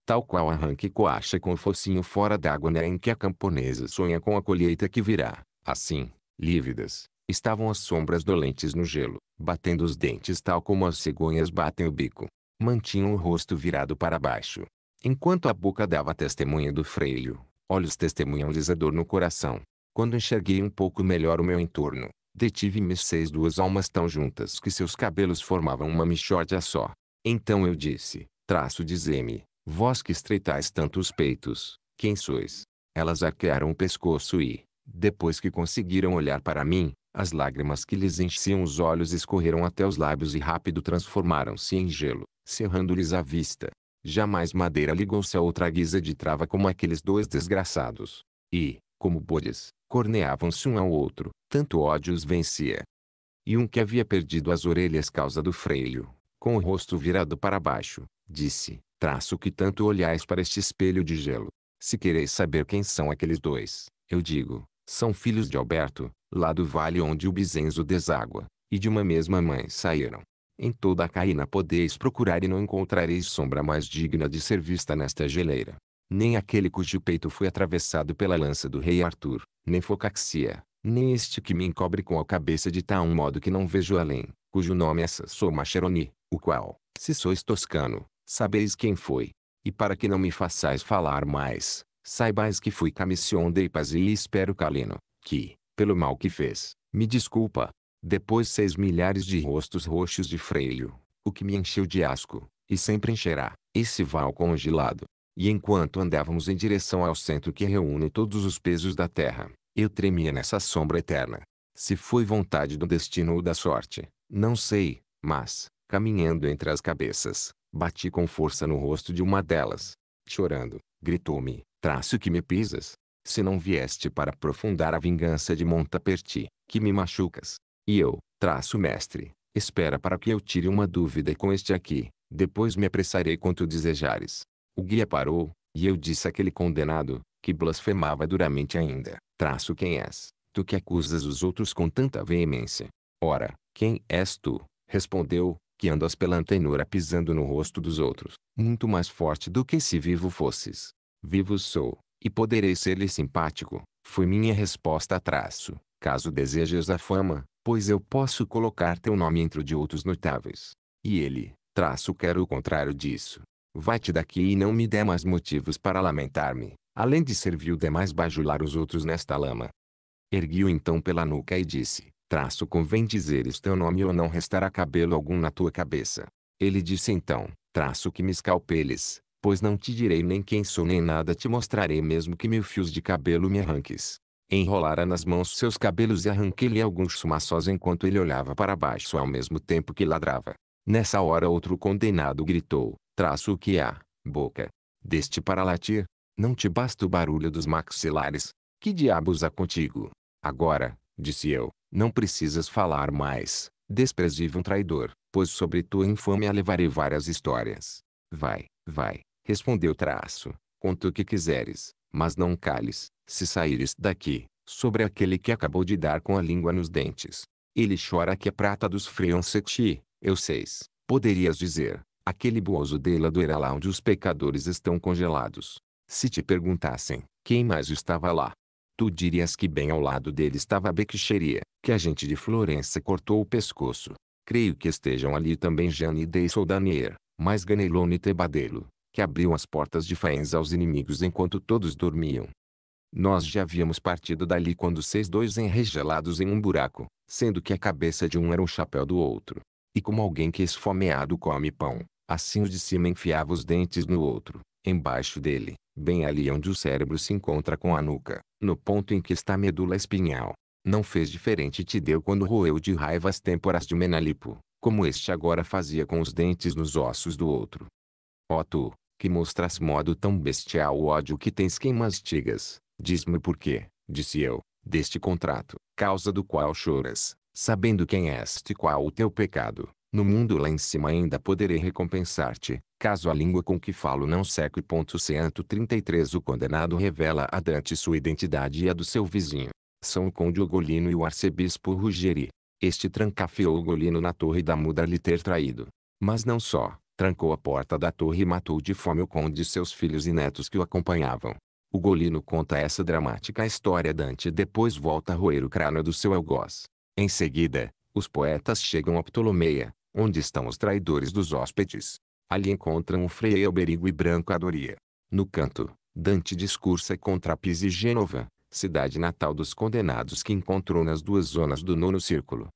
tal qual arranque coacha com o focinho fora d'água né em que a camponesa sonha com a colheita que virá. Assim, lívidas, estavam as sombras dolentes no gelo, batendo os dentes tal como as cegonhas batem o bico. Mantinham o rosto virado para baixo. Enquanto a boca dava testemunha do freio, olhos testemunham-lhes a dor no coração. Quando enxerguei um pouco melhor o meu entorno, detive-me seis duas almas tão juntas que seus cabelos formavam uma michórdia só. Então eu disse, traço de me Vós que estreitais tanto os peitos, quem sois? Elas arquearam o pescoço e, depois que conseguiram olhar para mim, as lágrimas que lhes enchiam os olhos escorreram até os lábios e rápido transformaram-se em gelo, cerrando-lhes a vista. Jamais madeira ligou-se a outra guisa de trava como aqueles dois desgraçados. E, como bodes, corneavam-se um ao outro, tanto ódio os vencia. E um que havia perdido as orelhas causa do freio, com o rosto virado para baixo, disse, traço que tanto olhais para este espelho de gelo. Se quereis saber quem são aqueles dois, eu digo, são filhos de Alberto, lá do vale onde o Bizenzo deságua, e de uma mesma mãe saíram. Em toda a Caína podeis procurar e não encontrareis sombra mais digna de ser vista nesta geleira. Nem aquele cujo peito foi atravessado pela lança do rei Arthur, nem Focaxia, nem este que me encobre com a cabeça de tal modo que não vejo além, cujo nome é Sassoma Cheroni, o qual, se sois toscano, sabeis quem foi. E para que não me façais falar mais, saibais que fui camission deipas e espero calino, que, pelo mal que fez, me desculpa. Depois seis milhares de rostos roxos de freio, o que me encheu de asco, e sempre encherá, esse val congelado. E enquanto andávamos em direção ao centro que reúne todos os pesos da terra, eu tremia nessa sombra eterna. Se foi vontade do destino ou da sorte, não sei, mas, caminhando entre as cabeças, Bati com força no rosto de uma delas. Chorando, gritou-me, traço que me pisas. Se não vieste para aprofundar a vingança de Montaperti, que me machucas. E eu, traço mestre, espera para que eu tire uma dúvida com este aqui, depois me apressarei quanto desejares. O guia parou, e eu disse àquele condenado, que blasfemava duramente ainda, traço quem és, tu que acusas os outros com tanta veemência. Ora, quem és tu? Respondeu, que andas pela antenura pisando no rosto dos outros, muito mais forte do que se vivo fosses. Vivo sou, e poderei ser-lhe simpático, foi minha resposta a traço, caso desejes a fama, pois eu posso colocar teu nome entre o de outros notáveis. E ele, traço quer o contrário disso. Vai-te daqui e não me dê mais motivos para lamentar-me, além de servir o demais bajular os outros nesta lama. Erguiu então pela nuca e disse, Traço convém dizeres teu nome ou não restará cabelo algum na tua cabeça. Ele disse então, traço que me escalpeles, pois não te direi nem quem sou nem nada te mostrarei mesmo que mil fios de cabelo me arranques. Enrolara nas mãos seus cabelos e arranquei-lhe alguns sumaçós enquanto ele olhava para baixo ao mesmo tempo que ladrava. Nessa hora outro condenado gritou, traço o que há, boca. Deste para latir, não te basta o barulho dos maxilares, que diabos há contigo? Agora, disse eu, não precisas falar mais, desprezível traidor, pois sobre tua infâmia levarei várias histórias. Vai, vai, respondeu Traço, conta o que quiseres, mas não cales, se saíres daqui, sobre aquele que acabou de dar com a língua nos dentes. Ele chora que a prata dos Freonseti, eu seis, poderias dizer, aquele buoso dela era lá onde os pecadores estão congelados. Se te perguntassem, quem mais estava lá, Tu dirias que bem ao lado dele estava a Bequicheria, que a gente de Florença cortou o pescoço. Creio que estejam ali também Gianni dei Soldanier, mais Ganelone Tebadelo, que abriu as portas de Faenza aos inimigos enquanto todos dormiam. Nós já havíamos partido dali quando seis dois enregelados em um buraco, sendo que a cabeça de um era o chapéu do outro. E como alguém que esfomeado come pão, assim o de cima enfiava os dentes no outro embaixo dele, bem ali onde o cérebro se encontra com a nuca, no ponto em que está a medula espinhal. Não fez diferente te deu quando roeu de raiva as têmporas de Menalipo, como este agora fazia com os dentes nos ossos do outro. Ó oh, tu, que mostras modo tão bestial o ódio que tens quem mastigas, diz-me por quê, disse eu, deste contrato, causa do qual choras, sabendo quem és e qual o teu pecado. No mundo lá em cima ainda poderei recompensar-te, caso a língua com que falo não seque. 133 O condenado revela a Dante sua identidade e a do seu vizinho. São o conde Ogolino e o arcebispo Ruggeri. Este trancafiou Ogolino na torre da muda lhe ter traído. Mas não só, trancou a porta da torre e matou de fome o conde e seus filhos e netos que o acompanhavam. O conta essa dramática história Dante depois volta a roer o crânio do seu algoz. Em seguida, os poetas chegam a Ptolomeia, onde estão os traidores dos hóspedes. Ali encontram o Frei Alberigo e Branco Adoria. No canto, Dante discursa contra Pisa e Gênova, cidade natal dos condenados que encontrou nas duas zonas do nono círculo.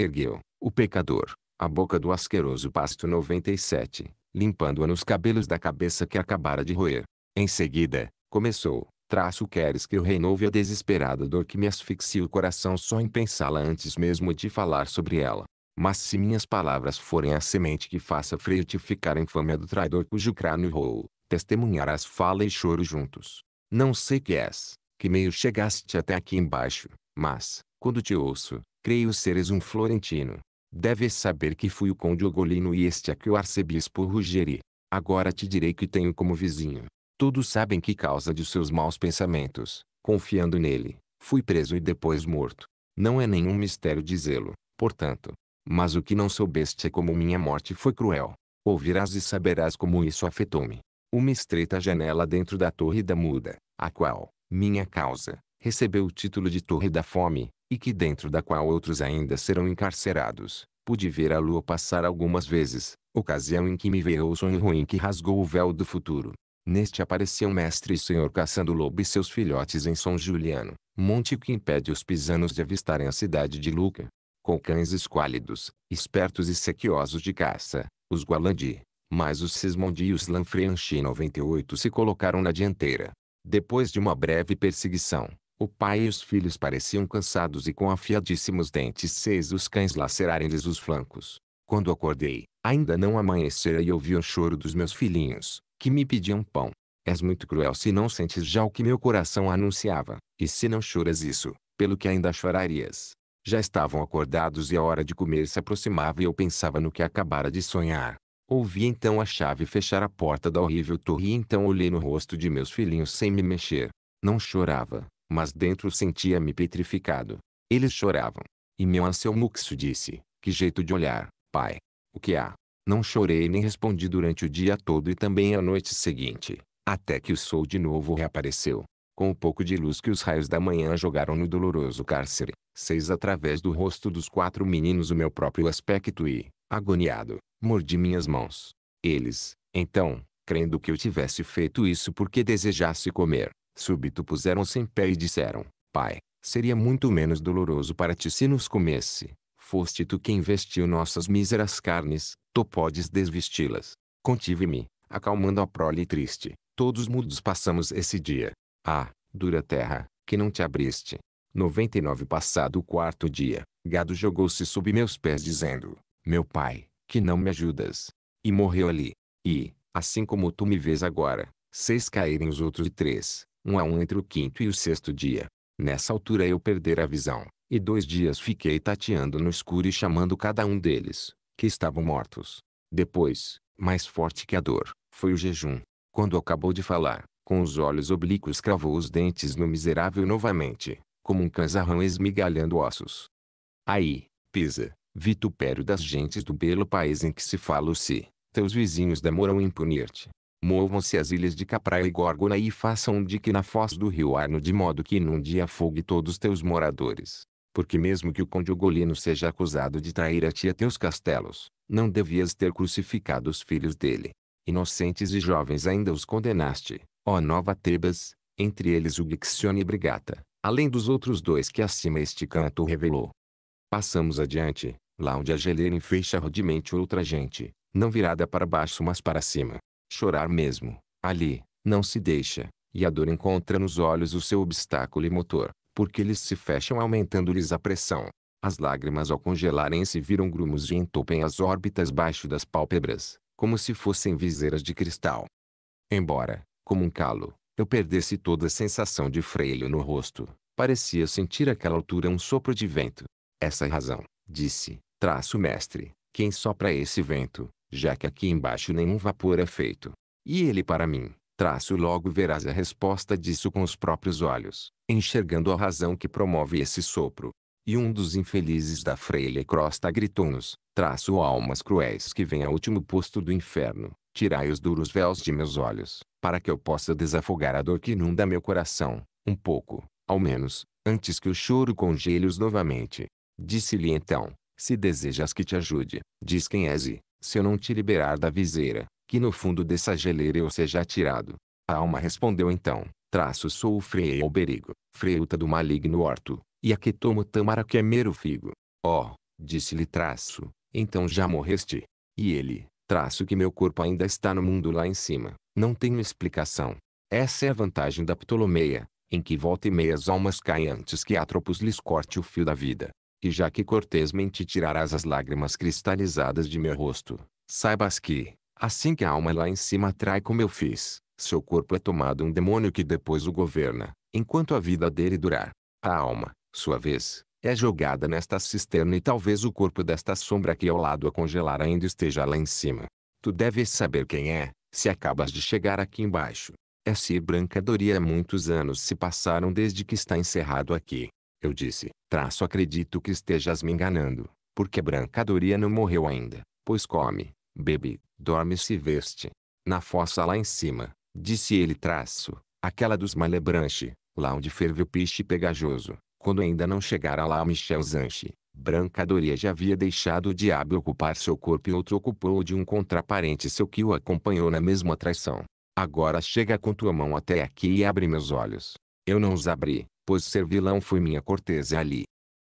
Ergueu, o pecador, a boca do asqueroso pasto 97, limpando-a nos cabelos da cabeça que acabara de roer. Em seguida, começou, traço queres que eu renove a desesperada dor que me asfixia o coração só em pensá-la antes mesmo de falar sobre ela. Mas se minhas palavras forem a semente que faça frutificar a infâmia do traidor cujo crânio roo, testemunharás fala e choro juntos. Não sei que és, que meio chegaste até aqui embaixo, mas, quando te ouço, creio seres um florentino. Deves saber que fui o conde Ogolino e este aqui é o arcebispo Ruggeri. Agora te direi que tenho como vizinho. Todos sabem que causa de seus maus pensamentos, confiando nele, fui preso e depois morto. Não é nenhum mistério dizê-lo, portanto, mas o que não soubeste é como minha morte foi cruel. Ouvirás e saberás como isso afetou-me. Uma estreita janela dentro da Torre da Muda, a qual, minha causa, recebeu o título de Torre da Fome, e que dentro da qual outros ainda serão encarcerados, pude ver a lua passar algumas vezes, ocasião em que me veio o sonho ruim que rasgou o véu do futuro. Neste apareciam mestre e senhor caçando lobo e seus filhotes em São Juliano, monte que impede os pisanos de avistarem a cidade de Luca com cães esquálidos, espertos e sequiosos de caça, os Gualandi. Mas os Sismondi e os Lanfranchi 98 se colocaram na dianteira. Depois de uma breve perseguição, o pai e os filhos pareciam cansados e com afiadíssimos dentes seis os cães lacerarem-lhes os flancos. Quando acordei, ainda não amanhecera e ouvi o choro dos meus filhinhos, que me pediam pão. És muito cruel se não sentes já o que meu coração anunciava, e se não choras isso, pelo que ainda chorarias. Já estavam acordados e a hora de comer se aproximava e eu pensava no que acabara de sonhar. Ouvi então a chave fechar a porta da horrível torre e então olhei no rosto de meus filhinhos sem me mexer. Não chorava, mas dentro sentia-me petrificado. Eles choravam. E meu ancião disse, que jeito de olhar, pai. O que há? Não chorei nem respondi durante o dia todo e também a noite seguinte, até que o sol de novo reapareceu. Com o pouco de luz que os raios da manhã jogaram no doloroso cárcere, seis através do rosto dos quatro meninos o meu próprio aspecto e, agoniado, mordi minhas mãos. Eles, então, crendo que eu tivesse feito isso porque desejasse comer, súbito puseram-se em pé e disseram, Pai, seria muito menos doloroso para ti se nos comesse. Foste tu quem vestiu nossas míseras carnes, tu podes desvesti-las. Contive-me, acalmando a prole triste. Todos mudos passamos esse dia. Ah, dura terra, que não te abriste. 99 Passado o quarto dia, Gado jogou-se sob meus pés dizendo, Meu pai, que não me ajudas. E morreu ali. E, assim como tu me vês agora, seis caírem os outros três, um a um entre o quinto e o sexto dia. Nessa altura eu perder a visão, e dois dias fiquei tateando no escuro e chamando cada um deles, que estavam mortos. Depois, mais forte que a dor, foi o jejum. Quando acabou de falar, com os olhos oblíquos cravou os dentes no miserável novamente, como um canzarrão esmigalhando ossos. Aí, Pisa, vitupério das gentes do belo país em que se fala o se, teus vizinhos demoram em punir-te. Movam-se as ilhas de Capraia e Górgona e façam de que na foz do rio Arno de modo que inunde e afogue todos teus moradores. Porque mesmo que o conde Ugolino seja acusado de trair a ti a teus castelos, não devias ter crucificado os filhos dele. Inocentes e jovens ainda os condenaste, ó Nova Tebas, entre eles o Gixione Brigata além dos outros dois que acima este canto revelou. Passamos adiante, lá onde a geleira enfeixa rudemente outra gente, não virada para baixo mas para cima. Chorar mesmo, ali, não se deixa, e a dor encontra nos olhos o seu obstáculo e motor, porque eles se fecham aumentando-lhes a pressão. As lágrimas ao congelarem-se viram grumos e entupem as órbitas baixo das pálpebras, como se fossem viseiras de cristal. Embora, como um calo, eu perdesse toda a sensação de freio no rosto. Parecia sentir àquela altura um sopro de vento. Essa é razão, disse, traço mestre, quem sopra esse vento, já que aqui embaixo nenhum vapor é feito. E ele para mim, traço logo verás a resposta disso com os próprios olhos, enxergando a razão que promove esse sopro. E um dos infelizes da freira crosta gritou-nos, traço almas cruéis que vem ao último posto do inferno, Tirai os duros véus de meus olhos, para que eu possa desafogar a dor que inunda meu coração, um pouco, ao menos, antes que o choro congele-os novamente. Disse-lhe então, se desejas que te ajude, diz quem és e, se eu não te liberar da viseira, que no fundo dessa geleira eu seja atirado. A alma respondeu então, traço sou o ao Alberigo, freuta do maligno Horto, e a que tomo Tamara que é mero figo. Ó, oh, disse-lhe traço, então já morreste. E ele, traço que meu corpo ainda está no mundo lá em cima. Não tenho explicação. Essa é a vantagem da Ptolomeia, em que volta e meia as almas caem antes que Atropos lhes corte o fio da vida. E já que cortesmente tirarás as lágrimas cristalizadas de meu rosto, saibas que, assim que a alma lá em cima trai como eu fiz, seu corpo é tomado um demônio que depois o governa, enquanto a vida dele durar. A alma, sua vez, é jogada nesta cisterna e talvez o corpo desta sombra aqui ao lado a congelar ainda esteja lá em cima. Tu deves saber quem é, se acabas de chegar aqui embaixo. É Sir Branca Doria muitos anos se passaram desde que está encerrado aqui. Eu disse, traço acredito que estejas me enganando, porque Branca Doria não morreu ainda, pois come, bebe, dorme e se veste. Na fossa lá em cima, disse ele traço, aquela dos Malebranche, lá onde ferve o piche pegajoso, quando ainda não chegara lá Michel Zanchi, Branca Doria já havia deixado o diabo ocupar seu corpo e outro ocupou-o de um contraparente seu que o acompanhou na mesma traição. Agora chega com tua mão até aqui e abre meus olhos. Eu não os abri, pois ser vilão foi minha corteza ali.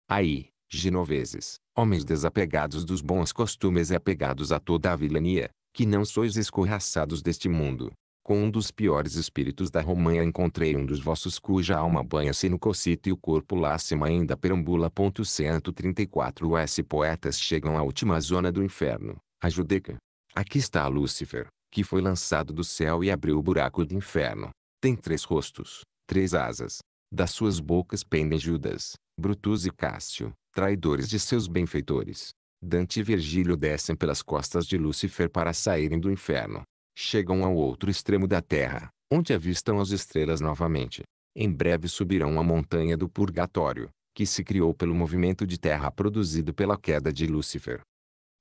Aí, Ginoveses, homens desapegados dos bons costumes e apegados a toda a vilania, que não sois escorraçados deste mundo, com um dos piores espíritos da Romanha encontrei um dos vossos cuja alma banha-se no cocito e o corpo lácima ainda perambula. 134 Os poetas chegam à última zona do inferno, a Judeca. Aqui está Lúcifer, que foi lançado do céu e abriu o buraco do inferno. Tem três rostos, três asas. Das suas bocas pendem Judas, Brutus e Cássio, traidores de seus benfeitores. Dante e Virgílio descem pelas costas de Lúcifer para saírem do inferno. Chegam ao outro extremo da terra, onde avistam as estrelas novamente. Em breve subirão a montanha do purgatório, que se criou pelo movimento de terra produzido pela queda de Lúcifer.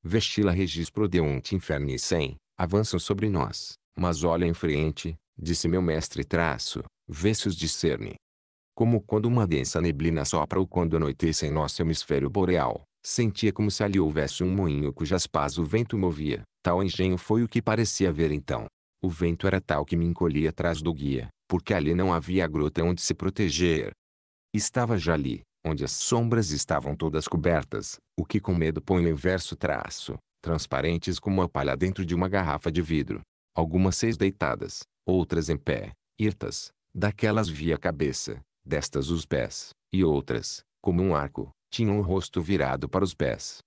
Vestila regis prodeunt inferni sem, avançam sobre nós, mas olha em frente, disse meu mestre traço, vê se os discerne. Como quando uma densa neblina sopra ou quando anoitece em nosso hemisfério boreal, sentia como se ali houvesse um moinho cujas pás o vento movia, Tal engenho foi o que parecia haver então. O vento era tal que me encolhi atrás do guia, porque ali não havia grota onde se proteger. Estava já ali, onde as sombras estavam todas cobertas, o que com medo põe o inverso traço, transparentes como a palha dentro de uma garrafa de vidro. Algumas seis deitadas, outras em pé, irtas, daquelas via a cabeça, destas os pés, e outras, como um arco, tinham o rosto virado para os pés.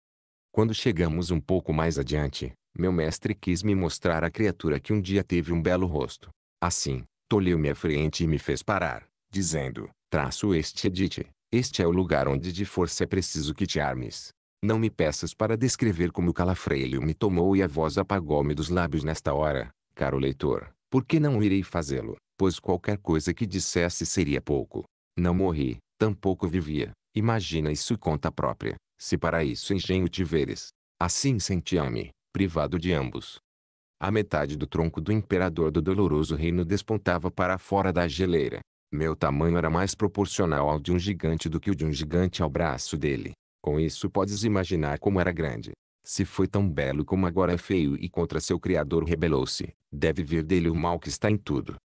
Quando chegamos um pouco mais adiante, meu mestre quis me mostrar a criatura que um dia teve um belo rosto. Assim, tolheu me a frente e me fez parar, dizendo, traço este edite, este é o lugar onde de força é preciso que te armes. Não me peças para descrever como o calafreio me tomou e a voz apagou-me dos lábios nesta hora, caro leitor, porque não irei fazê-lo, pois qualquer coisa que dissesse seria pouco. Não morri, tampouco vivia, imagina isso conta própria, se para isso engenho tiveres. Assim sentia-me, privado de ambos. A metade do tronco do imperador do doloroso reino despontava para fora da geleira. Meu tamanho era mais proporcional ao de um gigante do que o de um gigante ao braço dele. Com isso podes imaginar como era grande. Se foi tão belo como agora é feio e contra seu criador rebelou-se, deve vir dele o mal que está em tudo.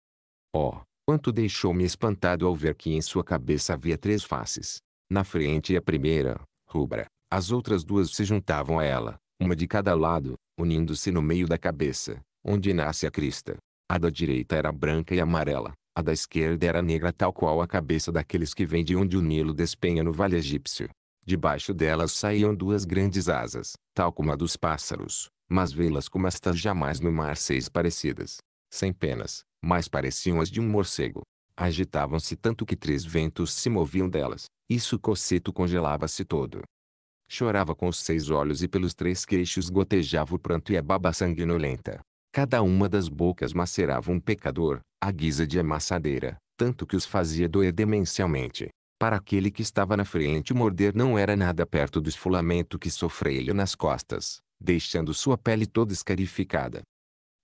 Oh, quanto deixou-me espantado ao ver que em sua cabeça havia três faces. Na frente a primeira, rubra, as outras duas se juntavam a ela, uma de cada lado, unindo-se no meio da cabeça, onde nasce a crista. A da direita era branca e amarela, a da esquerda era negra tal qual a cabeça daqueles que vêm de onde o Nilo despenha no Vale Egípcio. Debaixo delas saíam duas grandes asas, tal como a dos pássaros, mas vê-las como estas jamais no mar seis parecidas. Sem penas, mas pareciam as de um morcego. Agitavam-se tanto que três ventos se moviam delas, Isso, Sucoceto congelava-se todo. Chorava com os seis olhos e pelos três queixos gotejava o pranto e a baba sanguinolenta. Cada uma das bocas macerava um pecador, à guisa de amassadeira, tanto que os fazia doer demencialmente. Para aquele que estava na frente, morder não era nada perto do esfolamento que sofreu nas costas, deixando sua pele toda escarificada.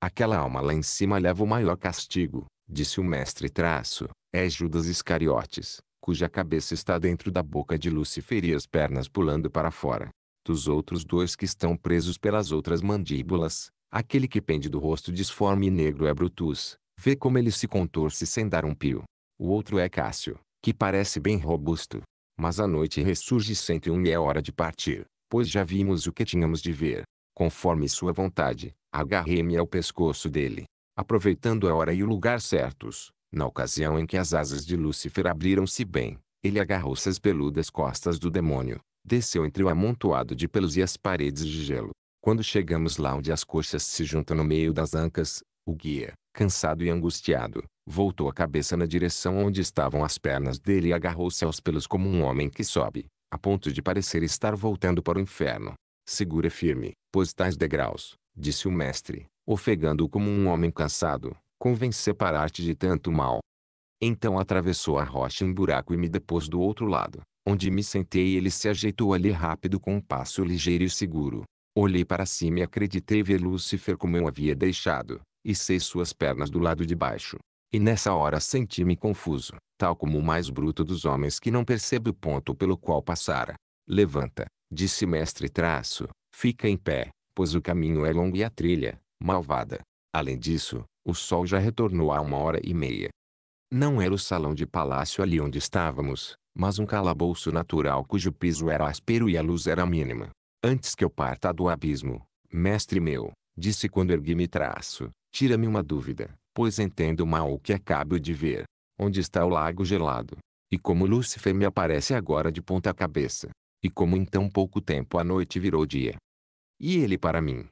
Aquela alma lá em cima leva o maior castigo, disse o mestre traço, é Judas Iscariotes, cuja cabeça está dentro da boca de Lúcifer e as pernas pulando para fora. Dos outros dois que estão presos pelas outras mandíbulas, aquele que pende do rosto disforme e negro é Brutus, vê como ele se contorce sem dar um pio. O outro é Cássio, que parece bem robusto. Mas a noite ressurge 101 e é hora de partir, pois já vimos o que tínhamos de ver. Conforme sua vontade, agarrei-me ao pescoço dele, aproveitando a hora e o lugar certos, na ocasião em que as asas de Lúcifer abriram-se bem, ele agarrou-se às peludas costas do demônio, desceu entre o amontoado de pelos e as paredes de gelo. Quando chegamos lá onde as coxas se juntam no meio das ancas, o guia, cansado e angustiado, voltou a cabeça na direção onde estavam as pernas dele e agarrou-se aos pelos como um homem que sobe, a ponto de parecer estar voltando para o inferno. Segura firme, pois tais degraus, disse o mestre, ofegando como um homem cansado convém separar-te de tanto mal. Então atravessou a rocha um buraco e me depôs do outro lado, onde me sentei e ele se ajeitou ali rápido com um passo ligeiro e seguro. Olhei para cima e acreditei ver Lúcifer como eu havia deixado, e sei suas pernas do lado de baixo. E nessa hora senti-me confuso, tal como o mais bruto dos homens que não percebe o ponto pelo qual passara. Levanta, disse mestre traço, fica em pé, pois o caminho é longo e a trilha, malvada. Além disso, o sol já retornou há uma hora e meia. Não era o salão de palácio ali onde estávamos, mas um calabouço natural cujo piso era áspero e a luz era mínima. Antes que eu parta do abismo, mestre meu, disse quando ergui-me traço, tira-me uma dúvida, pois entendo mal o que acabo de ver. Onde está o lago gelado? E como Lúcifer me aparece agora de ponta cabeça? E como em tão pouco tempo a noite virou dia? E ele para mim,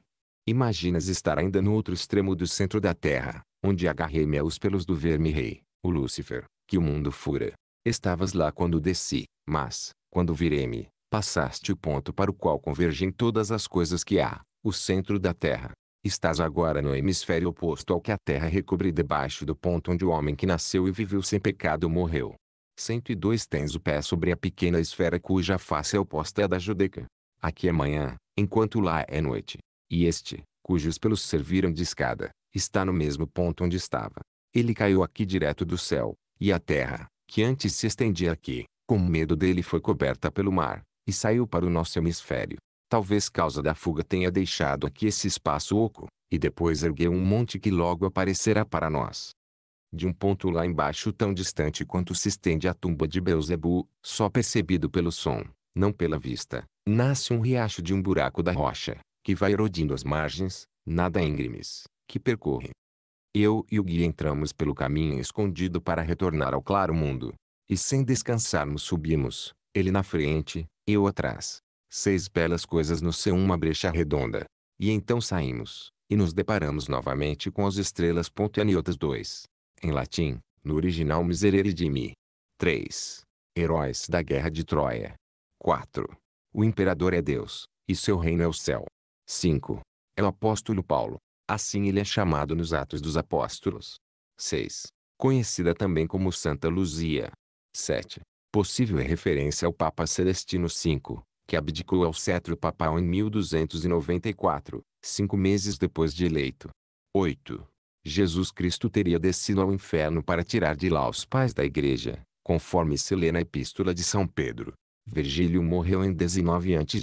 Imaginas estar ainda no outro extremo do centro da terra, onde agarrei-me aos pelos do verme-rei, o Lúcifer, que o mundo fura. Estavas lá quando desci, mas, quando virei-me, passaste o ponto para o qual convergem todas as coisas que há, o centro da terra. Estás agora no hemisfério oposto ao que a terra recobre debaixo do ponto onde o homem que nasceu e viveu sem pecado morreu. 102 Tens o pé sobre a pequena esfera cuja face é oposta à da Judeca. Aqui é manhã, enquanto lá é noite. E este, cujos pelos serviram de escada, está no mesmo ponto onde estava. Ele caiu aqui direto do céu, e a terra, que antes se estendia aqui, com medo dele foi coberta pelo mar, e saiu para o nosso hemisfério. Talvez causa da fuga tenha deixado aqui esse espaço oco, e depois ergueu um monte que logo aparecerá para nós. De um ponto lá embaixo tão distante quanto se estende a tumba de Beuzebu, só percebido pelo som, não pela vista, nasce um riacho de um buraco da rocha, que vai erodindo as margens, nada íngremes, que percorre. Eu e o guia entramos pelo caminho escondido para retornar ao claro mundo. E sem descansarmos subimos, ele na frente, eu atrás. Seis belas coisas no seu uma brecha redonda. E então saímos, e nos deparamos novamente com as estrelas pontianeotas 2. Em latim, no original miserere de mi. 3. Heróis da guerra de Troia. 4. O imperador é Deus, e seu reino é o céu. 5. É o apóstolo Paulo. Assim ele é chamado nos Atos dos Apóstolos. 6. Conhecida também como Santa Luzia. 7. Possível referência ao Papa Celestino V, que abdicou ao cetro papal em 1294, cinco meses depois de eleito. 8. Jesus Cristo teria descido ao inferno para tirar de lá os pais da igreja, conforme se lê na Epístola de São Pedro. Virgílio morreu em 19 a.C.,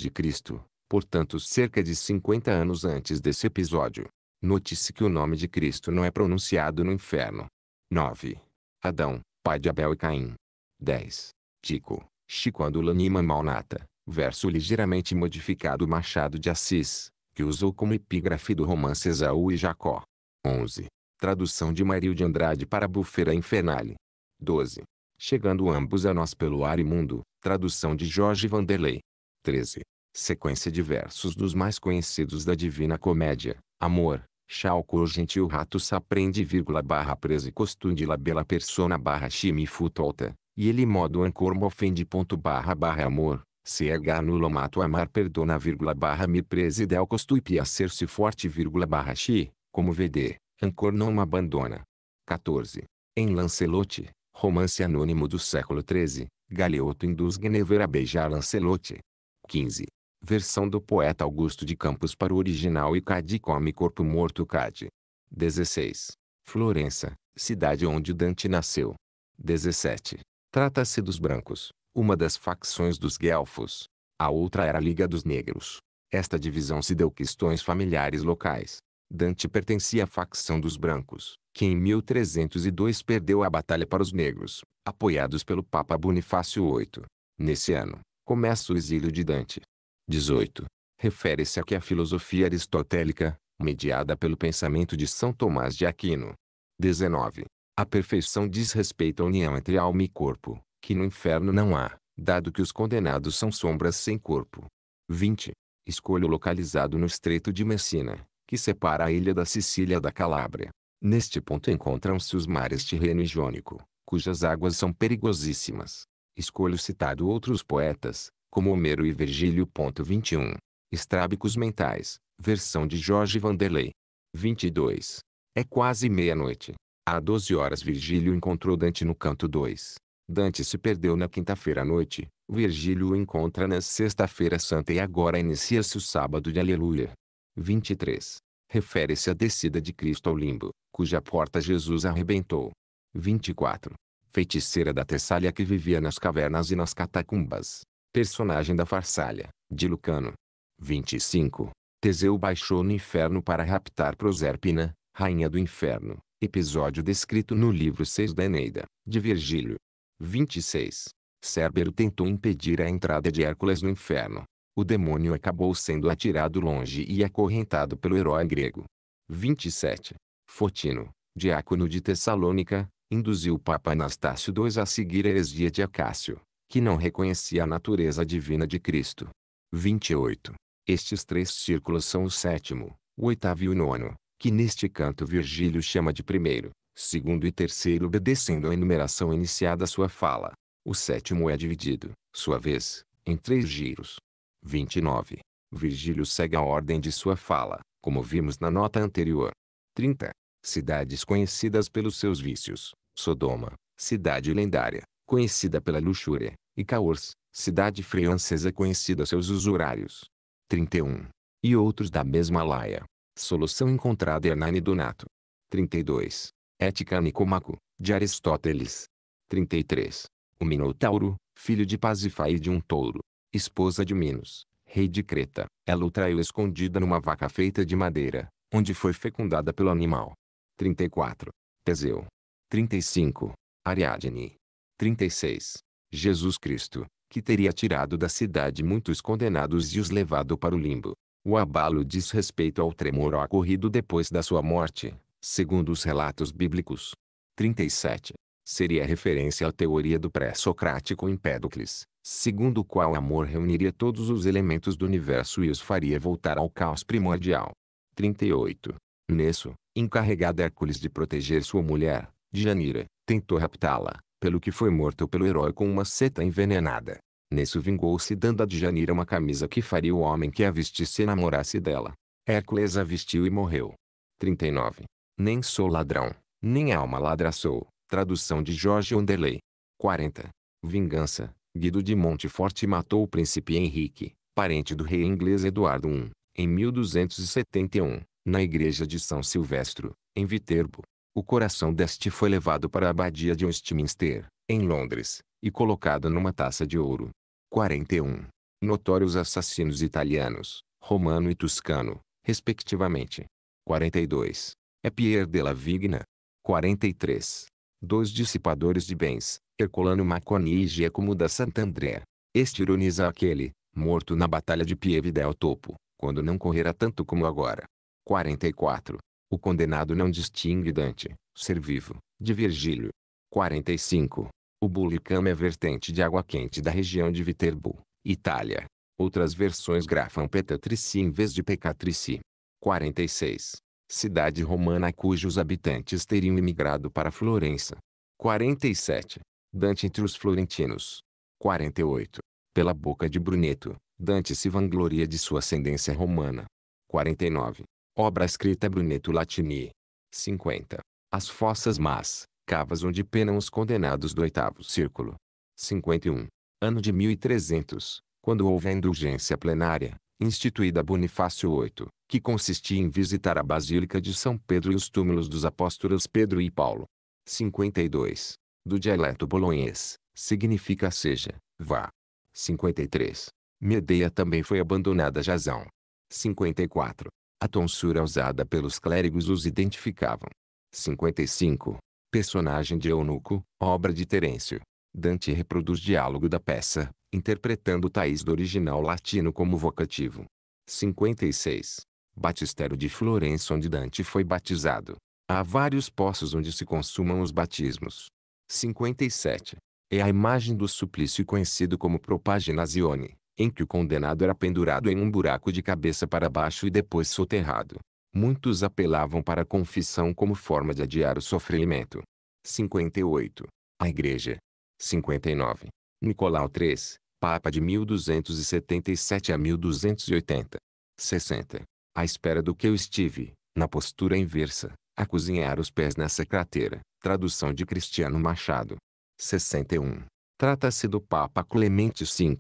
portanto cerca de 50 anos antes desse episódio. Note-se que o nome de Cristo não é pronunciado no inferno. 9. Adão, pai de Abel e Caim. 10. Tico, Chico Adulanima Malnata, verso ligeiramente modificado Machado de Assis, que usou como epígrafe do romance Esaú e Jacó. 11. Tradução de Mario de Andrade para Bufera Infernale. 12. Chegando ambos a nós pelo ar imundo, tradução de Jorge Vanderlei. 13 sequência de versos dos mais conhecidos da Divina Comédia, Amor, Chalco gentil rato s'aprende vírgula barra preso e costume la bela persona barra chimi futolta, e ele modo ancor ofende ponto barra barra amor, se h nulo mato amar perdona vírgula barra me prese del costui ser-se forte vírgula barra chi, como vd, ancor não me abandona. 14. Em Lancelote, romance anônimo do século 13 Galeoto induz Guinevere a beijar Lancelote. 15. Versão do poeta Augusto de Campos para o original e Cade come corpo morto Cade. 16. Florença, cidade onde Dante nasceu. 17. Trata-se dos brancos, uma das facções dos guelfos. A outra era a Liga dos Negros. Esta divisão se deu questões familiares locais. Dante pertencia à facção dos brancos, que em 1302 perdeu a batalha para os negros, apoiados pelo Papa Bonifácio VIII. Nesse ano, começa o exílio de Dante, 18. Refere-se a que a filosofia aristotélica, mediada pelo pensamento de São Tomás de Aquino. 19. A perfeição diz respeito à união entre alma e corpo, que no inferno não há, dado que os condenados são sombras sem corpo. 20. Escolho localizado no Estreito de Messina, que separa a ilha da Sicília da Calábria. Neste ponto encontram-se os mares Tirreno e Jônico, cujas águas são perigosíssimas. Escolho citado outros poetas, como Homero e Virgílio. 21. Estrábicos mentais, versão de Jorge Vanderlei. 22. É quase meia-noite. Há 12 horas Virgílio encontrou Dante no canto 2. Dante se perdeu na quinta-feira à noite, Virgílio o encontra na sexta-feira santa e agora inicia-se o sábado de Aleluia. 23. Refere-se à descida de Cristo ao limbo, cuja porta Jesus arrebentou. 24. Feiticeira da Tessália que vivia nas cavernas e nas catacumbas personagem da Farsalha, de Lucano. 25. Teseu baixou no inferno para raptar Proserpina, rainha do inferno, episódio descrito no livro 6 da Eneida, de Virgílio. 26. Cérbero tentou impedir a entrada de Hércules no inferno. O demônio acabou sendo atirado longe e acorrentado pelo herói grego. 27. Fotino, diácono de Tessalônica, induziu o Papa Anastácio II a seguir a heresia de Acácio, que não reconhecia a natureza divina de Cristo. 28. Estes três círculos são o sétimo, o oitavo e o nono, que neste canto Virgílio chama de primeiro, segundo e terceiro obedecendo à enumeração iniciada sua fala. O sétimo é dividido, sua vez, em três giros. 29. Virgílio segue a ordem de sua fala, como vimos na nota anterior. 30. Cidades conhecidas pelos seus vícios. Sodoma, cidade lendária, conhecida pela luxúria, e Caors, cidade francesa conhecida seus usurários. 31. E outros da mesma laia. Solução encontrada Hernani Donato. 32. Ética Nicomaco, de Aristóteles. 33. O Minotauro, filho de Pasifae e de um touro. Esposa de Minos, rei de Creta. Ela o traiu escondida numa vaca feita de madeira, onde foi fecundada pelo animal. 34. Teseu. 35. Ariadne. 36. Jesus Cristo, que teria tirado da cidade muitos condenados e os levado para o limbo. O abalo diz respeito ao tremor ocorrido depois da sua morte, segundo os relatos bíblicos. 37. Seria referência à teoria do pré-socrático Empédocles, segundo o qual o amor reuniria todos os elementos do universo e os faria voltar ao caos primordial. 38. Nisso, encarregado Hércules de proteger sua mulher, Janira, tentou raptá-la, pelo que foi morto pelo herói com uma seta envenenada. Nisso vingou-se dando a Djanira uma camisa que faria o homem que a vestisse namorasse dela. Hércules a vestiu e morreu. 39. Nem sou ladrão, nem alma ladra sou. Tradução de Jorge Underley. 40. Vingança. Guido de Monteforte matou o príncipe Henrique, parente do rei inglês Eduardo I, em 1271, na igreja de São Silvestro, em Viterbo. O coração deste foi levado para a abadia de Westminster, em Londres, e colocado numa taça de ouro. 41. Notórios assassinos italianos, romano e toscano, respectivamente. 42. É Pierre de la Vigna. 43. Dois dissipadores de bens, Herculano Maconi e Giacomo da Sant'André. Este ironiza aquele, morto na Batalha de Pieve del Topo, quando não correrá tanto como agora. 44. O condenado não distingue Dante, ser vivo, de Virgílio. 45. O Bulicam é vertente de água quente da região de Viterbo, Itália. Outras versões grafam Petatrici em vez de Pecatrici. 46. Cidade romana cujos habitantes teriam emigrado para Florença. 47. Dante entre os florentinos. 48. Pela boca de Bruneto, Dante se vangloria de sua ascendência romana. 49. Obra escrita Bruneto Latini. 50. As fossas más, cavas onde penam os condenados do oitavo círculo. 51. Ano de 1300, quando houve a indulgência plenária, instituída Bonifácio VIII, que consistia em visitar a Basílica de São Pedro e os túmulos dos apóstolos Pedro e Paulo. 52. Do dialeto bolonhês, significa seja, vá. 53. Medeia também foi abandonada Jazão. 54. A tonsura usada pelos clérigos os identificavam. 55. Personagem de Eunuco, obra de Terêncio. Dante reproduz diálogo da peça, interpretando Thaís do original latino como vocativo. 56. Batistério de Florença onde Dante foi batizado. Há vários poços onde se consumam os batismos. 57. É a imagem do suplício conhecido como Propaginazione em que o condenado era pendurado em um buraco de cabeça para baixo e depois soterrado. Muitos apelavam para a confissão como forma de adiar o sofrimento. 58. A Igreja. 59. Nicolau III, Papa de 1277 a 1280. 60. À espera do que eu estive, na postura inversa, a cozinhar os pés na cratera. Tradução de Cristiano Machado. 61. Trata-se do Papa Clemente V,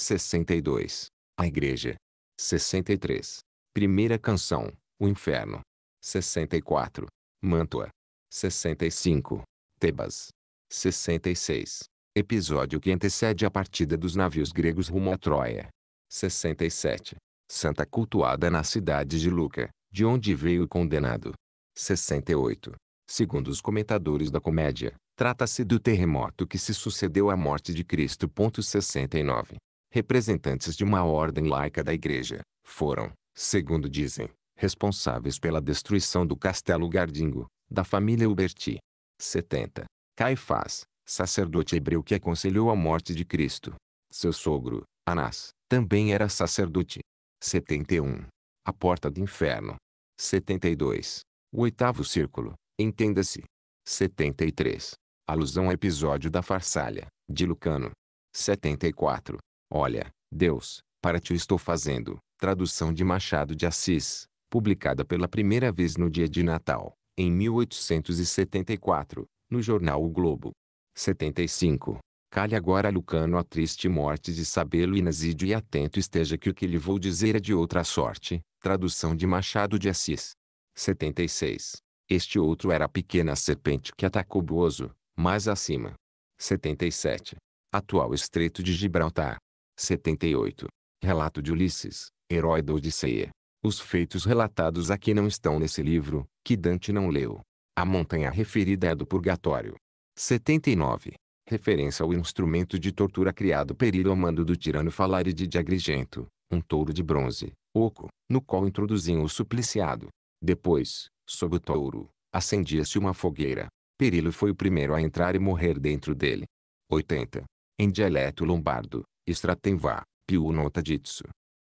62. A Igreja. 63. Primeira Canção. O Inferno. 64. Mantua. 65. Tebas. 66. Episódio que antecede a partida dos navios gregos rumo à Troia. 67. Santa cultuada na cidade de Luca, de onde veio o condenado. 68. Segundo os comentadores da comédia, trata-se do terremoto que se sucedeu à morte de Cristo. 69 representantes de uma ordem laica da Igreja, foram, segundo dizem, responsáveis pela destruição do castelo Gardingo, da família Uberti. 70. Caifás, sacerdote hebreu que aconselhou a morte de Cristo. Seu sogro, Anás, também era sacerdote. 71. A porta do inferno. 72. O oitavo círculo, entenda-se. 73. Alusão ao episódio da farsalha, de Lucano. 74. Olha, Deus, para ti estou fazendo. Tradução de Machado de Assis, publicada pela primeira vez no dia de Natal, em 1874, no jornal O Globo. 75. Calhe agora Lucano a triste morte de Sabelo e inasídio e atento esteja que o que lhe vou dizer é de outra sorte. Tradução de Machado de Assis. 76. Este outro era a pequena serpente que atacou Bozo, mais acima. 77. Atual Estreito de Gibraltar. 78. Relato de Ulisses, herói da Odisseia. Os feitos relatados aqui não estão nesse livro, que Dante não leu. A montanha referida é do purgatório. 79. Referência ao instrumento de tortura criado perilo ao mando do tirano Falaride de Agrigento, um touro de bronze, oco, no qual introduziam o supliciado. Depois, sob o touro, acendia-se uma fogueira. Perilo foi o primeiro a entrar e morrer dentro dele. 80. Em dialeto lombardo, Stratenva, Piunota Jitsu.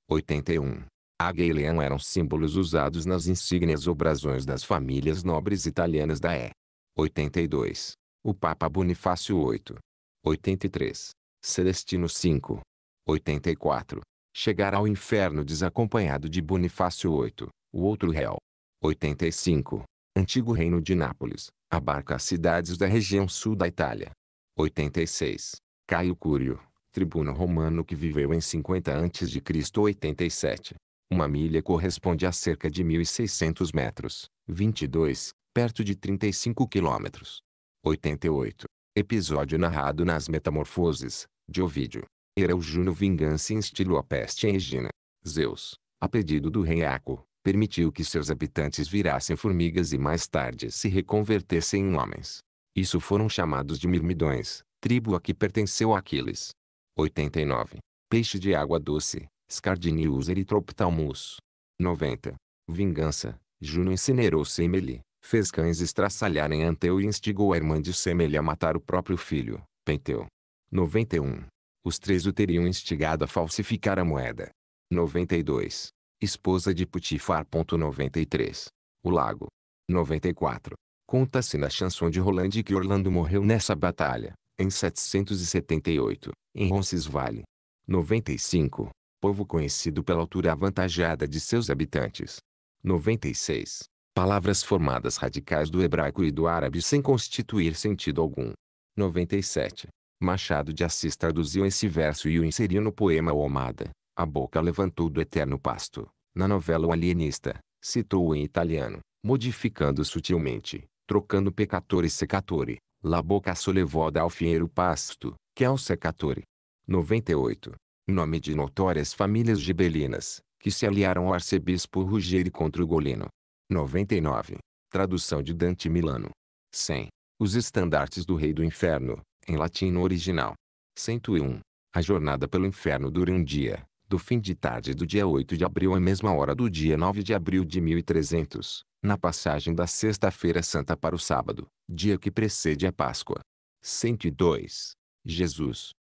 81. Águia e leão eram símbolos usados nas insígnias ou brasões das famílias nobres italianas da E. 82. O Papa Bonifácio VIII. 83. Celestino V. 84. Chegar ao inferno desacompanhado de Bonifácio VIII, o outro réu. 85. Antigo Reino de Nápoles, abarca as cidades da região sul da Itália. 86. Caio Cúrio, tribuno romano que viveu em 50 a.C. ou 87. Uma milha corresponde a cerca de 1.600 metros, 22, perto de 35 quilômetros. 88. Episódio narrado nas Metamorfoses, de Ovídio. Era o Juno vingança instilou a peste em Egina. Zeus, a pedido do rei Aco, permitiu que seus habitantes virassem formigas e mais tarde se reconvertessem em homens. Isso foram chamados de Mirmidões, tribo a que pertenceu Aquiles. 89. Peixe de água doce, Scardinius eritroptalmus. 90. Vingança, Juno incinerou Semele, fez cães estraçalharem Anteu e instigou a irmã de Semele a matar o próprio filho, Penteu. 91. Os três o teriam instigado a falsificar a moeda. 92. Esposa de Putifar. 93. O lago. 94. Conta-se na chanson de Roland que Orlando morreu nessa batalha em 778, em Roncesvalles. 95. Povo conhecido pela altura avantajada de seus habitantes. 96. Palavras formadas radicais do hebraico e do árabe sem constituir sentido algum. 97. Machado de Assis traduziu esse verso e o inseriu no poema O Amada, A Boca Levantou do Eterno Pasto, na novela O Alienista, citou-o em italiano, modificando sutilmente, trocando pecatore e secatore, La boca sollevò dal fieiro pasto, que ao secatore. 98. Nome de notórias famílias gibelinas, que se aliaram ao arcebispo Ruggeri contra o Golino. 99. Tradução de Dante Milano. 100. Os estandartes do rei do inferno, em latim no original. 101. A jornada pelo inferno dura um dia, do fim de tarde do dia 8 de abril à mesma hora do dia 9 de abril de 1300, na passagem da Sexta-feira Santa para o sábado, dia que precede a Páscoa. 102. Jesus,